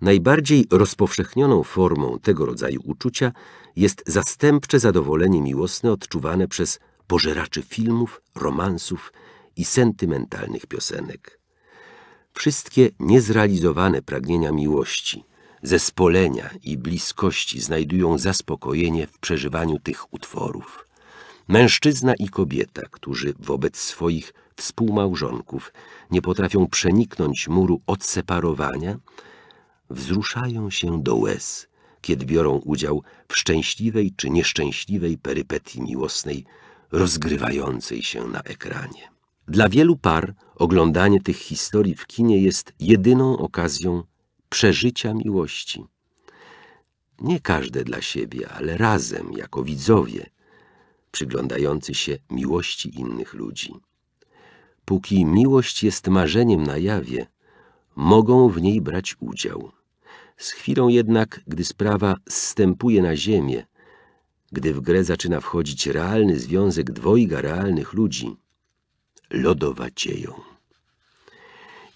Najbardziej rozpowszechnioną formą tego rodzaju uczucia jest zastępcze zadowolenie miłosne odczuwane przez pożeraczy filmów, romansów i sentymentalnych piosenek. Wszystkie niezrealizowane pragnienia miłości – zespolenia i bliskości znajdują zaspokojenie w przeżywaniu tych utworów. Mężczyzna i kobieta, którzy wobec swoich współmałżonków nie potrafią przeniknąć muru odseparowania, wzruszają się do łez, kiedy biorą udział w szczęśliwej czy nieszczęśliwej perypetii miłosnej rozgrywającej się na ekranie. Dla wielu par oglądanie tych historii w kinie jest jedyną okazją przeżycia miłości. Nie każde dla siebie, ale razem, jako widzowie, przyglądający się miłości innych ludzi. Póki miłość jest marzeniem na jawie, mogą w niej brać udział. Z chwilą jednak, gdy sprawa zstępuje na ziemię, gdy w grę zaczyna wchodzić realny związek dwojga realnych ludzi, lodowa dzieją.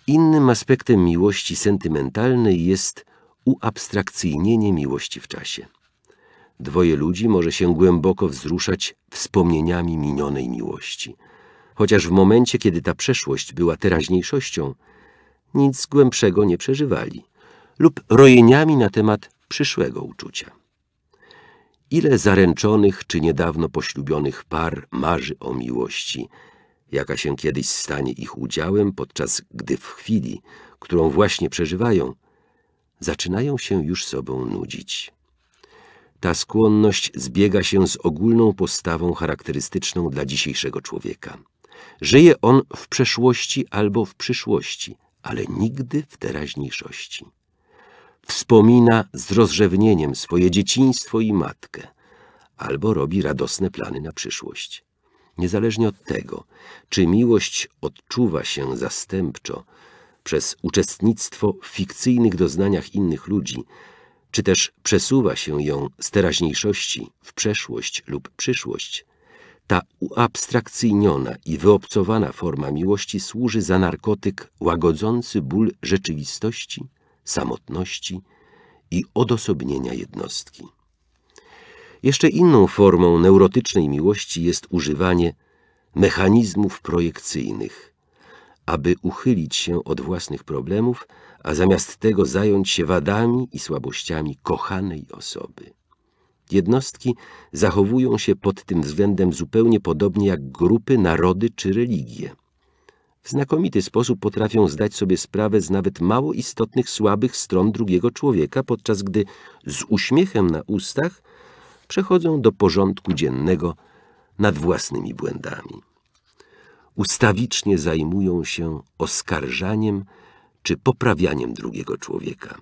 Innym aspektem miłości sentymentalnej jest uabstrakcyjnienie miłości w czasie. Dwoje ludzi może się głęboko wzruszać wspomnieniami minionej miłości. Chociaż w momencie, kiedy ta przeszłość była teraźniejszością, nic głębszego nie przeżywali lub rojeniami na temat przyszłego uczucia. Ile zaręczonych czy niedawno poślubionych par marzy o miłości – jaka się kiedyś stanie ich udziałem, podczas gdy w chwili, którą właśnie przeżywają, zaczynają się już sobą nudzić. Ta skłonność zbiega się z ogólną postawą charakterystyczną dla dzisiejszego człowieka. Żyje on w przeszłości albo w przyszłości, ale nigdy w teraźniejszości. Wspomina z rozrzewnieniem swoje dzieciństwo i matkę, albo robi radosne plany na przyszłość. Niezależnie od tego, czy miłość odczuwa się zastępczo przez uczestnictwo w fikcyjnych doznaniach innych ludzi, czy też przesuwa się ją z teraźniejszości w przeszłość lub przyszłość, ta uabstrakcyjniona i wyobcowana forma miłości służy za narkotyk łagodzący ból rzeczywistości, samotności i odosobnienia jednostki. Jeszcze inną formą neurotycznej miłości jest używanie mechanizmów projekcyjnych, aby uchylić się od własnych problemów, a zamiast tego zająć się wadami i słabościami kochanej osoby. Jednostki zachowują się pod tym względem zupełnie podobnie jak grupy, narody czy religie. W znakomity sposób potrafią zdać sobie sprawę z nawet mało istotnych słabych stron drugiego człowieka, podczas gdy z uśmiechem na ustach przechodzą do porządku dziennego nad własnymi błędami. Ustawicznie zajmują się oskarżaniem czy poprawianiem drugiego człowieka.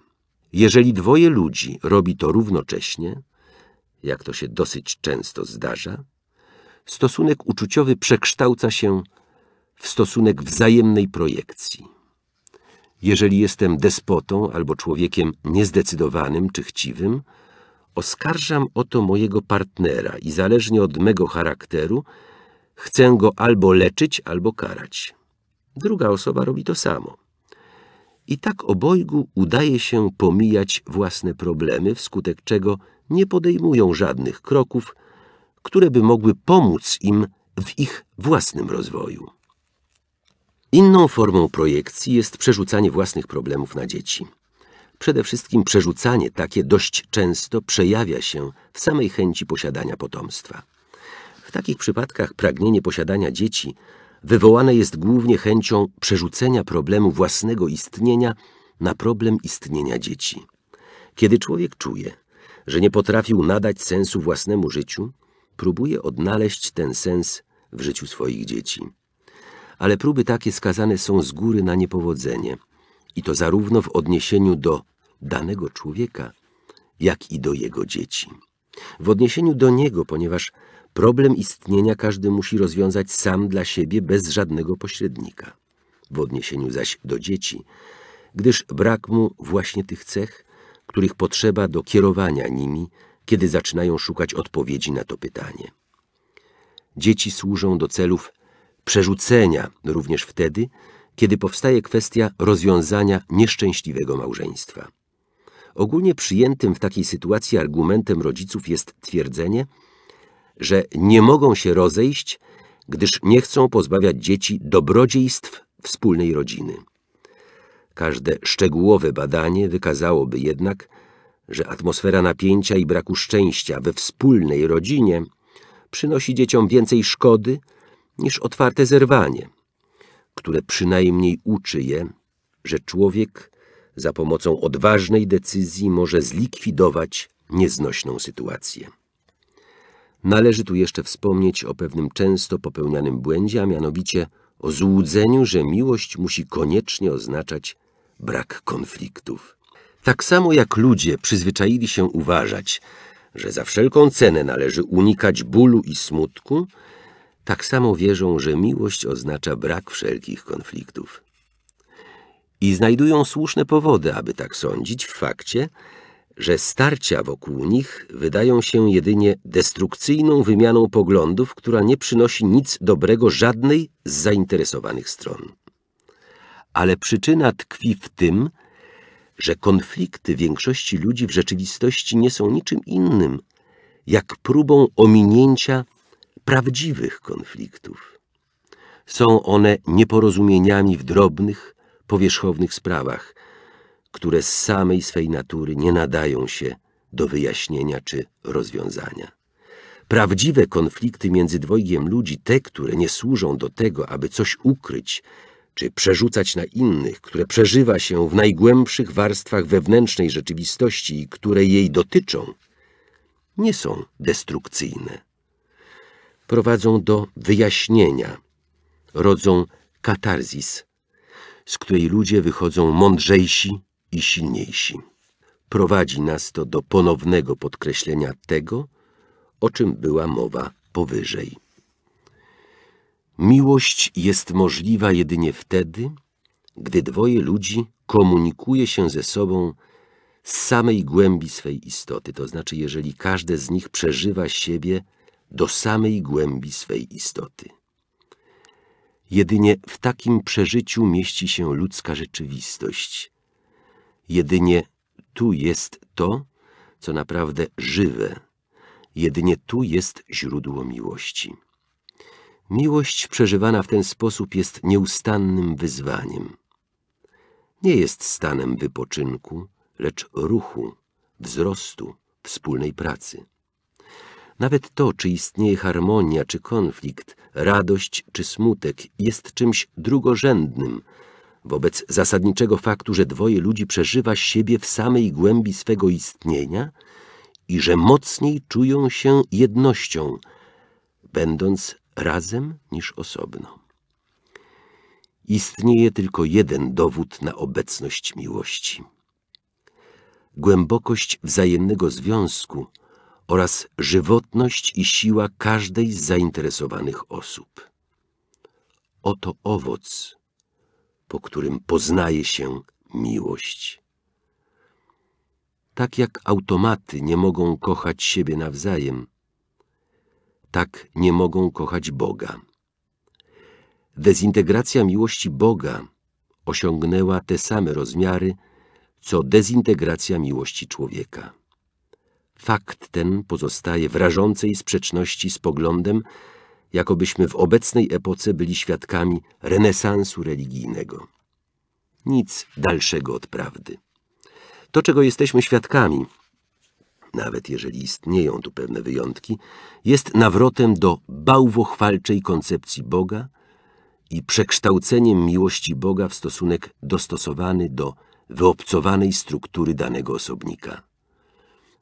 Jeżeli dwoje ludzi robi to równocześnie, jak to się dosyć często zdarza, stosunek uczuciowy przekształca się w stosunek wzajemnej projekcji. Jeżeli jestem despotą albo człowiekiem niezdecydowanym czy chciwym, Oskarżam o to mojego partnera i zależnie od mego charakteru chcę go albo leczyć, albo karać. Druga osoba robi to samo. I tak obojgu udaje się pomijać własne problemy, wskutek czego nie podejmują żadnych kroków, które by mogły pomóc im w ich własnym rozwoju. Inną formą projekcji jest przerzucanie własnych problemów na dzieci. Przede wszystkim przerzucanie takie dość często przejawia się w samej chęci posiadania potomstwa. W takich przypadkach pragnienie posiadania dzieci wywołane jest głównie chęcią przerzucenia problemu własnego istnienia na problem istnienia dzieci. Kiedy człowiek czuje, że nie potrafił nadać sensu własnemu życiu, próbuje odnaleźć ten sens w życiu swoich dzieci. Ale próby takie skazane są z góry na niepowodzenie, i to zarówno w odniesieniu do danego człowieka, jak i do jego dzieci. W odniesieniu do niego, ponieważ problem istnienia każdy musi rozwiązać sam dla siebie bez żadnego pośrednika. W odniesieniu zaś do dzieci, gdyż brak mu właśnie tych cech, których potrzeba do kierowania nimi, kiedy zaczynają szukać odpowiedzi na to pytanie. Dzieci służą do celów przerzucenia również wtedy, kiedy powstaje kwestia rozwiązania nieszczęśliwego małżeństwa. Ogólnie przyjętym w takiej sytuacji argumentem rodziców jest twierdzenie, że nie mogą się rozejść, gdyż nie chcą pozbawiać dzieci dobrodziejstw wspólnej rodziny. Każde szczegółowe badanie wykazałoby jednak, że atmosfera napięcia i braku szczęścia we wspólnej rodzinie przynosi dzieciom więcej szkody niż otwarte zerwanie – które przynajmniej uczy je, że człowiek za pomocą odważnej decyzji może zlikwidować nieznośną sytuację. Należy tu jeszcze wspomnieć o pewnym często popełnianym błędzie, a mianowicie o złudzeniu, że miłość musi koniecznie oznaczać brak konfliktów. Tak samo jak ludzie przyzwyczaili się uważać, że za wszelką cenę należy unikać bólu i smutku, tak samo wierzą, że miłość oznacza brak wszelkich konfliktów. I znajdują słuszne powody, aby tak sądzić w fakcie, że starcia wokół nich wydają się jedynie destrukcyjną wymianą poglądów, która nie przynosi nic dobrego żadnej z zainteresowanych stron. Ale przyczyna tkwi w tym, że konflikty większości ludzi w rzeczywistości nie są niczym innym, jak próbą ominięcia prawdziwych konfliktów. Są one nieporozumieniami w drobnych, powierzchownych sprawach, które z samej swej natury nie nadają się do wyjaśnienia czy rozwiązania. Prawdziwe konflikty między dwojgiem ludzi, te, które nie służą do tego, aby coś ukryć, czy przerzucać na innych, które przeżywa się w najgłębszych warstwach wewnętrznej rzeczywistości i które jej dotyczą, nie są destrukcyjne prowadzą do wyjaśnienia, rodzą katarzis, z której ludzie wychodzą mądrzejsi i silniejsi. Prowadzi nas to do ponownego podkreślenia tego, o czym była mowa powyżej. Miłość jest możliwa jedynie wtedy, gdy dwoje ludzi komunikuje się ze sobą z samej głębi swej istoty, to znaczy jeżeli każde z nich przeżywa siebie do samej głębi swej istoty. Jedynie w takim przeżyciu mieści się ludzka rzeczywistość. Jedynie tu jest to, co naprawdę żywe. Jedynie tu jest źródło miłości. Miłość przeżywana w ten sposób jest nieustannym wyzwaniem. Nie jest stanem wypoczynku, lecz ruchu, wzrostu, wspólnej pracy. Nawet to, czy istnieje harmonia czy konflikt, radość czy smutek, jest czymś drugorzędnym wobec zasadniczego faktu, że dwoje ludzi przeżywa siebie w samej głębi swego istnienia i że mocniej czują się jednością, będąc razem niż osobno. Istnieje tylko jeden dowód na obecność miłości. Głębokość wzajemnego związku – oraz żywotność i siła każdej z zainteresowanych osób. Oto owoc, po którym poznaje się miłość. Tak jak automaty nie mogą kochać siebie nawzajem, tak nie mogą kochać Boga. Dezintegracja miłości Boga osiągnęła te same rozmiary, co dezintegracja miłości człowieka. Fakt ten pozostaje w rażącej sprzeczności z poglądem, jakobyśmy w obecnej epoce byli świadkami renesansu religijnego. Nic dalszego od prawdy. To, czego jesteśmy świadkami, nawet jeżeli istnieją tu pewne wyjątki, jest nawrotem do bałwochwalczej koncepcji Boga i przekształceniem miłości Boga w stosunek dostosowany do wyobcowanej struktury danego osobnika.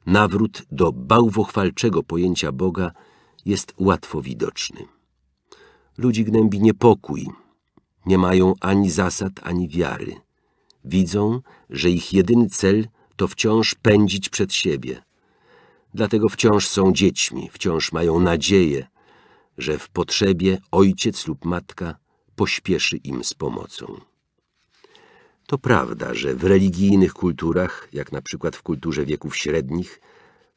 Nawrót do bałwochwalczego pojęcia Boga jest łatwo widoczny. Ludzi gnębi niepokój. Nie mają ani zasad, ani wiary. Widzą, że ich jedyny cel to wciąż pędzić przed siebie. Dlatego wciąż są dziećmi, wciąż mają nadzieję, że w potrzebie ojciec lub matka pośpieszy im z pomocą. To prawda, że w religijnych kulturach, jak na przykład w kulturze wieków średnich,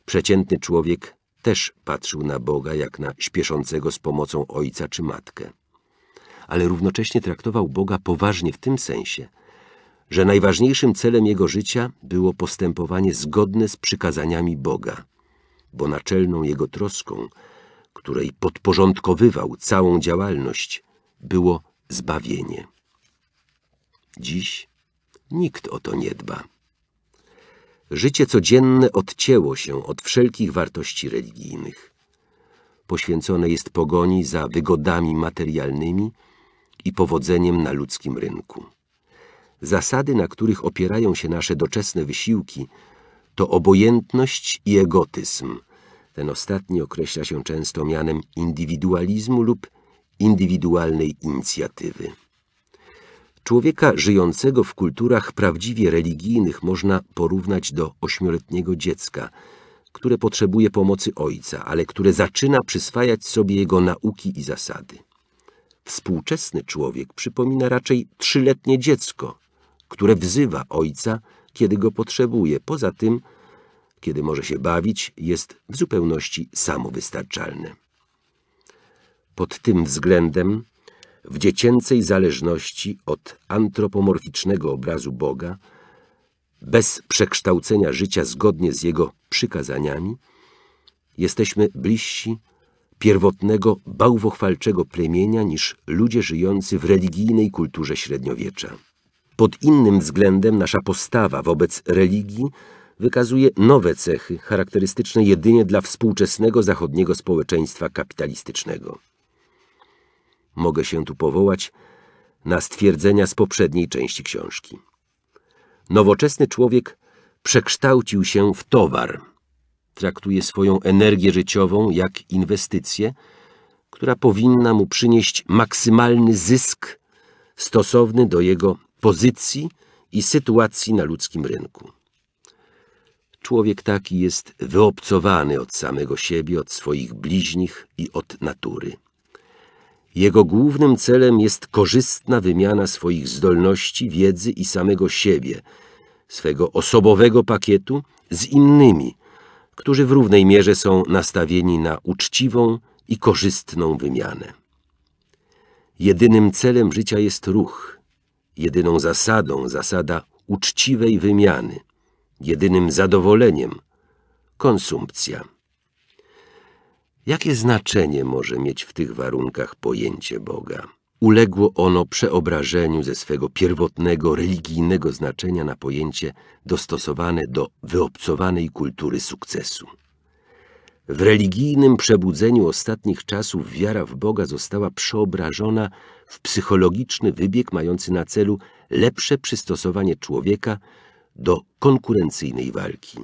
przeciętny człowiek też patrzył na Boga jak na śpieszącego z pomocą ojca czy matkę. Ale równocześnie traktował Boga poważnie w tym sensie, że najważniejszym celem jego życia było postępowanie zgodne z przykazaniami Boga, bo naczelną jego troską, której podporządkowywał całą działalność, było zbawienie. Dziś Nikt o to nie dba. Życie codzienne odcięło się od wszelkich wartości religijnych. Poświęcone jest pogoni za wygodami materialnymi i powodzeniem na ludzkim rynku. Zasady, na których opierają się nasze doczesne wysiłki, to obojętność i egotyzm. Ten ostatni określa się często mianem indywidualizmu lub indywidualnej inicjatywy. Człowieka żyjącego w kulturach prawdziwie religijnych można porównać do ośmioletniego dziecka, które potrzebuje pomocy ojca, ale które zaczyna przyswajać sobie jego nauki i zasady. Współczesny człowiek przypomina raczej trzyletnie dziecko, które wzywa ojca, kiedy go potrzebuje. Poza tym, kiedy może się bawić, jest w zupełności samowystarczalny. Pod tym względem w dziecięcej zależności od antropomorficznego obrazu Boga, bez przekształcenia życia zgodnie z Jego przykazaniami, jesteśmy bliżsi pierwotnego bałwochwalczego plemienia niż ludzie żyjący w religijnej kulturze średniowiecza. Pod innym względem nasza postawa wobec religii wykazuje nowe cechy charakterystyczne jedynie dla współczesnego zachodniego społeczeństwa kapitalistycznego mogę się tu powołać na stwierdzenia z poprzedniej części książki. Nowoczesny człowiek przekształcił się w towar. Traktuje swoją energię życiową jak inwestycję, która powinna mu przynieść maksymalny zysk stosowny do jego pozycji i sytuacji na ludzkim rynku. Człowiek taki jest wyobcowany od samego siebie, od swoich bliźnich i od natury. Jego głównym celem jest korzystna wymiana swoich zdolności, wiedzy i samego siebie, swego osobowego pakietu z innymi, którzy w równej mierze są nastawieni na uczciwą i korzystną wymianę. Jedynym celem życia jest ruch, jedyną zasadą zasada uczciwej wymiany, jedynym zadowoleniem konsumpcja. Jakie znaczenie może mieć w tych warunkach pojęcie Boga? Uległo ono przeobrażeniu ze swego pierwotnego, religijnego znaczenia na pojęcie dostosowane do wyobcowanej kultury sukcesu. W religijnym przebudzeniu ostatnich czasów wiara w Boga została przeobrażona w psychologiczny wybieg mający na celu lepsze przystosowanie człowieka do konkurencyjnej walki.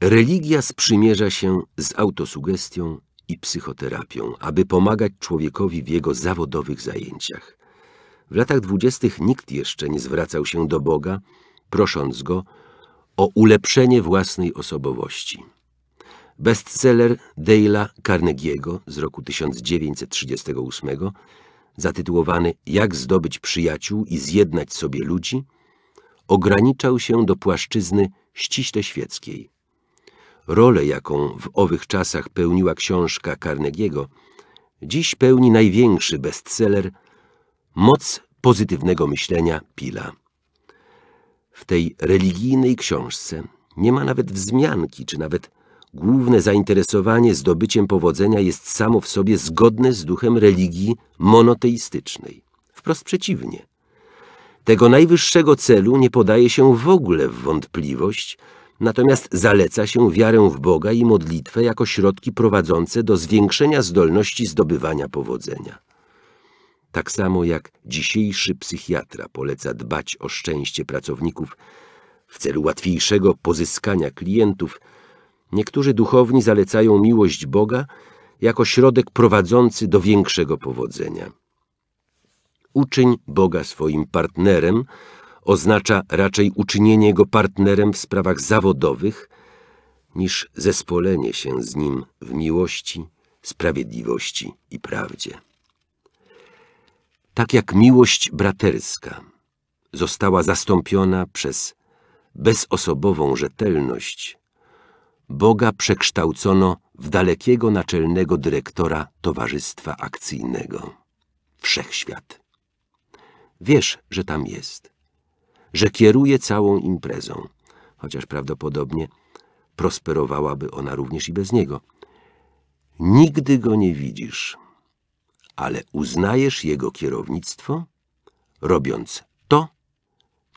Religia sprzymierza się z autosugestią i psychoterapią, aby pomagać człowiekowi w jego zawodowych zajęciach. W latach dwudziestych nikt jeszcze nie zwracał się do Boga, prosząc Go o ulepszenie własnej osobowości. Bestseller Dale'a Carnegie'ego z roku 1938, zatytułowany Jak zdobyć przyjaciół i zjednać sobie ludzi, ograniczał się do płaszczyzny ściśle świeckiej – Rolę, jaką w owych czasach pełniła książka Carnegiego, dziś pełni największy bestseller Moc pozytywnego myślenia Pila. W tej religijnej książce nie ma nawet wzmianki, czy nawet główne zainteresowanie zdobyciem powodzenia jest samo w sobie zgodne z duchem religii monoteistycznej. Wprost przeciwnie. Tego najwyższego celu nie podaje się w ogóle w wątpliwość, natomiast zaleca się wiarę w Boga i modlitwę jako środki prowadzące do zwiększenia zdolności zdobywania powodzenia. Tak samo jak dzisiejszy psychiatra poleca dbać o szczęście pracowników w celu łatwiejszego pozyskania klientów, niektórzy duchowni zalecają miłość Boga jako środek prowadzący do większego powodzenia. Uczyń Boga swoim partnerem oznacza raczej uczynienie go partnerem w sprawach zawodowych, niż zespolenie się z nim w miłości, sprawiedliwości i prawdzie. Tak jak miłość braterska została zastąpiona przez bezosobową rzetelność, Boga przekształcono w dalekiego naczelnego dyrektora Towarzystwa Akcyjnego. Wszechświat. Wiesz, że tam jest że kieruje całą imprezą, chociaż prawdopodobnie prosperowałaby ona również i bez niego. Nigdy go nie widzisz, ale uznajesz jego kierownictwo, robiąc to,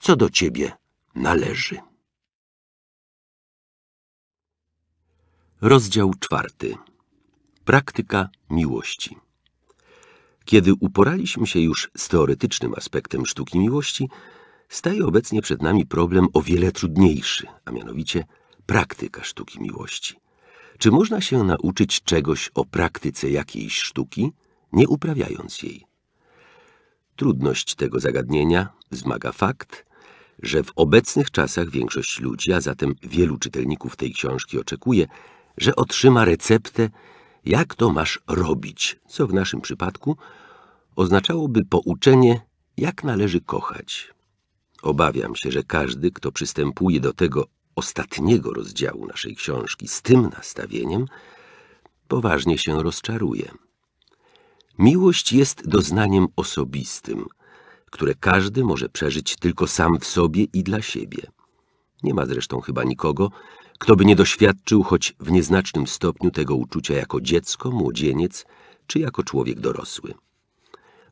co do ciebie należy. Rozdział czwarty. Praktyka miłości. Kiedy uporaliśmy się już z teoretycznym aspektem sztuki miłości, staje obecnie przed nami problem o wiele trudniejszy, a mianowicie praktyka sztuki miłości. Czy można się nauczyć czegoś o praktyce jakiejś sztuki, nie uprawiając jej? Trudność tego zagadnienia wzmaga fakt, że w obecnych czasach większość ludzi, a zatem wielu czytelników tej książki oczekuje, że otrzyma receptę, jak to masz robić, co w naszym przypadku oznaczałoby pouczenie, jak należy kochać. Obawiam się, że każdy, kto przystępuje do tego ostatniego rozdziału naszej książki z tym nastawieniem, poważnie się rozczaruje. Miłość jest doznaniem osobistym, które każdy może przeżyć tylko sam w sobie i dla siebie. Nie ma zresztą chyba nikogo, kto by nie doświadczył choć w nieznacznym stopniu tego uczucia jako dziecko, młodzieniec czy jako człowiek dorosły.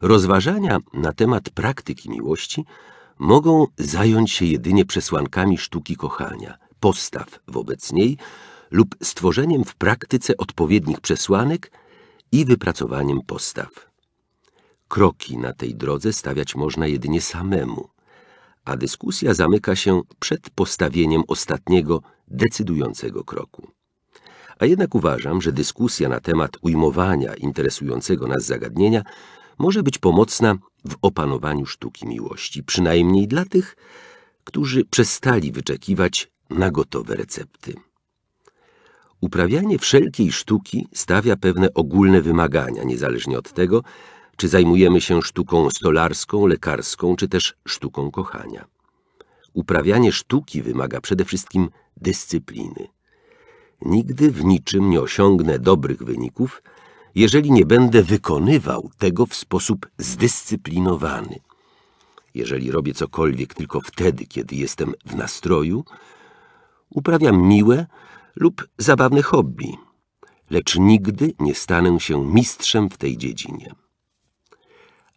Rozważania na temat praktyki miłości mogą zająć się jedynie przesłankami sztuki kochania, postaw wobec niej lub stworzeniem w praktyce odpowiednich przesłanek i wypracowaniem postaw. Kroki na tej drodze stawiać można jedynie samemu, a dyskusja zamyka się przed postawieniem ostatniego, decydującego kroku. A jednak uważam, że dyskusja na temat ujmowania interesującego nas zagadnienia może być pomocna w opanowaniu sztuki miłości, przynajmniej dla tych, którzy przestali wyczekiwać na gotowe recepty. Uprawianie wszelkiej sztuki stawia pewne ogólne wymagania, niezależnie od tego, czy zajmujemy się sztuką stolarską, lekarską, czy też sztuką kochania. Uprawianie sztuki wymaga przede wszystkim dyscypliny. Nigdy w niczym nie osiągnę dobrych wyników, jeżeli nie będę wykonywał tego w sposób zdyscyplinowany. Jeżeli robię cokolwiek tylko wtedy, kiedy jestem w nastroju, uprawiam miłe lub zabawne hobby, lecz nigdy nie stanę się mistrzem w tej dziedzinie.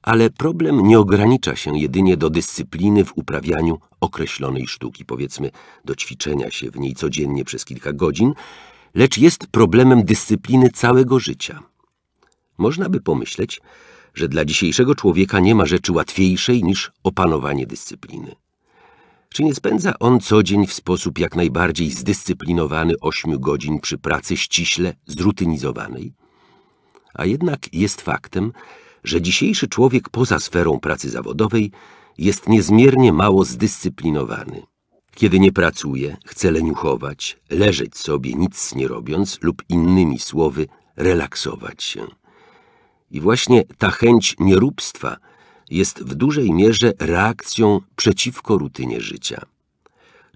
Ale problem nie ogranicza się jedynie do dyscypliny w uprawianiu określonej sztuki, powiedzmy do ćwiczenia się w niej codziennie przez kilka godzin, lecz jest problemem dyscypliny całego życia. Można by pomyśleć, że dla dzisiejszego człowieka nie ma rzeczy łatwiejszej niż opanowanie dyscypliny. Czy nie spędza on co dzień w sposób jak najbardziej zdyscyplinowany ośmiu godzin przy pracy ściśle zrutynizowanej? A jednak jest faktem, że dzisiejszy człowiek poza sferą pracy zawodowej jest niezmiernie mało zdyscyplinowany. Kiedy nie pracuje, chce leniuchować, leżeć sobie nic nie robiąc lub innymi słowy relaksować się. I właśnie ta chęć nieróbstwa jest w dużej mierze reakcją przeciwko rutynie życia.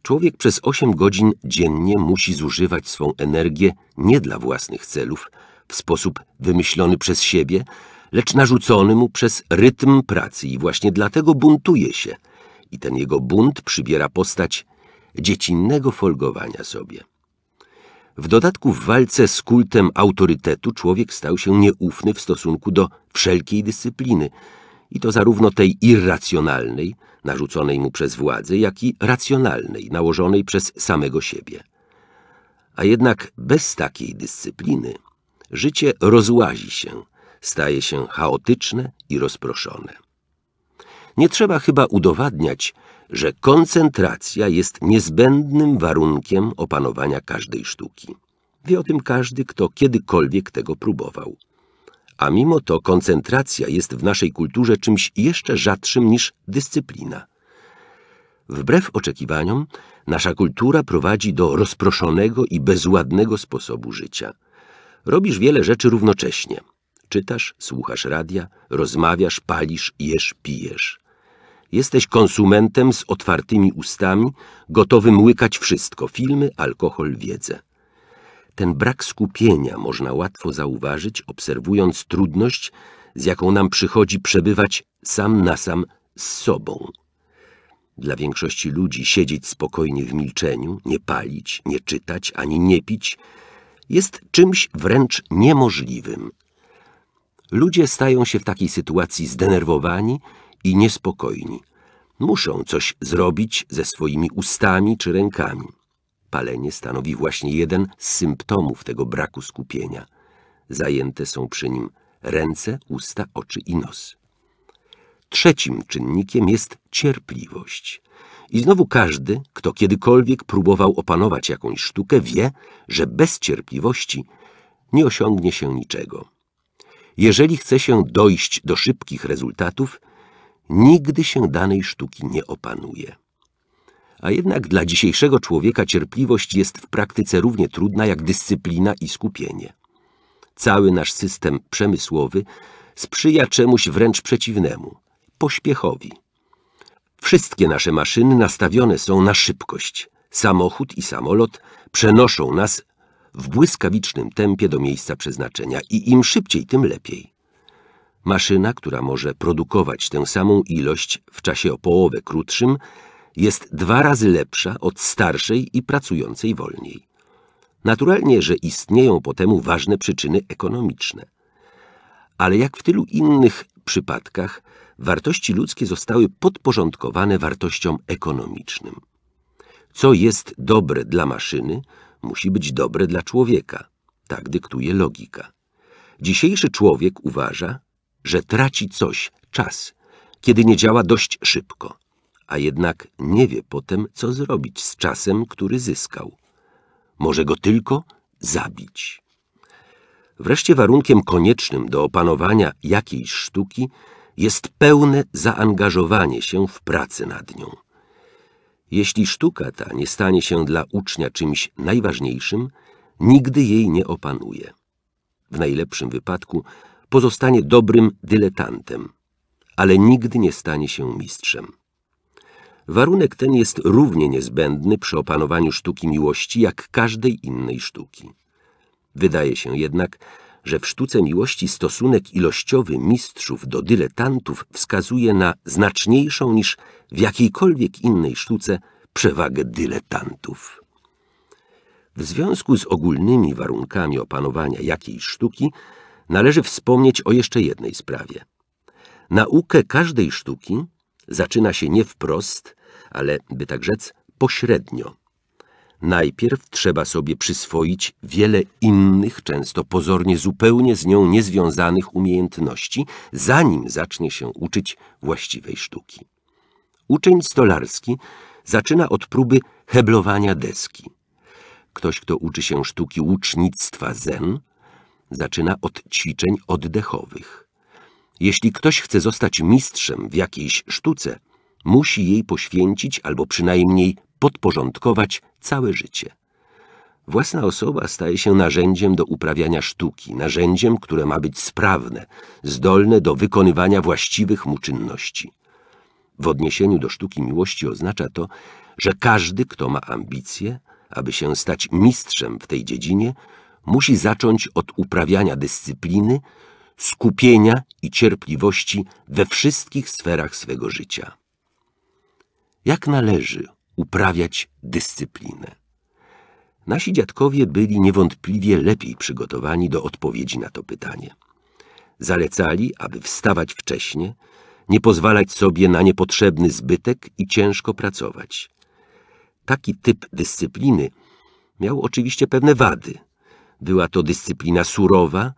Człowiek przez 8 godzin dziennie musi zużywać swą energię nie dla własnych celów, w sposób wymyślony przez siebie, lecz narzucony mu przez rytm pracy i właśnie dlatego buntuje się. I ten jego bunt przybiera postać dziecinnego folgowania sobie. W dodatku w walce z kultem autorytetu człowiek stał się nieufny w stosunku do wszelkiej dyscypliny, i to zarówno tej irracjonalnej, narzuconej mu przez władzę, jak i racjonalnej, nałożonej przez samego siebie. A jednak bez takiej dyscypliny życie rozłazi się, staje się chaotyczne i rozproszone. Nie trzeba chyba udowadniać, że koncentracja jest niezbędnym warunkiem opanowania każdej sztuki. Wie o tym każdy, kto kiedykolwiek tego próbował. A mimo to koncentracja jest w naszej kulturze czymś jeszcze rzadszym niż dyscyplina. Wbrew oczekiwaniom, nasza kultura prowadzi do rozproszonego i bezładnego sposobu życia. Robisz wiele rzeczy równocześnie. Czytasz, słuchasz radia, rozmawiasz, palisz, jesz, pijesz. Jesteś konsumentem z otwartymi ustami, gotowym łykać wszystko – filmy, alkohol, wiedzę. Ten brak skupienia można łatwo zauważyć, obserwując trudność, z jaką nam przychodzi przebywać sam na sam z sobą. Dla większości ludzi siedzieć spokojnie w milczeniu, nie palić, nie czytać ani nie pić jest czymś wręcz niemożliwym. Ludzie stają się w takiej sytuacji zdenerwowani i niespokojni. Muszą coś zrobić ze swoimi ustami czy rękami. Palenie stanowi właśnie jeden z symptomów tego braku skupienia. Zajęte są przy nim ręce, usta, oczy i nos. Trzecim czynnikiem jest cierpliwość. I znowu każdy, kto kiedykolwiek próbował opanować jakąś sztukę, wie, że bez cierpliwości nie osiągnie się niczego. Jeżeli chce się dojść do szybkich rezultatów, nigdy się danej sztuki nie opanuje. A jednak dla dzisiejszego człowieka cierpliwość jest w praktyce równie trudna jak dyscyplina i skupienie. Cały nasz system przemysłowy sprzyja czemuś wręcz przeciwnemu pośpiechowi. Wszystkie nasze maszyny nastawione są na szybkość. Samochód i samolot przenoszą nas w błyskawicznym tempie do miejsca przeznaczenia i im szybciej, tym lepiej. Maszyna, która może produkować tę samą ilość w czasie o połowę krótszym, jest dwa razy lepsza od starszej i pracującej wolniej. Naturalnie, że istnieją po temu ważne przyczyny ekonomiczne. Ale jak w tylu innych przypadkach, wartości ludzkie zostały podporządkowane wartościom ekonomicznym. Co jest dobre dla maszyny, musi być dobre dla człowieka. Tak dyktuje logika. Dzisiejszy człowiek uważa, że traci coś, czas, kiedy nie działa dość szybko, a jednak nie wie potem, co zrobić z czasem, który zyskał. Może go tylko zabić. Wreszcie warunkiem koniecznym do opanowania jakiejś sztuki jest pełne zaangażowanie się w pracę nad nią. Jeśli sztuka ta nie stanie się dla ucznia czymś najważniejszym, nigdy jej nie opanuje. W najlepszym wypadku pozostanie dobrym dyletantem, ale nigdy nie stanie się mistrzem. Warunek ten jest równie niezbędny przy opanowaniu sztuki miłości jak każdej innej sztuki. Wydaje się jednak, że w sztuce miłości stosunek ilościowy mistrzów do dyletantów wskazuje na znaczniejszą niż w jakiejkolwiek innej sztuce przewagę dyletantów. W związku z ogólnymi warunkami opanowania jakiejś sztuki należy wspomnieć o jeszcze jednej sprawie. Naukę każdej sztuki zaczyna się nie wprost, ale, by tak rzec, pośrednio. Najpierw trzeba sobie przyswoić wiele innych, często pozornie zupełnie z nią niezwiązanych umiejętności, zanim zacznie się uczyć właściwej sztuki. Uczeń stolarski zaczyna od próby heblowania deski. Ktoś, kto uczy się sztuki łucznictwa zen, zaczyna od ćwiczeń oddechowych. Jeśli ktoś chce zostać mistrzem w jakiejś sztuce, musi jej poświęcić albo przynajmniej podporządkować całe życie. Własna osoba staje się narzędziem do uprawiania sztuki, narzędziem, które ma być sprawne, zdolne do wykonywania właściwych mu czynności. W odniesieniu do sztuki miłości oznacza to, że każdy, kto ma ambicje, aby się stać mistrzem w tej dziedzinie, musi zacząć od uprawiania dyscypliny, skupienia i cierpliwości we wszystkich sferach swego życia. Jak należy uprawiać dyscyplinę? Nasi dziadkowie byli niewątpliwie lepiej przygotowani do odpowiedzi na to pytanie. Zalecali, aby wstawać wcześnie, nie pozwalać sobie na niepotrzebny zbytek i ciężko pracować. Taki typ dyscypliny miał oczywiście pewne wady – była to dyscyplina surowa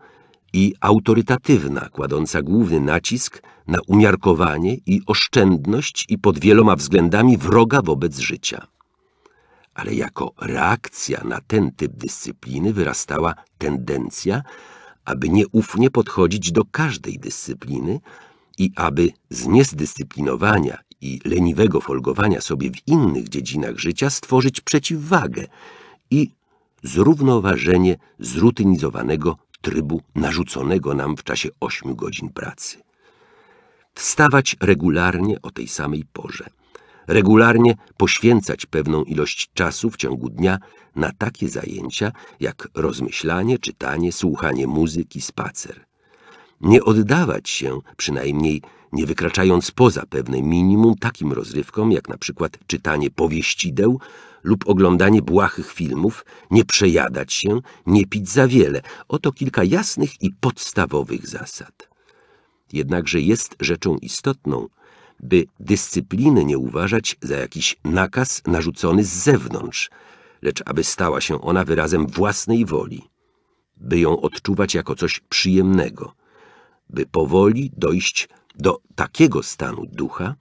i autorytatywna, kładąca główny nacisk na umiarkowanie i oszczędność i pod wieloma względami wroga wobec życia. Ale jako reakcja na ten typ dyscypliny wyrastała tendencja, aby nieufnie podchodzić do każdej dyscypliny i aby z niezdyscyplinowania i leniwego folgowania sobie w innych dziedzinach życia stworzyć przeciwwagę i zrównoważenie zrutynizowanego trybu narzuconego nam w czasie ośmiu godzin pracy. Wstawać regularnie o tej samej porze. Regularnie poświęcać pewną ilość czasu w ciągu dnia na takie zajęcia jak rozmyślanie, czytanie, słuchanie muzyki, spacer. Nie oddawać się, przynajmniej nie wykraczając poza pewne minimum, takim rozrywkom jak na przykład czytanie powieścideł lub oglądanie błahych filmów, nie przejadać się, nie pić za wiele. Oto kilka jasnych i podstawowych zasad. Jednakże jest rzeczą istotną, by dyscypliny nie uważać za jakiś nakaz narzucony z zewnątrz, lecz aby stała się ona wyrazem własnej woli, by ją odczuwać jako coś przyjemnego, by powoli dojść do takiego stanu ducha,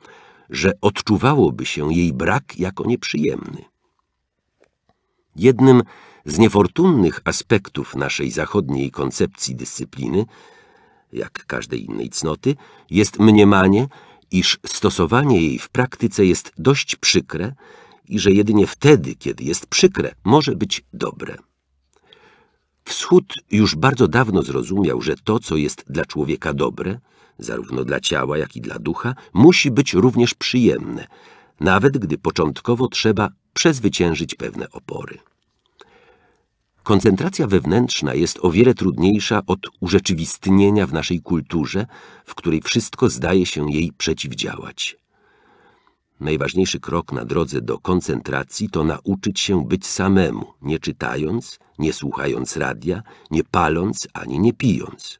że odczuwałoby się jej brak jako nieprzyjemny. Jednym z niefortunnych aspektów naszej zachodniej koncepcji dyscypliny, jak każdej innej cnoty, jest mniemanie, iż stosowanie jej w praktyce jest dość przykre i że jedynie wtedy, kiedy jest przykre, może być dobre. Wschód już bardzo dawno zrozumiał, że to, co jest dla człowieka dobre, zarówno dla ciała, jak i dla ducha, musi być również przyjemne, nawet gdy początkowo trzeba przezwyciężyć pewne opory. Koncentracja wewnętrzna jest o wiele trudniejsza od urzeczywistnienia w naszej kulturze, w której wszystko zdaje się jej przeciwdziałać. Najważniejszy krok na drodze do koncentracji to nauczyć się być samemu, nie czytając, nie słuchając radia, nie paląc ani nie pijąc.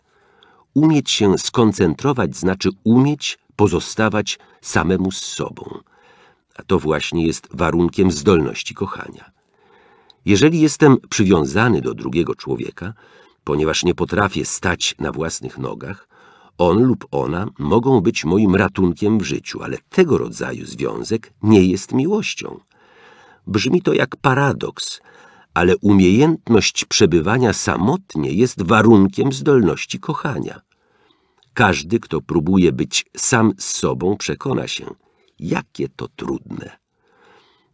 Umieć się skoncentrować znaczy umieć pozostawać samemu z sobą – a to właśnie jest warunkiem zdolności kochania. Jeżeli jestem przywiązany do drugiego człowieka, ponieważ nie potrafię stać na własnych nogach, on lub ona mogą być moim ratunkiem w życiu, ale tego rodzaju związek nie jest miłością. Brzmi to jak paradoks, ale umiejętność przebywania samotnie jest warunkiem zdolności kochania. Każdy, kto próbuje być sam z sobą, przekona się, jakie to trudne.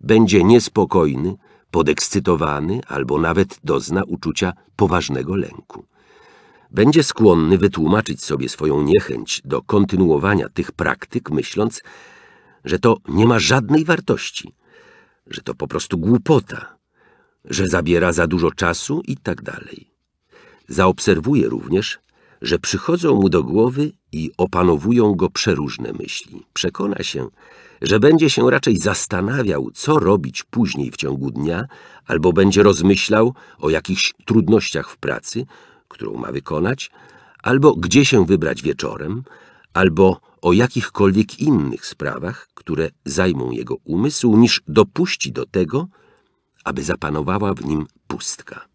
Będzie niespokojny, podekscytowany albo nawet dozna uczucia poważnego lęku. Będzie skłonny wytłumaczyć sobie swoją niechęć do kontynuowania tych praktyk, myśląc, że to nie ma żadnej wartości, że to po prostu głupota, że zabiera za dużo czasu i tak dalej. Zaobserwuje również, że przychodzą mu do głowy i opanowują go przeróżne myśli. Przekona się, że będzie się raczej zastanawiał, co robić później w ciągu dnia, albo będzie rozmyślał o jakichś trudnościach w pracy, którą ma wykonać, albo gdzie się wybrać wieczorem, albo o jakichkolwiek innych sprawach, które zajmą jego umysł, niż dopuści do tego, aby zapanowała w nim pustka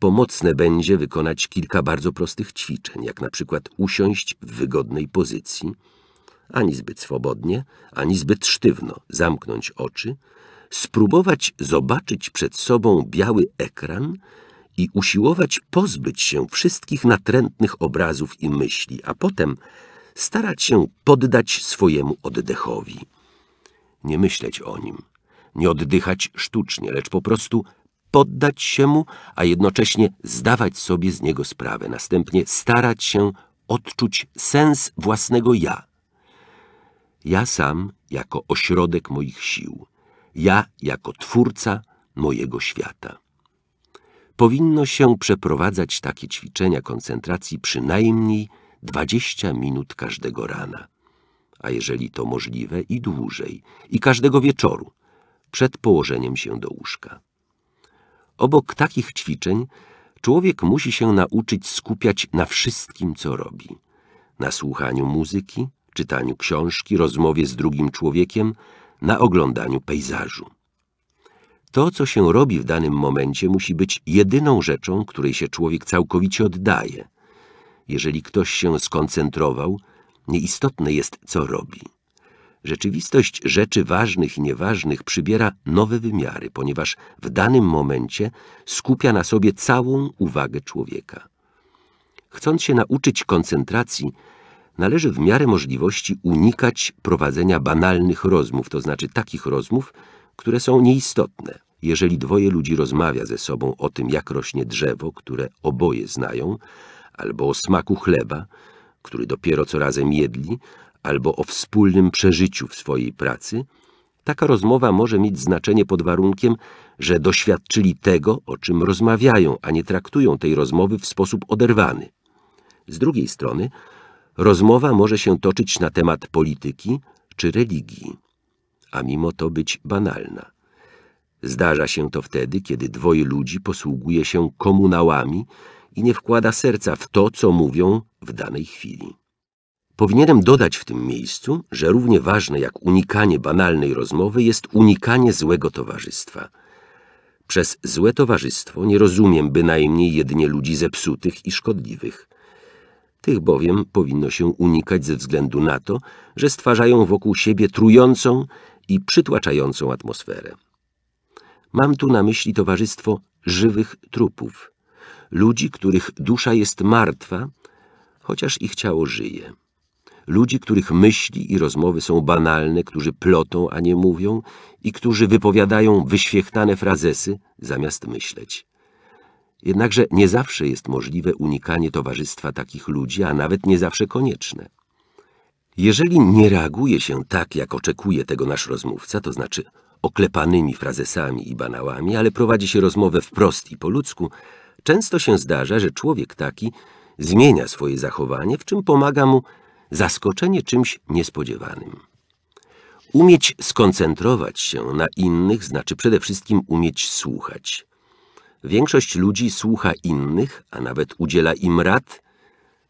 pomocne będzie wykonać kilka bardzo prostych ćwiczeń, jak na przykład usiąść w wygodnej pozycji, ani zbyt swobodnie, ani zbyt sztywno, zamknąć oczy, spróbować zobaczyć przed sobą biały ekran i usiłować pozbyć się wszystkich natrętnych obrazów i myśli, a potem starać się poddać swojemu oddechowi. Nie myśleć o nim, nie oddychać sztucznie, lecz po prostu – poddać się mu, a jednocześnie zdawać sobie z niego sprawę, następnie starać się odczuć sens własnego ja. Ja sam jako ośrodek moich sił, ja jako twórca mojego świata. Powinno się przeprowadzać takie ćwiczenia koncentracji przynajmniej 20 minut każdego rana, a jeżeli to możliwe i dłużej, i każdego wieczoru, przed położeniem się do łóżka. Obok takich ćwiczeń człowiek musi się nauczyć skupiać na wszystkim, co robi. Na słuchaniu muzyki, czytaniu książki, rozmowie z drugim człowiekiem, na oglądaniu pejzażu. To, co się robi w danym momencie, musi być jedyną rzeczą, której się człowiek całkowicie oddaje. Jeżeli ktoś się skoncentrował, nieistotne jest, co robi. Rzeczywistość rzeczy ważnych i nieważnych przybiera nowe wymiary, ponieważ w danym momencie skupia na sobie całą uwagę człowieka. Chcąc się nauczyć koncentracji, należy w miarę możliwości unikać prowadzenia banalnych rozmów, to znaczy takich rozmów, które są nieistotne. Jeżeli dwoje ludzi rozmawia ze sobą o tym, jak rośnie drzewo, które oboje znają, albo o smaku chleba, który dopiero co razem jedli, albo o wspólnym przeżyciu w swojej pracy, taka rozmowa może mieć znaczenie pod warunkiem, że doświadczyli tego, o czym rozmawiają, a nie traktują tej rozmowy w sposób oderwany. Z drugiej strony, rozmowa może się toczyć na temat polityki czy religii, a mimo to być banalna. Zdarza się to wtedy, kiedy dwoje ludzi posługuje się komunałami i nie wkłada serca w to, co mówią w danej chwili. Powinienem dodać w tym miejscu, że równie ważne jak unikanie banalnej rozmowy jest unikanie złego towarzystwa. Przez złe towarzystwo nie rozumiem bynajmniej jedynie ludzi zepsutych i szkodliwych. Tych bowiem powinno się unikać ze względu na to, że stwarzają wokół siebie trującą i przytłaczającą atmosferę. Mam tu na myśli towarzystwo żywych trupów, ludzi, których dusza jest martwa, chociaż ich ciało żyje ludzi, których myśli i rozmowy są banalne, którzy plotą, a nie mówią i którzy wypowiadają wyświechtane frazesy zamiast myśleć. Jednakże nie zawsze jest możliwe unikanie towarzystwa takich ludzi, a nawet nie zawsze konieczne. Jeżeli nie reaguje się tak, jak oczekuje tego nasz rozmówca, to znaczy oklepanymi frazesami i banałami, ale prowadzi się rozmowę wprost i po ludzku, często się zdarza, że człowiek taki zmienia swoje zachowanie, w czym pomaga mu zaskoczenie czymś niespodziewanym. Umieć skoncentrować się na innych znaczy przede wszystkim umieć słuchać. Większość ludzi słucha innych, a nawet udziela im rad,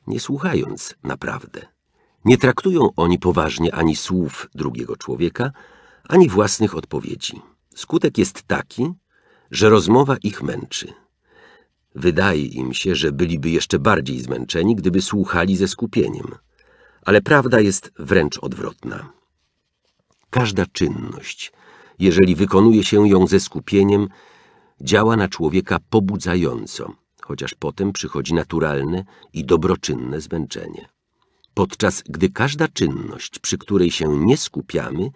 nie słuchając naprawdę. Nie traktują oni poważnie ani słów drugiego człowieka, ani własnych odpowiedzi. Skutek jest taki, że rozmowa ich męczy. Wydaje im się, że byliby jeszcze bardziej zmęczeni, gdyby słuchali ze skupieniem ale prawda jest wręcz odwrotna. Każda czynność, jeżeli wykonuje się ją ze skupieniem, działa na człowieka pobudzająco, chociaż potem przychodzi naturalne i dobroczynne zmęczenie. Podczas gdy każda czynność, przy której się nie skupiamy,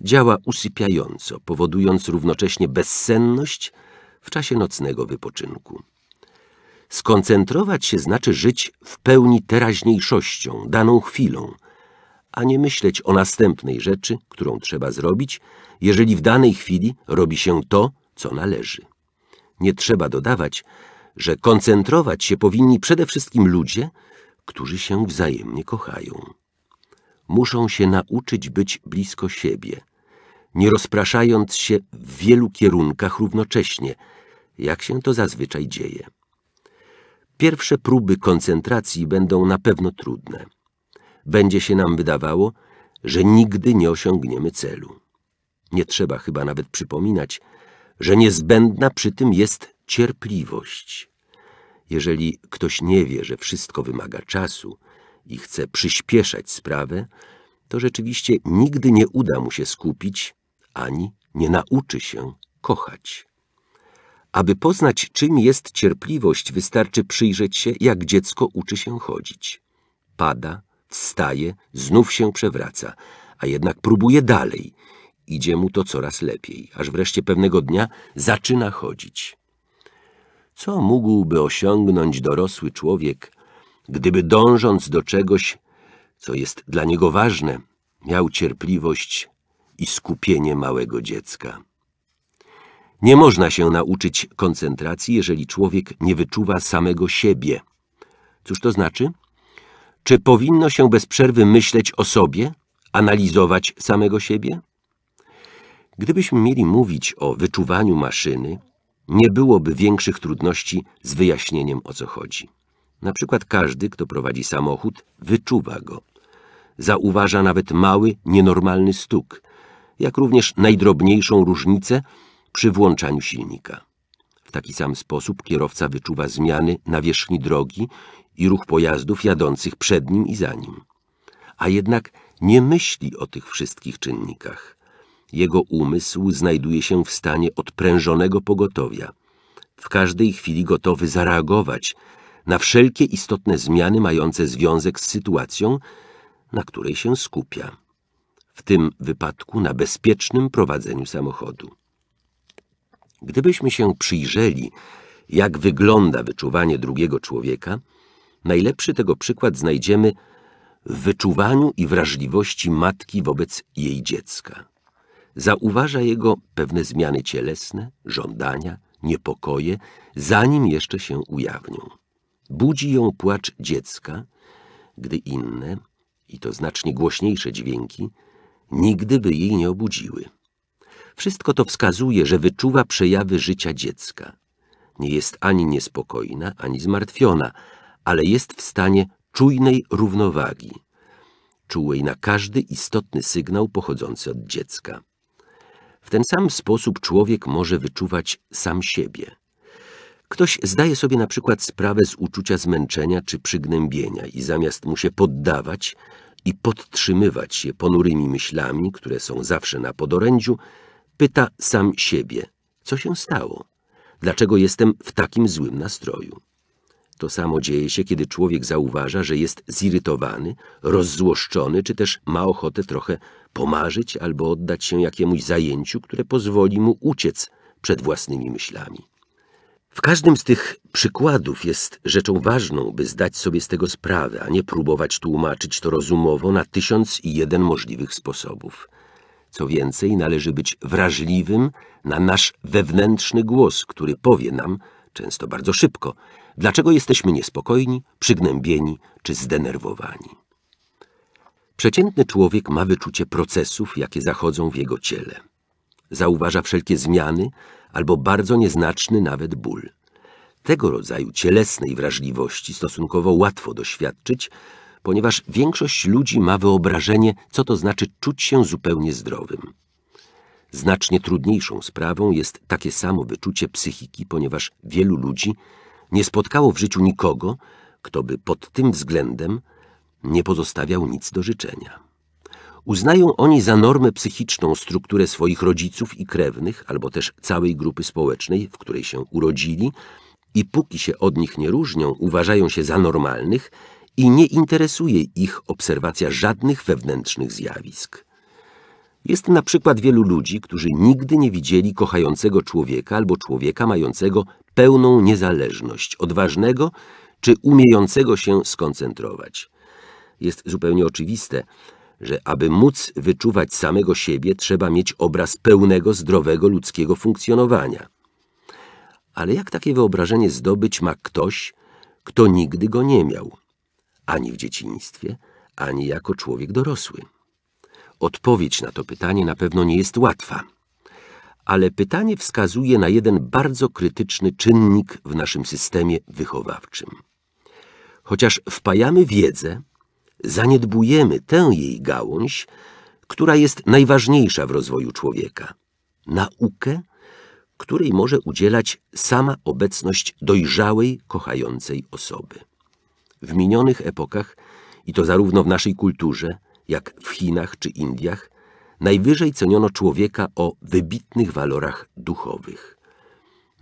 działa usypiająco, powodując równocześnie bezsenność w czasie nocnego wypoczynku. Skoncentrować się znaczy żyć w pełni teraźniejszością, daną chwilą, a nie myśleć o następnej rzeczy, którą trzeba zrobić, jeżeli w danej chwili robi się to, co należy. Nie trzeba dodawać, że koncentrować się powinni przede wszystkim ludzie, którzy się wzajemnie kochają. Muszą się nauczyć być blisko siebie, nie rozpraszając się w wielu kierunkach równocześnie, jak się to zazwyczaj dzieje. Pierwsze próby koncentracji będą na pewno trudne. Będzie się nam wydawało, że nigdy nie osiągniemy celu. Nie trzeba chyba nawet przypominać, że niezbędna przy tym jest cierpliwość. Jeżeli ktoś nie wie, że wszystko wymaga czasu i chce przyspieszać sprawę, to rzeczywiście nigdy nie uda mu się skupić ani nie nauczy się kochać. Aby poznać, czym jest cierpliwość, wystarczy przyjrzeć się, jak dziecko uczy się chodzić. Pada, wstaje, znów się przewraca, a jednak próbuje dalej. Idzie mu to coraz lepiej, aż wreszcie pewnego dnia zaczyna chodzić. Co mógłby osiągnąć dorosły człowiek, gdyby dążąc do czegoś, co jest dla niego ważne, miał cierpliwość i skupienie małego dziecka? Nie można się nauczyć koncentracji, jeżeli człowiek nie wyczuwa samego siebie. Cóż to znaczy? Czy powinno się bez przerwy myśleć o sobie, analizować samego siebie? Gdybyśmy mieli mówić o wyczuwaniu maszyny, nie byłoby większych trudności z wyjaśnieniem o co chodzi. Na przykład każdy, kto prowadzi samochód, wyczuwa go. Zauważa nawet mały, nienormalny stuk, jak również najdrobniejszą różnicę przy włączaniu silnika. W taki sam sposób kierowca wyczuwa zmiany na wierzchni drogi i ruch pojazdów jadących przed nim i za nim. A jednak nie myśli o tych wszystkich czynnikach. Jego umysł znajduje się w stanie odprężonego pogotowia, w każdej chwili gotowy zareagować na wszelkie istotne zmiany mające związek z sytuacją, na której się skupia. W tym wypadku na bezpiecznym prowadzeniu samochodu. Gdybyśmy się przyjrzeli, jak wygląda wyczuwanie drugiego człowieka, najlepszy tego przykład znajdziemy w wyczuwaniu i wrażliwości matki wobec jej dziecka. Zauważa jego pewne zmiany cielesne, żądania, niepokoje, zanim jeszcze się ujawnią. Budzi ją płacz dziecka, gdy inne, i to znacznie głośniejsze dźwięki, nigdy by jej nie obudziły. Wszystko to wskazuje, że wyczuwa przejawy życia dziecka. Nie jest ani niespokojna, ani zmartwiona, ale jest w stanie czujnej równowagi, czułej na każdy istotny sygnał pochodzący od dziecka. W ten sam sposób człowiek może wyczuwać sam siebie. Ktoś zdaje sobie na przykład sprawę z uczucia zmęczenia czy przygnębienia i zamiast mu się poddawać i podtrzymywać się ponurymi myślami, które są zawsze na podorędziu, pyta sam siebie, co się stało, dlaczego jestem w takim złym nastroju. To samo dzieje się, kiedy człowiek zauważa, że jest zirytowany, rozzłoszczony, czy też ma ochotę trochę pomarzyć albo oddać się jakiemuś zajęciu, które pozwoli mu uciec przed własnymi myślami. W każdym z tych przykładów jest rzeczą ważną, by zdać sobie z tego sprawę, a nie próbować tłumaczyć to rozumowo na tysiąc i jeden możliwych sposobów. Co więcej, należy być wrażliwym na nasz wewnętrzny głos, który powie nam, często bardzo szybko, dlaczego jesteśmy niespokojni, przygnębieni czy zdenerwowani. Przeciętny człowiek ma wyczucie procesów, jakie zachodzą w jego ciele. Zauważa wszelkie zmiany albo bardzo nieznaczny nawet ból. Tego rodzaju cielesnej wrażliwości stosunkowo łatwo doświadczyć, ponieważ większość ludzi ma wyobrażenie, co to znaczy czuć się zupełnie zdrowym. Znacznie trudniejszą sprawą jest takie samo wyczucie psychiki, ponieważ wielu ludzi nie spotkało w życiu nikogo, kto by pod tym względem nie pozostawiał nic do życzenia. Uznają oni za normę psychiczną strukturę swoich rodziców i krewnych, albo też całej grupy społecznej, w której się urodzili, i póki się od nich nie różnią, uważają się za normalnych i nie interesuje ich obserwacja żadnych wewnętrznych zjawisk. Jest na przykład wielu ludzi, którzy nigdy nie widzieli kochającego człowieka albo człowieka mającego pełną niezależność, odważnego czy umiejącego się skoncentrować. Jest zupełnie oczywiste, że aby móc wyczuwać samego siebie, trzeba mieć obraz pełnego, zdrowego ludzkiego funkcjonowania. Ale jak takie wyobrażenie zdobyć ma ktoś, kto nigdy go nie miał? ani w dzieciństwie, ani jako człowiek dorosły? Odpowiedź na to pytanie na pewno nie jest łatwa, ale pytanie wskazuje na jeden bardzo krytyczny czynnik w naszym systemie wychowawczym. Chociaż wpajamy wiedzę, zaniedbujemy tę jej gałąź, która jest najważniejsza w rozwoju człowieka naukę, której może udzielać sama obecność dojrzałej, kochającej osoby. W minionych epokach, i to zarówno w naszej kulturze, jak w Chinach czy Indiach, najwyżej ceniono człowieka o wybitnych walorach duchowych.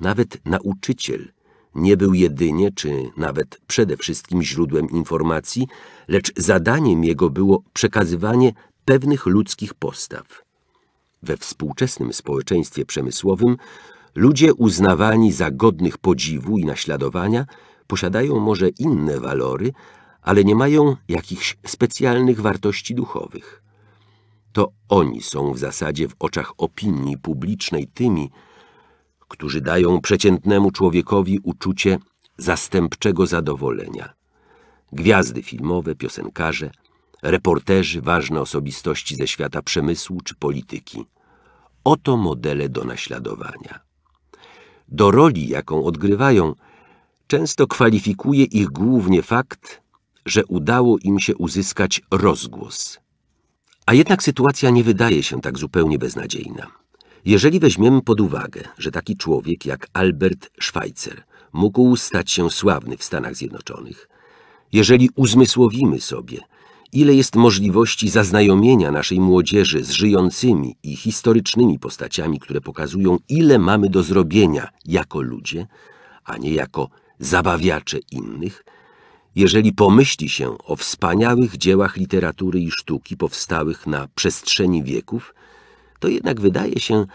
Nawet nauczyciel nie był jedynie czy nawet przede wszystkim źródłem informacji, lecz zadaniem jego było przekazywanie pewnych ludzkich postaw. We współczesnym społeczeństwie przemysłowym ludzie uznawani za godnych podziwu i naśladowania – posiadają może inne walory, ale nie mają jakichś specjalnych wartości duchowych. To oni są w zasadzie w oczach opinii publicznej tymi, którzy dają przeciętnemu człowiekowi uczucie zastępczego zadowolenia. Gwiazdy filmowe, piosenkarze, reporterzy, ważne osobistości ze świata przemysłu czy polityki. Oto modele do naśladowania. Do roli, jaką odgrywają, Często kwalifikuje ich głównie fakt, że udało im się uzyskać rozgłos. A jednak sytuacja nie wydaje się tak zupełnie beznadziejna. Jeżeli weźmiemy pod uwagę, że taki człowiek jak Albert Schweitzer mógł stać się sławny w Stanach Zjednoczonych, jeżeli uzmysłowimy sobie, ile jest możliwości zaznajomienia naszej młodzieży z żyjącymi i historycznymi postaciami, które pokazują, ile mamy do zrobienia jako ludzie, a nie jako zabawiacze innych, jeżeli pomyśli się o wspaniałych dziełach literatury i sztuki powstałych na przestrzeni wieków, to jednak wydaje się,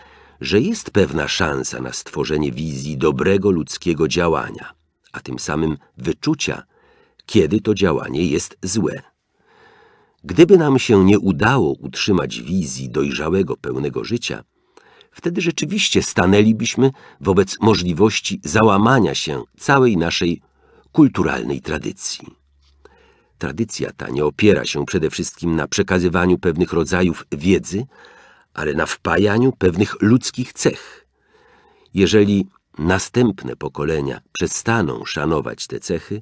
że jest pewna szansa na stworzenie wizji dobrego ludzkiego działania, a tym samym wyczucia, kiedy to działanie jest złe. Gdyby nam się nie udało utrzymać wizji dojrzałego, pełnego życia, wtedy rzeczywiście stanęlibyśmy wobec możliwości załamania się całej naszej kulturalnej tradycji. Tradycja ta nie opiera się przede wszystkim na przekazywaniu pewnych rodzajów wiedzy, ale na wpajaniu pewnych ludzkich cech. Jeżeli następne pokolenia przestaną szanować te cechy,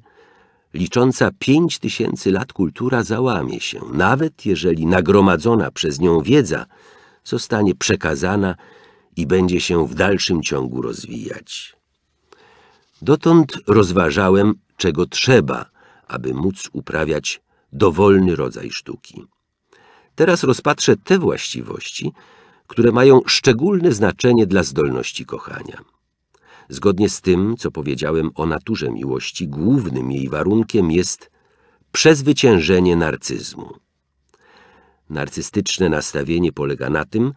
licząca pięć tysięcy lat kultura załamie się, nawet jeżeli nagromadzona przez nią wiedza zostanie przekazana i będzie się w dalszym ciągu rozwijać. Dotąd rozważałem, czego trzeba, aby móc uprawiać dowolny rodzaj sztuki. Teraz rozpatrzę te właściwości, które mają szczególne znaczenie dla zdolności kochania. Zgodnie z tym, co powiedziałem o naturze miłości, głównym jej warunkiem jest przezwyciężenie narcyzmu. Narcystyczne nastawienie polega na tym,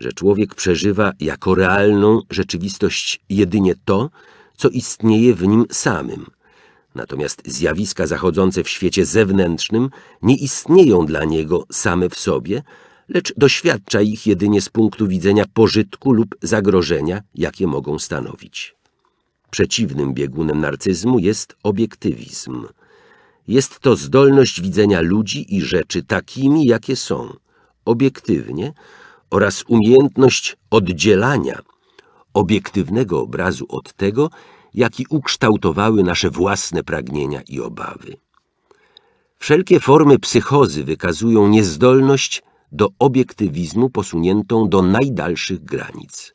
że człowiek przeżywa jako realną rzeczywistość jedynie to, co istnieje w nim samym. Natomiast zjawiska zachodzące w świecie zewnętrznym nie istnieją dla niego same w sobie, lecz doświadcza ich jedynie z punktu widzenia pożytku lub zagrożenia, jakie mogą stanowić. Przeciwnym biegunem narcyzmu jest obiektywizm. Jest to zdolność widzenia ludzi i rzeczy takimi, jakie są, obiektywnie, oraz umiejętność oddzielania obiektywnego obrazu od tego, jaki ukształtowały nasze własne pragnienia i obawy. Wszelkie formy psychozy wykazują niezdolność do obiektywizmu posuniętą do najdalszych granic.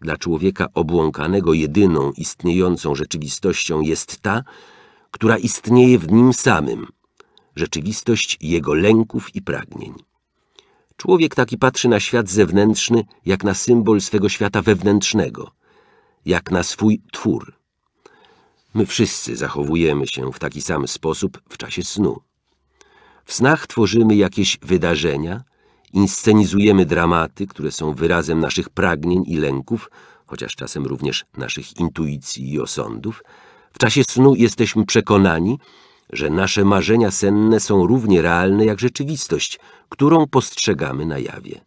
Dla człowieka obłąkanego jedyną istniejącą rzeczywistością jest ta, która istnieje w nim samym, rzeczywistość jego lęków i pragnień. Człowiek taki patrzy na świat zewnętrzny jak na symbol swego świata wewnętrznego, jak na swój twór. My wszyscy zachowujemy się w taki sam sposób w czasie snu. W snach tworzymy jakieś wydarzenia, inscenizujemy dramaty, które są wyrazem naszych pragnień i lęków, chociaż czasem również naszych intuicji i osądów. W czasie snu jesteśmy przekonani, że nasze marzenia senne są równie realne jak rzeczywistość, którą postrzegamy na jawie.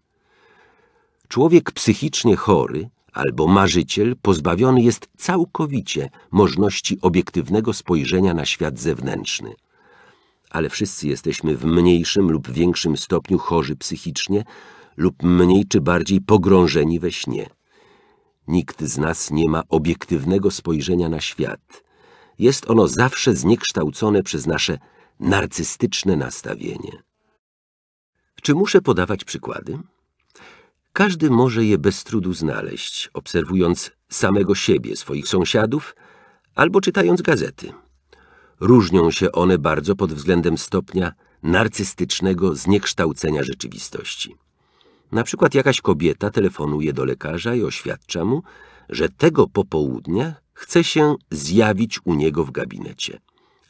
Człowiek psychicznie chory albo marzyciel pozbawiony jest całkowicie możliwości obiektywnego spojrzenia na świat zewnętrzny. Ale wszyscy jesteśmy w mniejszym lub większym stopniu chorzy psychicznie lub mniej czy bardziej pogrążeni we śnie. Nikt z nas nie ma obiektywnego spojrzenia na świat – jest ono zawsze zniekształcone przez nasze narcystyczne nastawienie. Czy muszę podawać przykłady? Każdy może je bez trudu znaleźć, obserwując samego siebie, swoich sąsiadów albo czytając gazety. Różnią się one bardzo pod względem stopnia narcystycznego zniekształcenia rzeczywistości. Na przykład jakaś kobieta telefonuje do lekarza i oświadcza mu, że tego popołudnia Chce się zjawić u niego w gabinecie.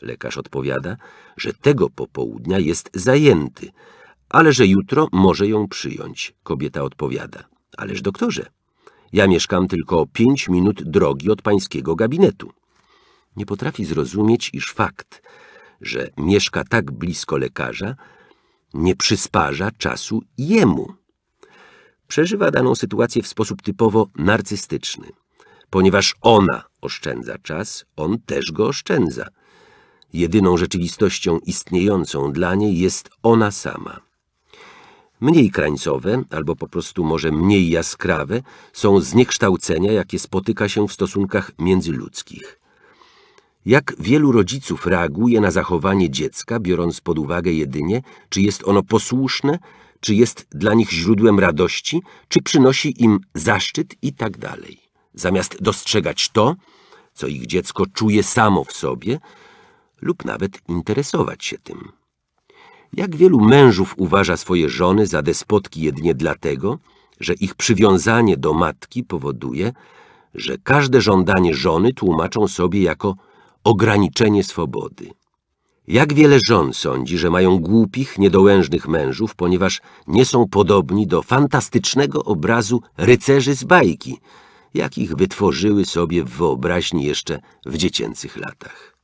Lekarz odpowiada, że tego popołudnia jest zajęty, ale że jutro może ją przyjąć. Kobieta odpowiada, ależ doktorze, ja mieszkam tylko pięć minut drogi od pańskiego gabinetu. Nie potrafi zrozumieć, iż fakt, że mieszka tak blisko lekarza, nie przysparza czasu jemu. Przeżywa daną sytuację w sposób typowo narcystyczny. Ponieważ ona oszczędza czas, on też go oszczędza. Jedyną rzeczywistością istniejącą dla niej jest ona sama. Mniej krańcowe, albo po prostu może mniej jaskrawe, są zniekształcenia, jakie spotyka się w stosunkach międzyludzkich. Jak wielu rodziców reaguje na zachowanie dziecka, biorąc pod uwagę jedynie, czy jest ono posłuszne, czy jest dla nich źródłem radości, czy przynosi im zaszczyt i tak dalej zamiast dostrzegać to, co ich dziecko czuje samo w sobie lub nawet interesować się tym. Jak wielu mężów uważa swoje żony za despotki jedynie dlatego, że ich przywiązanie do matki powoduje, że każde żądanie żony tłumaczą sobie jako ograniczenie swobody. Jak wiele żon sądzi, że mają głupich, niedołężnych mężów, ponieważ nie są podobni do fantastycznego obrazu rycerzy z bajki – jakich wytworzyły sobie w wyobraźni jeszcze w dziecięcych latach.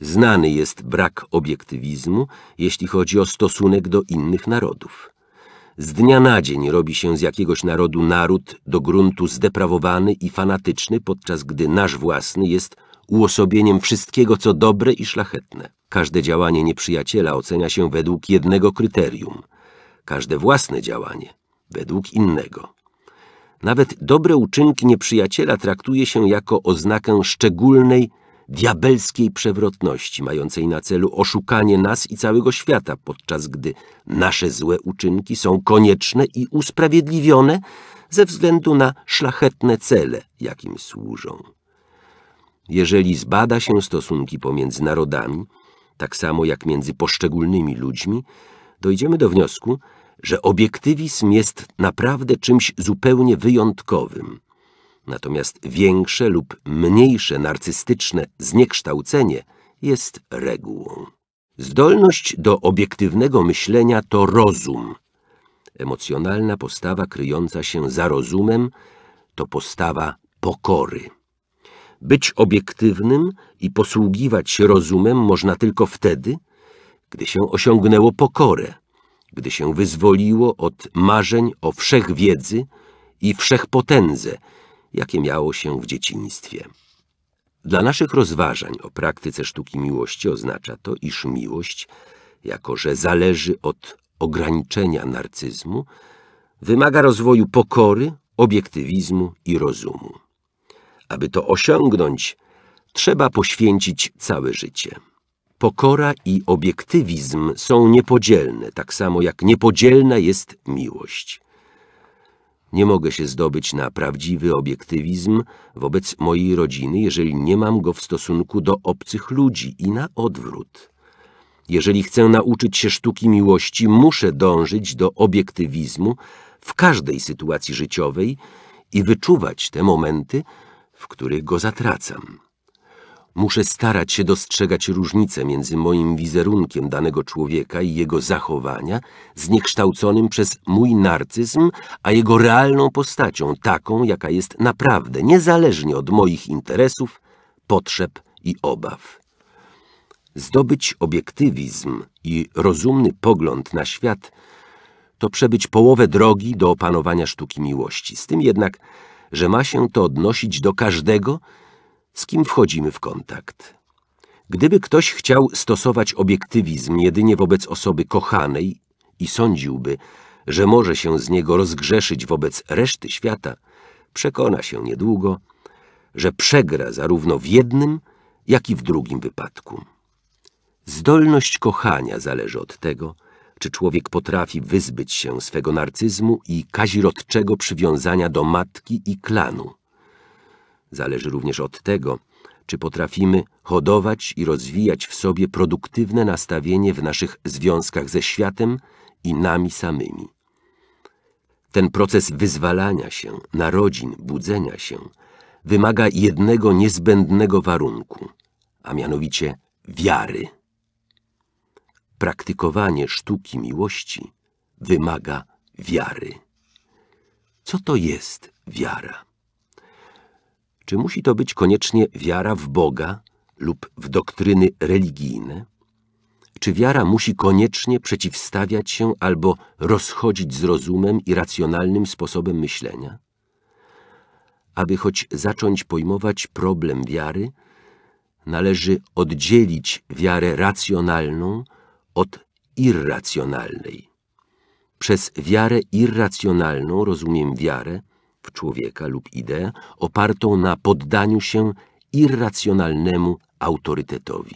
Znany jest brak obiektywizmu, jeśli chodzi o stosunek do innych narodów. Z dnia na dzień robi się z jakiegoś narodu naród do gruntu zdeprawowany i fanatyczny, podczas gdy nasz własny jest uosobieniem wszystkiego, co dobre i szlachetne. Każde działanie nieprzyjaciela ocenia się według jednego kryterium, każde własne działanie według innego. Nawet dobre uczynki nieprzyjaciela traktuje się jako oznakę szczególnej, diabelskiej przewrotności, mającej na celu oszukanie nas i całego świata, podczas gdy nasze złe uczynki są konieczne i usprawiedliwione ze względu na szlachetne cele, jakim służą. Jeżeli zbada się stosunki pomiędzy narodami, tak samo jak między poszczególnymi ludźmi, dojdziemy do wniosku, że obiektywizm jest naprawdę czymś zupełnie wyjątkowym. Natomiast większe lub mniejsze narcystyczne zniekształcenie jest regułą. Zdolność do obiektywnego myślenia to rozum. Emocjonalna postawa kryjąca się za rozumem to postawa pokory. Być obiektywnym i posługiwać się rozumem można tylko wtedy, gdy się osiągnęło pokorę, gdy się wyzwoliło od marzeń o wszechwiedzy i wszechpotędze, jakie miało się w dzieciństwie. Dla naszych rozważań o praktyce sztuki miłości oznacza to, iż miłość, jako że zależy od ograniczenia narcyzmu, wymaga rozwoju pokory, obiektywizmu i rozumu. Aby to osiągnąć, trzeba poświęcić całe życie. Pokora i obiektywizm są niepodzielne, tak samo jak niepodzielna jest miłość. Nie mogę się zdobyć na prawdziwy obiektywizm wobec mojej rodziny, jeżeli nie mam go w stosunku do obcych ludzi i na odwrót. Jeżeli chcę nauczyć się sztuki miłości, muszę dążyć do obiektywizmu w każdej sytuacji życiowej i wyczuwać te momenty, w których go zatracam. Muszę starać się dostrzegać różnicę między moim wizerunkiem danego człowieka i jego zachowania, zniekształconym przez mój narcyzm, a jego realną postacią, taką, jaka jest naprawdę, niezależnie od moich interesów, potrzeb i obaw. Zdobyć obiektywizm i rozumny pogląd na świat to przebyć połowę drogi do opanowania sztuki miłości, z tym jednak, że ma się to odnosić do każdego, z kim wchodzimy w kontakt. Gdyby ktoś chciał stosować obiektywizm jedynie wobec osoby kochanej i sądziłby, że może się z niego rozgrzeszyć wobec reszty świata, przekona się niedługo, że przegra zarówno w jednym, jak i w drugim wypadku. Zdolność kochania zależy od tego, czy człowiek potrafi wyzbyć się swego narcyzmu i kazirodczego przywiązania do matki i klanu, Zależy również od tego, czy potrafimy hodować i rozwijać w sobie produktywne nastawienie w naszych związkach ze światem i nami samymi. Ten proces wyzwalania się, narodzin, budzenia się wymaga jednego niezbędnego warunku, a mianowicie wiary. Praktykowanie sztuki miłości wymaga wiary. Co to jest wiara? Czy musi to być koniecznie wiara w Boga lub w doktryny religijne? Czy wiara musi koniecznie przeciwstawiać się albo rozchodzić z rozumem i racjonalnym sposobem myślenia? Aby choć zacząć pojmować problem wiary, należy oddzielić wiarę racjonalną od irracjonalnej. Przez wiarę irracjonalną rozumiem wiarę, człowieka lub ideę opartą na poddaniu się irracjonalnemu autorytetowi.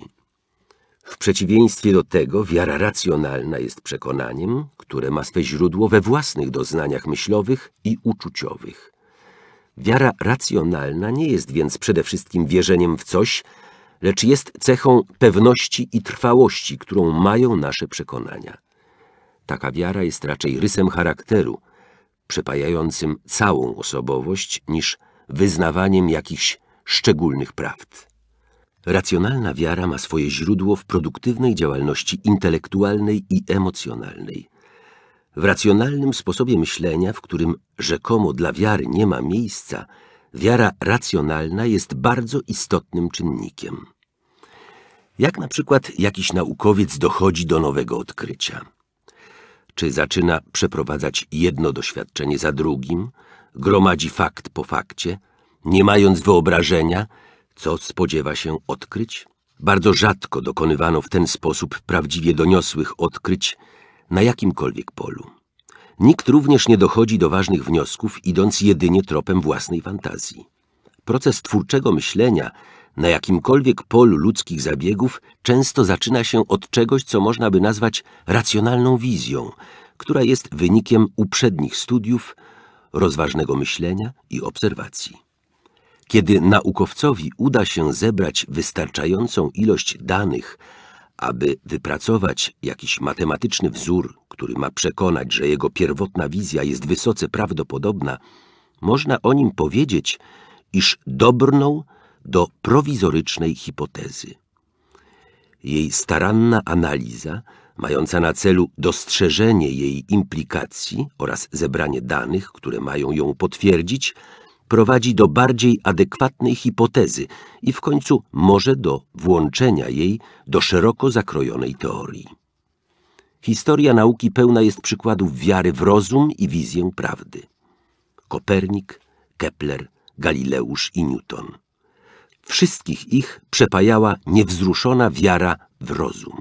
W przeciwieństwie do tego wiara racjonalna jest przekonaniem, które ma swe źródło we własnych doznaniach myślowych i uczuciowych. Wiara racjonalna nie jest więc przede wszystkim wierzeniem w coś, lecz jest cechą pewności i trwałości, którą mają nasze przekonania. Taka wiara jest raczej rysem charakteru – przepajającym całą osobowość niż wyznawaniem jakichś szczególnych prawd. Racjonalna wiara ma swoje źródło w produktywnej działalności intelektualnej i emocjonalnej. W racjonalnym sposobie myślenia, w którym rzekomo dla wiary nie ma miejsca, wiara racjonalna jest bardzo istotnym czynnikiem. Jak na przykład jakiś naukowiec dochodzi do nowego odkrycia – czy zaczyna przeprowadzać jedno doświadczenie za drugim, gromadzi fakt po fakcie, nie mając wyobrażenia, co spodziewa się odkryć? Bardzo rzadko dokonywano w ten sposób prawdziwie doniosłych odkryć na jakimkolwiek polu. Nikt również nie dochodzi do ważnych wniosków, idąc jedynie tropem własnej fantazji. Proces twórczego myślenia na jakimkolwiek polu ludzkich zabiegów często zaczyna się od czegoś, co można by nazwać racjonalną wizją, która jest wynikiem uprzednich studiów, rozważnego myślenia i obserwacji. Kiedy naukowcowi uda się zebrać wystarczającą ilość danych, aby wypracować jakiś matematyczny wzór, który ma przekonać, że jego pierwotna wizja jest wysoce prawdopodobna, można o nim powiedzieć, iż dobrnął do prowizorycznej hipotezy. Jej staranna analiza, mająca na celu dostrzeżenie jej implikacji oraz zebranie danych, które mają ją potwierdzić, prowadzi do bardziej adekwatnej hipotezy i w końcu może do włączenia jej do szeroko zakrojonej teorii. Historia nauki pełna jest przykładów wiary w rozum i wizję prawdy. Kopernik, Kepler, Galileusz i Newton. Wszystkich ich przepajała niewzruszona wiara w rozum.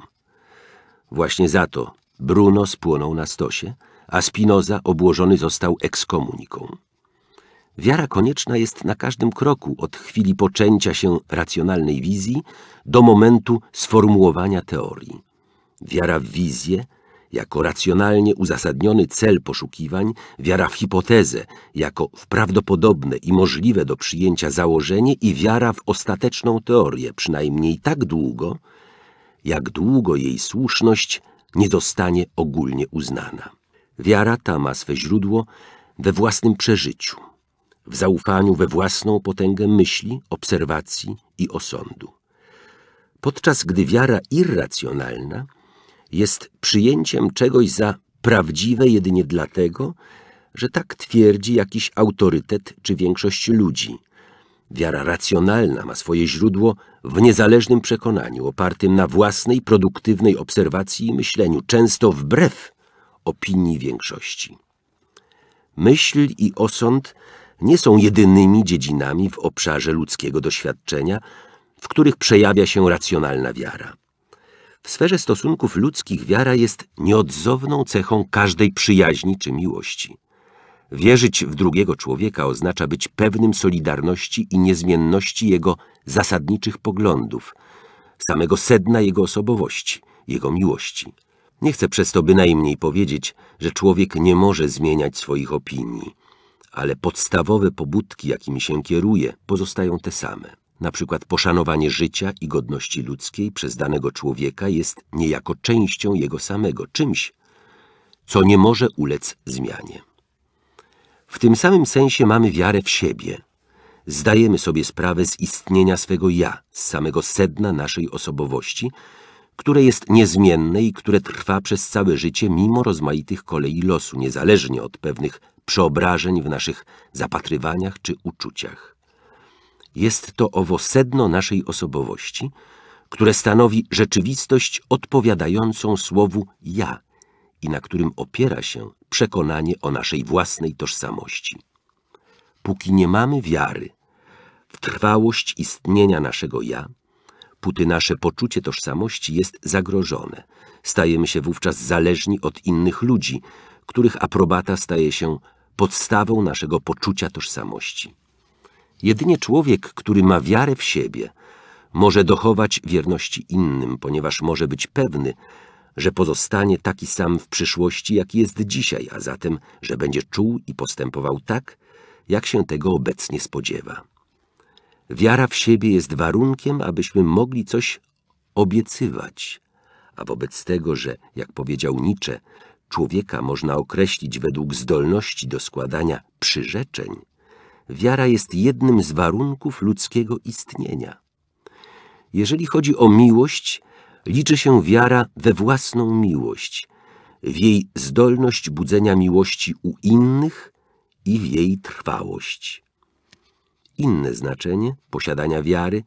Właśnie za to Bruno spłonął na stosie, a Spinoza obłożony został ekskomuniką. Wiara konieczna jest na każdym kroku od chwili poczęcia się racjonalnej wizji do momentu sformułowania teorii. Wiara w wizję – jako racjonalnie uzasadniony cel poszukiwań, wiara w hipotezę, jako w prawdopodobne i możliwe do przyjęcia założenie i wiara w ostateczną teorię, przynajmniej tak długo, jak długo jej słuszność nie zostanie ogólnie uznana. Wiara ta ma swe źródło we własnym przeżyciu, w zaufaniu we własną potęgę myśli, obserwacji i osądu. Podczas gdy wiara irracjonalna – jest przyjęciem czegoś za prawdziwe jedynie dlatego, że tak twierdzi jakiś autorytet czy większość ludzi. Wiara racjonalna ma swoje źródło w niezależnym przekonaniu, opartym na własnej produktywnej obserwacji i myśleniu, często wbrew opinii większości. Myśl i osąd nie są jedynymi dziedzinami w obszarze ludzkiego doświadczenia, w których przejawia się racjonalna wiara. W sferze stosunków ludzkich wiara jest nieodzowną cechą każdej przyjaźni czy miłości. Wierzyć w drugiego człowieka oznacza być pewnym solidarności i niezmienności jego zasadniczych poglądów, samego sedna jego osobowości, jego miłości. Nie chcę przez to bynajmniej powiedzieć, że człowiek nie może zmieniać swoich opinii, ale podstawowe pobudki, jakimi się kieruje, pozostają te same na przykład poszanowanie życia i godności ludzkiej przez danego człowieka jest niejako częścią jego samego, czymś, co nie może ulec zmianie. W tym samym sensie mamy wiarę w siebie. Zdajemy sobie sprawę z istnienia swego ja, z samego sedna naszej osobowości, które jest niezmienne i które trwa przez całe życie mimo rozmaitych kolei losu, niezależnie od pewnych przeobrażeń w naszych zapatrywaniach czy uczuciach. Jest to owo sedno naszej osobowości, które stanowi rzeczywistość odpowiadającą słowu ja i na którym opiera się przekonanie o naszej własnej tożsamości. Póki nie mamy wiary w trwałość istnienia naszego ja, póty nasze poczucie tożsamości jest zagrożone. Stajemy się wówczas zależni od innych ludzi, których aprobata staje się podstawą naszego poczucia tożsamości. Jedynie człowiek, który ma wiarę w siebie, może dochować wierności innym, ponieważ może być pewny, że pozostanie taki sam w przyszłości, jaki jest dzisiaj, a zatem, że będzie czuł i postępował tak, jak się tego obecnie spodziewa. Wiara w siebie jest warunkiem, abyśmy mogli coś obiecywać, a wobec tego, że, jak powiedział Nietzsche, człowieka można określić według zdolności do składania przyrzeczeń, wiara jest jednym z warunków ludzkiego istnienia. Jeżeli chodzi o miłość, liczy się wiara we własną miłość, w jej zdolność budzenia miłości u innych i w jej trwałość. Inne znaczenie posiadania wiary,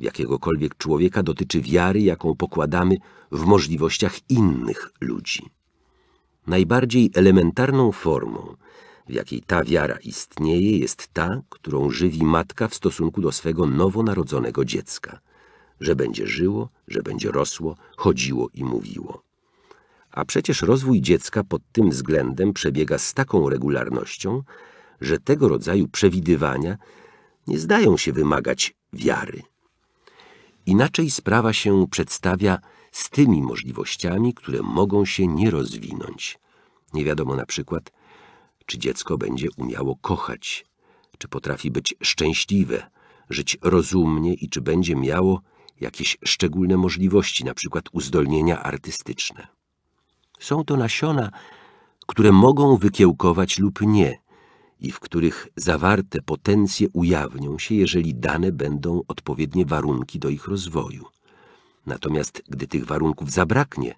w jakiegokolwiek człowieka, dotyczy wiary, jaką pokładamy w możliwościach innych ludzi. Najbardziej elementarną formą w jakiej ta wiara istnieje, jest ta, którą żywi matka w stosunku do swego nowonarodzonego dziecka, że będzie żyło, że będzie rosło, chodziło i mówiło. A przecież rozwój dziecka pod tym względem przebiega z taką regularnością, że tego rodzaju przewidywania nie zdają się wymagać wiary. Inaczej sprawa się przedstawia z tymi możliwościami, które mogą się nie rozwinąć. Nie wiadomo na przykład, czy dziecko będzie umiało kochać, czy potrafi być szczęśliwe, żyć rozumnie i czy będzie miało jakieś szczególne możliwości, na przykład uzdolnienia artystyczne. Są to nasiona, które mogą wykiełkować lub nie i w których zawarte potencje ujawnią się, jeżeli dane będą odpowiednie warunki do ich rozwoju. Natomiast gdy tych warunków zabraknie,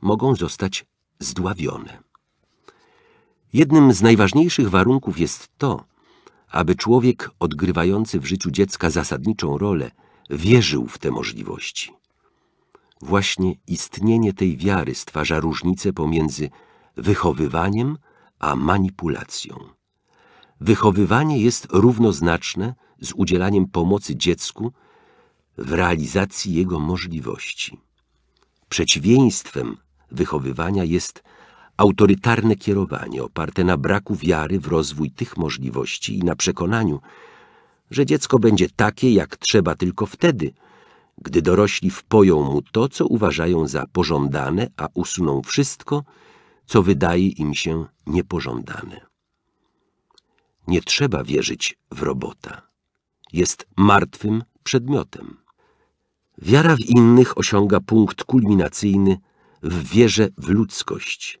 mogą zostać zdławione. Jednym z najważniejszych warunków jest to, aby człowiek odgrywający w życiu dziecka zasadniczą rolę wierzył w te możliwości. Właśnie istnienie tej wiary stwarza różnicę pomiędzy wychowywaniem a manipulacją. Wychowywanie jest równoznaczne z udzielaniem pomocy dziecku w realizacji jego możliwości. Przeciwieństwem wychowywania jest autorytarne kierowanie oparte na braku wiary w rozwój tych możliwości i na przekonaniu, że dziecko będzie takie, jak trzeba tylko wtedy, gdy dorośli wpoją mu to, co uważają za pożądane, a usuną wszystko, co wydaje im się niepożądane. Nie trzeba wierzyć w robota. Jest martwym przedmiotem. Wiara w innych osiąga punkt kulminacyjny w wierze w ludzkość –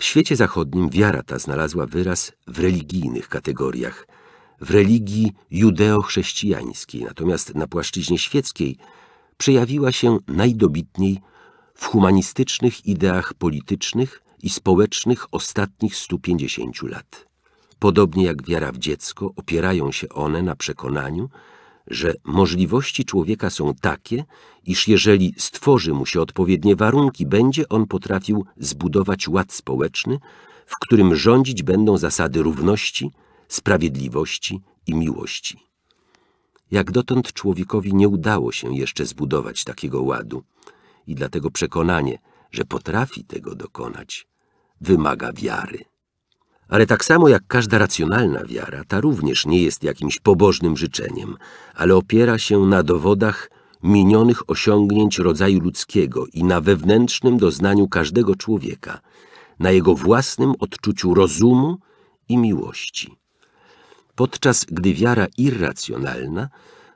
w świecie zachodnim wiara ta znalazła wyraz w religijnych kategoriach, w religii judeo-chrześcijańskiej, natomiast na płaszczyźnie świeckiej przejawiła się najdobitniej w humanistycznych ideach politycznych i społecznych ostatnich 150 lat. Podobnie jak wiara w dziecko, opierają się one na przekonaniu, że możliwości człowieka są takie, iż jeżeli stworzy mu się odpowiednie warunki, będzie on potrafił zbudować ład społeczny, w którym rządzić będą zasady równości, sprawiedliwości i miłości. Jak dotąd człowiekowi nie udało się jeszcze zbudować takiego ładu i dlatego przekonanie, że potrafi tego dokonać, wymaga wiary. Ale tak samo jak każda racjonalna wiara, ta również nie jest jakimś pobożnym życzeniem, ale opiera się na dowodach minionych osiągnięć rodzaju ludzkiego i na wewnętrznym doznaniu każdego człowieka, na jego własnym odczuciu rozumu i miłości. Podczas gdy wiara irracjonalna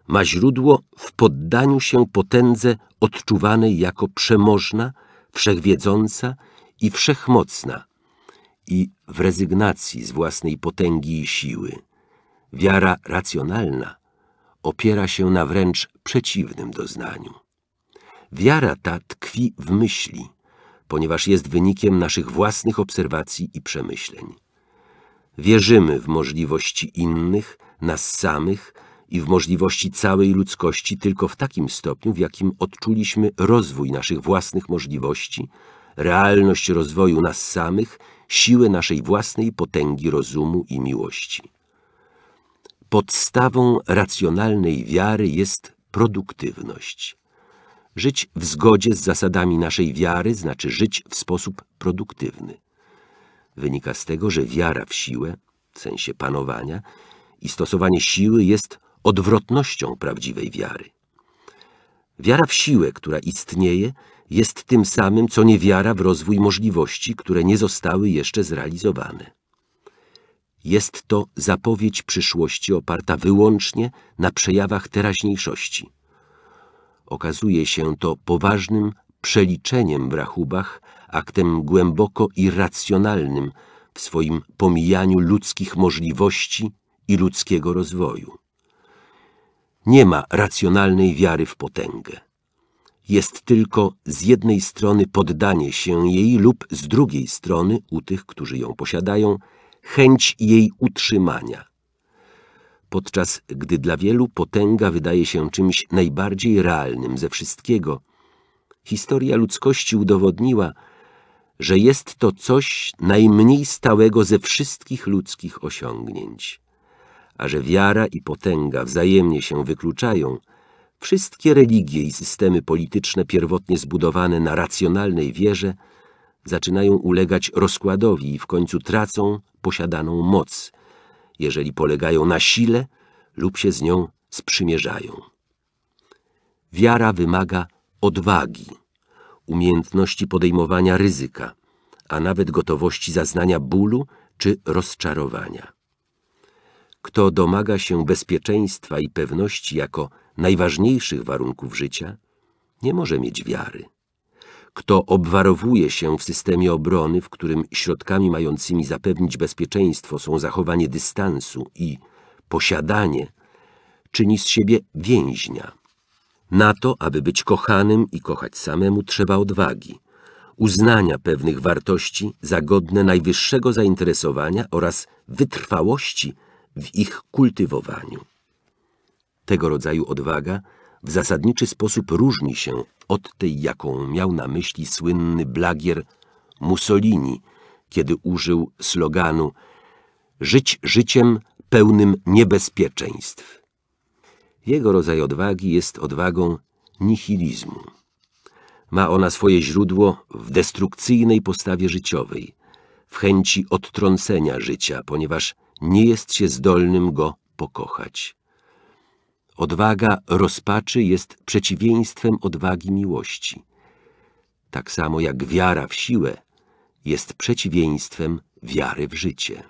ma źródło w poddaniu się potędze odczuwanej jako przemożna, wszechwiedząca i wszechmocna i w rezygnacji z własnej potęgi i siły. Wiara racjonalna opiera się na wręcz przeciwnym doznaniu. Wiara ta tkwi w myśli, ponieważ jest wynikiem naszych własnych obserwacji i przemyśleń. Wierzymy w możliwości innych, nas samych i w możliwości całej ludzkości tylko w takim stopniu, w jakim odczuliśmy rozwój naszych własnych możliwości, realność rozwoju nas samych siłę naszej własnej potęgi rozumu i miłości. Podstawą racjonalnej wiary jest produktywność. Żyć w zgodzie z zasadami naszej wiary znaczy żyć w sposób produktywny. Wynika z tego, że wiara w siłę, w sensie panowania, i stosowanie siły jest odwrotnością prawdziwej wiary. Wiara w siłę, która istnieje, jest tym samym, co niewiara w rozwój możliwości, które nie zostały jeszcze zrealizowane. Jest to zapowiedź przyszłości oparta wyłącznie na przejawach teraźniejszości. Okazuje się to poważnym przeliczeniem w rachubach, aktem głęboko irracjonalnym w swoim pomijaniu ludzkich możliwości i ludzkiego rozwoju. Nie ma racjonalnej wiary w potęgę jest tylko z jednej strony poddanie się jej lub z drugiej strony u tych, którzy ją posiadają, chęć jej utrzymania. Podczas gdy dla wielu potęga wydaje się czymś najbardziej realnym ze wszystkiego, historia ludzkości udowodniła, że jest to coś najmniej stałego ze wszystkich ludzkich osiągnięć, a że wiara i potęga wzajemnie się wykluczają – Wszystkie religie i systemy polityczne pierwotnie zbudowane na racjonalnej wierze zaczynają ulegać rozkładowi i w końcu tracą posiadaną moc, jeżeli polegają na sile lub się z nią sprzymierzają. Wiara wymaga odwagi, umiejętności podejmowania ryzyka, a nawet gotowości zaznania bólu czy rozczarowania. Kto domaga się bezpieczeństwa i pewności jako najważniejszych warunków życia, nie może mieć wiary. Kto obwarowuje się w systemie obrony, w którym środkami mającymi zapewnić bezpieczeństwo są zachowanie dystansu i posiadanie, czyni z siebie więźnia. Na to, aby być kochanym i kochać samemu, trzeba odwagi, uznania pewnych wartości za godne najwyższego zainteresowania oraz wytrwałości w ich kultywowaniu. Tego rodzaju odwaga w zasadniczy sposób różni się od tej, jaką miał na myśli słynny blagier Mussolini, kiedy użył sloganu Żyć życiem pełnym niebezpieczeństw. Jego rodzaj odwagi jest odwagą nihilizmu. Ma ona swoje źródło w destrukcyjnej postawie życiowej, w chęci odtrącenia życia, ponieważ nie jest się zdolnym go pokochać. Odwaga rozpaczy jest przeciwieństwem odwagi miłości. Tak samo jak wiara w siłę jest przeciwieństwem wiary w życie.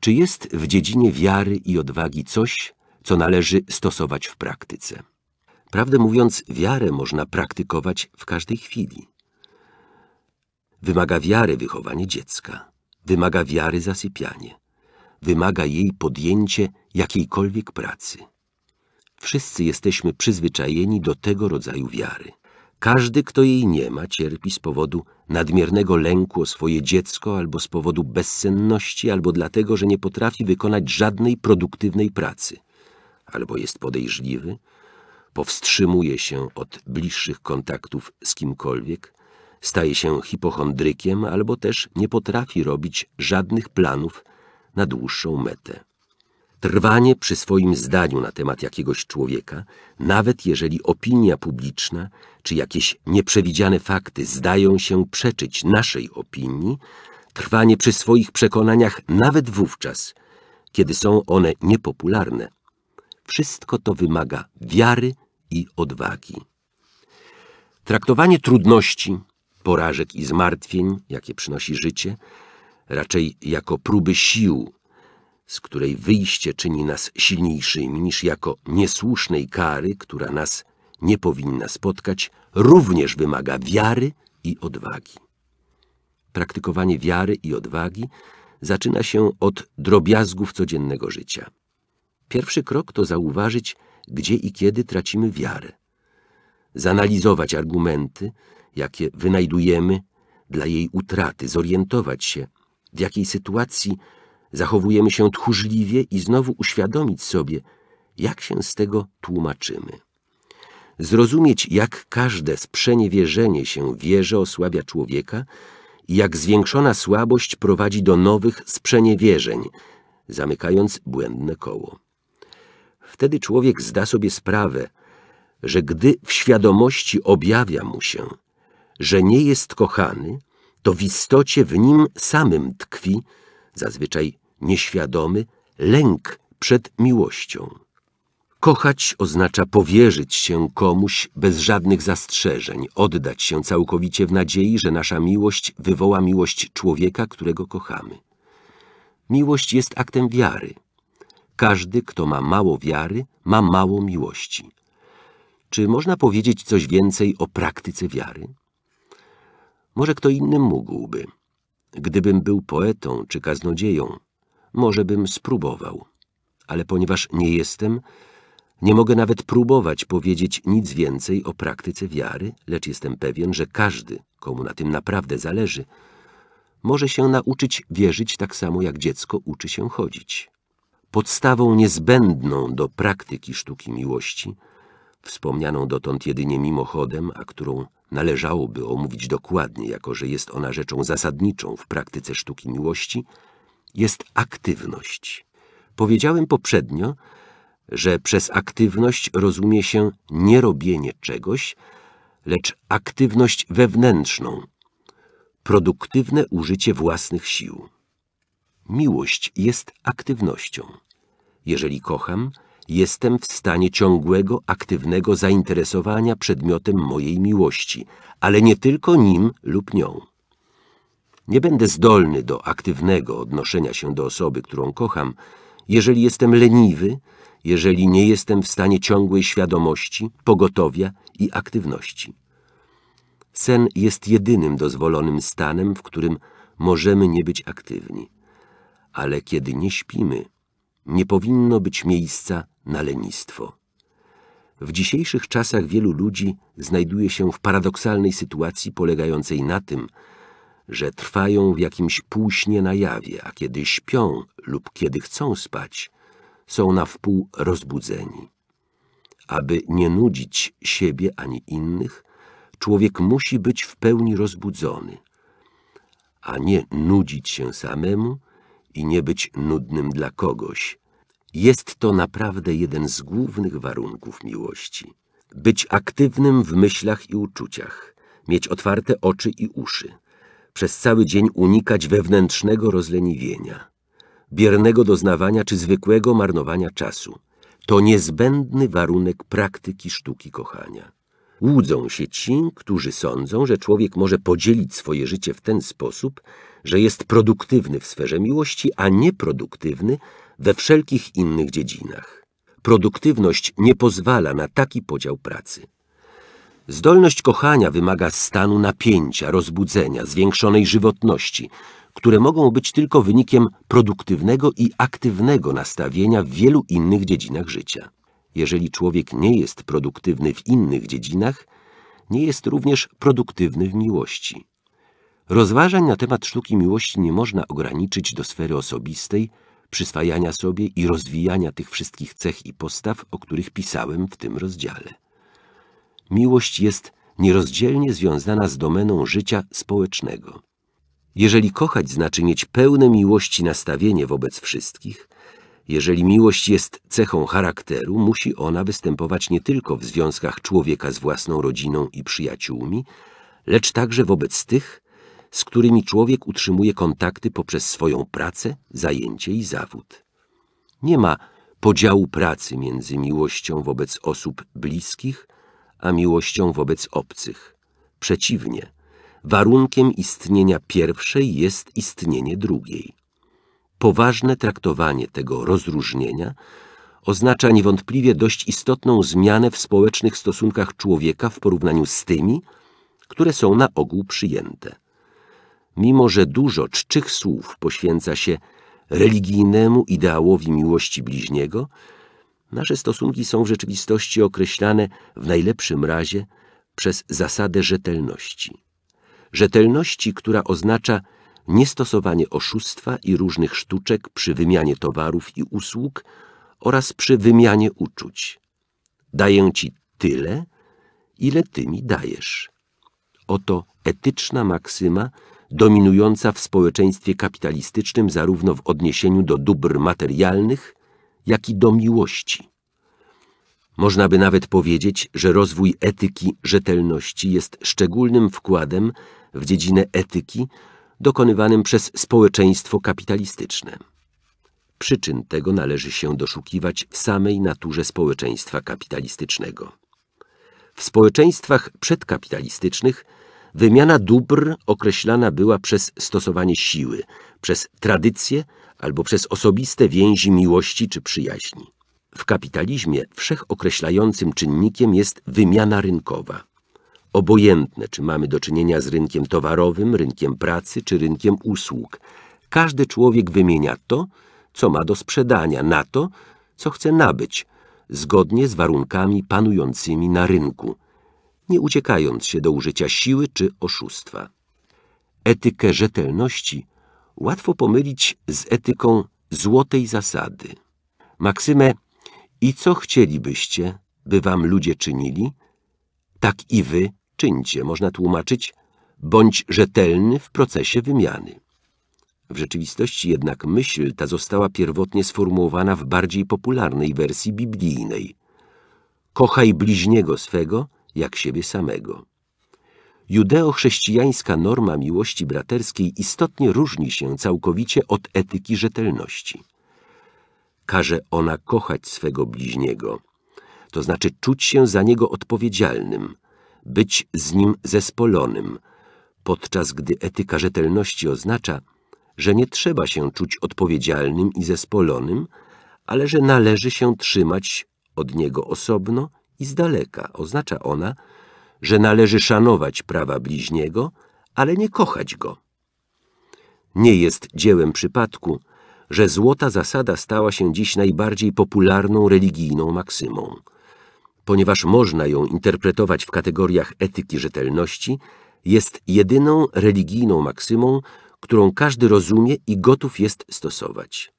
Czy jest w dziedzinie wiary i odwagi coś, co należy stosować w praktyce? Prawdę mówiąc, wiarę można praktykować w każdej chwili. Wymaga wiary wychowanie dziecka, wymaga wiary zasypianie, wymaga jej podjęcie jakiejkolwiek pracy – Wszyscy jesteśmy przyzwyczajeni do tego rodzaju wiary. Każdy, kto jej nie ma, cierpi z powodu nadmiernego lęku o swoje dziecko albo z powodu bezsenności, albo dlatego, że nie potrafi wykonać żadnej produktywnej pracy, albo jest podejrzliwy, powstrzymuje się od bliższych kontaktów z kimkolwiek, staje się hipochondrykiem albo też nie potrafi robić żadnych planów na dłuższą metę. Trwanie przy swoim zdaniu na temat jakiegoś człowieka, nawet jeżeli opinia publiczna czy jakieś nieprzewidziane fakty zdają się przeczyć naszej opinii, trwanie przy swoich przekonaniach nawet wówczas, kiedy są one niepopularne, wszystko to wymaga wiary i odwagi. Traktowanie trudności, porażek i zmartwień, jakie przynosi życie, raczej jako próby sił z której wyjście czyni nas silniejszymi niż jako niesłusznej kary, która nas nie powinna spotkać, również wymaga wiary i odwagi. Praktykowanie wiary i odwagi zaczyna się od drobiazgów codziennego życia. Pierwszy krok to zauważyć, gdzie i kiedy tracimy wiarę. Zanalizować argumenty, jakie wynajdujemy dla jej utraty, zorientować się, w jakiej sytuacji zachowujemy się tchórzliwie i znowu uświadomić sobie, jak się z tego tłumaczymy. Zrozumieć, jak każde sprzeniewierzenie się wierze osłabia człowieka i jak zwiększona słabość prowadzi do nowych sprzeniewierzeń, zamykając błędne koło. Wtedy człowiek zda sobie sprawę, że gdy w świadomości objawia mu się, że nie jest kochany, to w istocie w nim samym tkwi zazwyczaj nieświadomy, lęk przed miłością. Kochać oznacza powierzyć się komuś bez żadnych zastrzeżeń, oddać się całkowicie w nadziei, że nasza miłość wywoła miłość człowieka, którego kochamy. Miłość jest aktem wiary. Każdy, kto ma mało wiary, ma mało miłości. Czy można powiedzieć coś więcej o praktyce wiary? Może kto inny mógłby. Gdybym był poetą czy kaznodzieją, może bym spróbował. Ale ponieważ nie jestem, nie mogę nawet próbować powiedzieć nic więcej o praktyce wiary, lecz jestem pewien, że każdy, komu na tym naprawdę zależy, może się nauczyć wierzyć tak samo, jak dziecko uczy się chodzić. Podstawą niezbędną do praktyki sztuki miłości – wspomnianą dotąd jedynie mimochodem, a którą należałoby omówić dokładnie, jako że jest ona rzeczą zasadniczą w praktyce sztuki miłości, jest aktywność. Powiedziałem poprzednio, że przez aktywność rozumie się nie robienie czegoś, lecz aktywność wewnętrzną, produktywne użycie własnych sił. Miłość jest aktywnością. Jeżeli kocham, jestem w stanie ciągłego, aktywnego zainteresowania przedmiotem mojej miłości, ale nie tylko nim lub nią. Nie będę zdolny do aktywnego odnoszenia się do osoby, którą kocham, jeżeli jestem leniwy, jeżeli nie jestem w stanie ciągłej świadomości, pogotowia i aktywności. Sen jest jedynym dozwolonym stanem, w którym możemy nie być aktywni. Ale kiedy nie śpimy, nie powinno być miejsca na lenistwo. W dzisiejszych czasach wielu ludzi znajduje się w paradoksalnej sytuacji polegającej na tym, że trwają w jakimś półśnie na jawie, a kiedy śpią lub kiedy chcą spać, są na wpół rozbudzeni. Aby nie nudzić siebie ani innych, człowiek musi być w pełni rozbudzony, a nie nudzić się samemu i nie być nudnym dla kogoś. Jest to naprawdę jeden z głównych warunków miłości. Być aktywnym w myślach i uczuciach, mieć otwarte oczy i uszy, przez cały dzień unikać wewnętrznego rozleniwienia, biernego doznawania czy zwykłego marnowania czasu. To niezbędny warunek praktyki sztuki kochania. Łudzą się ci, którzy sądzą, że człowiek może podzielić swoje życie w ten sposób, że jest produktywny w sferze miłości, a nieproduktywny we wszelkich innych dziedzinach. Produktywność nie pozwala na taki podział pracy. Zdolność kochania wymaga stanu napięcia, rozbudzenia, zwiększonej żywotności, które mogą być tylko wynikiem produktywnego i aktywnego nastawienia w wielu innych dziedzinach życia. Jeżeli człowiek nie jest produktywny w innych dziedzinach, nie jest również produktywny w miłości. Rozważań na temat sztuki miłości nie można ograniczyć do sfery osobistej, przyswajania sobie i rozwijania tych wszystkich cech i postaw, o których pisałem w tym rozdziale. Miłość jest nierozdzielnie związana z domeną życia społecznego. Jeżeli kochać znaczy mieć pełne miłości nastawienie wobec wszystkich, jeżeli miłość jest cechą charakteru, musi ona występować nie tylko w związkach człowieka z własną rodziną i przyjaciółmi, lecz także wobec tych, z którymi człowiek utrzymuje kontakty poprzez swoją pracę, zajęcie i zawód. Nie ma podziału pracy między miłością wobec osób bliskich, a miłością wobec obcych. Przeciwnie, warunkiem istnienia pierwszej jest istnienie drugiej. Poważne traktowanie tego rozróżnienia oznacza niewątpliwie dość istotną zmianę w społecznych stosunkach człowieka w porównaniu z tymi, które są na ogół przyjęte. Mimo, że dużo czczych słów poświęca się religijnemu ideałowi miłości bliźniego, nasze stosunki są w rzeczywistości określane w najlepszym razie przez zasadę rzetelności. Rzetelności, która oznacza niestosowanie oszustwa i różnych sztuczek przy wymianie towarów i usług oraz przy wymianie uczuć. Daję ci tyle, ile ty mi dajesz. Oto etyczna maksyma, dominująca w społeczeństwie kapitalistycznym zarówno w odniesieniu do dóbr materialnych, jak i do miłości. Można by nawet powiedzieć, że rozwój etyki rzetelności jest szczególnym wkładem w dziedzinę etyki dokonywanym przez społeczeństwo kapitalistyczne. Przyczyn tego należy się doszukiwać w samej naturze społeczeństwa kapitalistycznego. W społeczeństwach przedkapitalistycznych – Wymiana dóbr określana była przez stosowanie siły, przez tradycję albo przez osobiste więzi miłości czy przyjaźni. W kapitalizmie wszechokreślającym czynnikiem jest wymiana rynkowa. Obojętne, czy mamy do czynienia z rynkiem towarowym, rynkiem pracy czy rynkiem usług. Każdy człowiek wymienia to, co ma do sprzedania, na to, co chce nabyć, zgodnie z warunkami panującymi na rynku – nie uciekając się do użycia siły czy oszustwa. Etykę rzetelności łatwo pomylić z etyką złotej zasady. Maksymę i co chcielibyście, by wam ludzie czynili, tak i wy czyńcie, można tłumaczyć, bądź rzetelny w procesie wymiany. W rzeczywistości jednak myśl ta została pierwotnie sformułowana w bardziej popularnej wersji biblijnej. Kochaj bliźniego swego jak siebie samego. Judeo-chrześcijańska norma miłości braterskiej istotnie różni się całkowicie od etyki rzetelności. Każe ona kochać swego bliźniego, to znaczy czuć się za niego odpowiedzialnym, być z nim zespolonym, podczas gdy etyka rzetelności oznacza, że nie trzeba się czuć odpowiedzialnym i zespolonym, ale że należy się trzymać od niego osobno i z daleka oznacza ona, że należy szanować prawa bliźniego, ale nie kochać go. Nie jest dziełem przypadku, że złota zasada stała się dziś najbardziej popularną religijną maksymą. Ponieważ można ją interpretować w kategoriach etyki rzetelności, jest jedyną religijną maksymą, którą każdy rozumie i gotów jest stosować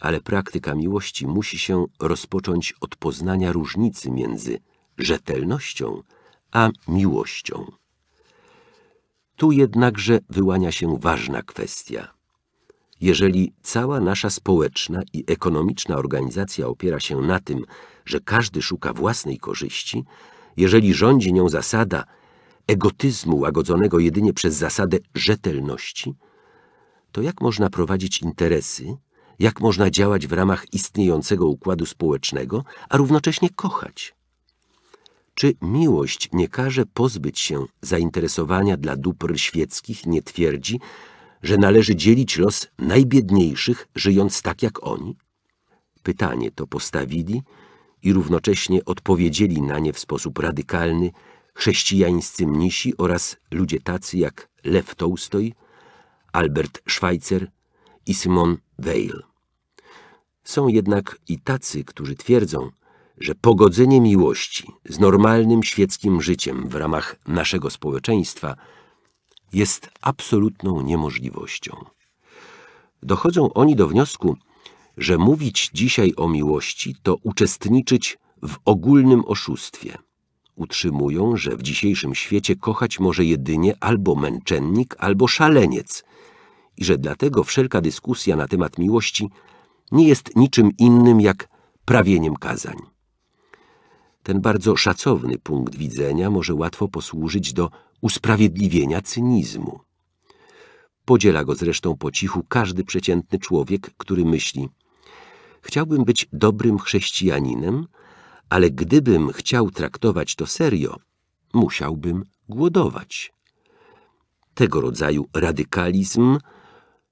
ale praktyka miłości musi się rozpocząć od poznania różnicy między rzetelnością a miłością. Tu jednakże wyłania się ważna kwestia. Jeżeli cała nasza społeczna i ekonomiczna organizacja opiera się na tym, że każdy szuka własnej korzyści, jeżeli rządzi nią zasada egotyzmu łagodzonego jedynie przez zasadę rzetelności, to jak można prowadzić interesy, jak można działać w ramach istniejącego układu społecznego, a równocześnie kochać. Czy miłość nie każe pozbyć się zainteresowania dla dóbr świeckich, nie twierdzi, że należy dzielić los najbiedniejszych, żyjąc tak jak oni? Pytanie to postawili i równocześnie odpowiedzieli na nie w sposób radykalny chrześcijańscy mnisi oraz ludzie tacy jak Lew Tolstoj, Albert Schweitzer i Simon Weil. Są jednak i tacy, którzy twierdzą, że pogodzenie miłości z normalnym świeckim życiem w ramach naszego społeczeństwa jest absolutną niemożliwością. Dochodzą oni do wniosku, że mówić dzisiaj o miłości to uczestniczyć w ogólnym oszustwie. Utrzymują, że w dzisiejszym świecie kochać może jedynie albo męczennik, albo szaleniec, i że dlatego wszelka dyskusja na temat miłości nie jest niczym innym jak prawieniem kazań. Ten bardzo szacowny punkt widzenia może łatwo posłużyć do usprawiedliwienia cynizmu. Podziela go zresztą po cichu każdy przeciętny człowiek, który myśli Chciałbym być dobrym chrześcijaninem, ale gdybym chciał traktować to serio, musiałbym głodować. Tego rodzaju radykalizm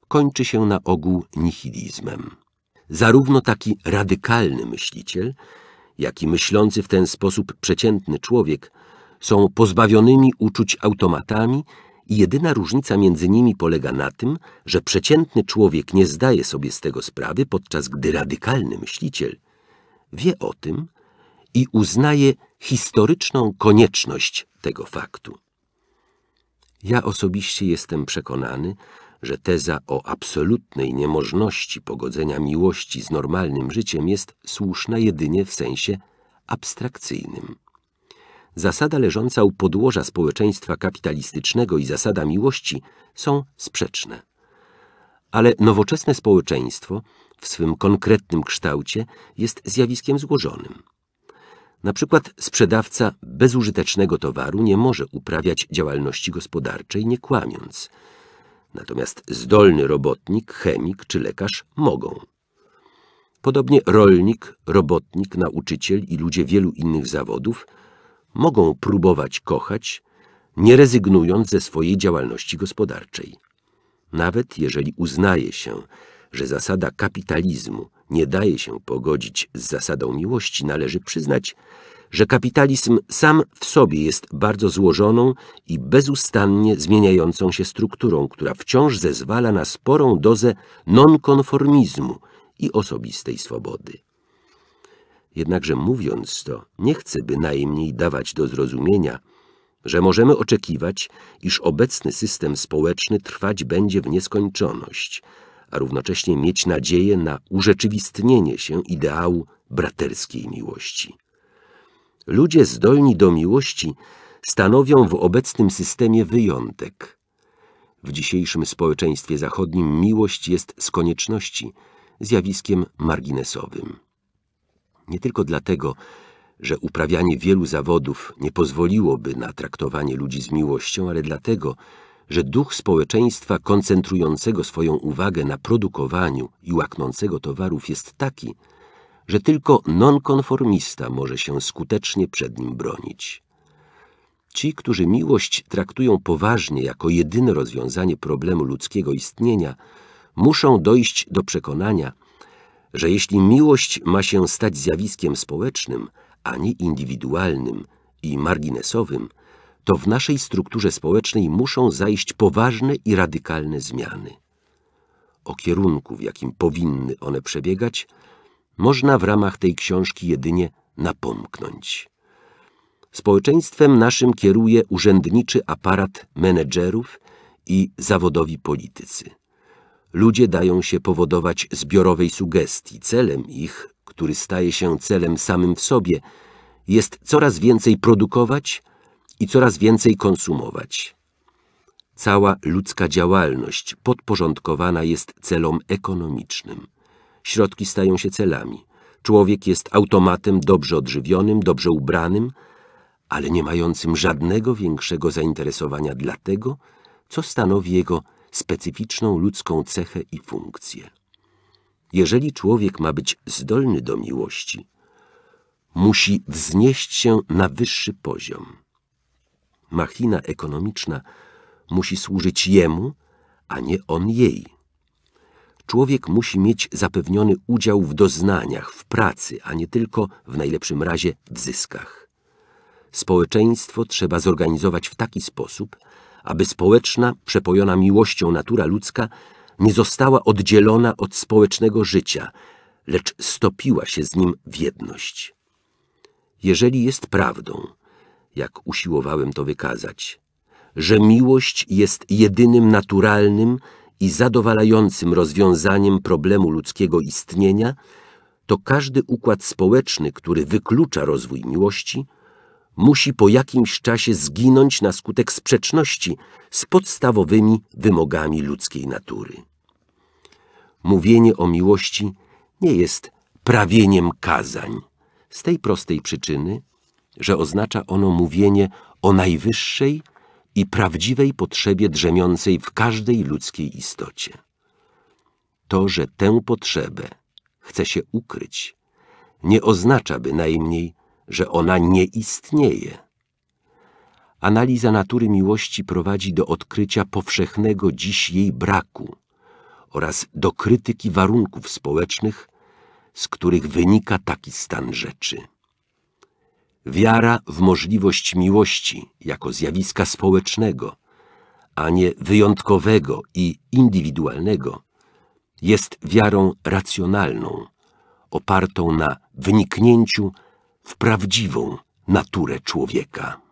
kończy się na ogół nihilizmem. Zarówno taki radykalny myśliciel, jak i myślący w ten sposób przeciętny człowiek są pozbawionymi uczuć automatami i jedyna różnica między nimi polega na tym, że przeciętny człowiek nie zdaje sobie z tego sprawy, podczas gdy radykalny myśliciel wie o tym i uznaje historyczną konieczność tego faktu. Ja osobiście jestem przekonany, że teza o absolutnej niemożności pogodzenia miłości z normalnym życiem jest słuszna jedynie w sensie abstrakcyjnym. Zasada leżąca u podłoża społeczeństwa kapitalistycznego i zasada miłości są sprzeczne. Ale nowoczesne społeczeństwo w swym konkretnym kształcie jest zjawiskiem złożonym. Na przykład sprzedawca bezużytecznego towaru nie może uprawiać działalności gospodarczej nie kłamiąc, natomiast zdolny robotnik, chemik czy lekarz mogą. Podobnie rolnik, robotnik, nauczyciel i ludzie wielu innych zawodów mogą próbować kochać, nie rezygnując ze swojej działalności gospodarczej. Nawet jeżeli uznaje się, że zasada kapitalizmu nie daje się pogodzić z zasadą miłości, należy przyznać, że kapitalizm sam w sobie jest bardzo złożoną i bezustannie zmieniającą się strukturą, która wciąż zezwala na sporą dozę nonkonformizmu i osobistej swobody. Jednakże mówiąc to, nie chcę bynajmniej dawać do zrozumienia, że możemy oczekiwać, iż obecny system społeczny trwać będzie w nieskończoność, a równocześnie mieć nadzieję na urzeczywistnienie się ideału braterskiej miłości. Ludzie zdolni do miłości stanowią w obecnym systemie wyjątek. W dzisiejszym społeczeństwie zachodnim miłość jest z konieczności zjawiskiem marginesowym. Nie tylko dlatego, że uprawianie wielu zawodów nie pozwoliłoby na traktowanie ludzi z miłością, ale dlatego, że duch społeczeństwa koncentrującego swoją uwagę na produkowaniu i łaknącego towarów jest taki, że tylko nonkonformista może się skutecznie przed nim bronić. Ci, którzy miłość traktują poważnie jako jedyne rozwiązanie problemu ludzkiego istnienia, muszą dojść do przekonania, że jeśli miłość ma się stać zjawiskiem społecznym, a nie indywidualnym i marginesowym, to w naszej strukturze społecznej muszą zajść poważne i radykalne zmiany. O kierunku, w jakim powinny one przebiegać, można w ramach tej książki jedynie napomknąć. Społeczeństwem naszym kieruje urzędniczy aparat menedżerów i zawodowi politycy. Ludzie dają się powodować zbiorowej sugestii. Celem ich, który staje się celem samym w sobie, jest coraz więcej produkować i coraz więcej konsumować. Cała ludzka działalność podporządkowana jest celom ekonomicznym. Środki stają się celami. Człowiek jest automatem dobrze odżywionym, dobrze ubranym, ale nie mającym żadnego większego zainteresowania dla tego, co stanowi jego specyficzną ludzką cechę i funkcję. Jeżeli człowiek ma być zdolny do miłości, musi wznieść się na wyższy poziom. Machina ekonomiczna musi służyć jemu, a nie on jej. Człowiek musi mieć zapewniony udział w doznaniach, w pracy, a nie tylko, w najlepszym razie, w zyskach. Społeczeństwo trzeba zorganizować w taki sposób, aby społeczna, przepojona miłością natura ludzka nie została oddzielona od społecznego życia, lecz stopiła się z nim w jedność. Jeżeli jest prawdą, jak usiłowałem to wykazać, że miłość jest jedynym naturalnym i zadowalającym rozwiązaniem problemu ludzkiego istnienia, to każdy układ społeczny, który wyklucza rozwój miłości, musi po jakimś czasie zginąć na skutek sprzeczności z podstawowymi wymogami ludzkiej natury. Mówienie o miłości nie jest prawieniem kazań, z tej prostej przyczyny, że oznacza ono mówienie o najwyższej, i prawdziwej potrzebie drzemiącej w każdej ludzkiej istocie. To, że tę potrzebę chce się ukryć, nie oznacza bynajmniej, że ona nie istnieje. Analiza natury miłości prowadzi do odkrycia powszechnego dziś jej braku oraz do krytyki warunków społecznych, z których wynika taki stan rzeczy. Wiara w możliwość miłości jako zjawiska społecznego, a nie wyjątkowego i indywidualnego, jest wiarą racjonalną, opartą na wniknięciu w prawdziwą naturę człowieka.